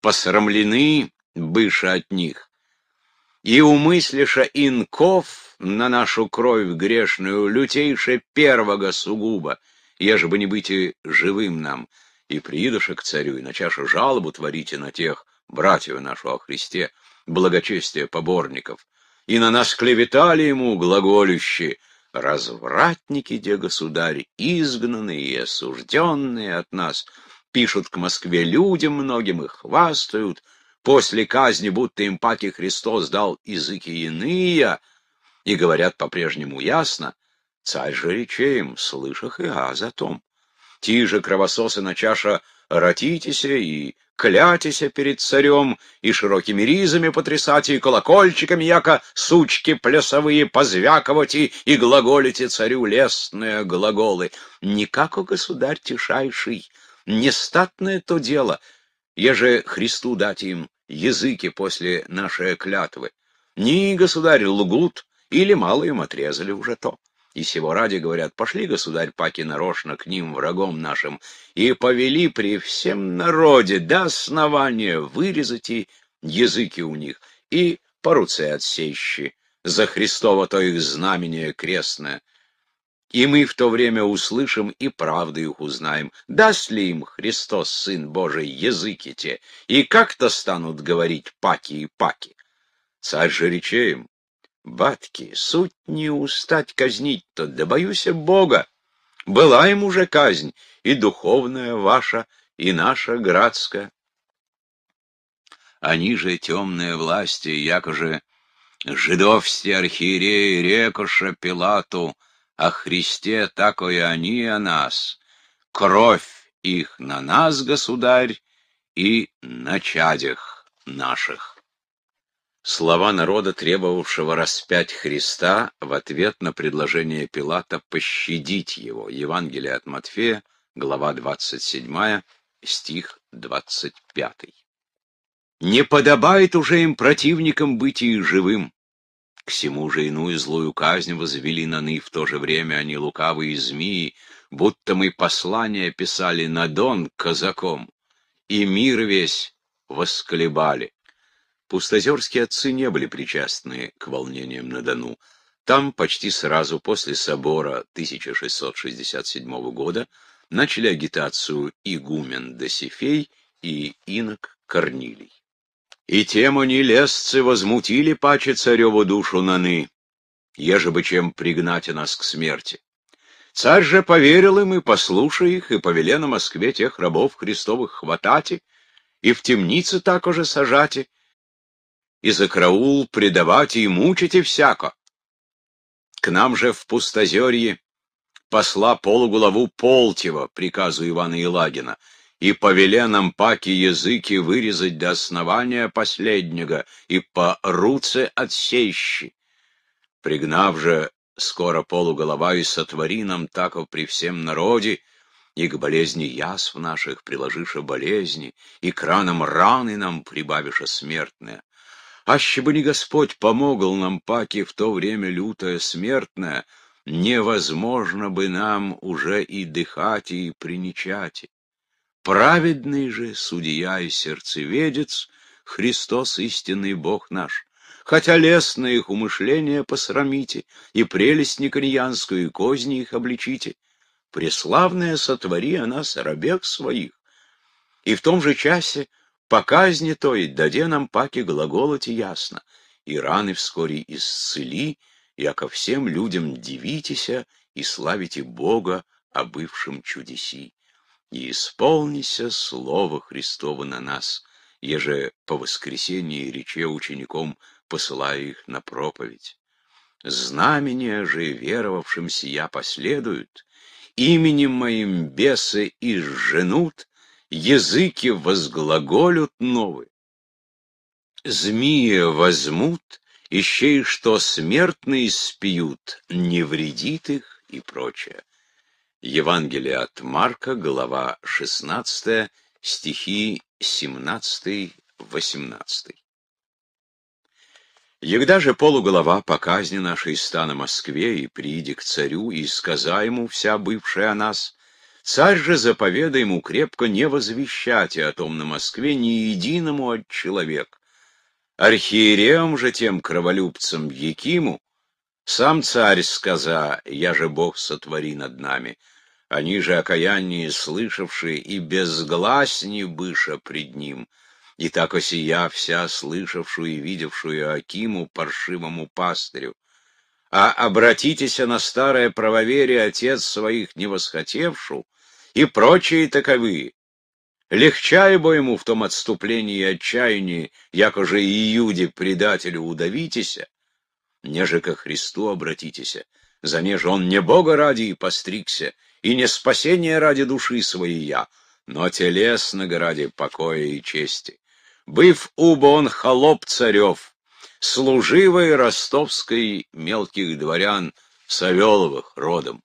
S1: посрамлены быша от них. И умыслиша инков на нашу кровь грешную, лютейше первого сугубо, бы не быть и живым нам, и приидуше к царю, и на чашу жалобу творите на тех, братьев нашего о Христе, благочестие поборников, и на нас клеветали ему глаголющие, развратники, де государь, изгнанные и осужденные от нас, пишут к Москве людям многим и хвастают, после казни будто им паки Христос дал языки иные, и говорят по-прежнему ясно, царь же речей слышах и аз о том. Ти же, кровососы, на чаша ротитеся и клятися перед царем, и широкими ризами потрясать и колокольчиками, яко сучки плясовые позвяковать и и глаголите царю лестные глаголы. никак Никако, государь тишайший, нестатное то дело, еже Христу дать им языки после нашей клятвы. Ни, государь, лгут, или мало им отрезали уже то и сего ради говорят, пошли, государь Паки, нарочно к ним, врагом нашим, и повели при всем народе до основания вырезати языки у них и поруцы отсещи за Христово то их знамение крестное. И мы в то время услышим и правды их узнаем, даст ли им Христос, Сын Божий, языки те, и как-то станут говорить паки и паки. Царь же рече Батки, суть не устать казнить-то, да боюсь Бога. Была им уже казнь, и духовная ваша, и наша градская. Они же темные власти, якоже жидовсти архиереи рекоша Пилату, о Христе такое они о нас. Кровь их на нас, государь, и на чадях наших слова народа, требовавшего распять Христа в ответ на предложение Пилата пощадить его. Евангелие от Матфея, глава 27, стих 25. «Не подобает уже им противникам быть и живым». К сему же иную злую казнь возвели наны, в то же время они лукавые змеи, будто мы послание писали на дон казаком, и мир весь восколебали. Пустозерские отцы не были причастны к волнениям на Дону. Там почти сразу после собора 1667 года начали агитацию игумен Досифей и инок Корнилий. И тем они лесцы возмутили паче цареву душу наны, еже бы чем пригнать нас к смерти. Царь же поверил им и послушай их, и повеле на Москве тех рабов Христовых хватати, и в темнице так уже сажати, и за караул предавать и мучить и всяко. К нам же в пустозерье посла полуголову Полтева, приказу Ивана Елагина, и повеле нам паки языки вырезать до основания последнего и по руце отсещи. Пригнав же скоро полуголова и сотвори нам таков при всем народе, и к болезни язв наших приложишь болезни, и к ранам раны нам прибавишь смертные. Аще бы не Господь помогал нам, паки, в то время лютое смертное, невозможно бы нам уже и дыхать и приничати. Праведный же судья и сердцеведец, Христос истинный Бог наш, хотя лес на их умышления посрамите, и прелесть неконьянскую, и козни их обличите, преславное сотвори о нас рабех своих. И в том же часе по казни то и даде нам паки глаголоти ясно, и раны вскоре исцели, яко всем людям дивитеся и славите Бога о бывшем чудеси. И исполнися слово Христово на нас, еже по воскресении рече учеником, посылая их на проповедь. Знамения же веровавшим сия последуют, именем моим бесы изженут, языки возглаголют новые, Змея возьмут, ищей, что смертные спьют, не вредит их и прочее. Евангелие от Марка, глава 16, стихи 17-18. Егда же полуголова по казни нашей ста на Москве и прииди к царю, и сказа ему вся бывшая о нас, Царь же заповеда ему крепко не возвещать о том на Москве ни единому от человек. Архиереям же тем кроволюбцам Якиму, сам царь сказа, я же Бог сотвори над нами, они же окаяние слышавшие и безгласни быша пред ним, и так осия вся слышавшую и видевшую Акиму, паршивому пастырю. А обратитесь на старое правоверие отец своих не восхотевшу, и прочие таковы. Легчае бо ему в том отступлении и отчаянии, якоже Иуде предателю удавитеся, неже ко Христу обратитеся, занеже он не Бога ради и постригся, и не спасения ради души своей я, но телесно ради покоя и чести. Быв убо он холоп царев, служивый ростовской мелких дворян Савеловых родом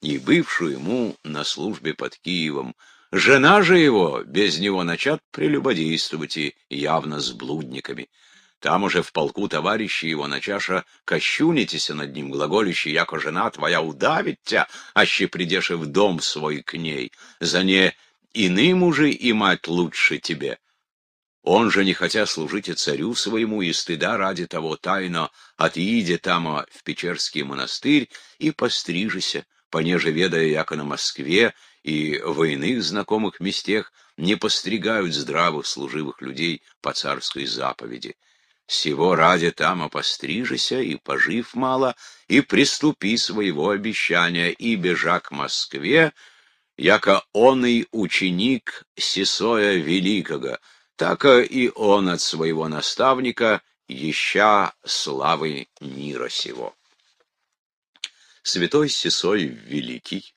S1: и бывшую ему на службе под Киевом. Жена же его без него начат прелюбодействовать и явно с блудниками. Там уже в полку товарищи его на чаша кощунитеся над ним, глаголище, яко жена твоя удавит тебя, аще придешь и в дом свой к ней. За не иным уже и мать лучше тебе. Он же, не хотя служить и царю своему, и стыда ради того тайно, отъеде тамо а в Печерский монастырь и пострижися, понеже ведая яко на Москве и в иных знакомых местех, не постригают здравых служивых людей по царской заповеди. Сего ради там опострижися и, пожив мало, и приступи своего обещания, и бежа к Москве, яко он и ученик Сесоя Великого, так и он от своего наставника, ища славы мира сего святой Сесой Великий,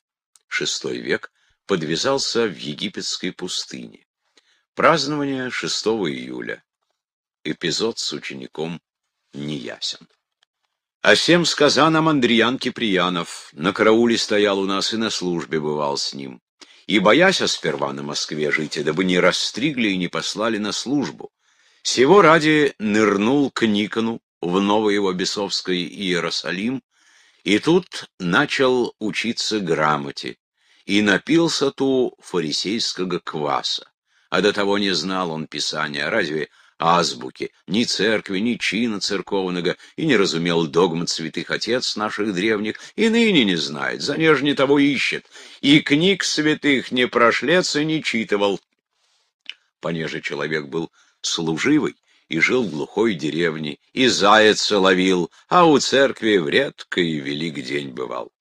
S1: VI век, подвязался в египетской пустыне. Празднование 6 июля. Эпизод с учеником неясен. А всем сказа нам Андриян Киприянов, на карауле стоял у нас и на службе бывал с ним. И боясь а сперва на Москве жить, и дабы не расстригли и не послали на службу, сего ради нырнул к Никону в Новоевобесовский Иерусалим и тут начал учиться грамоте, и напился ту фарисейского кваса. А до того не знал он писания, разве азбуки, ни церкви, ни чина церковного, и не разумел догмат святых отец наших древних, и ныне не знает, занежне того ищет, и книг святых не прошлец и не читывал. Понеже человек был служивый, и жил в глухой деревне, и зайца ловил, а у церкви в редко и велик день бывал.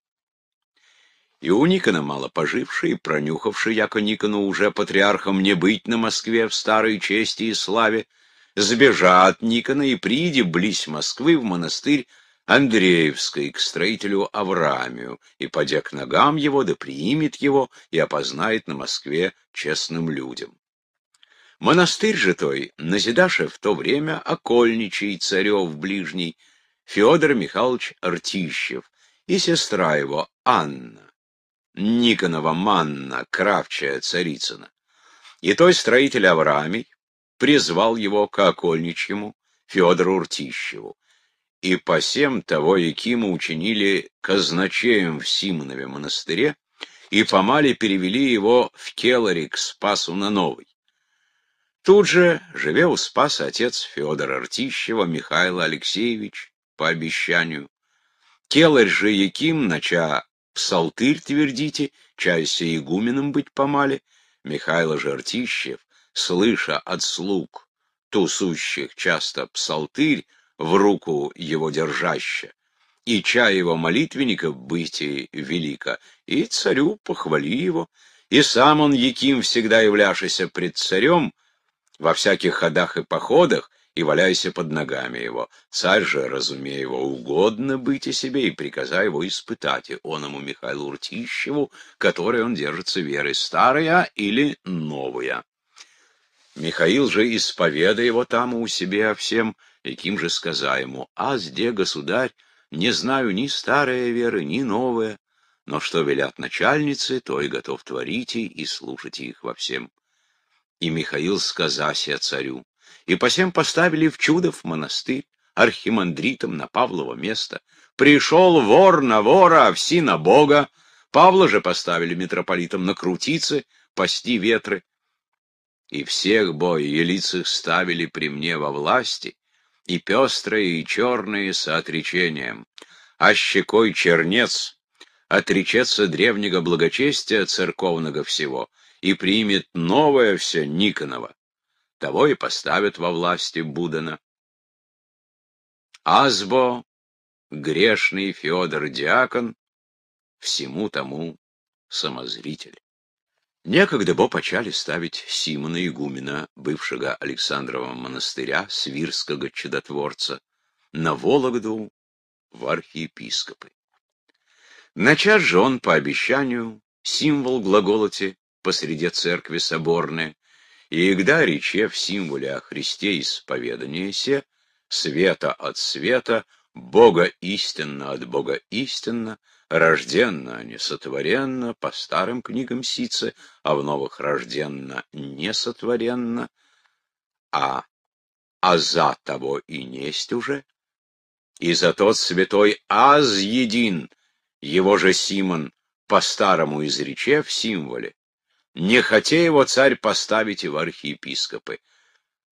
S1: И у Никона, малопоживший, пронюхавший, яко Никону уже патриархом не быть на Москве в старой чести и славе, сбежа от Никона и прииди близ Москвы в монастырь Андреевской к строителю Авраамию, и, подя к ногам его, да приимет его и опознает на Москве честным людям. Монастырь же той, назидаше в то время окольничий царев ближний Федор Михайлович Артищев и сестра его Анна, Никонова Манна, кравчая царицына. И той строитель Авраамий призвал его к окольничьему Федору Уртищеву. И по сем того Якима учинили казначеем в Симонове монастыре и помале перевели его в келари к Спасу на Новый. Тут же, живя у Спаса, отец Федор Артищева Михаил Алексеевич, по обещанию. Келарь же Яким, нача псалтырь твердите, чай се игуменом быть помали, Михаил же Артищев, слыша от слуг тусущих часто псалтырь, в руку его держаще, и чай его молитвенников быть и велико, и царю похвали его, и сам он, Яким, всегда являвшийся пред царем, — во всяких ходах и походах и валяйся под ногами его. Царь же, разумея его, угодно быть и себе, и приказа его испытать, и оному Михаилу Уртищеву, который он держится верой, старая или новая. Михаил же исповеда его там у себя всем, и ким же сказа ему, «А где, государь, не знаю ни старая веры, ни новая, но что велят начальницы, то и готов творите и слушайте их во всем» и Михаил с царю, и посем поставили в Чудов монастырь, архимандритом на Павлово место. Пришел вор на вора, а все на Бога. Павла же поставили митрополитом на крутицы, пасти ветры. И всех бой елицых ставили при мне во власти, и пестрые, и черные с отречением. А щекой чернец, отречется древнего благочестия церковного всего, и примет новое все Никонова. Того и поставят во власти Будена. Азбо, грешный Федор Диакон, всему тому самозритель. Некогда Бо почали ставить Симона Игумена, бывшего Александрова монастыря, свирского чудотворца, на Вологду в архиепископы. На час же он, по обещанию, символ глаголоте посреди церкви соборная, и Игдарий, че в символе о Христе исповедание се, света от света, Бога истинно от Бога истинно, рожденно, а не сотворенно, по старым книгам сице а в новых рожденно, не сотворенно, а, а за того и несть уже, и за тот святой аз един, его же Симон, по старому изрече в символе, не нехотя его царь поставить и в архиепископы.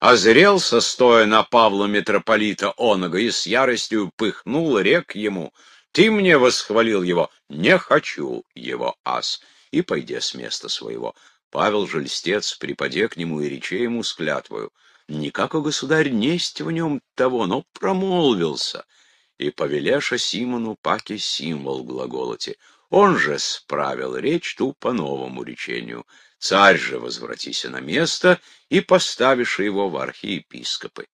S1: Озрелся, стоя на Павла митрополита Онога, и с яростью пыхнул рек ему. «Ты мне восхвалил его, не хочу его, ас!» И пойдя с места своего. Павел же льстец, припаде к нему и речей ему с клятвою. у государь несть в нем того, но промолвился. И повелеша Симону паки символ глаголоти — он же справил речь ту по новому речению. Царь же возвратися на место и поставишь его в архиепископы.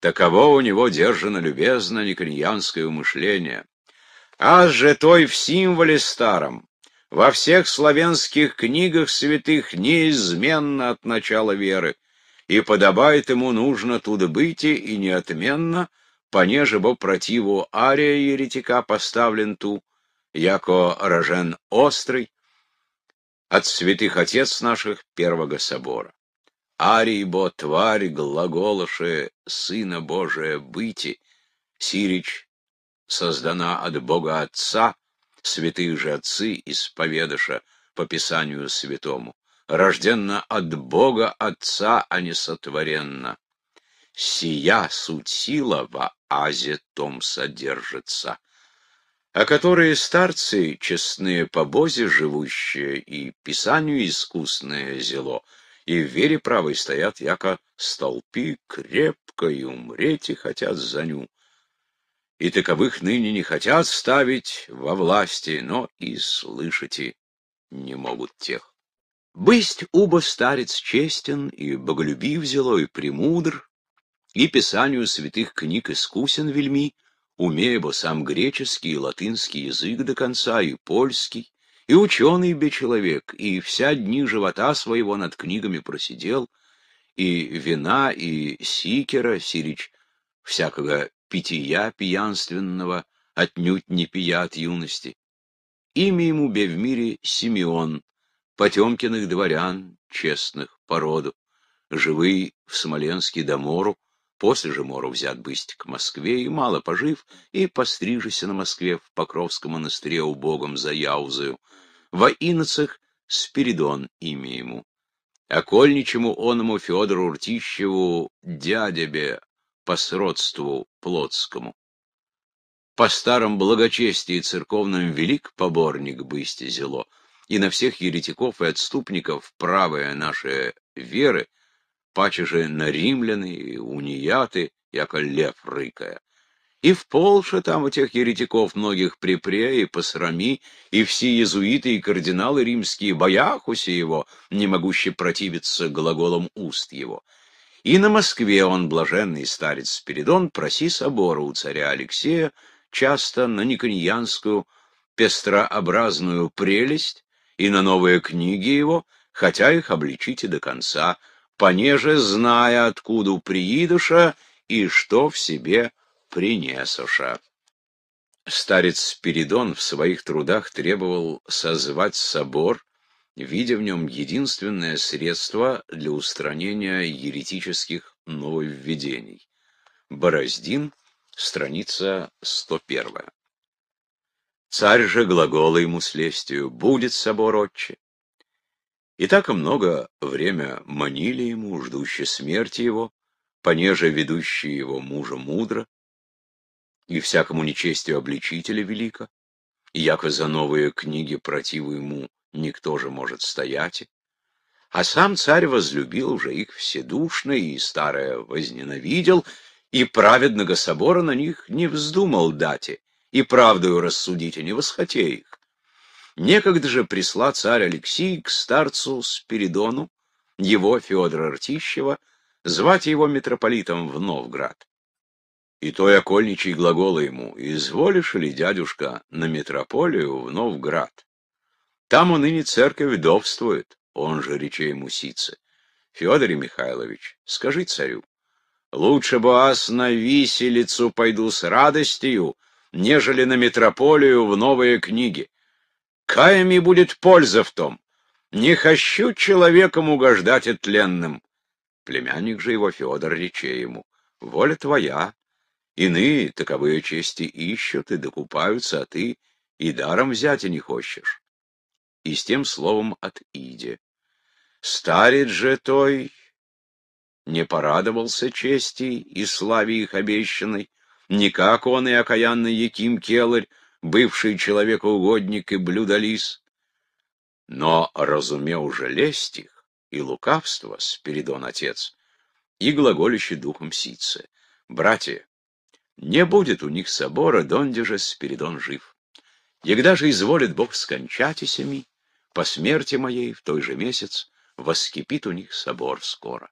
S1: Таково у него держано любезно никоньянское умышление. А же той в символе старом, во всех славянских книгах святых неизменно от начала веры, и подобает ему нужно туда быть и неотменно, понеже бо противу ария еретика поставлен ту, яко рожен острый, от святых отец наших Первого собора. Арий бо тварь глаголаше Сына Божия быти, Сирич создана от Бога Отца, святые же отцы исповедаша по Писанию святому, рожденна от Бога Отца, а не сотворенна. Сия суть сила во азе том содержится о которые старцы, честные по бозе живущие, и писанию искусное зело, и в вере правой стоят, яко столпи крепко и умреть и хотят за ню. И таковых ныне не хотят ставить во власти, но и слышите не могут тех. Бысть убо старец честен и боголюбив зело и премудр, и писанию святых книг искусен вельми, умея бы сам греческий и латынский язык до конца, и польский, и ученый бе человек, и вся дни живота своего над книгами просидел, и вина, и сикера, сирич, всякого пития пьянственного, отнюдь не пия от юности. Имя ему бе в мире Симеон, потемкиных дворян, честных, породу, живый в Смоленске до мору, После же Мору взят бысть к Москве, и мало пожив, и пострижися на Москве в Покровском монастыре убогом за Яузою. Во иноцах Спиридон имя ему. Окольничему оному Федору Уртищеву дядябе по сродству Плотскому. По старом благочестии церковным велик поборник бысть зело, и на всех еретиков и отступников правая наша веры — паче же на римляны, унияты, яко лев рыкая. И в Полше там у тех еретиков многих припре и посрами, и все иезуиты и кардиналы римские бояхуси его, не могущие противиться глаголам уст его. И на Москве он, блаженный старец Спиридон, проси собора у царя Алексея, часто на Никоньянскую пестрообразную прелесть и на новые книги его, хотя их обличите до конца, понеже зная, откуда приидыша и что в себе принесуша. Старец Спиридон в своих трудах требовал созвать собор, видя в нем единственное средство для устранения еретических нововведений. Бороздин, страница 101. Царь же глагола ему с лестью «Будет собор, отче, и так и много время манили ему, ждущие смерти его, понеже ведущие его мужа мудро, и всякому нечестию обличителя велика, и яко за новые книги противу ему никто же может стоять. А сам царь возлюбил уже их вседушно, и старое возненавидел, и праведного собора на них не вздумал дати, и правдою рассудите а не восхоте их. Некогда же присла царь Алексий к старцу Спиридону, его Федора Артищева, звать его митрополитом в Новград. И той окольничий глагол ему «Изволишь ли, дядюшка, на митрополию в Новград?» Там он и не церковь довствует, он же речей мусицы. Федор Михайлович, скажи царю, лучше бы аз на виселицу пойду с радостью, нежели на митрополию в новые книги какая ми будет польза в том? Не хочу человеком угождать и тленным. Племянник же его Федор рече ему. Воля твоя. Иные таковые чести ищут и докупаются, а ты и даром взять и не хочешь. И с тем словом от Иди. Старец же той не порадовался чести и славе их обещанной, никак он и окаянный Яким Келарь, бывший человекоугодник и блюдолис, Но, разумел уже лесть их и лукавство, спередон отец, и глаголище духом сице, братья, не будет у них собора, донде же Спиридон жив. Егда же изволит Бог скончать и семи, по смерти моей в той же месяц воскипит у них собор скоро.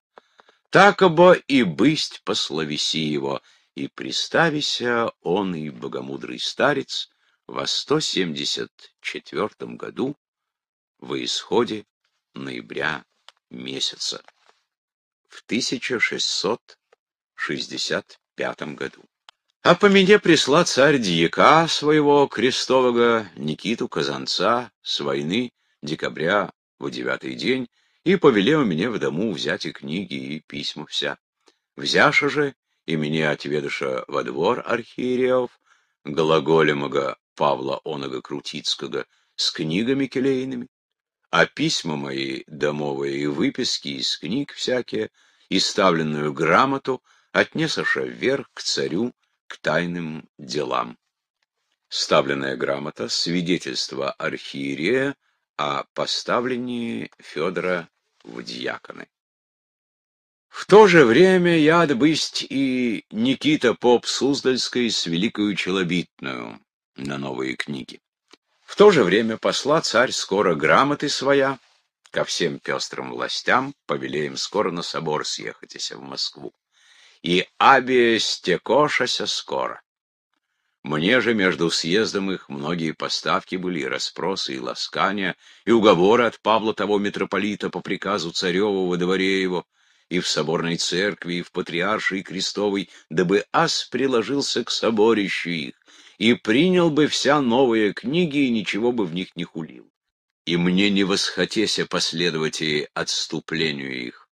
S1: Так обо и бысть по словеси его, и приставися он и богомудрый старец, во 174 году в исходе ноября месяца в 1665 году. А по меня присла царь дьяка своего крестового Никиту Казанца с войны декабря в девятый день и повелел мне в дому взять и книги, и письма вся. Взяша же, и меня отведыша во двор архиереев, глаголемого Павла Онога Крутицкого с книгами келейными, а письма мои домовые и выписки из книг всякие, и ставленную грамоту отнесаша вверх к царю к тайным делам. Ставленная грамота — свидетельство архиерея о поставлении Федора в дьяконы. В то же время я отбысть и Никита Поп Суздальской с Великою Челобитную на новые книги. В то же время посла царь скоро грамоты своя, ко всем пестрым властям повелеем скоро на собор съехатися в Москву. И Абия стекошася скоро. Мне же между съездом их многие поставки были, и расспросы, и ласкания, и уговоры от Павла того митрополита по приказу царева во дворе его, и в соборной церкви, и в патриаршей Крестовой, дабы ас приложился к соборищу их и принял бы вся новые книги и ничего бы в них не хулил. И мне не восхотеся последовать и отступлению их.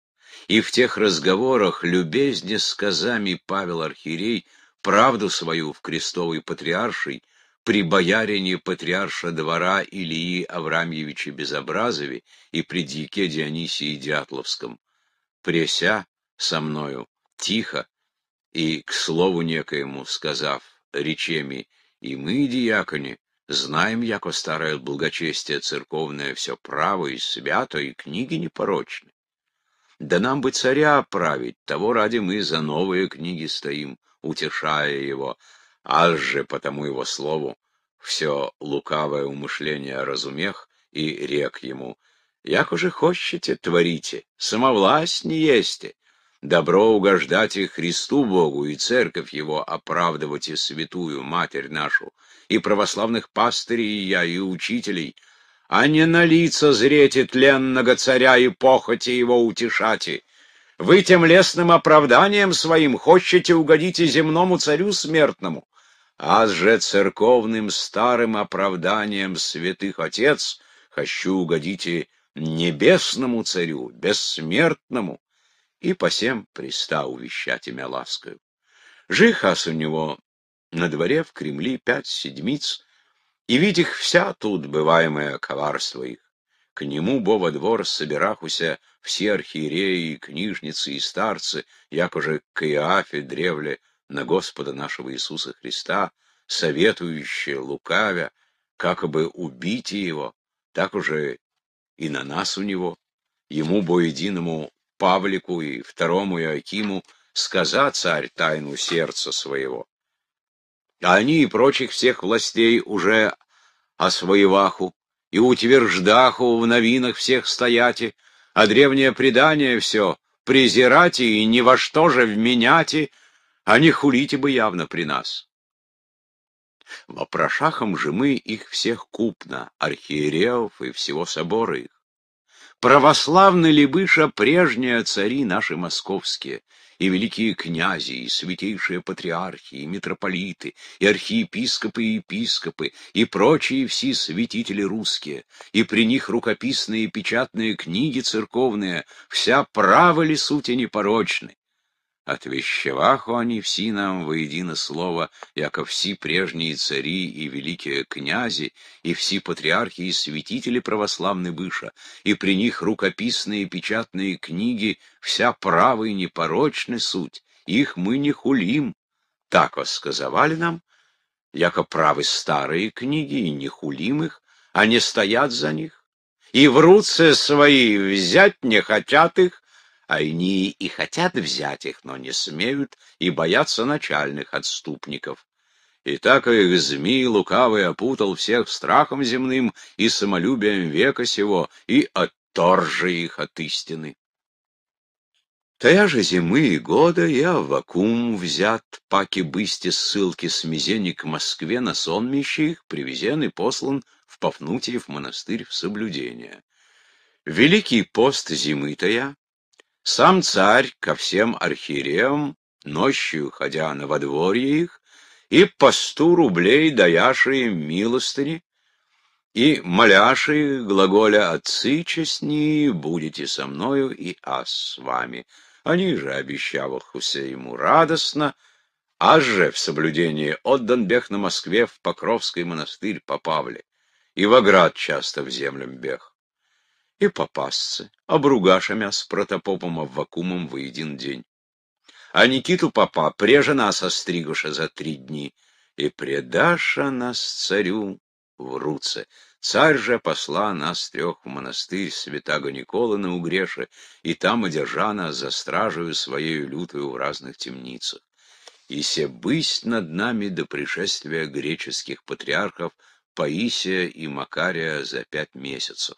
S1: И в тех разговорах, любезне сказами Павел Архирей, правду свою в крестовой патриаршей, при боярине патриарша двора Илии Аврамьевиче Безобразове и при дьяке Дионисии Дятловском. Преся со мною, тихо, и, к слову некоему сказав, речами и мы, диякони, знаем, яко старое благочестие церковное все право и свято, и книги непорочны. Да нам бы царя править, того ради мы за новые книги стоим, утешая его, аж же потому его слову все лукавое умышление о разумех и рек ему, як уже хочете, творите, самовласть не есте, Добро угождать и Христу Богу, и Церковь Его оправдывать, и святую Матерь нашу, и православных пастырей и я, и учителей, а не на лица зреть и тленного царя и похоти его утешати. Вы тем лесным оправданием своим хочете угодить и земному царю смертному, а же церковным старым оправданием святых отец хочу угодить и небесному царю, бессмертному и по сем приста увещать имя ласкою. Жихас у него на дворе в кремле пять седмиц, и видь их вся тут бываемое коварство их. К нему бо двор собирахуся все архиереи, и книжницы и старцы, якоже уже к Иоафе древле на Господа нашего Иисуса Христа, советующие лукавя, как бы убить его, так уже и на нас у него, ему бо единому Павлику и второму Иоакиму сказа царь тайну сердца своего. А они и прочих всех властей уже о своеваху, и утверждаху в новинах всех стояти, а древнее предание все презирать и ни во что же вменяти, а не хулите бы явно при нас. Вопрошахом же мы их всех купно, архиереев и всего собора их православны ли быша прежние цари наши московские, и великие князи, и святейшие патриархи, и митрополиты, и архиепископы, и епископы, и прочие все святители русские, и при них рукописные и печатные книги церковные, вся право ли сути непорочны, Отвещевах они все нам воедино слово, яко все прежние цари и великие князи, и все патриархи и святители православны быша, и при них рукописные и печатные книги, вся правы и непорочны суть, их мы не хулим. Так сказали нам, яко правы старые книги, и не хулим их, а не стоят за них, и в руце свои взять не хотят их, они и хотят взять их, но не смеют, и боятся начальных отступников. И так их змей лукавый опутал всех страхом земным и самолюбием века сего, и отторжи их от истины. Тая же зимы и года я в вакуум взят, паки бысти ссылки с Мизени к Москве на сонмище их привезен и послан в Пафнутиев монастырь в соблюдение. Великий пост зимы-то я, сам царь ко всем архиереям, ночью ходя на водворье их, и по сто рублей даяши им милостыни, и моляши глаголя «Отцы честнее будете со мною и аз с вами». Они же, обещав Хусе ему радостно, а же в соблюдении отдан бег на Москве в Покровский монастырь по Павле, и в оград часто в землям бег и попасться, обругашами с протопопом Аввакумом в один день. А Никиту попа преже нас остригуша за три дни, и предаша нас царю в руце. Царь же посла нас трех в монастырь святаго Никола на Угреше, и там одержа нас за стражею своею лютую в разных темницах. И се бысть над нами до пришествия греческих патриархов Паисия и Макария за пять месяцев.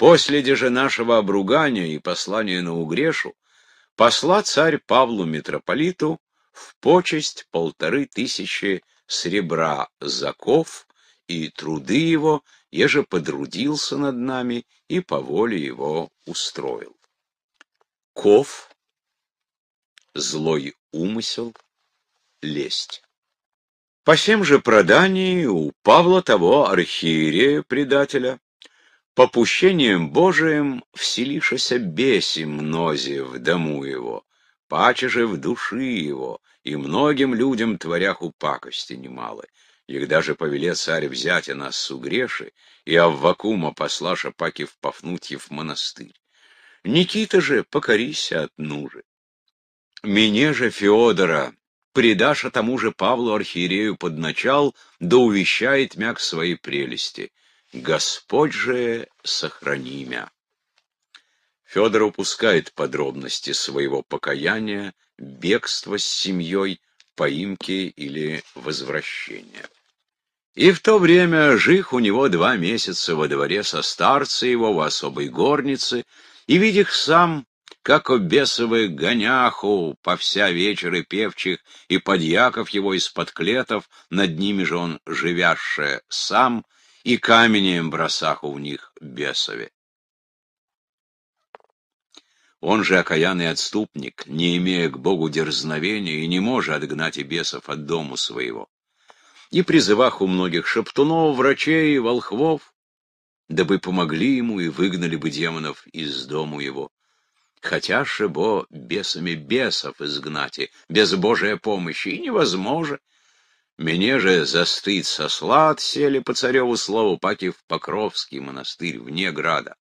S1: После деже нашего обругания и послания на Угрешу посла царь Павлу митрополиту в почесть полторы тысячи сребра заков и труды его, еже подрудился над нами и по воле его устроил. Ков, злой умысел, лесть. По всем же продании у Павла того архиерея предателя попущением Божиим вселишася беси мнозе в дому его, паче же в души его, и многим людям творяху пакости немалы. Их даже повеле царь взять и нас сугреши, и Аввакума послаша паки в Пафнутьев монастырь. Никита же покорися от нужи. Мне же Феодора, предаша тому же Павлу архиерею под начал, да увещает мя свои прелести. Господь же сохрани мя. Федор упускает подробности своего покаяния, бегства с семьей, поимки или возвращения. И в то время жих у него два месяца во дворе со старца его в особой горнице, и видих сам, как о гоняху, по вся вечеры певчих, и подьяков его из-под клетов, над ними же он, живяше сам, — и каменем бросах у них бесове. Он же окаянный отступник, не имея к Богу дерзновения и не может отгнать и бесов от дому своего. И призывах у многих шептунов, врачей, волхвов, дабы помогли ему и выгнали бы демонов из дому его. Хотя шебо бесами бесов изгнати, без Божия помощи, и невозможно, мне же застыть сослад сели по цареву слову паки в Покровский монастырь вне града.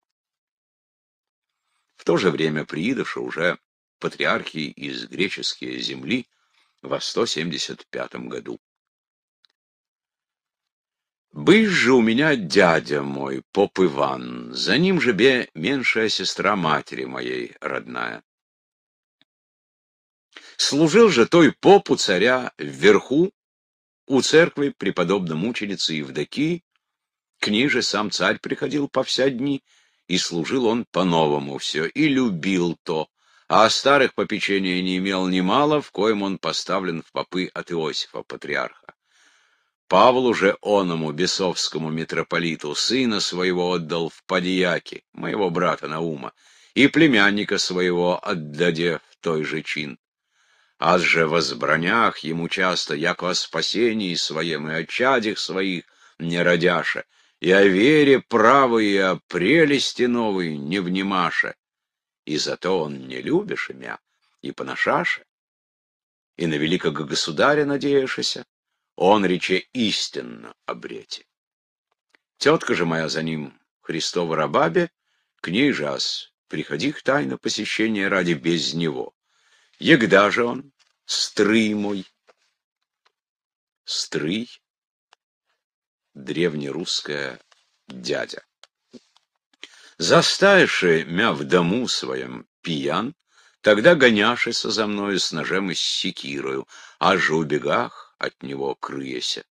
S1: В то же время приидыша уже патриархи из греческие земли во 175 году. Бысь же у меня дядя мой, поп Иван, за ним же бе меньшая сестра матери моей родная. Служил же той попу царя вверху у церкви преподобно мученицы Евдокии к ней же сам царь приходил по вся дни, и служил он по-новому все, и любил то, а о старых попечения не имел немало, в коем он поставлен в попы от Иосифа, патриарха. Павлу же оному бесовскому митрополиту сына своего отдал в подьяки, моего брата Наума, и племянника своего отдаде в той же чин аз же во збранях ему часто, як о спасении своем и о чадях своих не родяше, и о вере правой и о прелести новой не внимаше. И зато он не любишь имя и поношаше, и на великого государя надеешься, он рече истинно обрете. Тетка же моя за ним, Христова рабабе, к ней же аз, приходи к тайно посещение ради без него. Егда же он? Стрый мой. Стрый — древнерусская дядя. Застаеши мя в дому своем пьян, Тогда гоняшися за мною с ножем и с секирою, Аж у от него крыяся.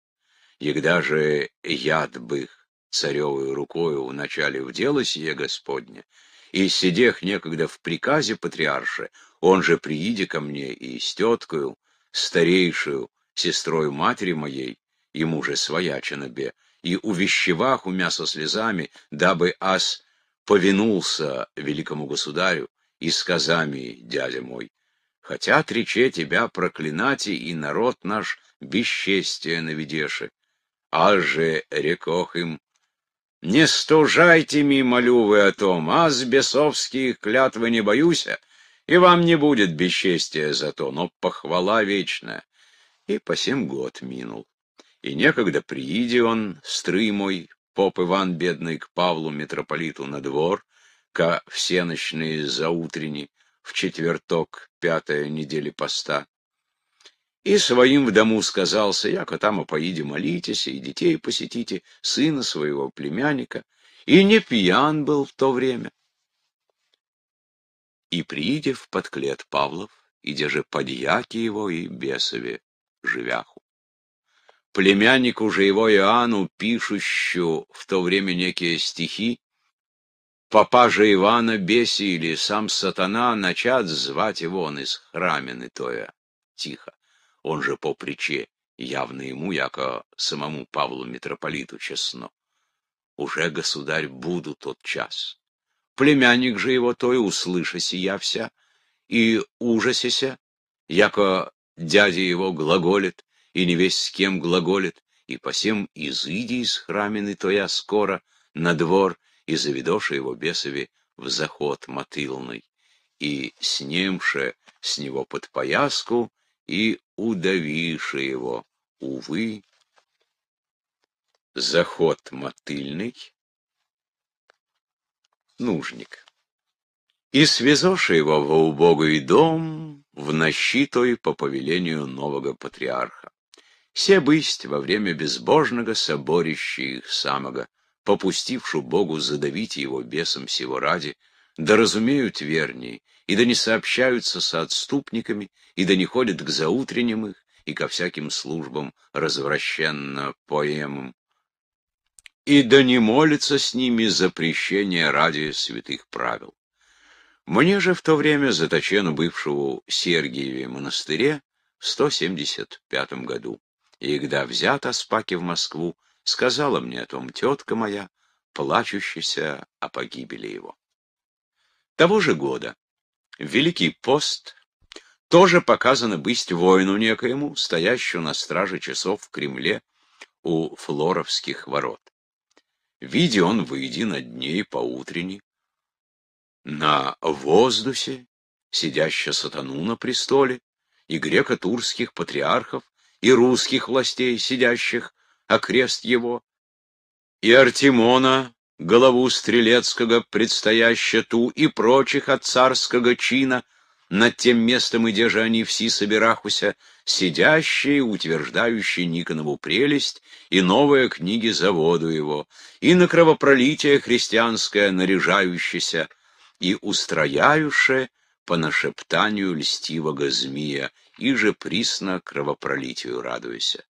S1: Егда же яд бых царевую рукою уначали в дело сие Господне, и сидех некогда в приказе патриарше. Он же прииди ко мне и с теткою, старейшую, сестрой матери моей, ему же своя чинобе, и увещевах у мяса слезами, дабы ас повинулся великому государю и сказами, дядя мой, хотят рече тебя проклинать и народ наш бесчестие наведеши, а же рекох им, не стужайте ми, молю вы о том, аз бесовские клятвы не боюся, и вам не будет бесчестия то, но похвала вечная. И по семь год минул. И некогда прииди он, стрый мой, поп Иван бедный, к Павлу митрополиту на двор, ко всеночные заутрени, в четверток, пятая недели поста. И своим в дому сказался, яко там поиди молитесь, и детей посетите, сына своего племянника. И не пьян был в то время, и приидев в клет Павлов, и деже подьяки его и бесове живяху. Племяннику же его Иоанну, пишущу в то время некие стихи, папа же Ивана беси или сам сатана начат звать его он из храмины тоя тихо, он же по приче, явно ему, яко самому Павлу митрополиту честно. Уже, государь, буду тот час. Племянник же его той, услыша сия вся, и ужасися, яко дядя его глаголит, и не весь с кем глаголит, и посем изыди из храмины тоя скоро на двор, и заведоши его бесови в заход мотылный, и снемше с него подпояску, и удавиши его, увы, заход мотыльный, нужник. И связавши его во убогий дом, в нощи по повелению нового патриарха. все бысть во время безбожного соборища их самого, попустившу Богу задавить его бесом сего ради, да разумеют вернее, и да не сообщаются со отступниками, и да не ходят к заутренним их, и ко всяким службам развращенно поэмам, и да не молится с ними запрещение ради святых правил. Мне же в то время, заточено бывшего в Сергиеве монастыре, в 175 году, и когда взят Аспаки в Москву, сказала мне о том тетка моя, плачущаяся о погибели его. Того же года, в Великий пост, тоже показано быть воину некоему, стоящему на страже часов в Кремле у флоровских ворот виде он воедино дней поутренний. На воздухе сидяща сатану на престоле, и греко-турских патриархов, и русских властей, сидящих окрест его, и Артимона, голову Стрелецкого, предстоящего ту, и прочих от царского чина — над тем местом, где же они все собирахуся, сидящие, утверждающие Никонову прелесть и новые книги заводу его, и на кровопролитие христианское наряжающееся, и устрояющее по нашептанию льстивого змея и же присно кровопролитию радуйся.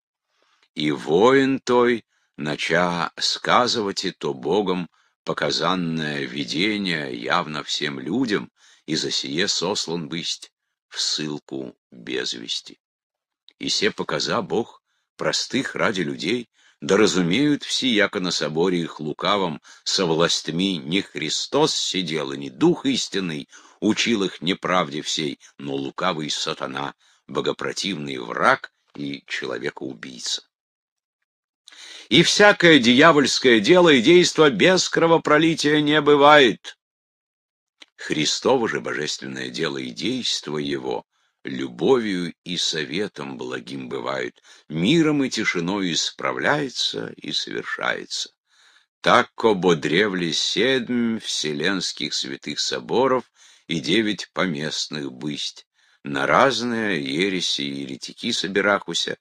S1: И воин той, нача сказывать и то Богом, показанное видение явно всем людям, и за сие сослан бысть в ссылку без вести. И се показа Бог простых ради людей, да разумеют все, яко на соборе их лукавом, со властьми не Христос сидел и не Дух истинный, учил их неправде всей, но лукавый сатана, богопротивный враг и человекоубийца. И всякое дьявольское дело и действо без кровопролития не бывает, Христово же божественное дело и действо его любовью и советом благим бывают, миром и тишиной исправляется и совершается. Так обо древле седьм вселенских святых соборов и девять поместных бысть, на разные ереси и еретики собирахуся,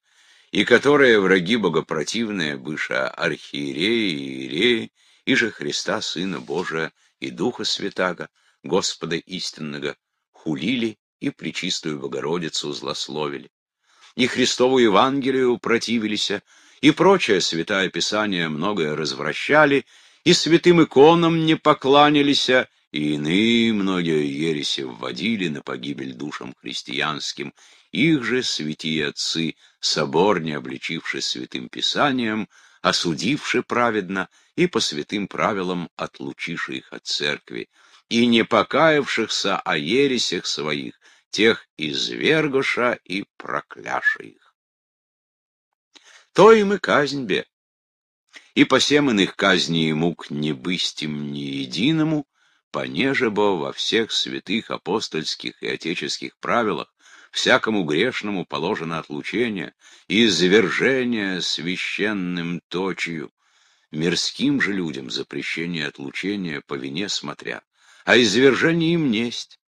S1: и которые враги богопротивные, быша архиереи и иереи, и же Христа, Сына Божия и Духа Святаго, Господа истинного хулили и Пречистую Богородицу злословили. И Христову Евангелию противились, и прочее святое Писание многое развращали, и святым иконам не покланялись, и иные многие ереси вводили на погибель душам христианским. Их же святые отцы, собор не обличивши святым Писанием, осудивши праведно и по святым правилам отлучивши их от церкви и не покаявшихся о ересях своих, тех извергоша и прокляша их. То им и казнь бе. И по всем иных казни и мук не быстим ни единому, понеже бо во всех святых апостольских и отеческих правилах всякому грешному положено отлучение и извержение священным точию, мирским же людям запрещение отлучения по вине смотрят а извержение им несть.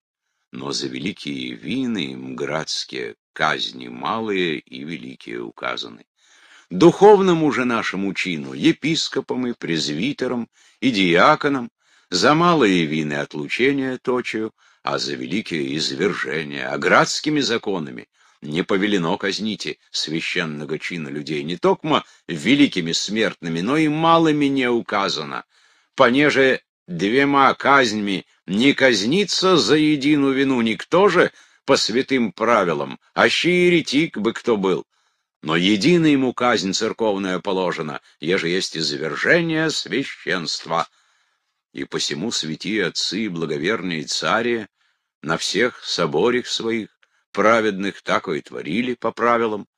S1: Но за великие вины им градские казни малые и великие указаны. Духовному же нашему чину, епископам и презвитерам, и диаконам, за малые вины отлучения точию, а за великие извержения, а градскими законами не повелено казните священного чина людей не токмо великими смертными, но и малыми не указано, понеже двема казнями не казнится за единую вину никто же по святым правилам, аще еретик бы кто был. Но единая ему казнь церковная положена, еже есть извержение священства. И посему святые отцы и благоверные цари на всех соборих своих праведных так и творили по правилам,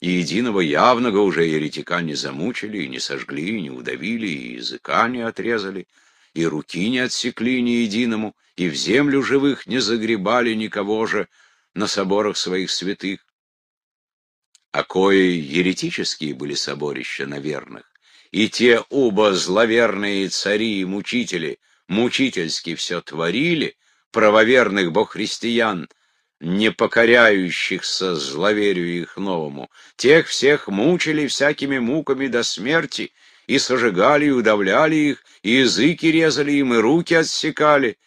S1: и единого явного уже еретика не замучили, и не сожгли, и не удавили, и языка не отрезали — и руки не отсекли ни единому, и в землю живых не загребали никого же на соборах своих святых. А кои еретические были соборища на верных, и те оба зловерные цари и мучители мучительски все творили, правоверных бохристиан, не покоряющихся зловерию их новому, тех всех мучили всякими муками до смерти — и сожигали, и удавляли их, и языки резали им, и руки отсекали,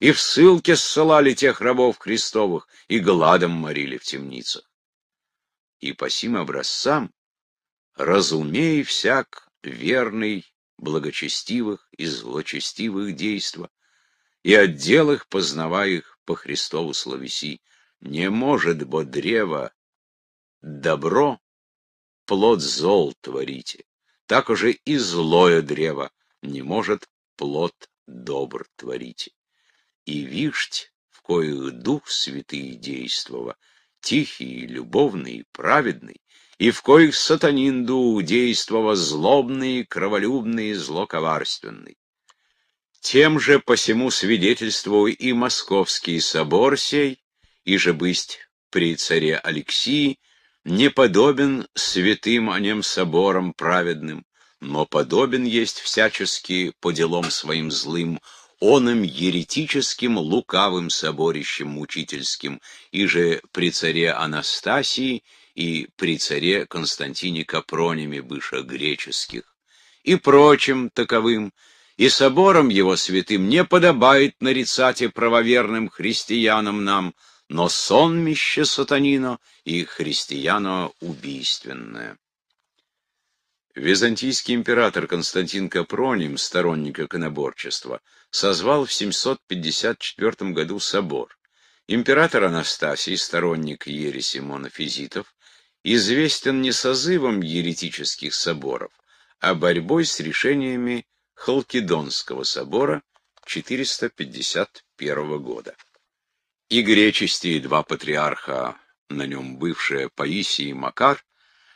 S1: и в ссылке ссылали тех рабов крестовых, и гладом морили в темницах. И по сим образцам разумей всяк верный благочестивых и злочестивых действа, и отдел их, познавая их по Христову словеси, не может бы древо добро плод зол творите так уже и злое древо не может плод добр творить. И вишть, в коих дух святый действовал, тихий, любовный, праведный, и в коих сатанин дух действовал злобный, кроволюбный, злоковарственный. Тем же посему свидетельствую и московский собор сей, и же бысть при царе Алексии, не подобен святым о нем соборам праведным, но подобен есть всячески по делам своим злым, оным еретическим лукавым соборищем мучительским, и же при царе Анастасии и при царе Константине Капрониме быша греческих, и прочим таковым, и собором его святым не подобает нарицать и правоверным христианам нам, но сонмище сатанино и христиано убийственное. Византийский император Константин Капроним, сторонник иконоборчества, созвал в 754 году собор. Император Анастасий, сторонник ереси монофизитов, известен не созывом еретических соборов, а борьбой с решениями Халкидонского собора 451 года и гречести, и два патриарха, на нем бывшие Паисий и Макар,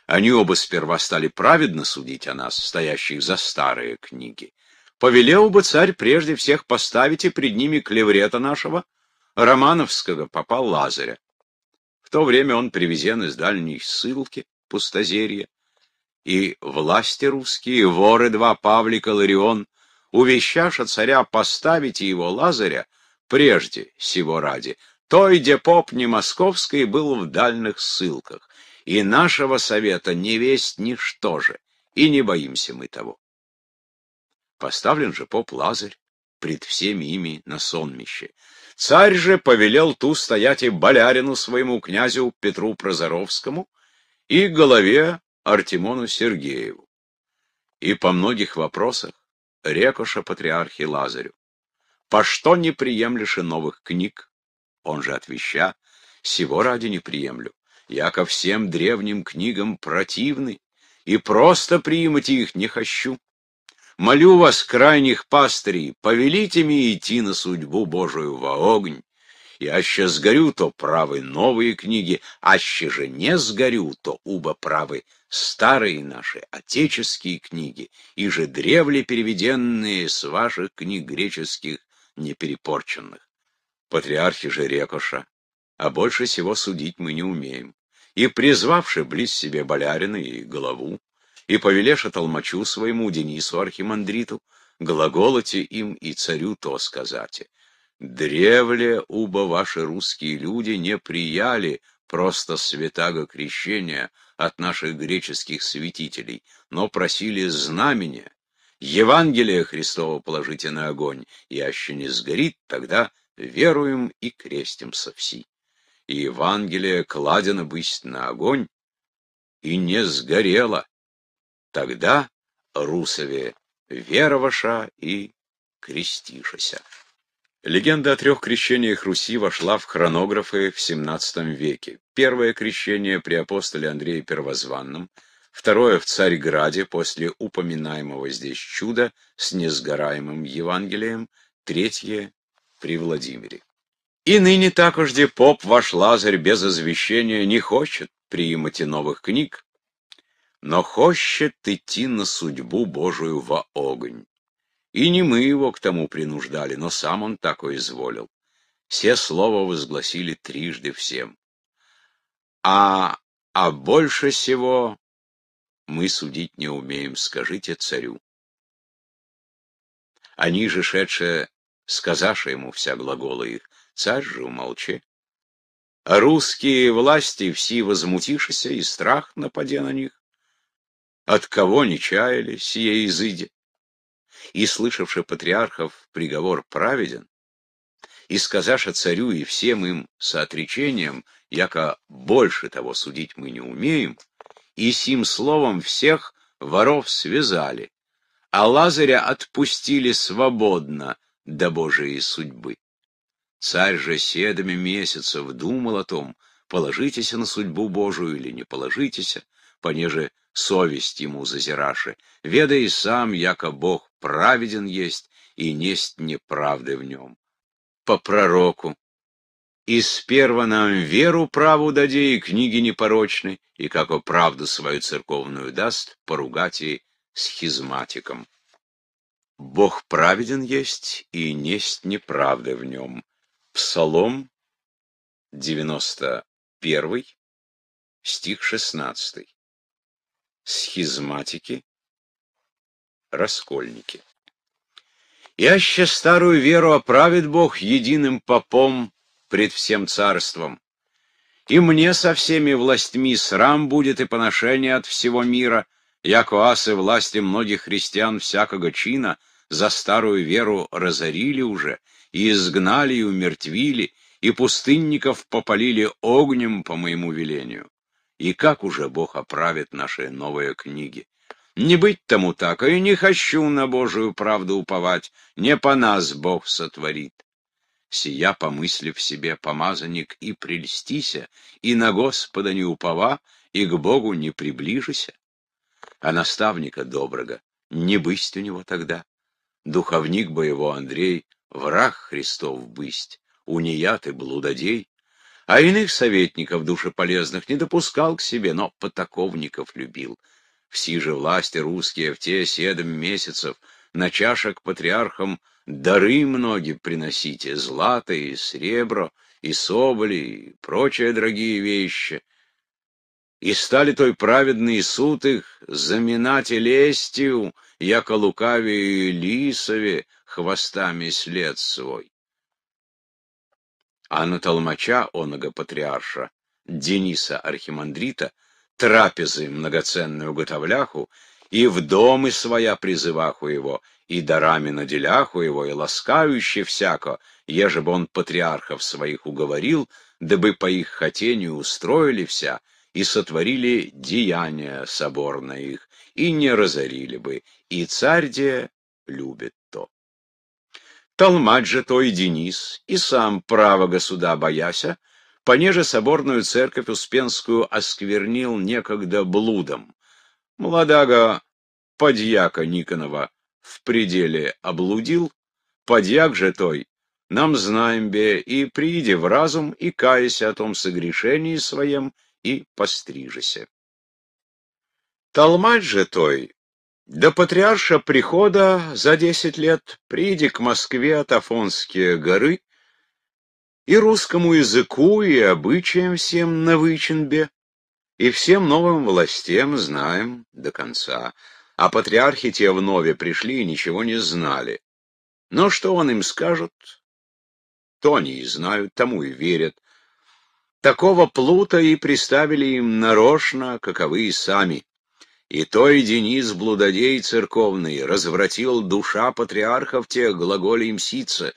S1: они оба сперва стали праведно судить о нас, стоящих за старые книги. Повелел бы царь прежде всех поставить и пред ними клеврета нашего, романовского попа Лазаря. В то время он привезен из дальней ссылки, пустозерья, и власти русские, воры два и Ларион, увещаша царя поставить его Лазаря прежде всего ради. Той, где поп не московский, был в дальних ссылках. И нашего совета не весть ничто же, и не боимся мы того. Поставлен же поп Лазарь пред всеми ими на сонмище. Царь же повелел ту стоять и болярину своему князю Петру Прозоровскому и голове Артемону Сергееву. И по многих вопросах рекоша патриархи Лазарю. По что не приемлешь и новых книг? Он же отвеща, сего ради не приемлю. Я ко всем древним книгам противный, и просто приимать их не хочу. Молю вас, крайних пастырей, повелите мне идти на судьбу Божию во огонь. Яще сгорю, то правы новые книги, аще же не сгорю, то уба правы старые наши отеческие книги, и же древле переведенные с ваших книг греческих неперепорченных. Патриархи же Рекоша, а больше всего судить мы не умеем. И призвавши близ себе болярина и голову, и повелеша толмачу своему Денису Архимандриту, глаголоте им и царю то сказати. Древле убо ваши русские люди не прияли просто святаго крещения от наших греческих святителей, но просили знамения, Евангелие Христово положите на огонь, и аще не сгорит, тогда веруем и крестимся все. И Евангелие кладено бысть на огонь, и не сгорело. Тогда, русове, вероваша и крестишася. Легенда о трех крещениях Руси вошла в хронографы в XVII веке. Первое крещение при апостоле Андрее Первозванном – второе в Царьграде после упоминаемого здесь чуда с несгораемым Евангелием, третье при Владимире. И ныне також де поп ваш Лазарь без извещения не хочет и новых книг, но хочет идти на судьбу Божию во огонь. И не мы его к тому принуждали, но сам он так изволил. Все слова возгласили трижды всем. А, а больше всего мы судить не умеем, скажите царю. Они же, шедшие, сказаша ему вся глагола их, царь же умолчи. А русские власти все возмутишися, и страх нападе на них. От кого не чаяли сие изыде? И, слышавши патриархов, приговор праведен, и сказаша царю и всем им соотречением, яко больше того судить мы не умеем, и сим словом всех воров связали, а Лазаря отпустили свободно до Божией судьбы. Царь же седами месяцев думал о том, положитесь на судьбу Божию или не положитесь, понеже совесть ему зазираше, ведая сам, яко Бог праведен есть, и несть неправды в нем. По пророку, и сперва нам веру праву даде, и книги непорочны, и как о правду свою церковную даст, поругать и схизматиком. Бог праведен есть, и несть неправды в нем. Псалом 91, стих 16. Схизматики, раскольники. Яще старую веру оправит Бог единым попом, пред всем царством. И мне со всеми властьми срам будет и поношение от всего мира, яко асы власти многих христиан всякого чина за старую веру разорили уже, и изгнали, и умертвили, и пустынников попалили огнем по моему велению. И как уже Бог оправит наши новые книги? Не быть тому так, и не хочу на Божию правду уповать, не по нас Бог сотворит сия помыслив себе помазанник, и прельстися, и на Господа не упова, и к Богу не приближися. А наставника доброго не бысть у него тогда. Духовник бы его Андрей, враг Христов бысть, уният и блудодей, а иных советников душеполезных не допускал к себе, но потаковников любил. Все же власти русские в те седом месяцев на чашах патриархам дары многие приносите, злато и сребро, и соболи, и прочие дорогие вещи. И стали той праведный суд их заминать и лестью, яко лукавию и лисове хвостами след свой. А на толмача оного патриарша, Дениса Архимандрита, трапезы многоценную готовляху, и в дом и своя призываху его — и дарами на деляху его, и ласкающе всяко, ежебо он патриархов своих уговорил, дабы по их хотению устроили вся, и сотворили деяния соборно их, и не разорили бы, и царьде любит то. Толмать же то и Денис, и сам право госуда бояся, понеже соборную церковь Успенскую осквернил некогда блудом. Молодага подьяка Никонова в пределе облудил, подяк же той, нам знаем бе, и прииди в разум, и кайся о том согрешении своем, и пострижися. Толмать же той, до патриарша прихода за десять лет приди к Москве от Афонские горы и русскому языку и обычаям всем на Выченбе, и всем новым властям знаем до конца а патриархи те вновь пришли и ничего не знали. Но что он им скажет, то они и знают, тому и верят. Такого плута и приставили им нарочно, каковы и сами. И той Денис, блудодей церковный, развратил душа патриархов тех, глаголи им сица.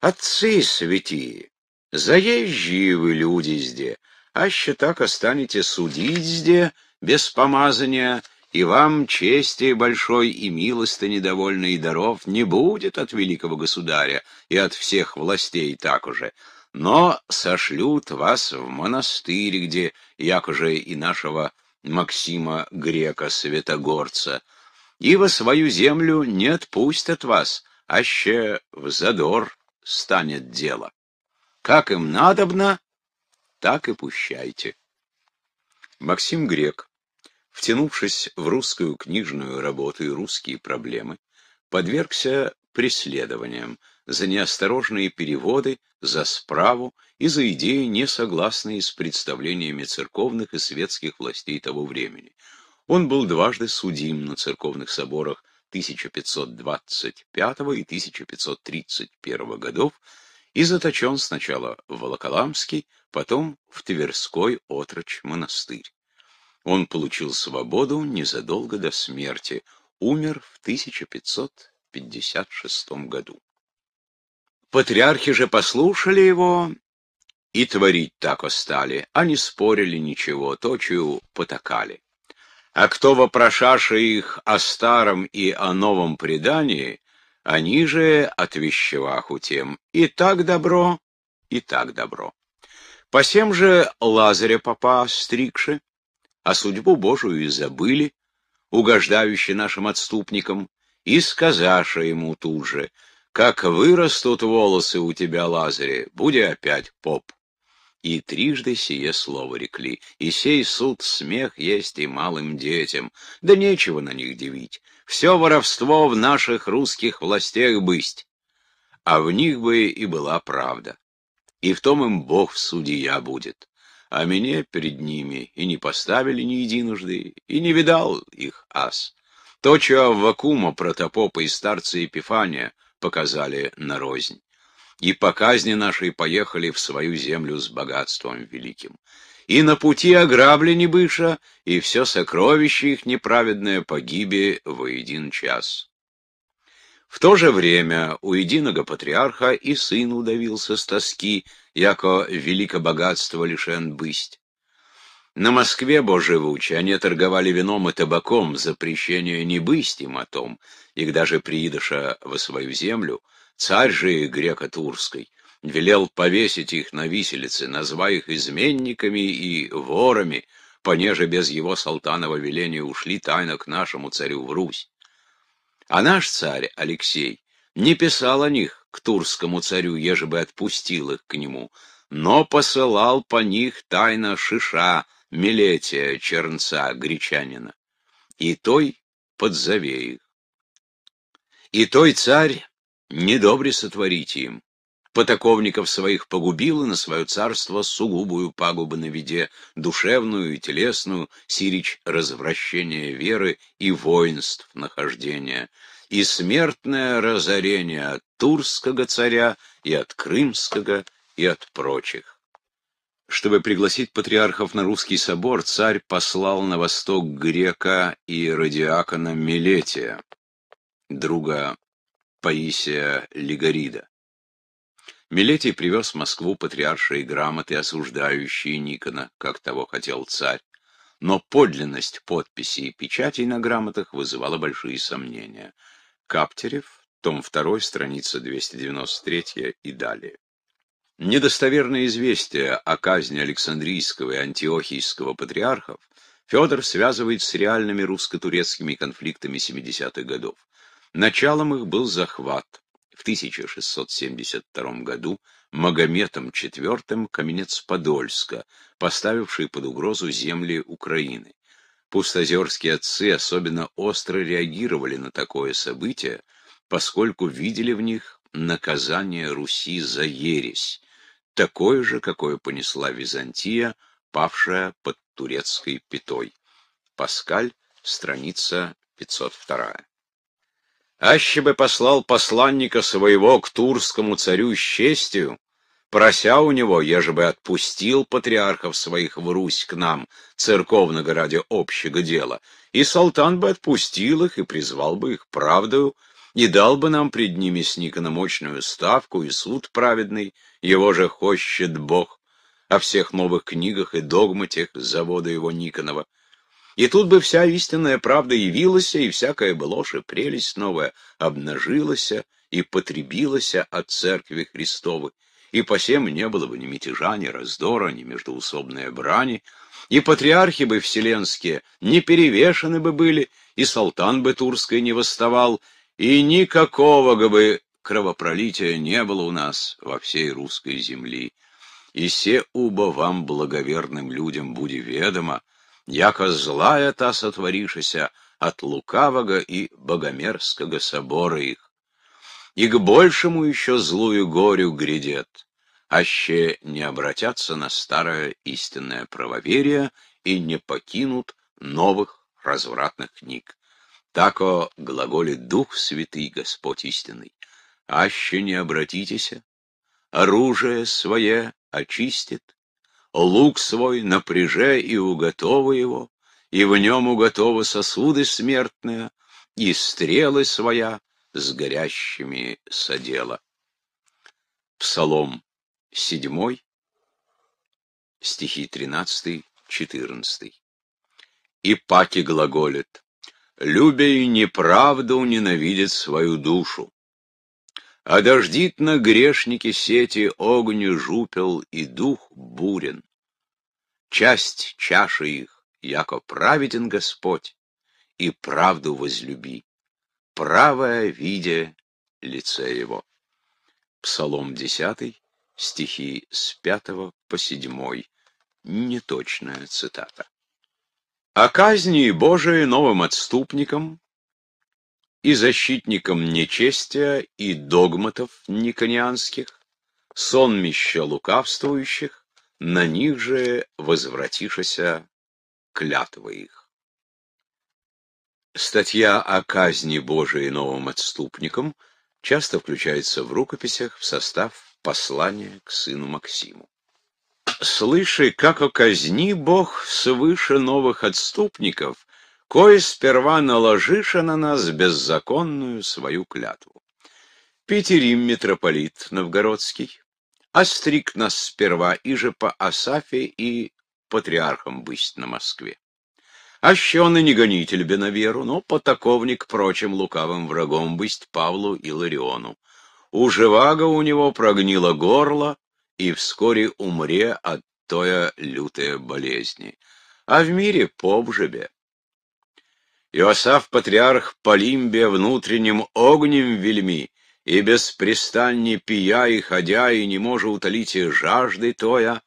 S1: «Отцы святи, заезжие вы люди зде, аще так останете судить зде без помазания и вам чести большой и милостыни довольно и даров не будет от великого государя и от всех властей так уже, но сошлют вас в монастырь, где, якоже и нашего Максима Грека Святогорца, и во свою землю не отпустят вас, аще в задор станет дело. Как им надобно, так и пущайте. Максим Грек втянувшись в русскую книжную работу и русские проблемы, подвергся преследованиям за неосторожные переводы, за справу и за идеи, не согласные с представлениями церковных и светских властей того времени. Он был дважды судим на церковных соборах 1525 и 1531 годов и заточен сначала в Волоколамский, потом в Тверской отрочь монастырь. Он получил свободу незадолго до смерти, умер в 1556 году. Патриархи же послушали его и творить так остали, а не спорили ничего, точию потакали. А кто вопрошаши их о старом и о новом предании, они же отвещеваху тем и так добро, и так добро. Посем же Лазаря попа стригши, а судьбу Божию и забыли, угождающий нашим отступникам, и сказаша ему тут же, «Как вырастут волосы у тебя, Лазаре, буди опять поп». И трижды сие слово рекли, и сей суд смех есть и малым детям, да нечего на них девить, все воровство в наших русских властях бысть, а в них бы и была правда, и в том им Бог в судья будет а меня перед ними и не поставили ни единожды, и не видал их ас. То, чего Вакума, протопопа и старца Епифания показали на рознь. И по казни нашей поехали в свою землю с богатством великим. И на пути ограбли быша, и все сокровище их неправедное погиби во един час. В то же время у единого патриарха и сын удавился с тоски, яко велико богатство лишен бысть. На Москве, бо живучи, они торговали вином и табаком, запрещение не бысть им о том, их даже приидыша во свою землю, царь же греко-турской, велел повесить их на виселице, назва их изменниками и ворами, понеже без его салтанова веления ушли тайно к нашему царю в Русь. А наш царь Алексей не писал о них к турскому царю, еже бы отпустил их к нему, но посылал по них тайно Шиша, Милетия, Чернца, Гречанина. И той подзови их. И той царь недобре сотворите им. Потаковников своих погубил и на свое царство сугубую пагубу на виде, душевную и телесную, сирич развращение веры и воинств нахождения и смертное разорение от турского царя и от крымского и от прочих. Чтобы пригласить патриархов на русский собор, царь послал на восток грека и радиакона Милетия, друга Паисия Лигарида. Милетий привез в Москву патриаршие грамоты, осуждающие Никона, как того хотел царь. Но подлинность подписи и печатей на грамотах вызывала большие сомнения. Каптерев, том 2, страница 293 и далее. Недостоверные известия о казни Александрийского и Антиохийского патриархов Федор связывает с реальными русско-турецкими конфликтами 70-х годов. Началом их был захват в 1672 году Магометом IV Каменец-Подольска, поставивший под угрозу земли Украины. Пустозерские отцы особенно остро реагировали на такое событие, поскольку видели в них наказание Руси за ересь, такое же, какое понесла Византия, павшая под турецкой пятой. Паскаль, страница 502. Аще бы послал посланника своего к турскому царю с честью, прося у него, ежебы отпустил патриархов своих в Русь к нам, церковного ради общего дела, и Салтан бы отпустил их и призвал бы их правдою, и дал бы нам пред ними с Никона мощную ставку и суд праведный, его же хощет Бог, о всех новых книгах и догматях завода его Никонова. И тут бы вся истинная правда явилась, и всякая бы ложь и прелесть новая обнажилась и потребилась от церкви Христовой и по всем не было бы ни мятежа, ни раздора, ни междоусобной брани, и патриархи бы вселенские не перевешены бы были, и салтан бы турской не восставал, и никакого бы кровопролития не было у нас во всей русской земли. И се убо вам, благоверным людям, буди ведомо, яко злая та сотворишеся от лукавого и богомерзкого собора их, и к большему еще злую горю грядет, аще не обратятся на старое истинное правоверие и не покинут новых развратных книг. Тако глаголит Дух Святый Господь истинный. Аще не обратитесь, оружие свое очистит, лук свой напряже и уготово его, и в нем уготовы сосуды смертные, и стрелы своя с горящими садела. Псалом 7, стихи 13-14. И паки глаголит, «Любей неправду, ненавидит свою душу». а дождит на грешники сети огни жупел и дух бурен. Часть чаши их, яко праведен Господь, и правду возлюби правое видя лице его. Псалом 10, стихи с 5 по 7. Неточная цитата. О казни Божией новым отступникам и защитникам нечестия и догматов никонианских, сонмища лукавствующих, на них же возвратишася клятва их. Статья о казни Божией новым отступникам часто включается в рукописях в состав послания к сыну Максиму. «Слыши, как о казни Бог свыше новых отступников, кое сперва наложишь на нас беззаконную свою клятву. Питерим митрополит Новгородский, остриг нас сперва иже по Асафе и патриархам бысть на Москве. А он и не гонитель Бенаверу, но потаковник прочим лукавым врагом бысть Павлу и Лариону. У Живаго у него прогнило горло, и вскоре умре от тоя лютой болезни. А в мире побжебе. Иосаф патриарх Полимбе внутренним огнем вельми, и без беспрестанне пия и ходя, и не может утолить и жажды тоя,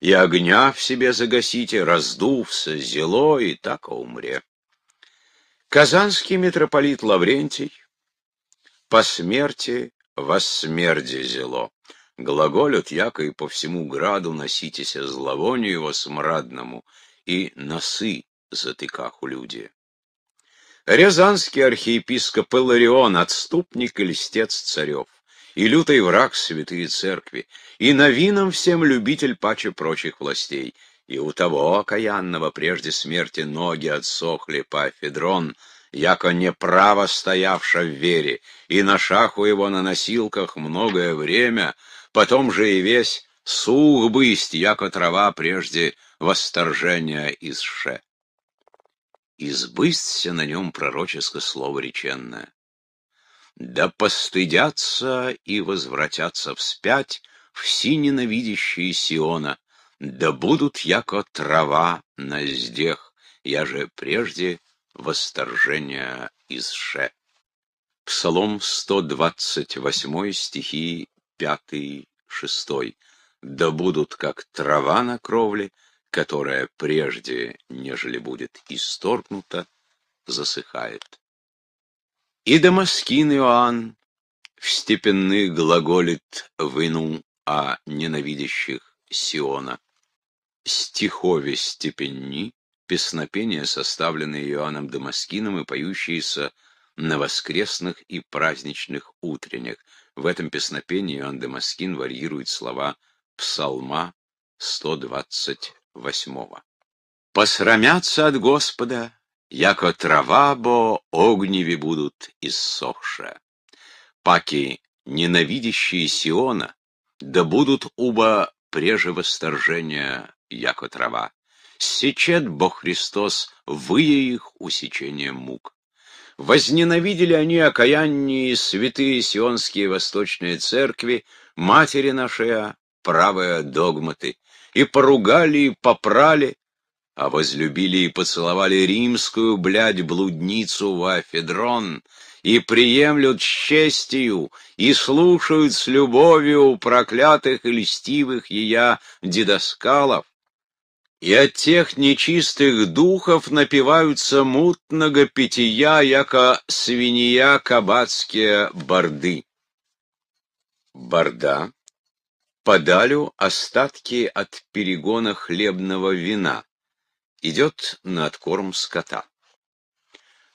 S1: и огня в себе загасите, раздувся, зело, и так умре. Казанский митрополит Лаврентий по смерти во смерди зело. Глаголют яко и по всему граду носитеся зловонию его смрадному, и носы затыках у люди. Рязанский архиепископ Иларион, отступник и листец царев и лютый враг святые церкви, и новинам всем любитель паче прочих властей. И у того окаянного прежде смерти ноги отсохли по афедрон, яко неправо стоявша в вере, и на шаху его на носилках многое время, потом же и весь сух бысть, яко трава прежде восторжения изше. Избыстся на нем пророческое слово реченное да постыдятся и возвратятся вспять все ненавидящие Сиона, да будут яко трава на здех, я же прежде восторжение изше. Псалом 128 стихи 5-6. Да будут как трава на кровле, которая прежде, нежели будет исторгнута, засыхает. И Дамаскин Иоанн в степенных глаголит выну о ненавидящих Сиона. Стихове степенни, песнопения, составленные Иоанном Дамаскиным и поющиеся на воскресных и праздничных утреннях. В этом песнопении Иоанн Дамаскин варьирует слова псалма 128. «Посрамятся от Господа яко трава бо огневи будут иссохша. Паки, ненавидящие Сиона, да будут уба преже восторжения, яко трава. Сечет бо Христос, выя их усечение мук. Возненавидели они окаянные святые сионские восточные церкви, матери нашей, правая догматы, и поругали, и попрали, а возлюбили и поцеловали римскую, блядь, блудницу Вафедрон, и приемлют с честью, и слушают с любовью проклятых и льстивых ея дедоскалов, и от тех нечистых духов напиваются мутного питья, яко свинья кабацкие борды. Борда подалю остатки от перегона хлебного вина идет на откорм скота.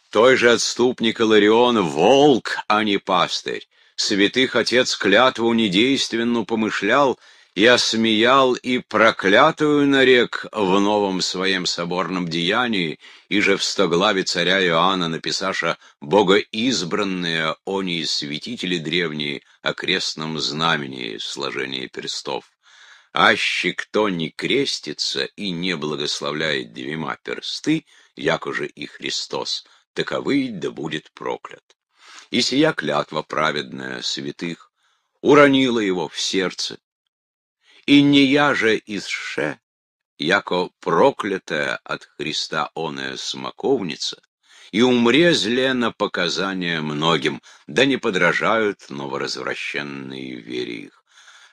S1: Той же отступник Ларион волк, а не пастырь. Святых отец клятву недейственну помышлял, я смеял и проклятую нарек в новом своем соборном деянии, и же в стоглаве царя Иоанна написаша «Бога избранные, они святители древние, о крестном знамени сложении перстов». Аще кто не крестится и не благословляет двема персты, якоже и Христос, таковый да будет проклят. И сия клятва праведная святых уронила его в сердце. И не я же изше, яко проклятая от Христа оная смоковница, и умре зле на показания многим, да не подражают новоразвращенные вере их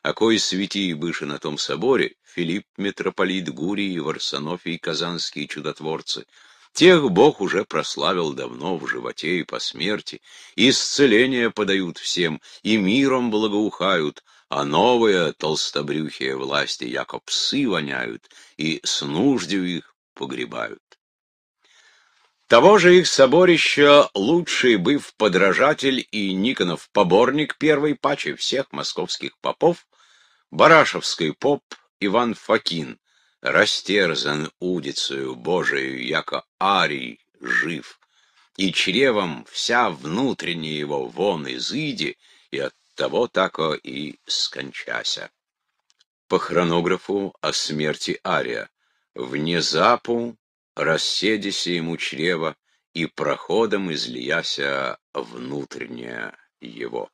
S1: а кое кои святии быши на том соборе, Филипп, митрополит Гурий, Варсонофий, казанские чудотворцы, тех Бог уже прославил давно в животе и по смерти, исцеление подают всем и миром благоухают, а новые толстобрюхие власти, яко псы, воняют и с нуждью их погребают. Того же их соборища лучший быв подражатель и Никонов поборник первой пачи всех московских попов, Барашевский поп Иван Факин растерзан удицею Божию, яко арий жив, и чревом вся внутренняя его вон изыди, и от того тако и скончася. По хронографу о смерти Ария. Внезапу расседися ему чрево, и проходом излияся внутреннее его.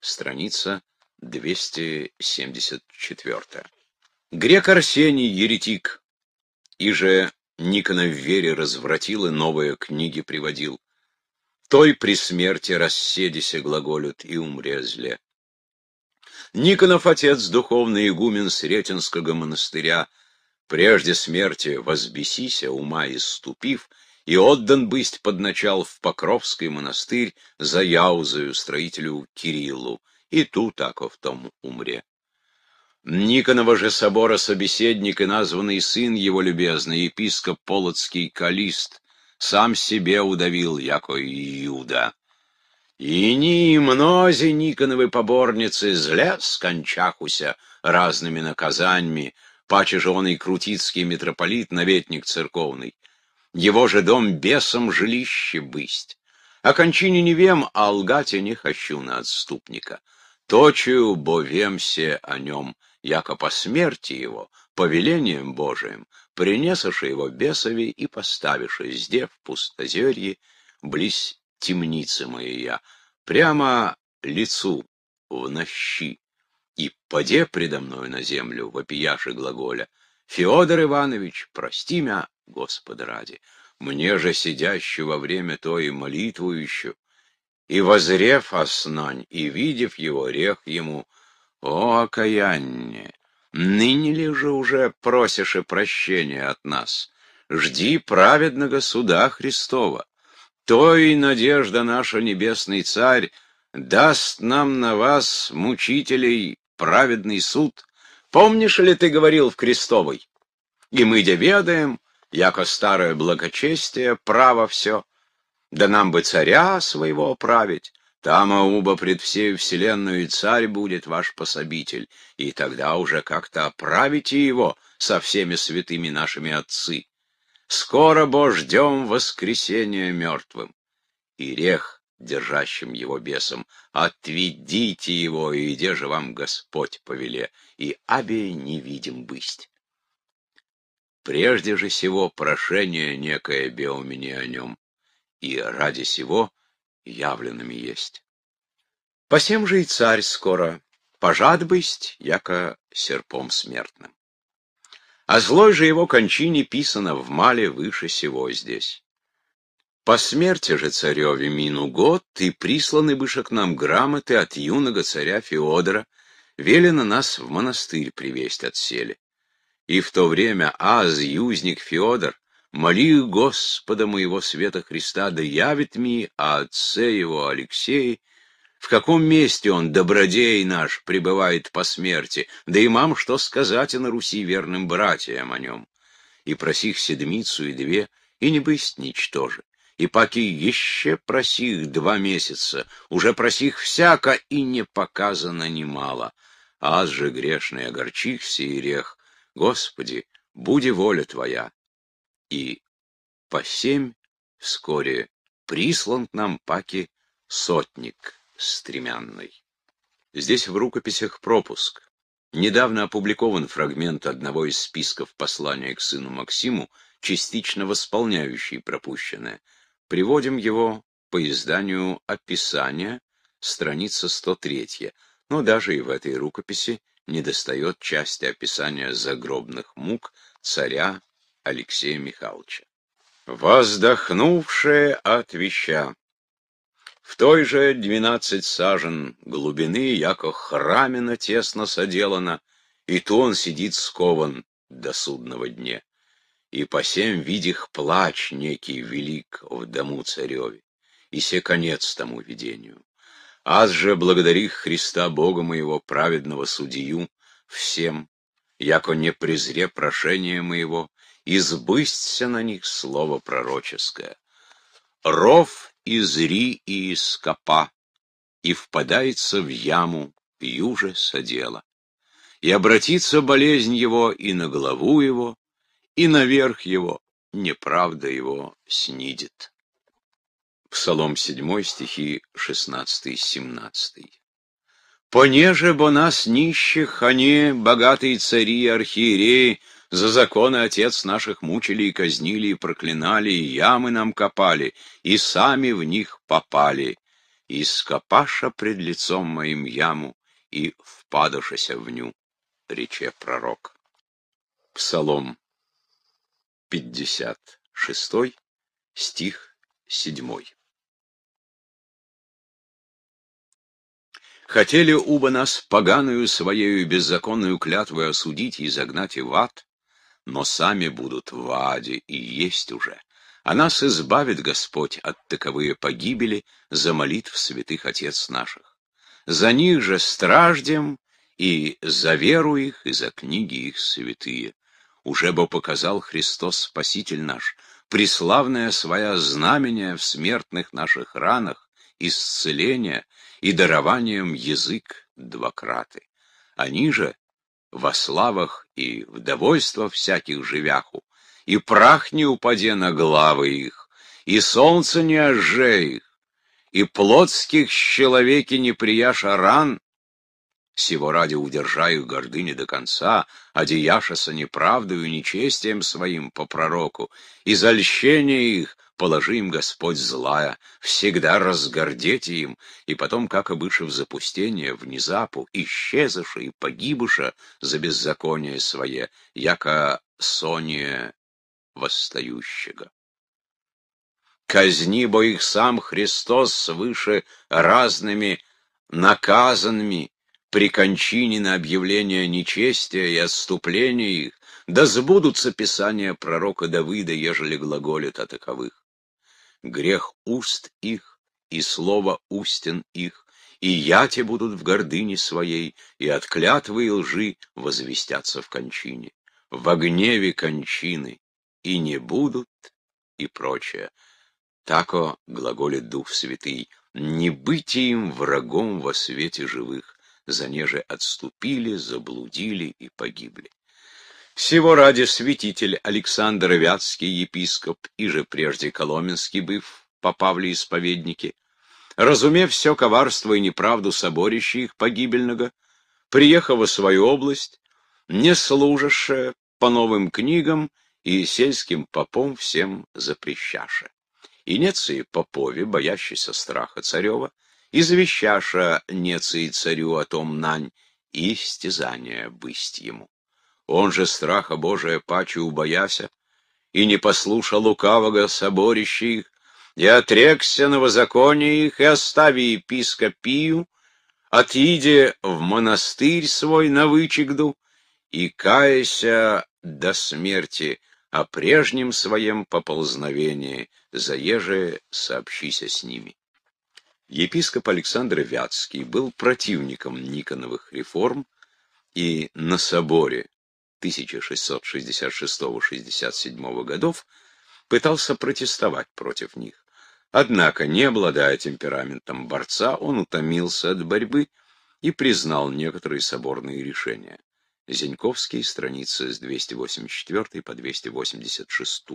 S1: Страница 274. Грек Арсений, еретик, и же Никона в вере развратил и новые книги приводил. Той при смерти расседися глаголют и умрезле. Никонов отец, духовный игумен Сретенского монастыря, прежде смерти возбесися, ума иступив, и отдан бысть под начал в Покровский монастырь за Яузою, строителю Кириллу, и тут Аковтом умре. Никонова же собора собеседник и названный сын его любезный, епископ Полоцкий Калист, сам себе удавил, яко Иуда. И ни мнози Никоновы поборницы зля скончахуся разными наказаньми, паче же он и крутицкий митрополит, наветник церковный. Его же дом бесом жилище бысть. О кончине не вем, а лгате не хочу на отступника точию бовемсе о нем, яко по смерти его, повелением Божиим, принесши его бесови и поставивши зде в пустозерье, близ темницы моя, прямо лицу в нощи, и поде предо мною на землю, вопияши глаголя, «Феодор Иванович, прости мя, Господа ради, мне же сидящего во время то и молитвующего, и, возрев оснань, и видев его, рех ему, «О, окаяние! Ныне ли же уже просишь и прощения от нас? Жди праведного суда Христова. То и надежда наша, небесный царь, даст нам на вас, мучителей, праведный суд. Помнишь ли ты говорил в Крестовой? И мы доведаем, яко старое благочестие, право все». Да нам бы царя своего править. Там Ауба пред всею вселенную и царь будет ваш пособитель, и тогда уже как-то оправите его со всеми святыми нашими отцы. Скоро, Бо, ждем воскресения мертвым. И рех, держащим его бесом, отведите его, и где же вам Господь повеле, и абе не видим бысть. Прежде же сего прошение некое бе у меня о нем и ради сего явленными есть. Посем же и царь скоро пожад бысть, яко серпом смертным. О злой же его кончине писано в мале выше сего здесь. По смерти же цареве мину год, и присланы быше к нам грамоты от юного царя Феодора, велено нас в монастырь привесть от сели. И в то время Аз, юзник Феодор, Моли Господа моего света Христа, да явит ми о отце его Алексей, в каком месте он, добродей наш, пребывает по смерти, да и мам, что сказать и на Руси верным братьям о нем. И просих седмицу и две, и не бысть ничтоже. И паки еще просих два месяца, уже просих всяко, и не показано немало. Аз же грешный огорчихся и рех, Господи, буди воля Твоя, и по семь вскоре прислан к нам паки сотник стремянный. Здесь в рукописях пропуск. Недавно опубликован фрагмент одного из списков послания к сыну Максиму, частично восполняющий пропущенное. Приводим его по изданию описания, страница 103, но даже и в этой рукописи недостает части описания загробных мук царя Алексея Михайловича. Воздохнувшая от веща. В той же двенадцать сажен глубины, яко храмина тесно соделана, и то он сидит скован до судного дня. И по всем видях плач некий велик в дому цареве, и се конец тому видению. Аз же благодари Христа Бога моего праведного судью всем, яко не презре прошение моего, избысься на них слово пророческое. Ров изри и ископа, и впадается в яму юже содела. И обратится болезнь его и на голову его, и наверх его, неправда его снидет. Псалом 7, стихи 16-17. Понеже бо нас нищих, они, а богатые цари и архиереи, за законы отец наших мучили и казнили, и проклинали, и ямы нам копали, и сами в них попали. И скопаша пред лицом моим яму, и впадашася в ню, рече пророк. Псалом 56, стих 7. Хотели уба нас поганую своею беззаконную клятвой осудить и загнать и в ад, но сами будут в аде и есть уже. А нас избавит Господь от таковые погибели за молитв святых отец наших. За них же страждем и за веру их, и за книги их святые. Уже бы показал Христос Спаситель наш, преславное своя знамение в смертных наших ранах, исцеление и дарованием язык двакраты, Они же во славах и вдовольство всяких живяху, и прах не упаде на главы их, и солнце не ожже их, и плотских человеки не прияша ран, Сего ради удержаю гордыни до конца, одеяшася неправдою, нечестием своим по пророку, и их положи им, Господь, злая, всегда разгордете им, и потом, как в запустение, внезапу исчезаше и погибыша за беззаконие свое, яко Соние восстающего. Казни бо их сам Христос свыше разными наказанными при кончине на объявление нечестия и отступления их, да сбудутся писания пророка Давида, ежели глаголит о таковых грех уст их, и слово устен их, и яти будут в гордыне своей, и от клятвы и лжи возвестятся в кончине, в гневе кончины, и не будут, и прочее. Тако глаголит Дух Святый, не быть им врагом во свете живых, за неже отступили, заблудили и погибли. Всего ради святитель Александр Вятский, епископ, и же прежде Коломенский быв, по Павле исповеднике, разумев все коварство и неправду соборища их погибельного, приехав в свою область, не служаше по новым книгам и сельским попом всем запрещаше. И нецы попове, боящийся страха царева, извещаша неции царю о том нань и стязания бысть ему он же страха Божия паче убояся, и не послуша лукавого соборища их, и отрекся на их, и остави епископию, отиде в монастырь свой на вычегду, и каяся до смерти о а прежнем своем поползновении, заеже сообщися с ними. Епископ Александр Вятский был противником Никоновых реформ и на соборе 1666-67 годов, пытался протестовать против них. Однако, не обладая темпераментом борца, он утомился от борьбы и признал некоторые соборные решения. Зеньковский, страницы с 284 по 286.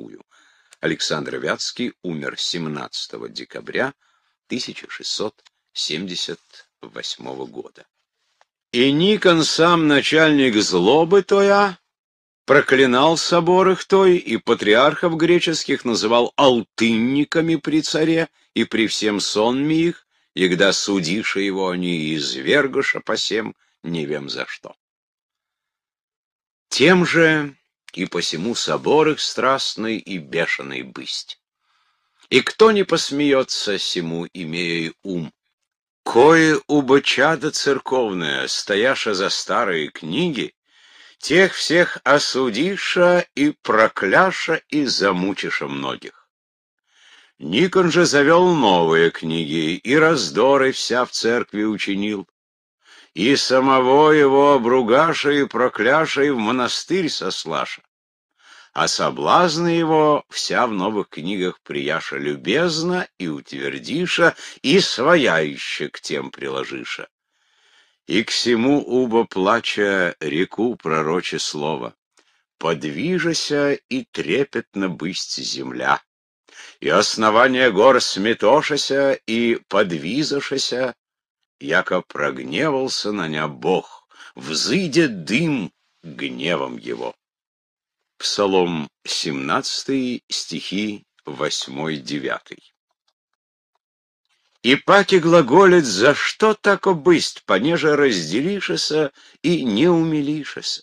S1: Александр Вятский умер 17 декабря 1678 года. И Никон сам начальник злобы тоя, проклинал собор их той и патриархов греческих называл алтынниками при царе и при всем сонме их, когда судиша его они извергаша по всем, не вем за что. Тем же и посему собор их страстный и бешеный бысть. И кто не посмеется сему, имея ум? Кое у бочада церковная, стояша за старые книги, Тех всех осудиша и прокляша и замучиша многих. Никон же завел новые книги, и раздоры вся в церкви учинил, И самого его обругаша и прокляша и в монастырь сослаша а соблазны его вся в новых книгах прияша любезно и утвердиша, и своя еще к тем приложиша. И к сему уба плача реку пророче слово, подвижеся и трепетно бысть земля, и основание гор сметошася и подвизошася, яко прогневался на ня Бог, взыдя дым гневом его. Псалом 17, стихи 8-9. И паки глаголит, за что так обысть, понеже разделишеся и не умилишеся.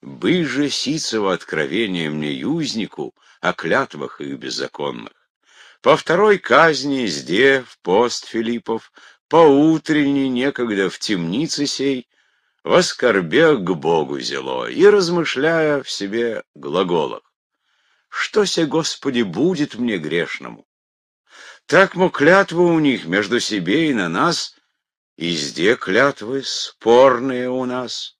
S1: Бы же сицево откровение мне юзнику о а клятвах их беззаконных. По второй казни, зде, в пост Филиппов, по утренней некогда в темнице сей, в скорбе к Богу зело и размышляя в себе глаголах. Что се, Господи, будет мне грешному? Так му клятвы у них между себе и на нас, и изде клятвы спорные у нас.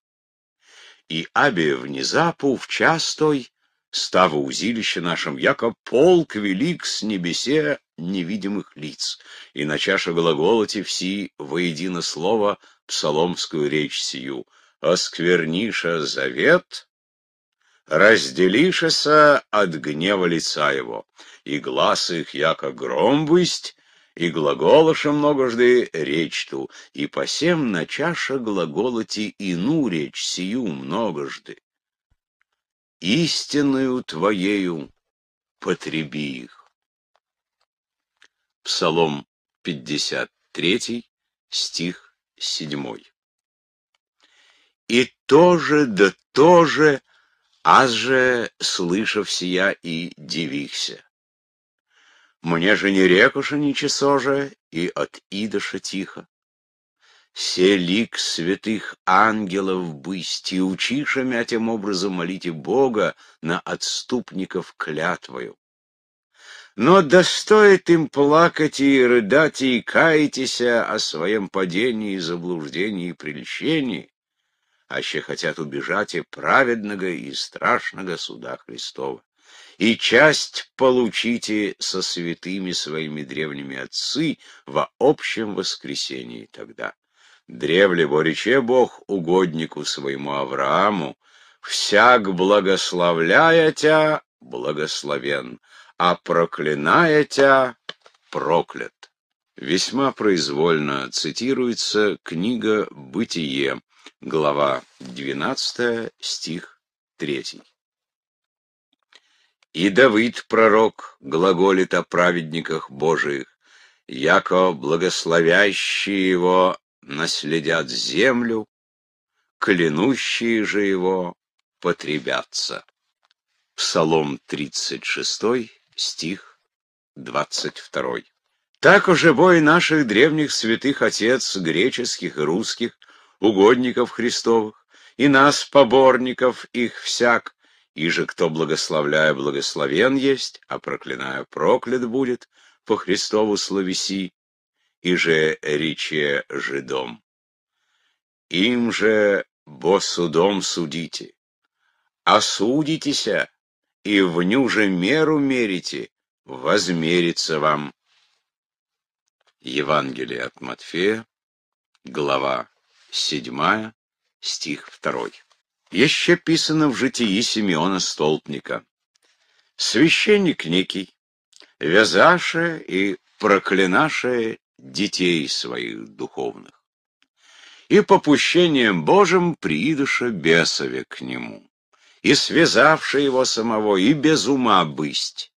S1: И абе внезапу в час той, става узилище нашим, яко полк велик с небесе невидимых лиц, и на чаше глаголоте все воедино слово — псаломскую речь сию «Оскверниша завет, разделишься от гнева лица его, и глаз их яко гром высть, и глаголоша многожды речь ту, и посем на чаша глаголоти ину речь сию многожды. Истинную твоею потреби их. Псалом 53, стих седьмой. И тоже, да тоже, аз же, слышав сия, и дивихся. Мне же не рекуша ни же и от идоша тихо. Се лик святых ангелов бысть, и учиша мя тем образом молите Бога на отступников клятвою. Но достоит им плакать и рыдать и каятися о своем падении, заблуждении и прельщении, аще хотят убежать и праведного и страшного суда Христова. И часть получите со святыми своими древними отцы во общем воскресении тогда. Древле борече Бог угоднику своему Аврааму, всяк благословляя тебя, благословен, а проклиная тебя, проклят. Весьма произвольно цитируется книга «Бытие», глава 12, стих 3. «И Давид, пророк, глаголит о праведниках Божиих, яко благословящие его наследят землю, клянущие же его потребятся». Псалом 36, стих 22. Так уже бой наших древних святых отец, греческих и русских, угодников Христовых, и нас, поборников их всяк, и же кто благословляя благословен есть, а проклиная проклят будет, по Христову словеси, и же рече жидом. Им же бо судом судите, осудитеся, и в же меру мерите, возмерится вам. Евангелие от Матфея, глава 7, стих 2. Еще писано в житии Симеона Столпника. Священник некий, вязаше и проклинаше детей своих духовных, и попущением Божьим приидыша бесове к нему и связавши его самого, и без ума бысть.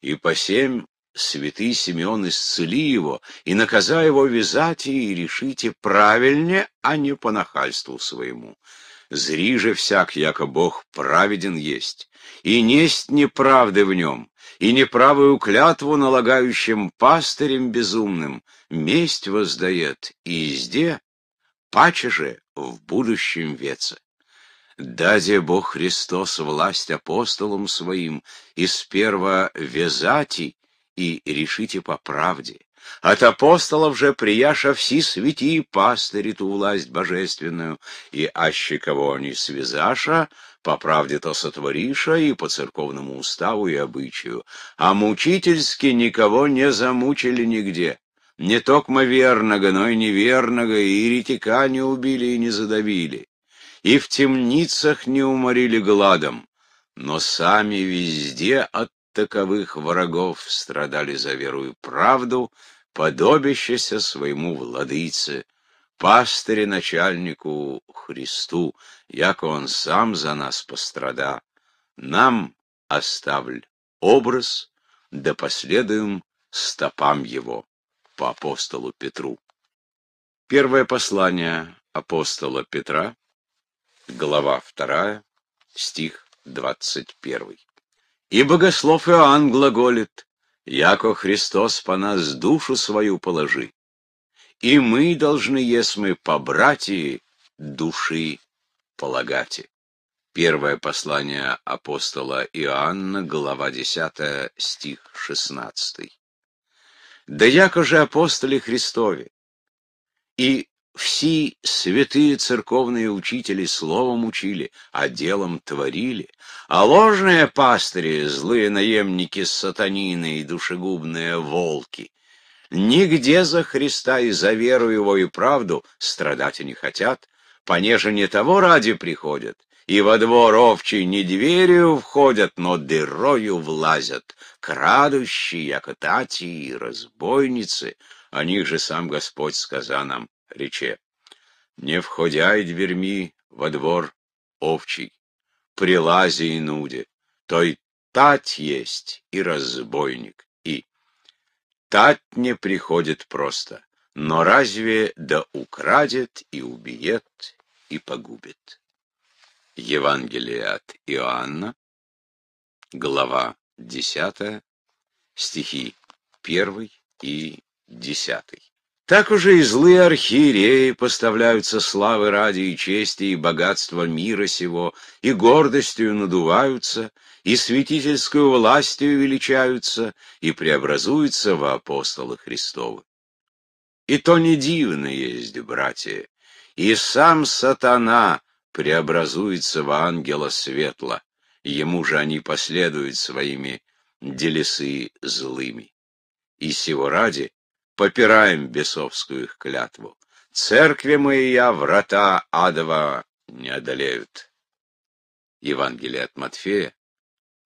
S1: И по семь святый Симеон исцели его, и наказа его вязать и решите правильне, а не по нахальству своему. Зри же всяк, яко Бог праведен есть, и несть неправды в нем, и неправую клятву налагающим пастырем безумным, месть воздает и изде, паче же в будущем веце даде Бог Христос власть апостолам своим, из сперва вязати и решите по правде. От апостолов же прияша все святи пастыри ту власть божественную, и аще кого они связаша, по правде то сотвориша и по церковному уставу и обычаю, а мучительски никого не замучили нигде. Не токмо верного, но и неверного, и еретика не убили и не задавили и в темницах не уморили гладом, но сами везде от таковых врагов страдали за веру и правду, подобящеся своему владыце, пастыре начальнику Христу, яко он сам за нас пострада. Нам оставль образ, да последуем стопам его по апостолу Петру. Первое послание апостола Петра, глава 2, стих 21. «И богослов Иоанн глаголит, яко Христос по нас душу свою положи, и мы должны, есмы по братии, души полагати». Первое послание апостола Иоанна, глава 10, стих 16. «Да яко же апостоли Христови, и все святые церковные учители словом учили, а делом творили. А ложные пастыри, злые наемники сатанины и душегубные волки, нигде за Христа и за веру его и правду страдать и не хотят, понеже не того ради приходят, и во двор овчий не дверью входят, но дырою влазят, крадущие, яко тати и разбойницы, о них же сам Господь сказал нам, рече. Не входяй дверьми во двор овчий, прилази и нуде, той тать есть и разбойник, и тать не приходит просто, но разве да украдет и убьет и погубит. Евангелие от Иоанна, глава 10, стихи 1 и 10. Так уже и злые архиереи поставляются славы ради и чести и богатства мира сего, и гордостью надуваются, и святительскую властью величаются, и преобразуются во апостолы Христовы. И то не дивно есть, братья, и сам сатана преобразуется во ангела светла, ему же они последуют своими делесы злыми. И сего ради — попираем бесовскую их клятву. Церкви моя врата адова не одолеют. Евангелие от Матфея,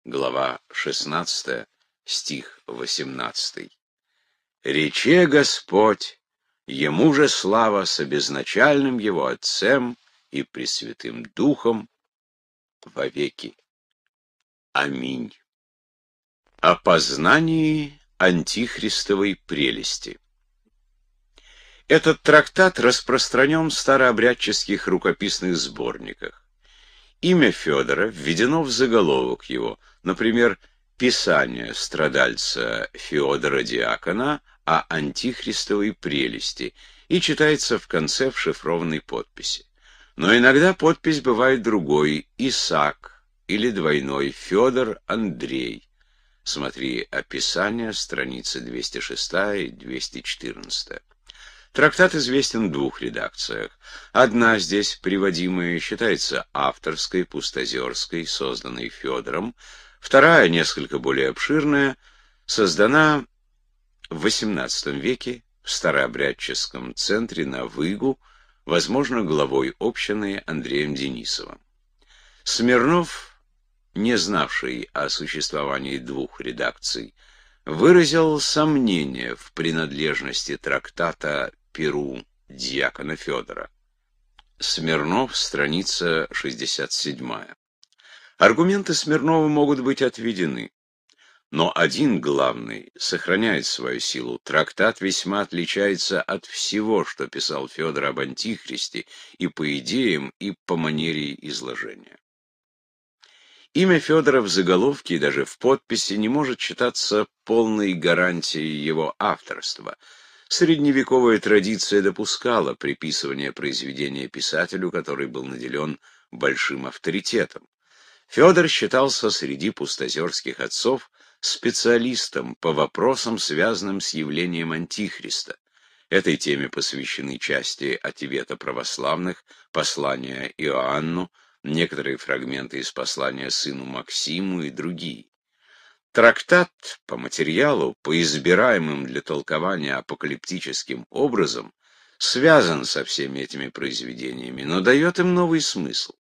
S1: глава 16, стих 18. Рече Господь, Ему же слава с обезначальным Его Отцем и Пресвятым Духом во веки. Аминь. Опознание антихристовой прелести. Этот трактат распространен в старообрядческих рукописных сборниках. Имя Федора введено в заголовок его, например, «Писание страдальца Федора Диакона о антихристовой прелести» и читается в конце в шифрованной подписи. Но иногда подпись бывает другой – Исаак или двойной Федор Андрей. Смотри описание, страницы 206 и 214. Трактат известен в двух редакциях. Одна здесь приводимая считается авторской, пустозерской, созданной Федором. Вторая, несколько более обширная, создана в XVIII веке в старообрядческом центре на Выгу, возможно, главой общины Андреем Денисовым. Смирнов, не знавший о существовании двух редакций, выразил сомнение в принадлежности трактата Перу Диакона Федора. Смирнов, страница 67. Аргументы Смирнова могут быть отведены. Но один главный сохраняет свою силу. Трактат весьма отличается от всего, что писал Федор об Антихристе и по идеям, и по манере изложения. Имя Федора в заголовке и даже в подписи не может считаться полной гарантией его авторства – Средневековая традиция допускала приписывание произведения писателю, который был наделен большим авторитетом. Федор считался среди пустозерских отцов специалистом по вопросам, связанным с явлением Антихриста. Этой теме посвящены части Ответа православных, послания Иоанну, некоторые фрагменты из послания сыну Максиму и другие. Трактат по материалу, по избираемым для толкования апокалиптическим образом, связан со всеми этими произведениями, но дает им новый смысл.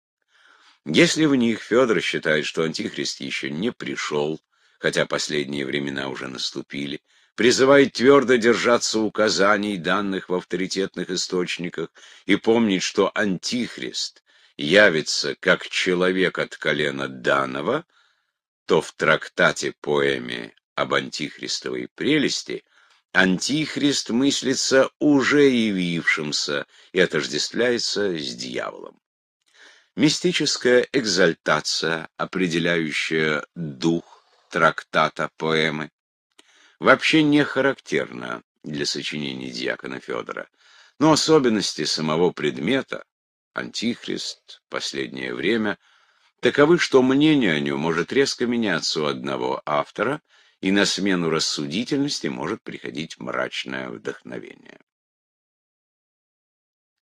S1: Если в них Федор считает, что Антихрист еще не пришел, хотя последние времена уже наступили, призывает твердо держаться указаний, данных в авторитетных источниках, и помнить, что Антихрист явится как человек от колена Данова – что в трактате-поэме об антихристовой прелести антихрист мыслится уже явившимся и отождествляется с дьяволом. Мистическая экзальтация, определяющая дух трактата-поэмы, вообще не характерна для сочинений Диакона Федора, но особенности самого предмета, антихрист, последнее время – таковы, что мнение о нем может резко меняться у одного автора, и на смену рассудительности может приходить мрачное вдохновение.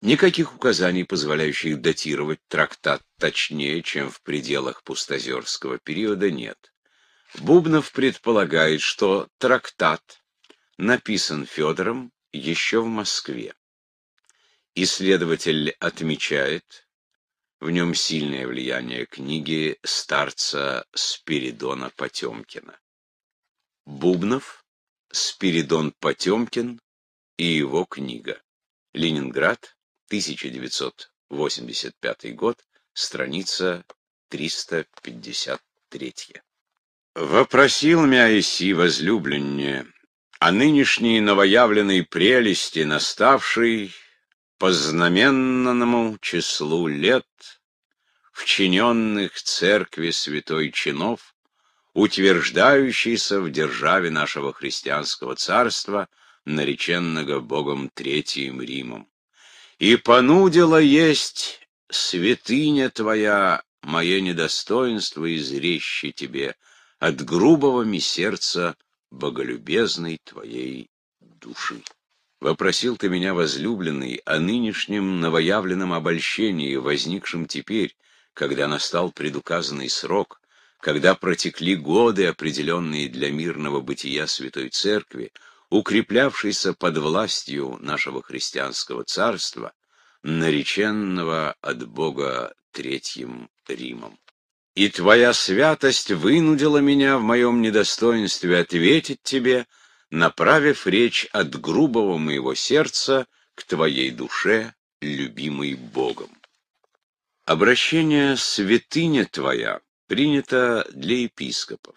S1: Никаких указаний, позволяющих датировать трактат точнее, чем в пределах пустозерского периода, нет. Бубнов предполагает, что трактат написан Федором еще в Москве. Исследователь отмечает, в нем сильное влияние книги старца Спиридона Потемкина. Бубнов, Спиридон Потемкин и его книга. Ленинград, 1985 год, страница 353. «Вопросил мя Иси, возлюбленне, о нынешней новоявленной прелести, наставшей по знаменному числу лет, вчиненных церкви святой чинов, утверждающийся в державе нашего христианского царства, нареченного Богом Третьим Римом. И понудила есть святыня твоя, мое недостоинство изрещи тебе от грубого ми сердца боголюбезной твоей души. Вопросил ты меня, возлюбленный, о нынешнем новоявленном обольщении, возникшем теперь, когда настал предуказанный срок, когда протекли годы, определенные для мирного бытия Святой Церкви, укреплявшейся под властью нашего христианского царства, нареченного от Бога Третьим Римом. И твоя святость вынудила меня в моем недостоинстве ответить тебе — направив речь от грубого моего сердца к твоей душе, любимой Богом. Обращение «святыня твоя» принято для епископов.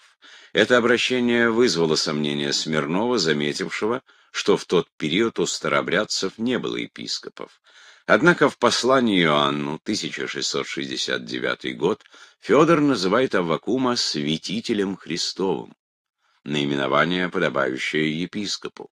S1: Это обращение вызвало сомнение Смирнова, заметившего, что в тот период у старобрядцев не было епископов. Однако в послании Иоанну, 1669 год, Федор называет Аввакума «святителем Христовым» наименование, подобающее епископу.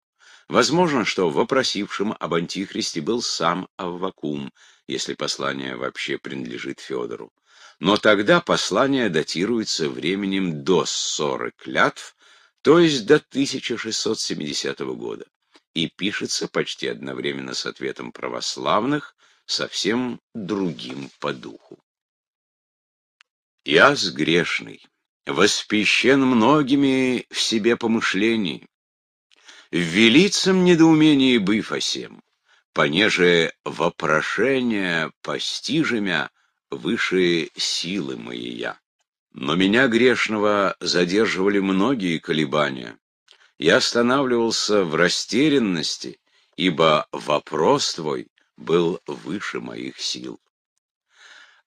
S1: Возможно, что вопросившим об антихристе был сам Аввакум, если послание вообще принадлежит Федору. Но тогда послание датируется временем до ссоры клятв, то есть до 1670 года, и пишется почти одновременно с ответом православных, совсем другим по духу. «Я сгрешный» воспещен многими в себе помышлений. В велицем недоумении быв осем, понеже вопрошение постижемя выше силы моей я. Но меня, грешного, задерживали многие колебания. Я останавливался в растерянности, ибо вопрос твой был выше моих сил.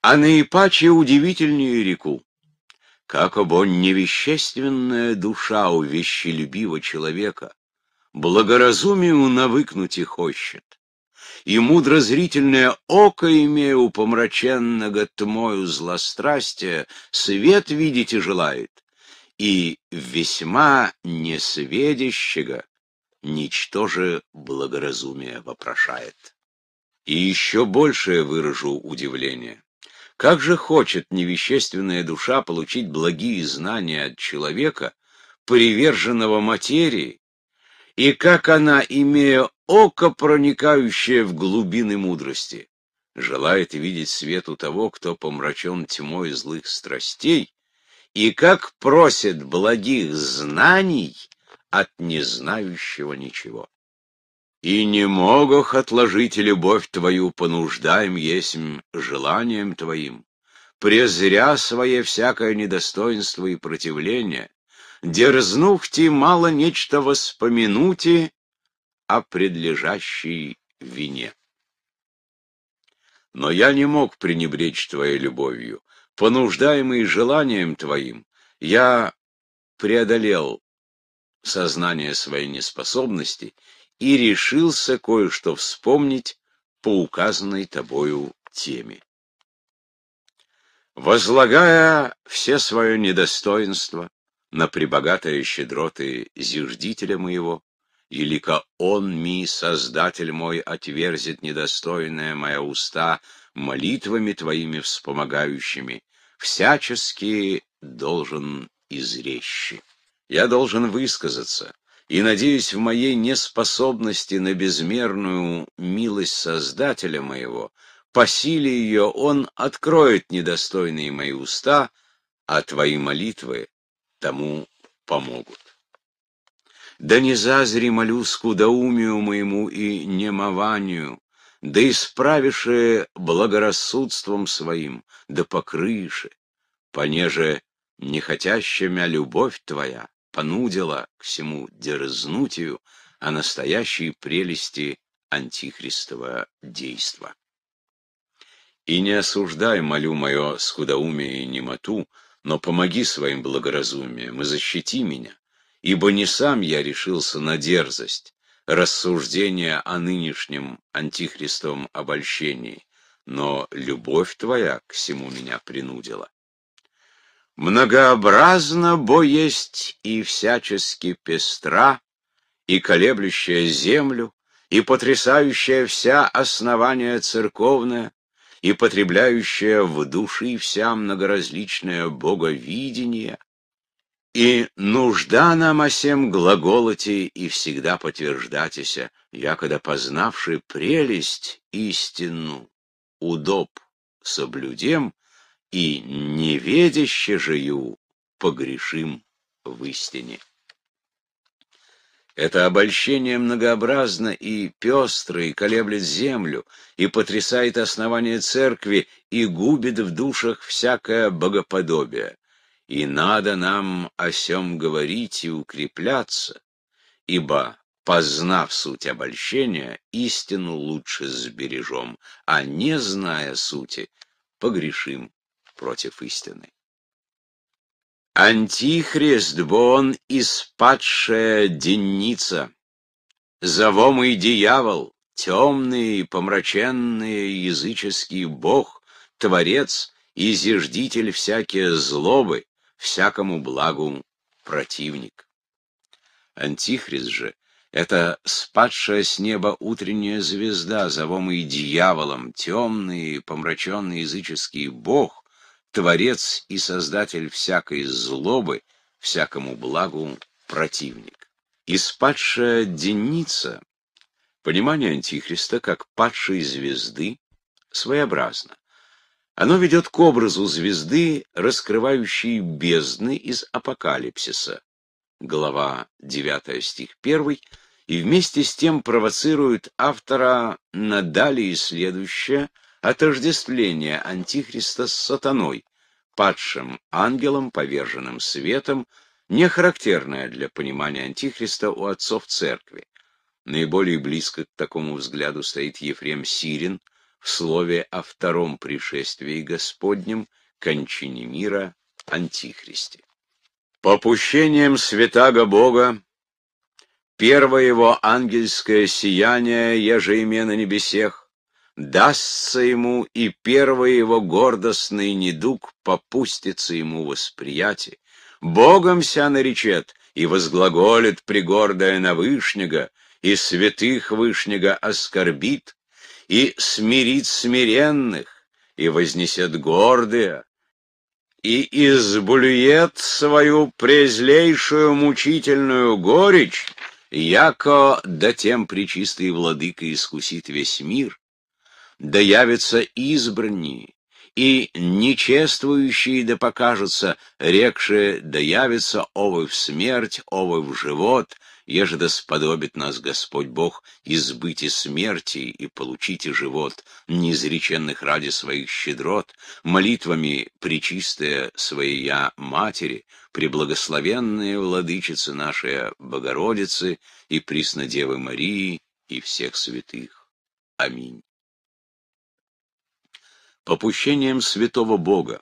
S1: А наипаче удивительнее реку. Как обо невещественная душа у вещелюбивого человека благоразумию навыкнуть и хочет, и мудрозрительное око имея у помраченного тмою злострастия свет видеть и желает, и весьма несведящего же благоразумие вопрошает. И еще большее выражу удивление. Как же хочет невещественная душа получить благие знания от человека, приверженного материи, и как она, имея око, проникающее в глубины мудрости, желает видеть свет у того, кто помрачен тьмой злых страстей, и как просит благих знаний от незнающего ничего. И не могох отложить любовь твою понуждаем нуждаем есмь желанием твоим, презря свое всякое недостоинство и противление, дерзнухти мало нечто воспоминути о предлежащей вине. Но я не мог пренебречь твоей любовью, понуждаемый желанием твоим, я преодолел сознание своей неспособности и решился кое-что вспомнить по указанной тобою теме. Возлагая все свое недостоинство на прибогатые щедроты зиждителя моего, Елико он ми, создатель мой, отверзит недостойное моя уста молитвами твоими вспомогающими, всячески должен изречь. Я должен высказаться, и, надеюсь, в моей неспособности на безмерную милость Создателя моего, по силе ее он откроет недостойные мои уста, а твои молитвы тому помогут. Да не зазри, молю, скудоумию моему и немованию, да исправиши благорассудством своим, да покрыши, понеже нехотящими любовь твоя понудила к всему дерзнутию о настоящей прелести антихристового действа. И не осуждай, молю мое, скудоумие и немоту, но помоги своим благоразумием и защити меня, ибо не сам я решился на дерзость, рассуждение о нынешнем антихристовом обольщении, но любовь твоя к всему меня принудила. Многообразно бо есть и всячески пестра, и колеблющая землю, и потрясающая вся основание церковное, и потребляющая в души вся многоразличное боговидение, и нужда нам о сем глаголоте и всегда подтверждатися, якода познавши прелесть истину, удоб соблюдем, и неведяще жею погрешим в истине. Это обольщение многообразно и пестро, и колеблет землю, и потрясает основание церкви, и губит в душах всякое богоподобие. И надо нам о сем говорить и укрепляться, ибо, познав суть обольщения, истину лучше сбережем, а не зная сути, погрешим против истины. Антихрист, бо он испадшая денница, завомый дьявол, темный и помраченный языческий бог, творец и зиждитель всякие злобы, всякому благу противник. Антихрист же — это спадшая с неба утренняя звезда, завомый дьяволом, темный и помраченный языческий бог, Творец и Создатель всякой злобы, всякому благу противник. Испадшая деница, понимание Антихриста как падшей звезды, своеобразно. Оно ведет к образу звезды, раскрывающей бездны из Апокалипсиса, глава 9 стих 1, и вместе с тем провоцирует автора на далее следующее – отождествление Антихриста с сатаной, падшим ангелом, поверженным светом, не характерное для понимания Антихриста у отцов церкви. Наиболее близко к такому взгляду стоит Ефрем Сирин в слове о втором пришествии Господнем, кончине мира, Антихристе. Попущением святаго Бога Первое его ангельское сияние, еже име на небесех, дастся ему, и первый его гордостный недуг попустится ему восприятие. Богом ся наречет, и возглаголит пригордая на Вышнего, и святых Вышнего оскорбит, и смирит смиренных, и вознесет гордые, и изблюет свою презлейшую мучительную горечь, яко до тем причистый владыка искусит весь мир, да явятся избранные и нечествующие да покажутся, рекшие да явятся овы в смерть, овы в живот, еже да сподобит нас Господь Бог избыть и смерти и получить и живот, неизреченных ради своих щедрот, молитвами причистая своя Матери, преблагословенная Владычица нашей Богородицы и Преснодевы Марии и всех святых. Аминь попущением святого Бога,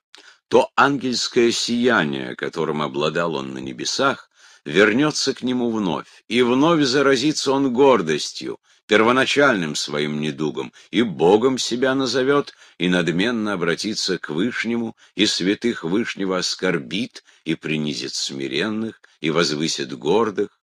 S1: то ангельское сияние, которым обладал он на небесах, вернется к нему вновь, и вновь заразится он гордостью, первоначальным своим недугом, и Богом себя назовет, и надменно обратится к Вышнему, и святых Вышнего оскорбит, и принизит смиренных, и возвысит гордых,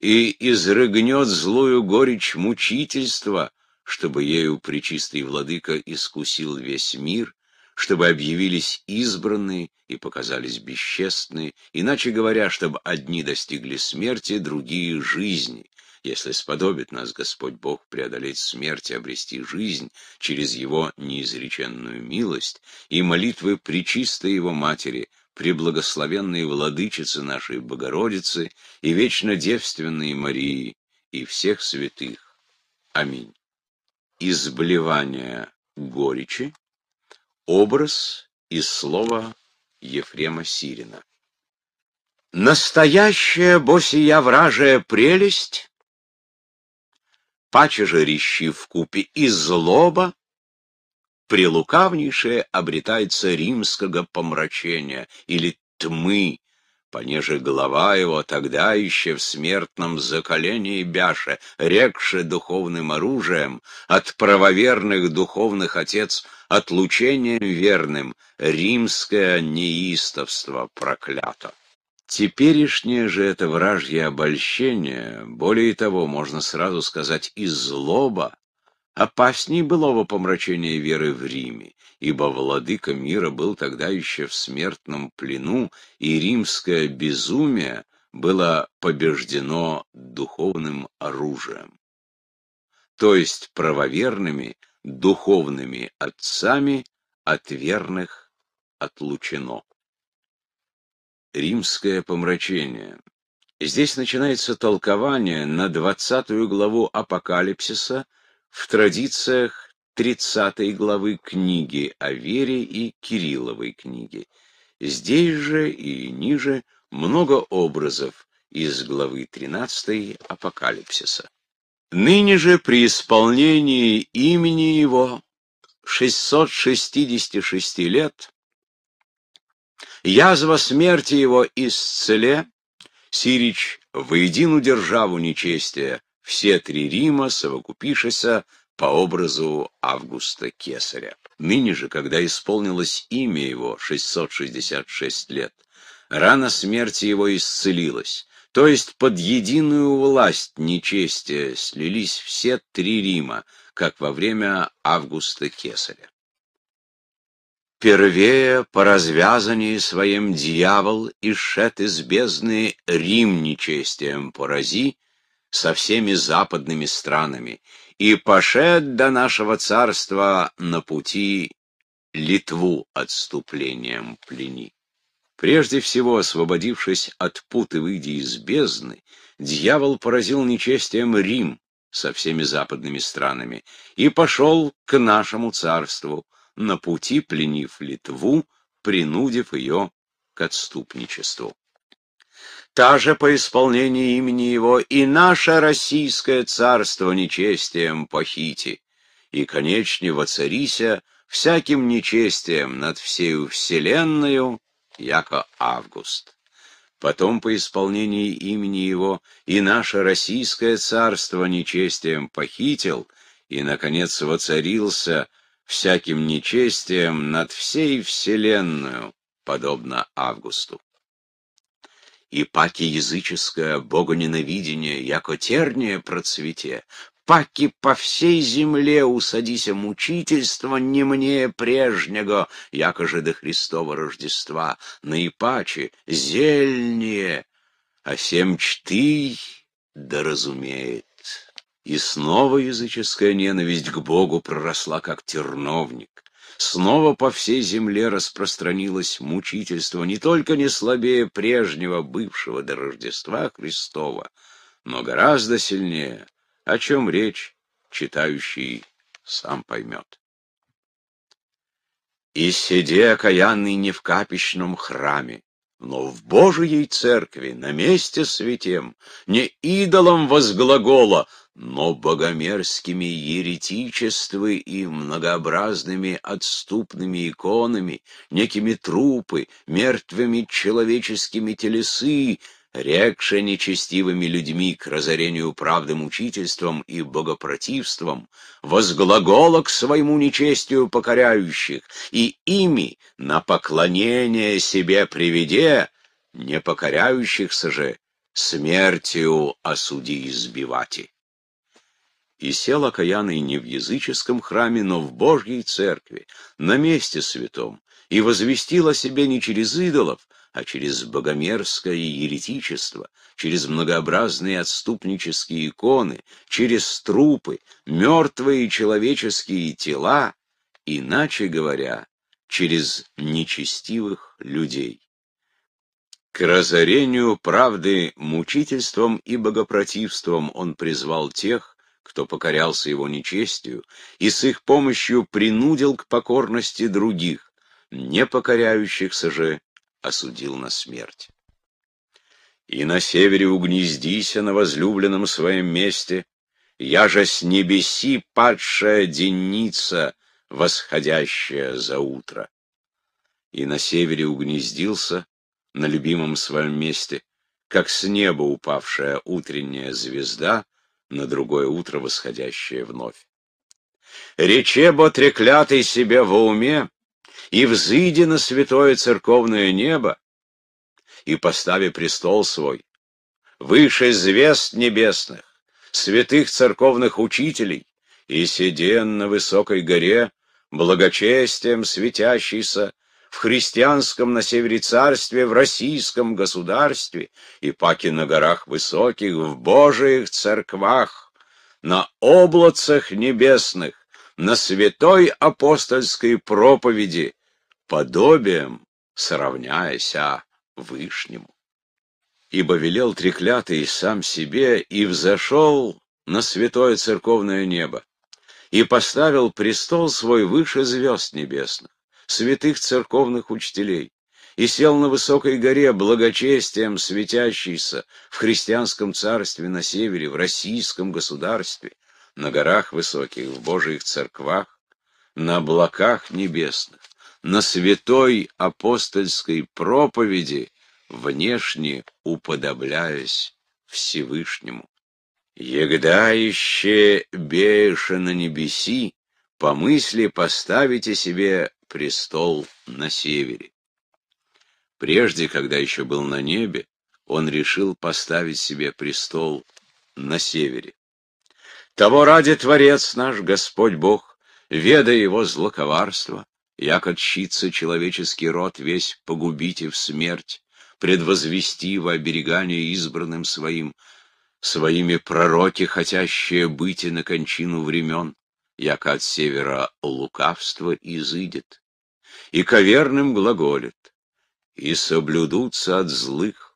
S1: и изрыгнет злую горечь мучительства, чтобы ею причистый владыка искусил весь мир, чтобы объявились избранные и показались бесчестные, иначе говоря, чтобы одни достигли смерти, другие — жизни, если сподобит нас Господь Бог преодолеть смерть и обрести жизнь через Его неизреченную милость и молитвы Пречистой Его Матери, преблагословенной Владычицы нашей Богородицы и вечно девственной Марии и всех святых. Аминь изблевания горечи, образ из слова Ефрема Сирина. Настоящая босия вражая прелесть, паче же рещи в купе и злоба, прелукавнейшее обретается римского помрачения или тьмы, понеже голова его тогда еще в смертном закалении бяше, рекше духовным оружием, от правоверных духовных отец отлучением верным, римское неистовство проклято. Теперешнее же это вражье обольщение, более того, можно сразу сказать, и злоба, опасней былого помрачения веры в Риме, ибо владыка мира был тогда еще в смертном плену, и римское безумие было побеждено духовным оружием. То есть правоверными, духовными отцами от верных отлучено. Римское помрачение. Здесь начинается толкование на двадцатую главу Апокалипсиса – в традициях 30 главы книги о вере и Кирилловой книги. Здесь же и ниже много образов из главы 13 Апокалипсиса. Ныне же при исполнении имени его 666 лет язва смерти его исцеле, Сирич воедину державу нечестия, все три Рима, совокупившися по образу Августа Кесаря. Ныне же, когда исполнилось имя его 666 лет, рана смерти его исцелилась, то есть под единую власть нечестия слились все три Рима, как во время Августа Кесаря. Первее по развязании своем дьявол, ишет из бездны Рим нечестием порази, со всеми западными странами, и пошед до нашего царства на пути Литву отступлением плени. Прежде всего, освободившись от пут и выйдя из бездны, дьявол поразил нечестием Рим со всеми западными странами и пошел к нашему царству, на пути пленив Литву, принудив ее к отступничеству та же по исполнении имени его и наше российское царство нечестием похити, и конечне воцарися всяким нечестием над всею вселенную, яко Август. Потом по исполнении имени его и наше российское царство нечестием похитил, и, наконец, воцарился всяким нечестием над всей вселенную, подобно Августу и паки языческое богоненавидение, яко терния процвете, паки по всей земле усадися а мучительство не мне прежнего, яко же до Христова Рождества, наипаче зельнее, а всем чтый да разумеет. И снова языческая ненависть к Богу проросла, как терновник. Снова по всей земле распространилось мучительство, не только не слабее прежнего, бывшего до Рождества Христова, но гораздо сильнее, о чем речь читающий сам поймет. И сиди окаянный не в капищном храме, но в Божией церкви, на месте святем, не идолом возглагола, но богомерзкими еретичествы и многообразными отступными иконами, некими трупы, мертвыми человеческими телесы, рекше нечестивыми людьми к разорению правды мучительством и богопротивством, возглагола к своему нечестию покоряющих, и ими на поклонение себе приведе, не покоряющихся же, смертью осуди избивати и сел окаянный не в языческом храме, но в Божьей церкви, на месте святом, и возвестил о себе не через идолов, а через богомерзкое еретичество, через многообразные отступнические иконы, через трупы, мертвые человеческие тела, иначе говоря, через нечестивых людей. К разорению правды мучительством и богопротивством он призвал тех, кто покорялся его нечестию, и с их помощью принудил к покорности других, не покоряющихся же осудил на смерть. И на севере угнездися на возлюбленном своем месте, я же с небеси падшая денница восходящая за утро. И на севере угнездился, на любимом своем месте, как с неба упавшая утренняя звезда — на другое утро восходящее вновь. Речебо треклятый себе во уме, и взыди на святое церковное небо, и постави престол свой, выше звезд небесных, святых церковных учителей, и седен на высокой горе, благочестием светящийся, в христианском на севере царстве, в российском государстве, и паки на горах высоких, в божиих церквах, на облацах небесных, на святой апостольской проповеди, подобием сравняясь Вышнему. Ибо велел треклятый сам себе и взошел на святое церковное небо, и поставил престол свой выше звезд небесных святых церковных учителей и сел на высокой горе, благочестием светящейся в христианском царстве на севере, в российском государстве, на горах высоких, в божьих церквах, на облаках небесных, на святой апостольской проповеди, внешне уподобляясь Всевышнему. «Егда еще на небеси, по мысли поставите себе престол на севере. Прежде, когда еще был на небе, он решил поставить себе престол на севере. Того ради Творец наш, Господь Бог, ведая его злоковарство, як отщится человеческий род весь погубите в смерть, предвозвести во оберегание избранным своим, своими пророки, хотящие быть и на кончину времен, яко от севера лукавство изыдет и коверным глаголит, и соблюдутся от злых.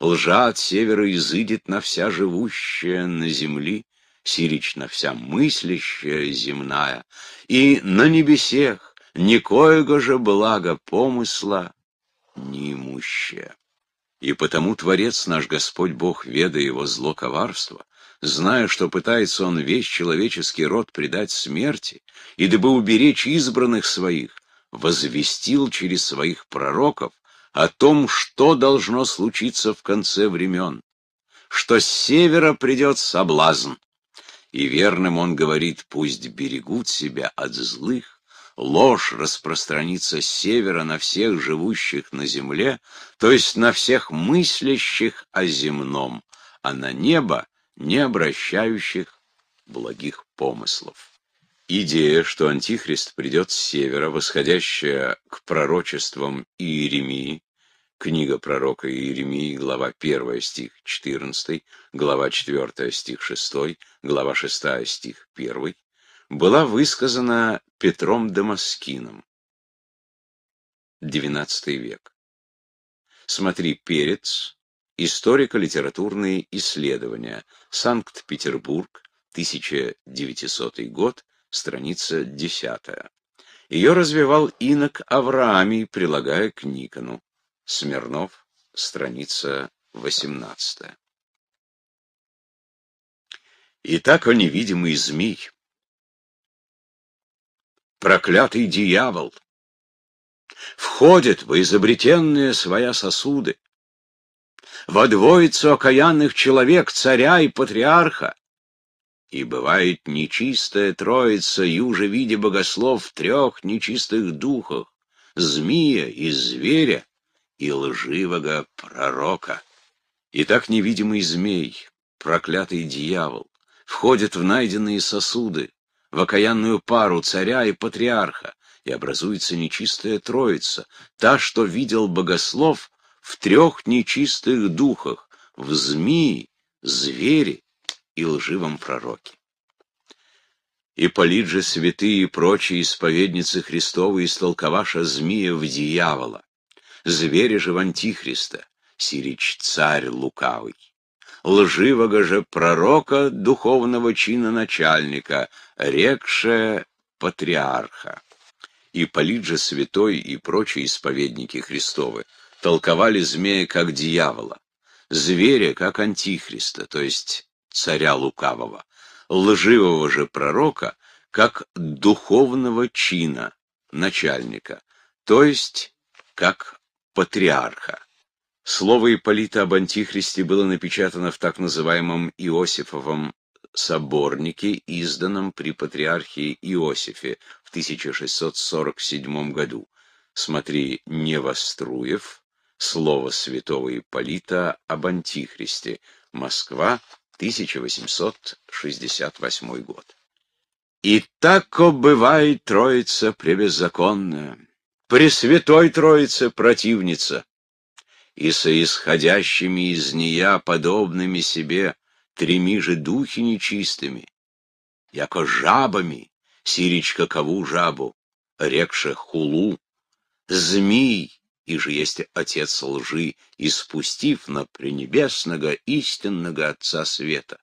S1: Лжа от севера изыдет на вся живущая на земли, сирич на вся мыслящая земная, и на небесех никоего же блага помысла неимущая. И потому Творец наш Господь Бог, ведая его зло коварство, зная, что пытается он весь человеческий род предать смерти, и дабы уберечь избранных своих, возвестил через своих пророков о том, что должно случиться в конце времен, что с севера придет соблазн. И верным он говорит, пусть берегут себя от злых, ложь распространится с севера на всех живущих на земле, то есть на всех мыслящих о земном, а на небо не обращающих благих помыслов. Идея, что Антихрист придет с севера, восходящая к пророчествам Иеремии, книга пророка Иеремии, глава 1, стих 14, глава 4, стих 6, глава 6, стих 1, была высказана Петром Дамаскином, XII век. Смотри «Перец», историко-литературные исследования, Санкт-Петербург, 1900 год, страница 10. Ее развивал инок Авраамий, прилагая к Никону. Смирнов, страница 18. Итак, о невидимый змей. Проклятый дьявол входит во изобретенные своя сосуды, во двоицу окаянных человек, царя и патриарха, и бывает нечистая троица, юже виде богослов, в трех нечистых духах, змея и зверя, и лживого пророка. И так невидимый змей, проклятый дьявол, входит в найденные сосуды, в окаянную пару царя и патриарха, и образуется нечистая троица, та, что видел богослов в трех нечистых духах, в змеи, звере и лживом пророке. Ипполит же святые и прочие исповедницы Христовы истолковаша змея в дьявола, зверя же в антихриста, сирич царь лукавый лживого же пророка, духовного чина начальника, рекше патриарха. И Полит же святой и прочие исповедники Христовы толковали змея как дьявола, зверя как антихриста, то есть царя лукавого, лживого же пророка, как духовного чина, начальника, то есть как патриарха. Слово Ипполита об Антихристе было напечатано в так называемом Иосифовом соборнике, изданном при патриархии Иосифе в 1647 году. Смотри Невоструев, Слово святого Ипполита об Антихристе, Москва, 1868 год. И так бывает Троица пребеззаконная, Пресвятой Троице противница, и соисходящими из нея, подобными себе, треми же духи нечистыми, яко жабами, сирич какову жабу, рекше хулу, змей и же есть отец лжи, испустив на пренебесного истинного отца света.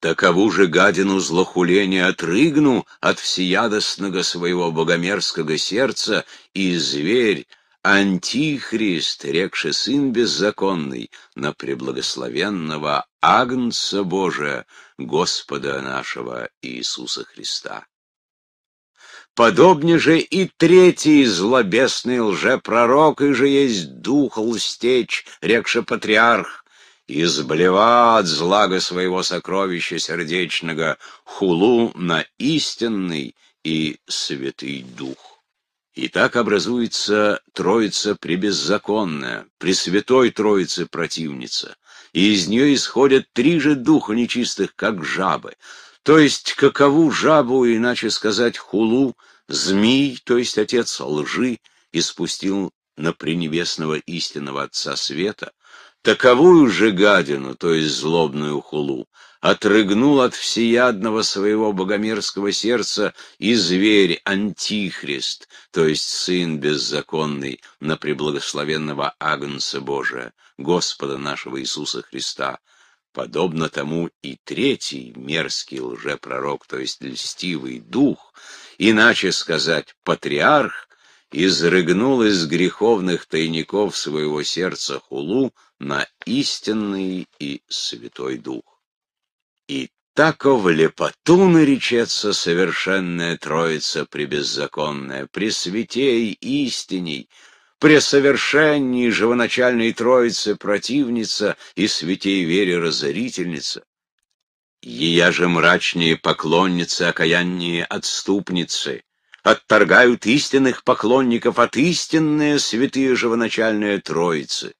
S1: Такову же гадину злохуления отрыгну от всеядостного своего богомерзкого сердца, и зверь, антихрист, рекши сын беззаконный, на преблагословенного Агнца Божия, Господа нашего Иисуса Христа. Подобне же и третий злобесный лжепророк, и же есть дух лстечь, рекше патриарх, изблева от злага своего сокровища сердечного хулу на истинный и святый дух. И так образуется Троица пребеззаконная, Пресвятой Троице противница, и из нее исходят три же духа нечистых, как жабы — то есть какову жабу, иначе сказать, хулу, змей, то есть отец лжи, испустил на пренебесного истинного Отца Света, таковую же гадину, то есть злобную хулу, отрыгнул от всеядного своего богомерзкого сердца и зверь Антихрист, то есть сын беззаконный на преблагословенного Агнца Божия, Господа нашего Иисуса Христа, Подобно тому и третий мерзкий лжепророк, то есть льстивый дух, иначе сказать, патриарх, изрыгнул из греховных тайников своего сердца хулу на истинный и святой дух. И Тако в лепоту наречется совершенная Троица пребеззаконная, при святей истиней, при совершении живоначальной троицы противница и святей вере разорительница, ея же мрачные поклонницы, окаянные отступницы, отторгают истинных поклонников от истинные святые живоначальные троицы,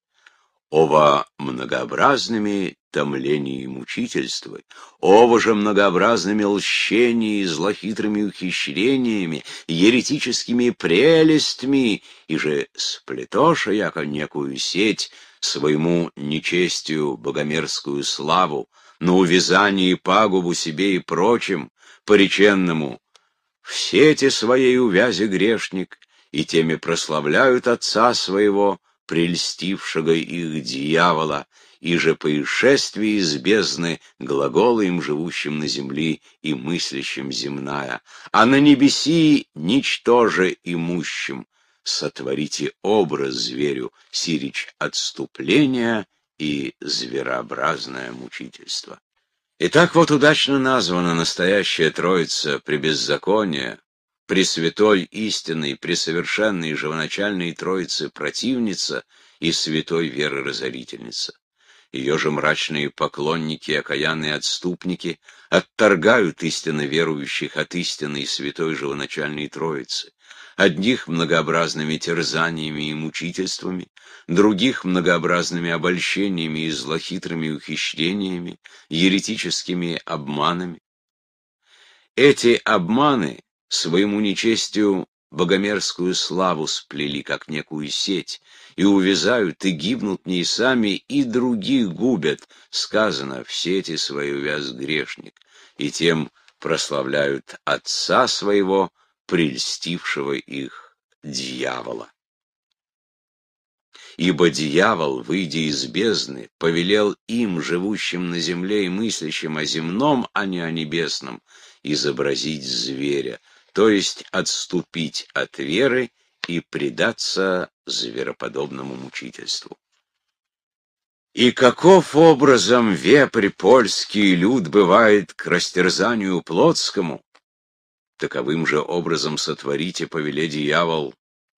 S1: ова многообразными томлений и мучительства, ово же многообразными лщениями и злохитрыми ухищрениями, еретическими прелестями, и же сплетоша яко некую сеть, своему нечестию богомерзкую славу, на увязание и пагубу себе и прочим, пореченному, в сети своей увязи грешник, и теми прославляют отца своего, прельстившего их дьявола, иже по исшествии из бездны глаголы им живущим на земли и мыслящим земная, а на небеси ничтоже имущим. Сотворите образ зверю, сирич отступления и зверообразное мучительство. Итак вот удачно названа настоящая Троица при беззаконии, при святой истинной, при совершенной живоначальной Троице противница и святой веры разорительница ее же мрачные поклонники и окаянные отступники отторгают истинно верующих от истины и святой живоначальной Троицы, одних многообразными терзаниями и мучительствами, других многообразными обольщениями и злохитрыми ухищрениями, еретическими обманами. Эти обманы своему нечестию богомерзкую славу сплели, как некую сеть, и увязают, и гибнут не сами, и других губят. Сказано, в сети свою вяз грешник, и тем прославляют отца своего, прельстившего их дьявола. Ибо дьявол, выйдя из бездны, повелел им, живущим на земле и мыслящим о земном, а не о небесном, изобразить зверя, то есть отступить от веры и предаться звероподобному мучительству. И каков образом вепрь польский люд бывает к растерзанию плотскому, таковым же образом сотворите, повеле дьявол,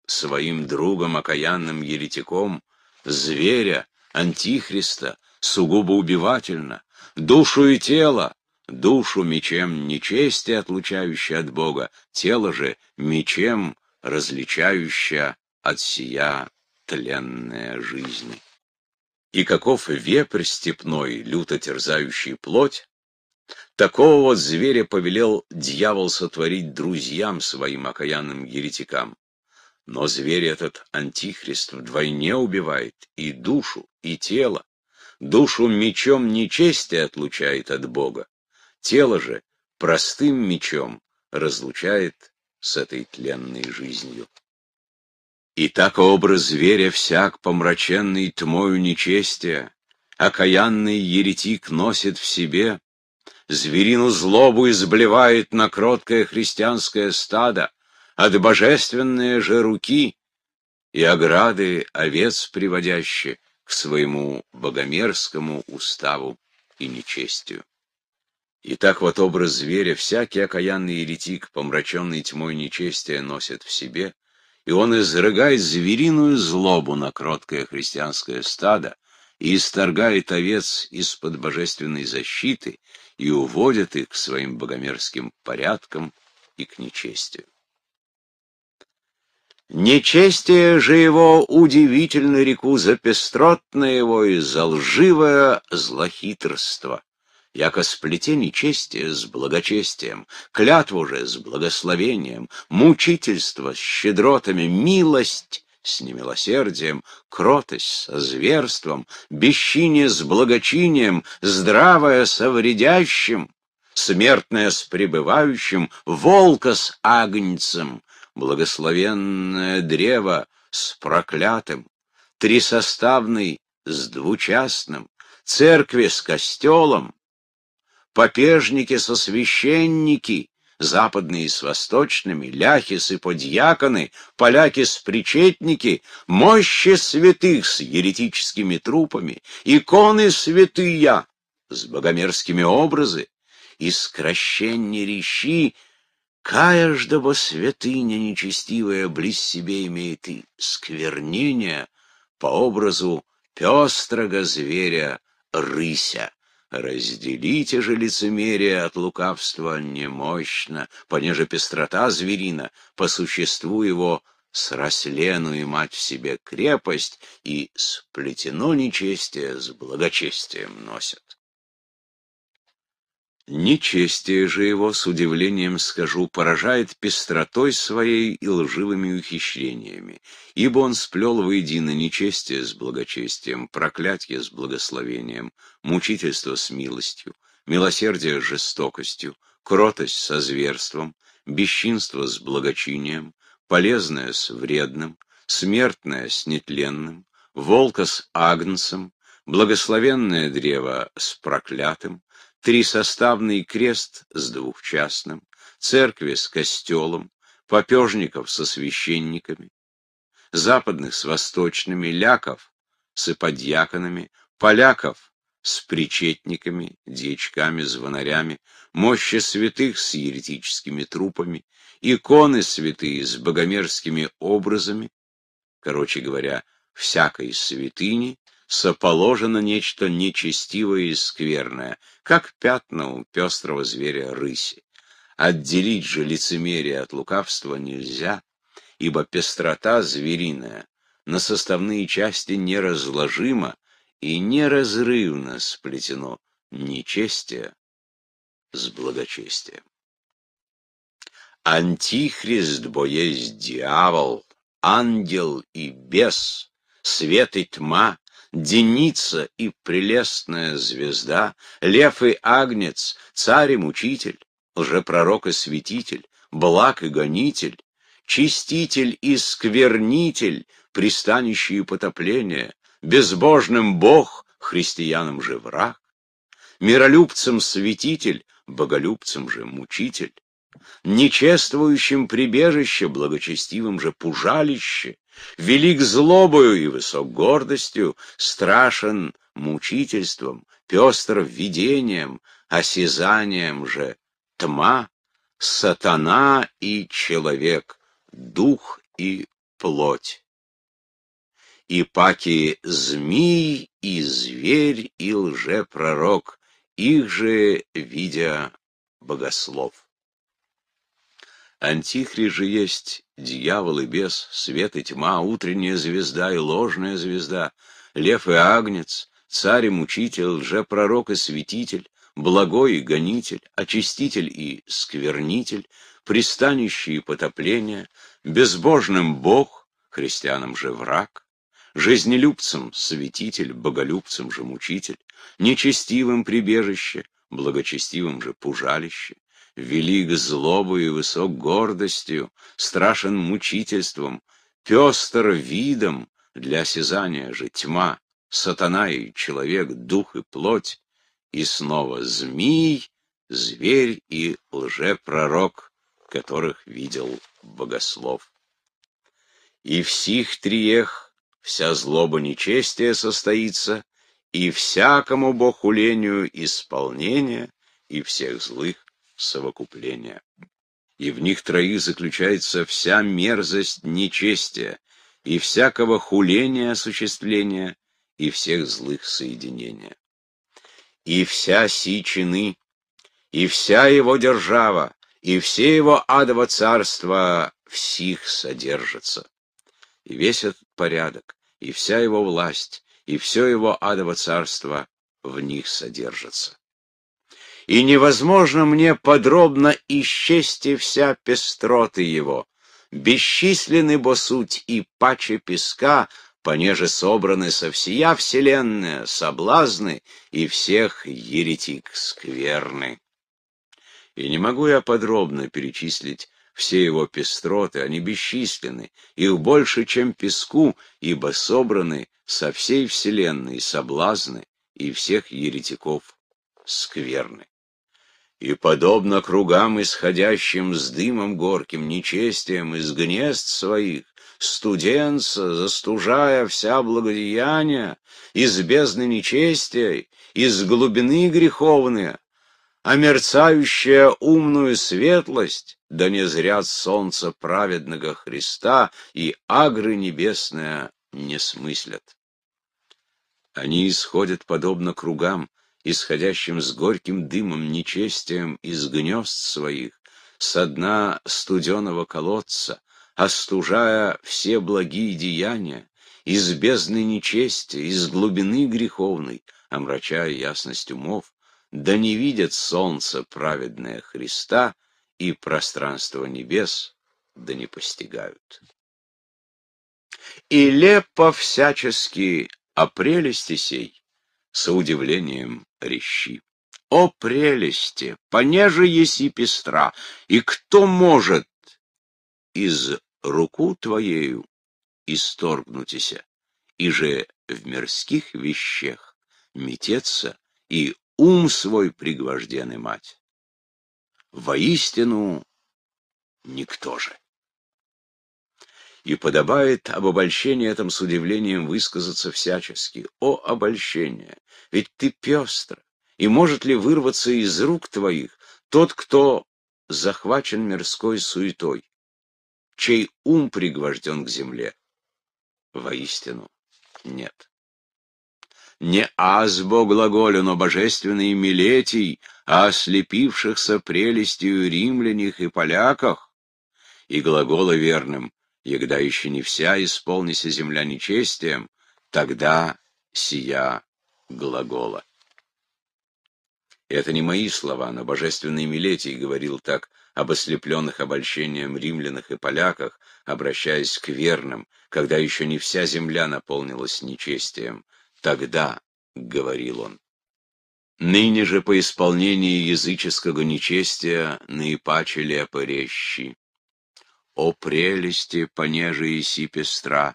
S1: своим другом окаянным еретиком, зверя, антихриста, сугубо убивательно, душу и тело, душу мечем нечести, отлучающей от Бога, тело же мечем, различающее от сия тленная жизни. И каков вепрь степной, люто терзающий плоть, такого вот зверя повелел дьявол сотворить друзьям своим окаянным еретикам. Но зверь этот антихрист вдвойне убивает и душу, и тело. Душу мечом нечестия отлучает от Бога, тело же простым мечом разлучает с этой тленной жизнью. И так образ зверя всяк, помраченный тьмою нечестия, Окаянный еретик носит в себе, Зверину злобу изблевает на кроткое христианское стадо, От божественные же руки и ограды овец приводящие к своему богомерзкому уставу и нечестию. Итак, вот образ зверя всякий окаянный еретик, помраченный тьмой нечестия, носит в себе, и он изрыгает звериную злобу на кроткое христианское стадо и исторгает овец из-под божественной защиты и уводит их к своим богомерзким порядкам и к нечестию. Нечестие же его удивительно реку за пестротное его и за лживое злохитрство яко сплетение чести с благочестием, клятву же с благословением, мучительство с щедротами, милость с немилосердием, кротость со зверством, бесчиние с благочинием, здравое со вредящим, смертное с пребывающим, волка с агнцем, благословенное древо с проклятым, трисоставный с двучастным, церкви с костелом, попежники со священники, западные с восточными, ляхи с подьяконы, поляки с причетники, мощи святых с еретическими трупами, иконы святые с богомерзкими образы, и скрощенни рещи, кая святыня нечестивая близ себе имеет и сквернение по образу пестрого зверя рыся. Разделите же лицемерие от лукавства немощно, понеже пестрота зверина по существу его срослену и мать в себе крепость, и сплетено нечестие с благочестием носят. Нечестие же его, с удивлением скажу, поражает пестротой своей и лживыми ухищрениями, ибо он сплел воедино нечестие с благочестием, проклятие с благословением, мучительство с милостью, милосердие с жестокостью, кротость со зверством, бесчинство с благочинием, полезное с вредным, смертное с нетленным, волка с агнцем, благословенное древо с проклятым, трисоставный крест с двухчастным, церкви с костелом, попежников со священниками, западных с восточными, ляков с иподьяконами, поляков с причетниками, дьячками, звонарями, мощи святых с еретическими трупами, иконы святые с богомерзкими образами, короче говоря, всякой святыни, соположено нечто нечестивое и скверное, как пятна у пестрого зверя рыси. Отделить же лицемерие от лукавства нельзя, ибо пестрота звериная на составные части неразложима и неразрывно сплетено нечестие с благочестием. Антихрист, бо есть дьявол, ангел и бес, свет и тьма, Деница и прелестная звезда, лев и агнец, царь и мучитель, лжепророк и святитель, благ и гонитель, чиститель и сквернитель, пристанище и потопление, безбожным бог, христианам же враг, миролюбцем святитель, боголюбцем же мучитель, нечествующим прибежище, благочестивым же пужалище, Велик злобою и высок гордостью, страшен мучительством, пестр видением, осязанием же, тьма, сатана и человек, дух и плоть. И паки змей и зверь и лжепророк, их же видя богослов. Антихри же есть дьявол и бес, свет и тьма, утренняя звезда и ложная звезда, лев и агнец, царь и мучитель, лжепророк и святитель, благой и гонитель, очиститель и сквернитель, пристанище и потопление, безбожным бог, христианам же враг, жизнелюбцам святитель, боголюбцам же мучитель, нечестивым прибежище, благочестивым же пужалище, велик злобой и высок гордостью, страшен мучительством, пестр видом для осязания же тьма, сатана и человек, дух и плоть, и снова змий, зверь и лжепророк, которых видел богослов. И в сих триех вся злоба нечестия состоится, и всякому богу улению исполнение, и всех злых совокупления. И в них троих заключается вся мерзость нечестия, и всякого хуления осуществления, и всех злых соединения. И вся сичины, и вся его держава, и все его адово царство всех содержится. И весь этот порядок, и вся его власть, и все его адово царство в них содержится и невозможно мне подробно исчести вся пестроты его. Бесчисленны бо суть и паче песка, понеже собраны со всея вселенная соблазны и всех еретик скверны. И не могу я подробно перечислить все его пестроты, они бесчисленны, их больше, чем песку, ибо собраны со всей вселенной соблазны и всех еретиков скверны и, подобно кругам, исходящим с дымом горким, нечестием из гнезд своих, студенца, застужая вся благодеяния, из бездны нечестия, из глубины греховные, а мерцающая умную светлость, да не зрят солнца праведного Христа и агры небесная не смыслят. Они исходят подобно кругам, исходящим с горьким дымом нечестием из гнезд своих, со дна студеного колодца, остужая все благие деяния, из бездны нечестия, из глубины греховной, омрачая ясность умов, да не видят солнца праведное Христа и пространство небес, да не постигают. И лепо всячески о прелести сей, с удивлением рещи. О прелести, понеже еси пестра, и кто может из руку твоею исторгнутися, и же в мирских вещах мететься и ум свой пригвожденный мать. Воистину, никто же и подобает об обольщении этом с удивлением высказаться всячески. О, обольщение! Ведь ты пестр, и может ли вырваться из рук твоих тот, кто захвачен мирской суетой, чей ум пригвожден к земле? Воистину, нет. Не азбо глаголю, но божественный милетий о ослепившихся прелестью римлянях и поляках, и глагола верным егда еще не вся, исполнися земля нечестием, тогда сия глагола. Это не мои слова, но божественный Милетий говорил так об ослепленных обольщением римлянах и поляках, обращаясь к верным, когда еще не вся земля наполнилась нечестием. Тогда, — говорил он, — ныне же по исполнении языческого нечестия наипаче лепо рещи. О прелести, понеже и си пестра,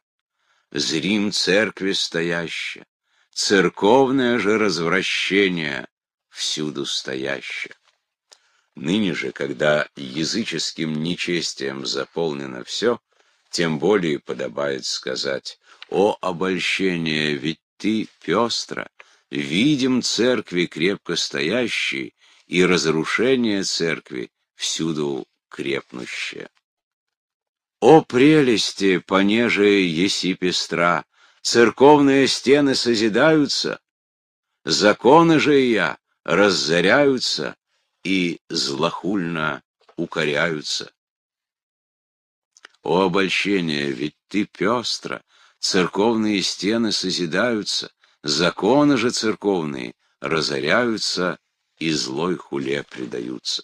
S1: Зрим церкви стояща, Церковное же развращение Всюду стояще. Ныне же, когда языческим нечестием заполнено все, Тем более подобает сказать, О обольщение, ведь ты пестра, Видим церкви крепко стоящей, И разрушение церкви всюду крепнущее. О прелести, понеже еси пестра! Церковные стены созидаются, Законы же я раззаряются И злохульно укоряются. О обольщение, ведь ты пестра, Церковные стены созидаются, Законы же церковные разоряются И злой хуле предаются.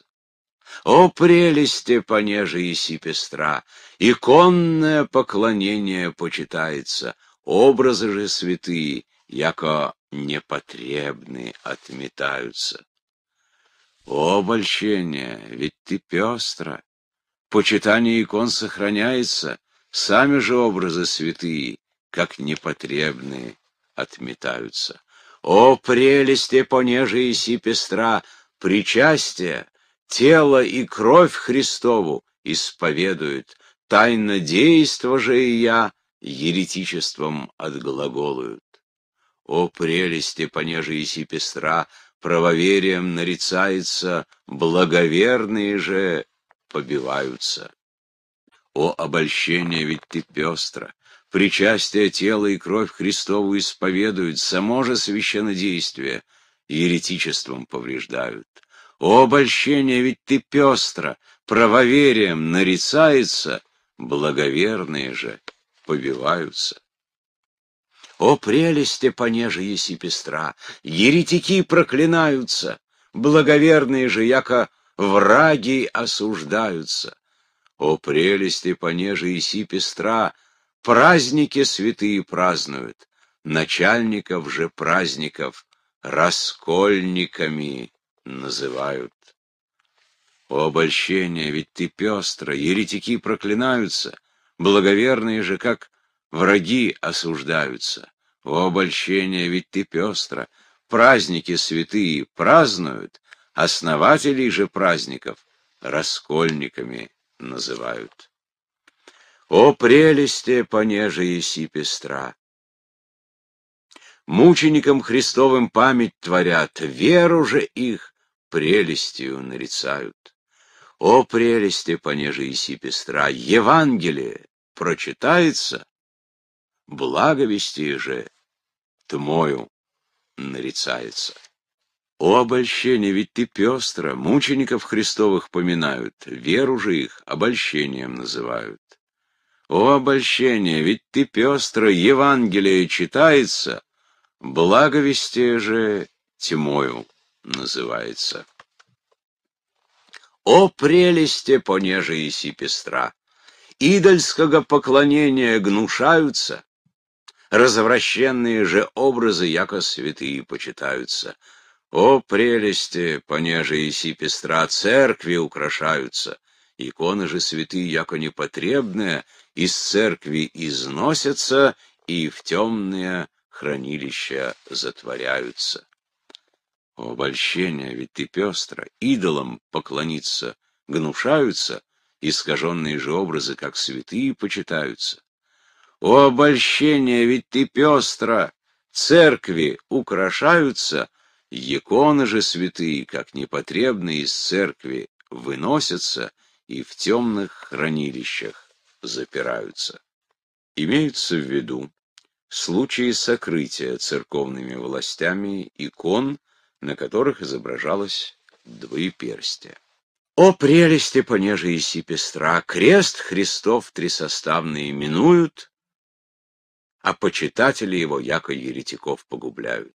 S1: О прелести понеже и сипестра, Иконное поклонение почитается, Образы же святые, яко непотребны, отметаются. О, обольщение, ведь ты пестра! Почитание икон сохраняется, Сами же образы святые, как непотребные, отметаются. О, прелести понеже и сипестра, Причастие тело и кровь Христову исповедуют, тайно действо же и я еретичеством отглаголуют. О прелести, понеже и си пестра, правоверием нарицается, благоверные же побиваются. О обольщение, ведь ты пестра, причастие тела и кровь Христову исповедуют, само же священнодействие еретичеством повреждают. О, обольщение, ведь ты пестра, правоверием нарицается, благоверные же побиваются. О, прелести понеже еси пестра, еретики проклинаются, благоверные же яко враги осуждаются. О, прелести понеже еси пестра, праздники святые празднуют, начальников же праздников раскольниками называют. О, обольщение, ведь ты пестра. еретики проклинаются, благоверные же, как враги, осуждаются. О, обольщение, ведь ты пестра. праздники святые празднуют, основателей же праздников раскольниками называют. О, прелести понеже еси пестра! Мученикам Христовым память творят, веру же их прелестью нарицают. О прелести, понеже иси пестра, Евангелие прочитается, благовести же тмою нарицается. О обольщение, ведь ты пестра, мучеников Христовых поминают, веру же их обольщением называют. О обольщение, ведь ты пестра, Евангелие читается, благовести же тьмою называется. О прелести, понеже и си пестра! Идольского поклонения гнушаются, развращенные же образы, яко святые, почитаются. О прелести, понеже и си пестра, церкви украшаются, иконы же святые, яко непотребные, из церкви износятся и в темные хранилища затворяются. Обольщение, ведь ты пестра, идолам поклониться гнушаются, искаженные же образы, как святые, почитаются. О, обольщение, ведь ты пестра, церкви украшаются, иконы же святые, как непотребные из церкви, выносятся и в темных хранилищах запираются. Имеются в виду случаи сокрытия церковными властями икон, на которых изображалось двоеперстие. О прелести, понеже и си крест Христов трисоставный минуют, а почитатели его, яко еретиков, погубляют.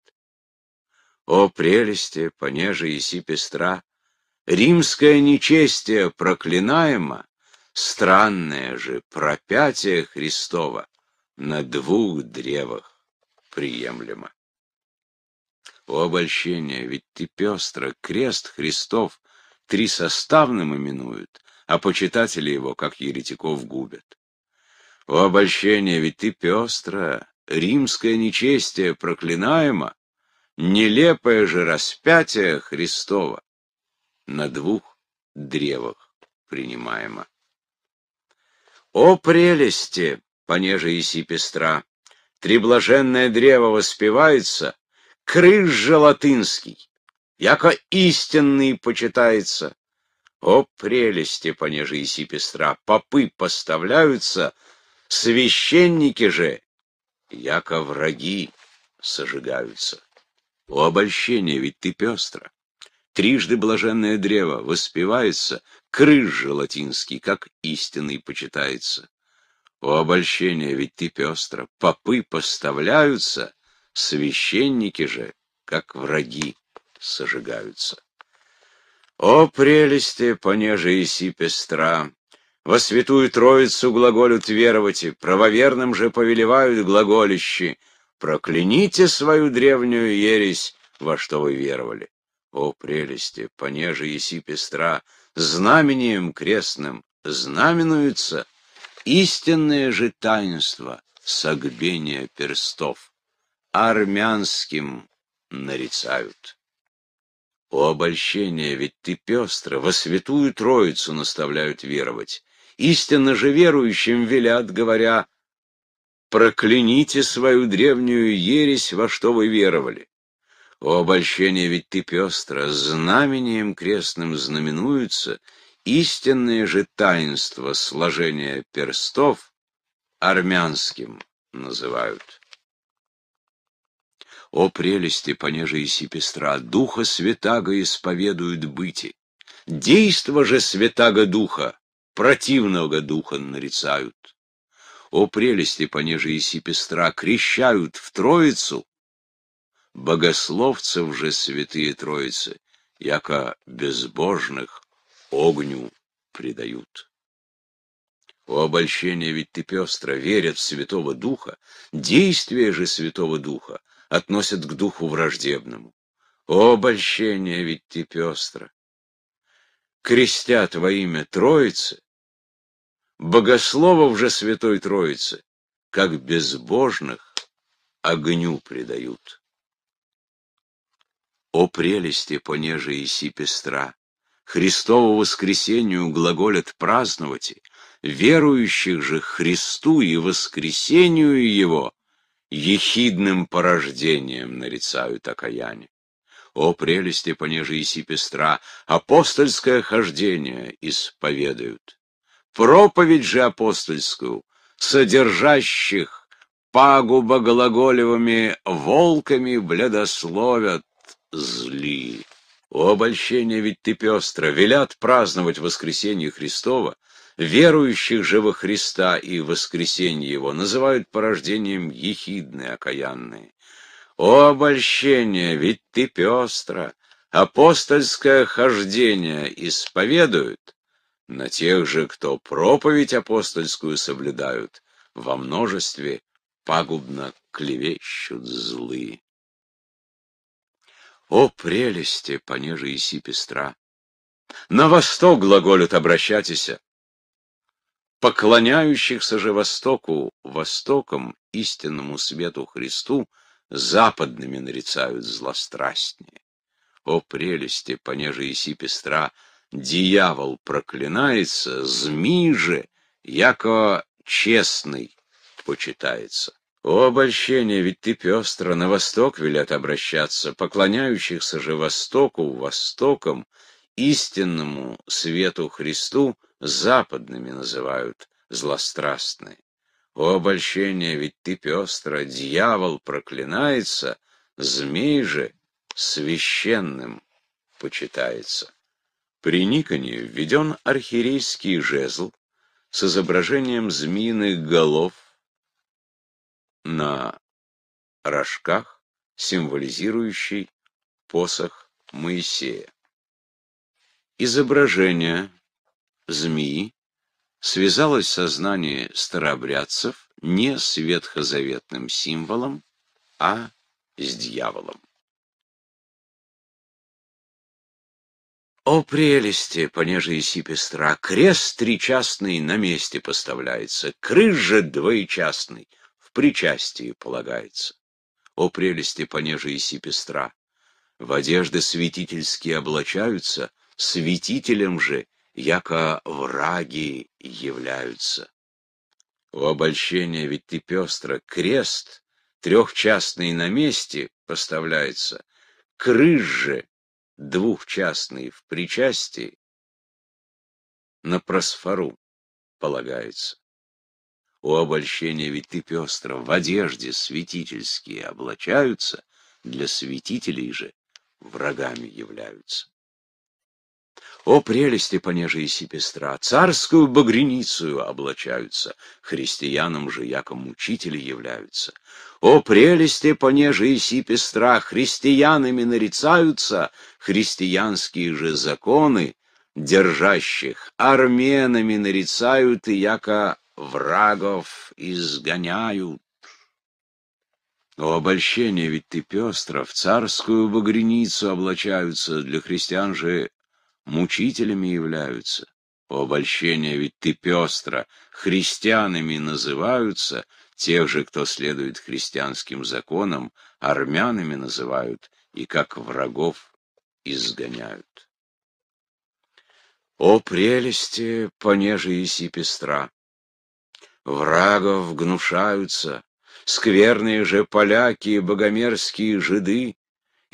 S1: О прелести, понеже и си римское нечестие проклинаемо, странное же пропятие Христова на двух древах приемлемо. О, обольщение, ведь ты пестра, крест Христов три составным именуют, а почитатели его, как еретиков, губят. О, обольщение, ведь ты пестра, римское нечестие проклинаемо, нелепое же распятие Христова на двух древах принимаемо. О прелести, понеже и си пестра, блаженное древо воспевается, крыж латынский, яко истинный почитается. О прелести, понеже и пестра, попы поставляются, священники же, яко враги, сожигаются. О обольщение, ведь ты пестра. Трижды блаженное древо воспевается, крыж латинский, как истинный почитается. О обольщение, ведь ты пестра, попы поставляются, священники же, как враги, сожигаются. О, прелести, понеже иси пестра! Во святую Троицу глаголют веровати, правоверным же повелевают глаголищи. Прокляните свою древнюю ересь, во что вы веровали. О, прелести, понеже еси пестра, знамением крестным знаменуются истинное же таинство согбения перстов армянским нарицают. О обольщение, ведь ты пестро, во святую Троицу наставляют веровать. Истинно же верующим велят, говоря, «Прокляните свою древнюю ересь, во что вы веровали». О обольщение, ведь ты пестро, знамением крестным знаменуются, Истинное же таинство сложения перстов армянским называют. О прелести, понеже и пестра, духа святаго исповедуют быти. Действо же святаго духа, противного духа нарицают. О прелести, понеже и пестра, крещают в Троицу. Богословцев же святые Троицы, яко безбожных, огню предают. У обольщения ведь ты пестро, верят в Святого Духа, действие же Святого Духа относят к духу враждебному. О, обольщение ведь ты пестра. Крестят во имя Троицы, богословов же Святой Троицы, как безбожных, огню предают. О прелести, понеже и си пестра! Христово воскресению глаголят праздновать, верующих же Христу и воскресению Его ехидным порождением нарицают окаяние. О, прелести, понеже и си пестра, апостольское хождение исповедают. Проповедь же апостольскую, содержащих пагуба глаголевыми волками бледословят зли. О, обольщения ведь ты пестра велят праздновать воскресенье Христова, Верующих же во Христа и воскресение Его называют порождением ехидны окаянные. О, обольщение, ведь ты пестра, апостольское хождение исповедуют, на тех же, кто проповедь апостольскую соблюдают, во множестве пагубно клевещут злы. О, прелести, понеже иси пестра! На восток глаголят обращайтесь, поклоняющихся же Востоку Востоком, истинному свету Христу, западными нарицают злострастнее. О прелести, понеже иси пестра, дьявол проклинается, змий же, яко честный, почитается. О, обольщение, ведь ты пестро, на восток велят обращаться, поклоняющихся же востоку, востоком, истинному свету Христу западными называют злострастные. О, обольщение, ведь ты пестра, дьявол проклинается, змей же священным почитается. При Никоне введен архиерейский жезл с изображением змеиных голов на рожках, символизирующий посох Моисея изображение змеи связалось сознание старообрядцев не с ветхозаветным символом, а с дьяволом. О прелести, понеже и си пестра, крест тричастный на месте поставляется, крыш же двоечастный в причастии полагается. О прелести, понеже и си пестра, в одежды святительские облачаются — святителям же, яко враги являются. У обольщения ведь ты пестро, крест трехчастный на месте поставляется, крыж же двухчастный в причастии на просфору полагается. У обольщения ведь ты пестро, в одежде святительские облачаются, для святителей же врагами являются. О прелести понеже и пестра! Царскую багреницу облачаются, христианам же яком мучители являются. О прелести понеже и пестра! Христианами нарицаются, христианские же законы, держащих, арменами нарицают и яко врагов изгоняют. О, обольщение, ведь ты пестро, в царскую багреницу облачаются, для христиан же мучителями являются. О, обольщение, ведь ты пестра. христианами называются, тех же, кто следует христианским законам, армянами называют и как врагов изгоняют. О, прелести, понеже еси пестра! Врагов гнушаются, скверные же поляки и богомерзкие жиды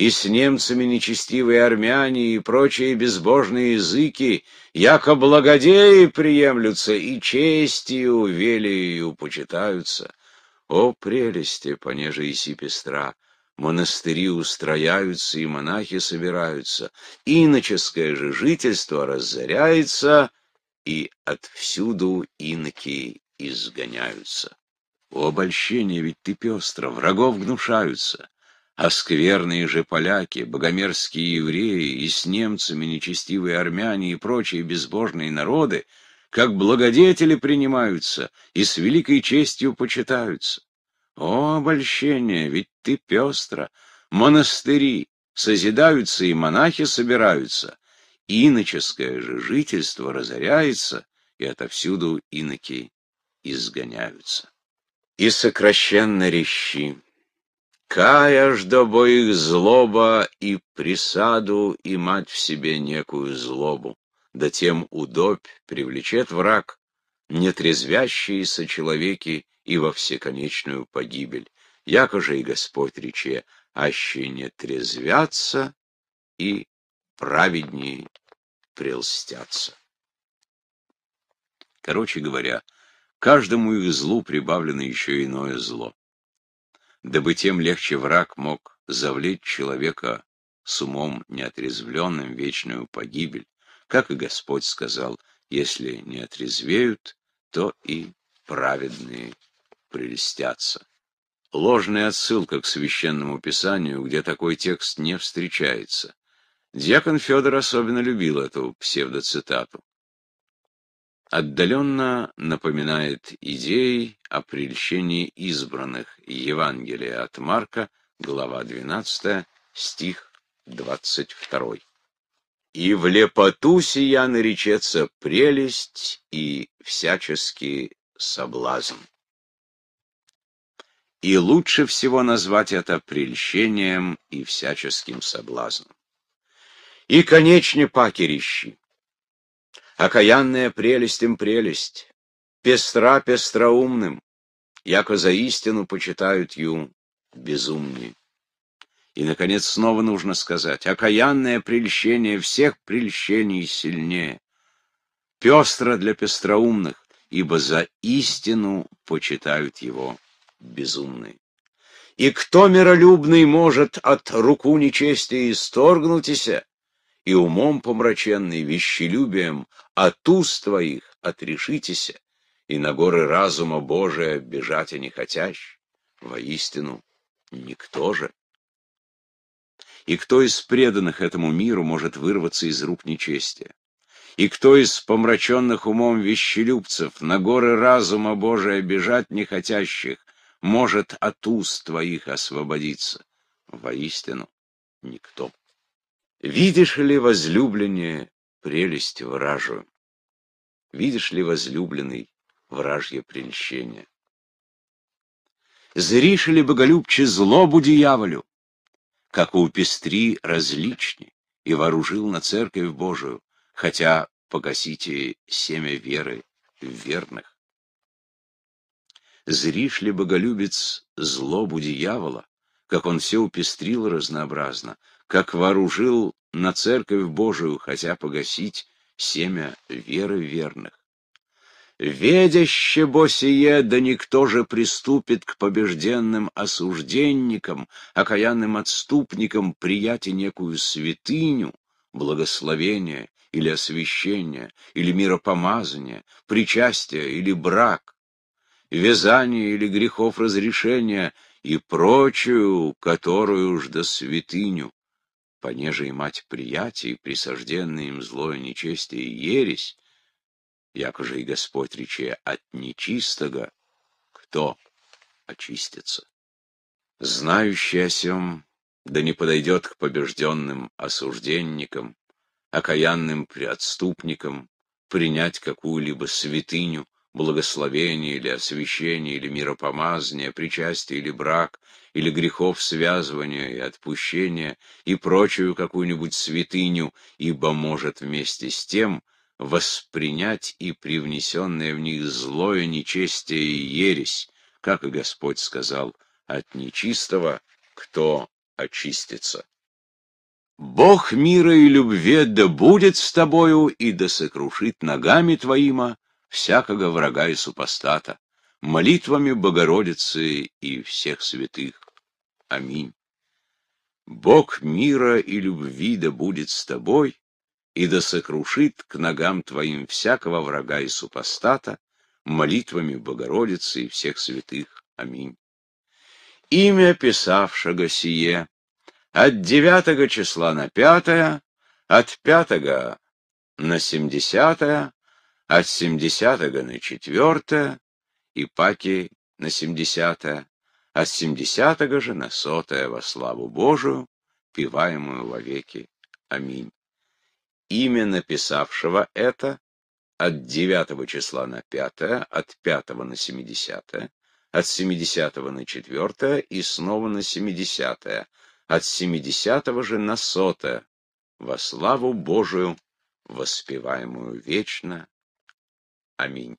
S1: и с немцами нечестивые армяне и прочие безбожные языки, яко благодеи приемлются и честью велию почитаются. О прелести, понеже и пестра! Монастыри устрояются, и монахи собираются. Иноческое же жительство разоряется, и отвсюду инки изгоняются. О, обольщение, ведь ты пестро, врагов гнушаются. А скверные же поляки, богомерзкие евреи и с немцами нечестивые армяне и прочие безбожные народы, как благодетели принимаются и с великой честью почитаются. О, обольщение, ведь ты пестра монастыри, созидаются и монахи собираются, иноческое же жительство разоряется, и отовсюду иноки изгоняются. И сокращенно рещи. Какая ж до обоих злоба и присаду, и мать в себе некую злобу. Да тем удобь привлечет враг, нетрезвящиеся человеки и во всеконечную погибель. Яко же и Господь рече, аще не трезвятся и праведнее прелстятся. Короче говоря, каждому их злу прибавлено еще иное зло дабы тем легче враг мог завлечь человека с умом неотрезвленным вечную погибель, как и Господь сказал, если не отрезвеют, то и праведные прелестятся. Ложная отсылка к Священному Писанию, где такой текст не встречается. Дьякон Федор особенно любил эту псевдоцитату отдаленно напоминает идеи о прельщении избранных Евангелие от Марка, глава 12, стих 22. «И в лепоту сия наречется прелесть и всяческий соблазн». И лучше всего назвать это прельщением и всяческим соблазном. И, конечно, пакерищи, окаянная прелесть им прелесть, пестра пестроумным, яко за истину почитают ю безумни. И, наконец, снова нужно сказать, окаянное прельщение всех прельщений сильнее, пестро для пестроумных, ибо за истину почитают его безумные. И кто миролюбный может от руку нечестия исторгнутися, и умом помраченный, вещелюбием, от уст твоих отрешитеся, и на горы разума Божия бежать и не хотящ, воистину никто же. И кто из преданных этому миру может вырваться из рук нечестия? И кто из помраченных умом вещелюбцев, на горы разума Божия бежать не хотящих, может от уст твоих освободиться? Воистину, никто. Видишь ли, возлюбленнее, прелесть вражу? Видишь ли, возлюбленный, вражье прельщение? Зришь ли, боголюбче, злобу дьяволю, как у пестри различни, и вооружил на церковь Божию, хотя погасите семя веры в верных? Зришь ли, боголюбец, злобу дьявола, как он все упестрил разнообразно, как вооружил на церковь Божию, хотя погасить семя веры верных. Ведяще бо да никто же приступит к побежденным осужденникам, окаянным отступникам прияти некую святыню, благословение или освящение, или миропомазание, причастие или брак, вязание или грехов разрешения и прочую, которую ж до святыню понеже и мать приятий, присажденные им злое нечестие и ересь, яко же и Господь рече от нечистого, кто очистится. Знающий о сем, да не подойдет к побежденным осужденникам, окаянным преотступникам принять какую-либо святыню, благословение или освящение, или миропомазание, причастие или брак, или грехов связывания и отпущения и прочую какую-нибудь святыню, ибо может вместе с тем воспринять и привнесенное в них злое нечестие и ересь, как и Господь сказал, от нечистого кто очистится. Бог мира и любви да будет с тобою и да сокрушит ногами твоима всякого врага и супостата, молитвами Богородицы и всех святых. Аминь. Бог мира и любви да будет с тобой, и да сокрушит к ногам твоим всякого врага и супостата, молитвами Богородицы и всех святых. Аминь. Имя писавшего сие от девятого числа на пятое, от пятого на семидесятое, от семидесятого на четвертое, и паки на семидесятое, а с семидесятого же на сотое во славу Божию, певаемую вовеки. Аминь. Имя написавшего это от 9 числа на 5, от 5 на 70, от 70 на 4 и снова на 70, от 70 же на 100, во славу Божию, воспеваемую вечно. Аминь.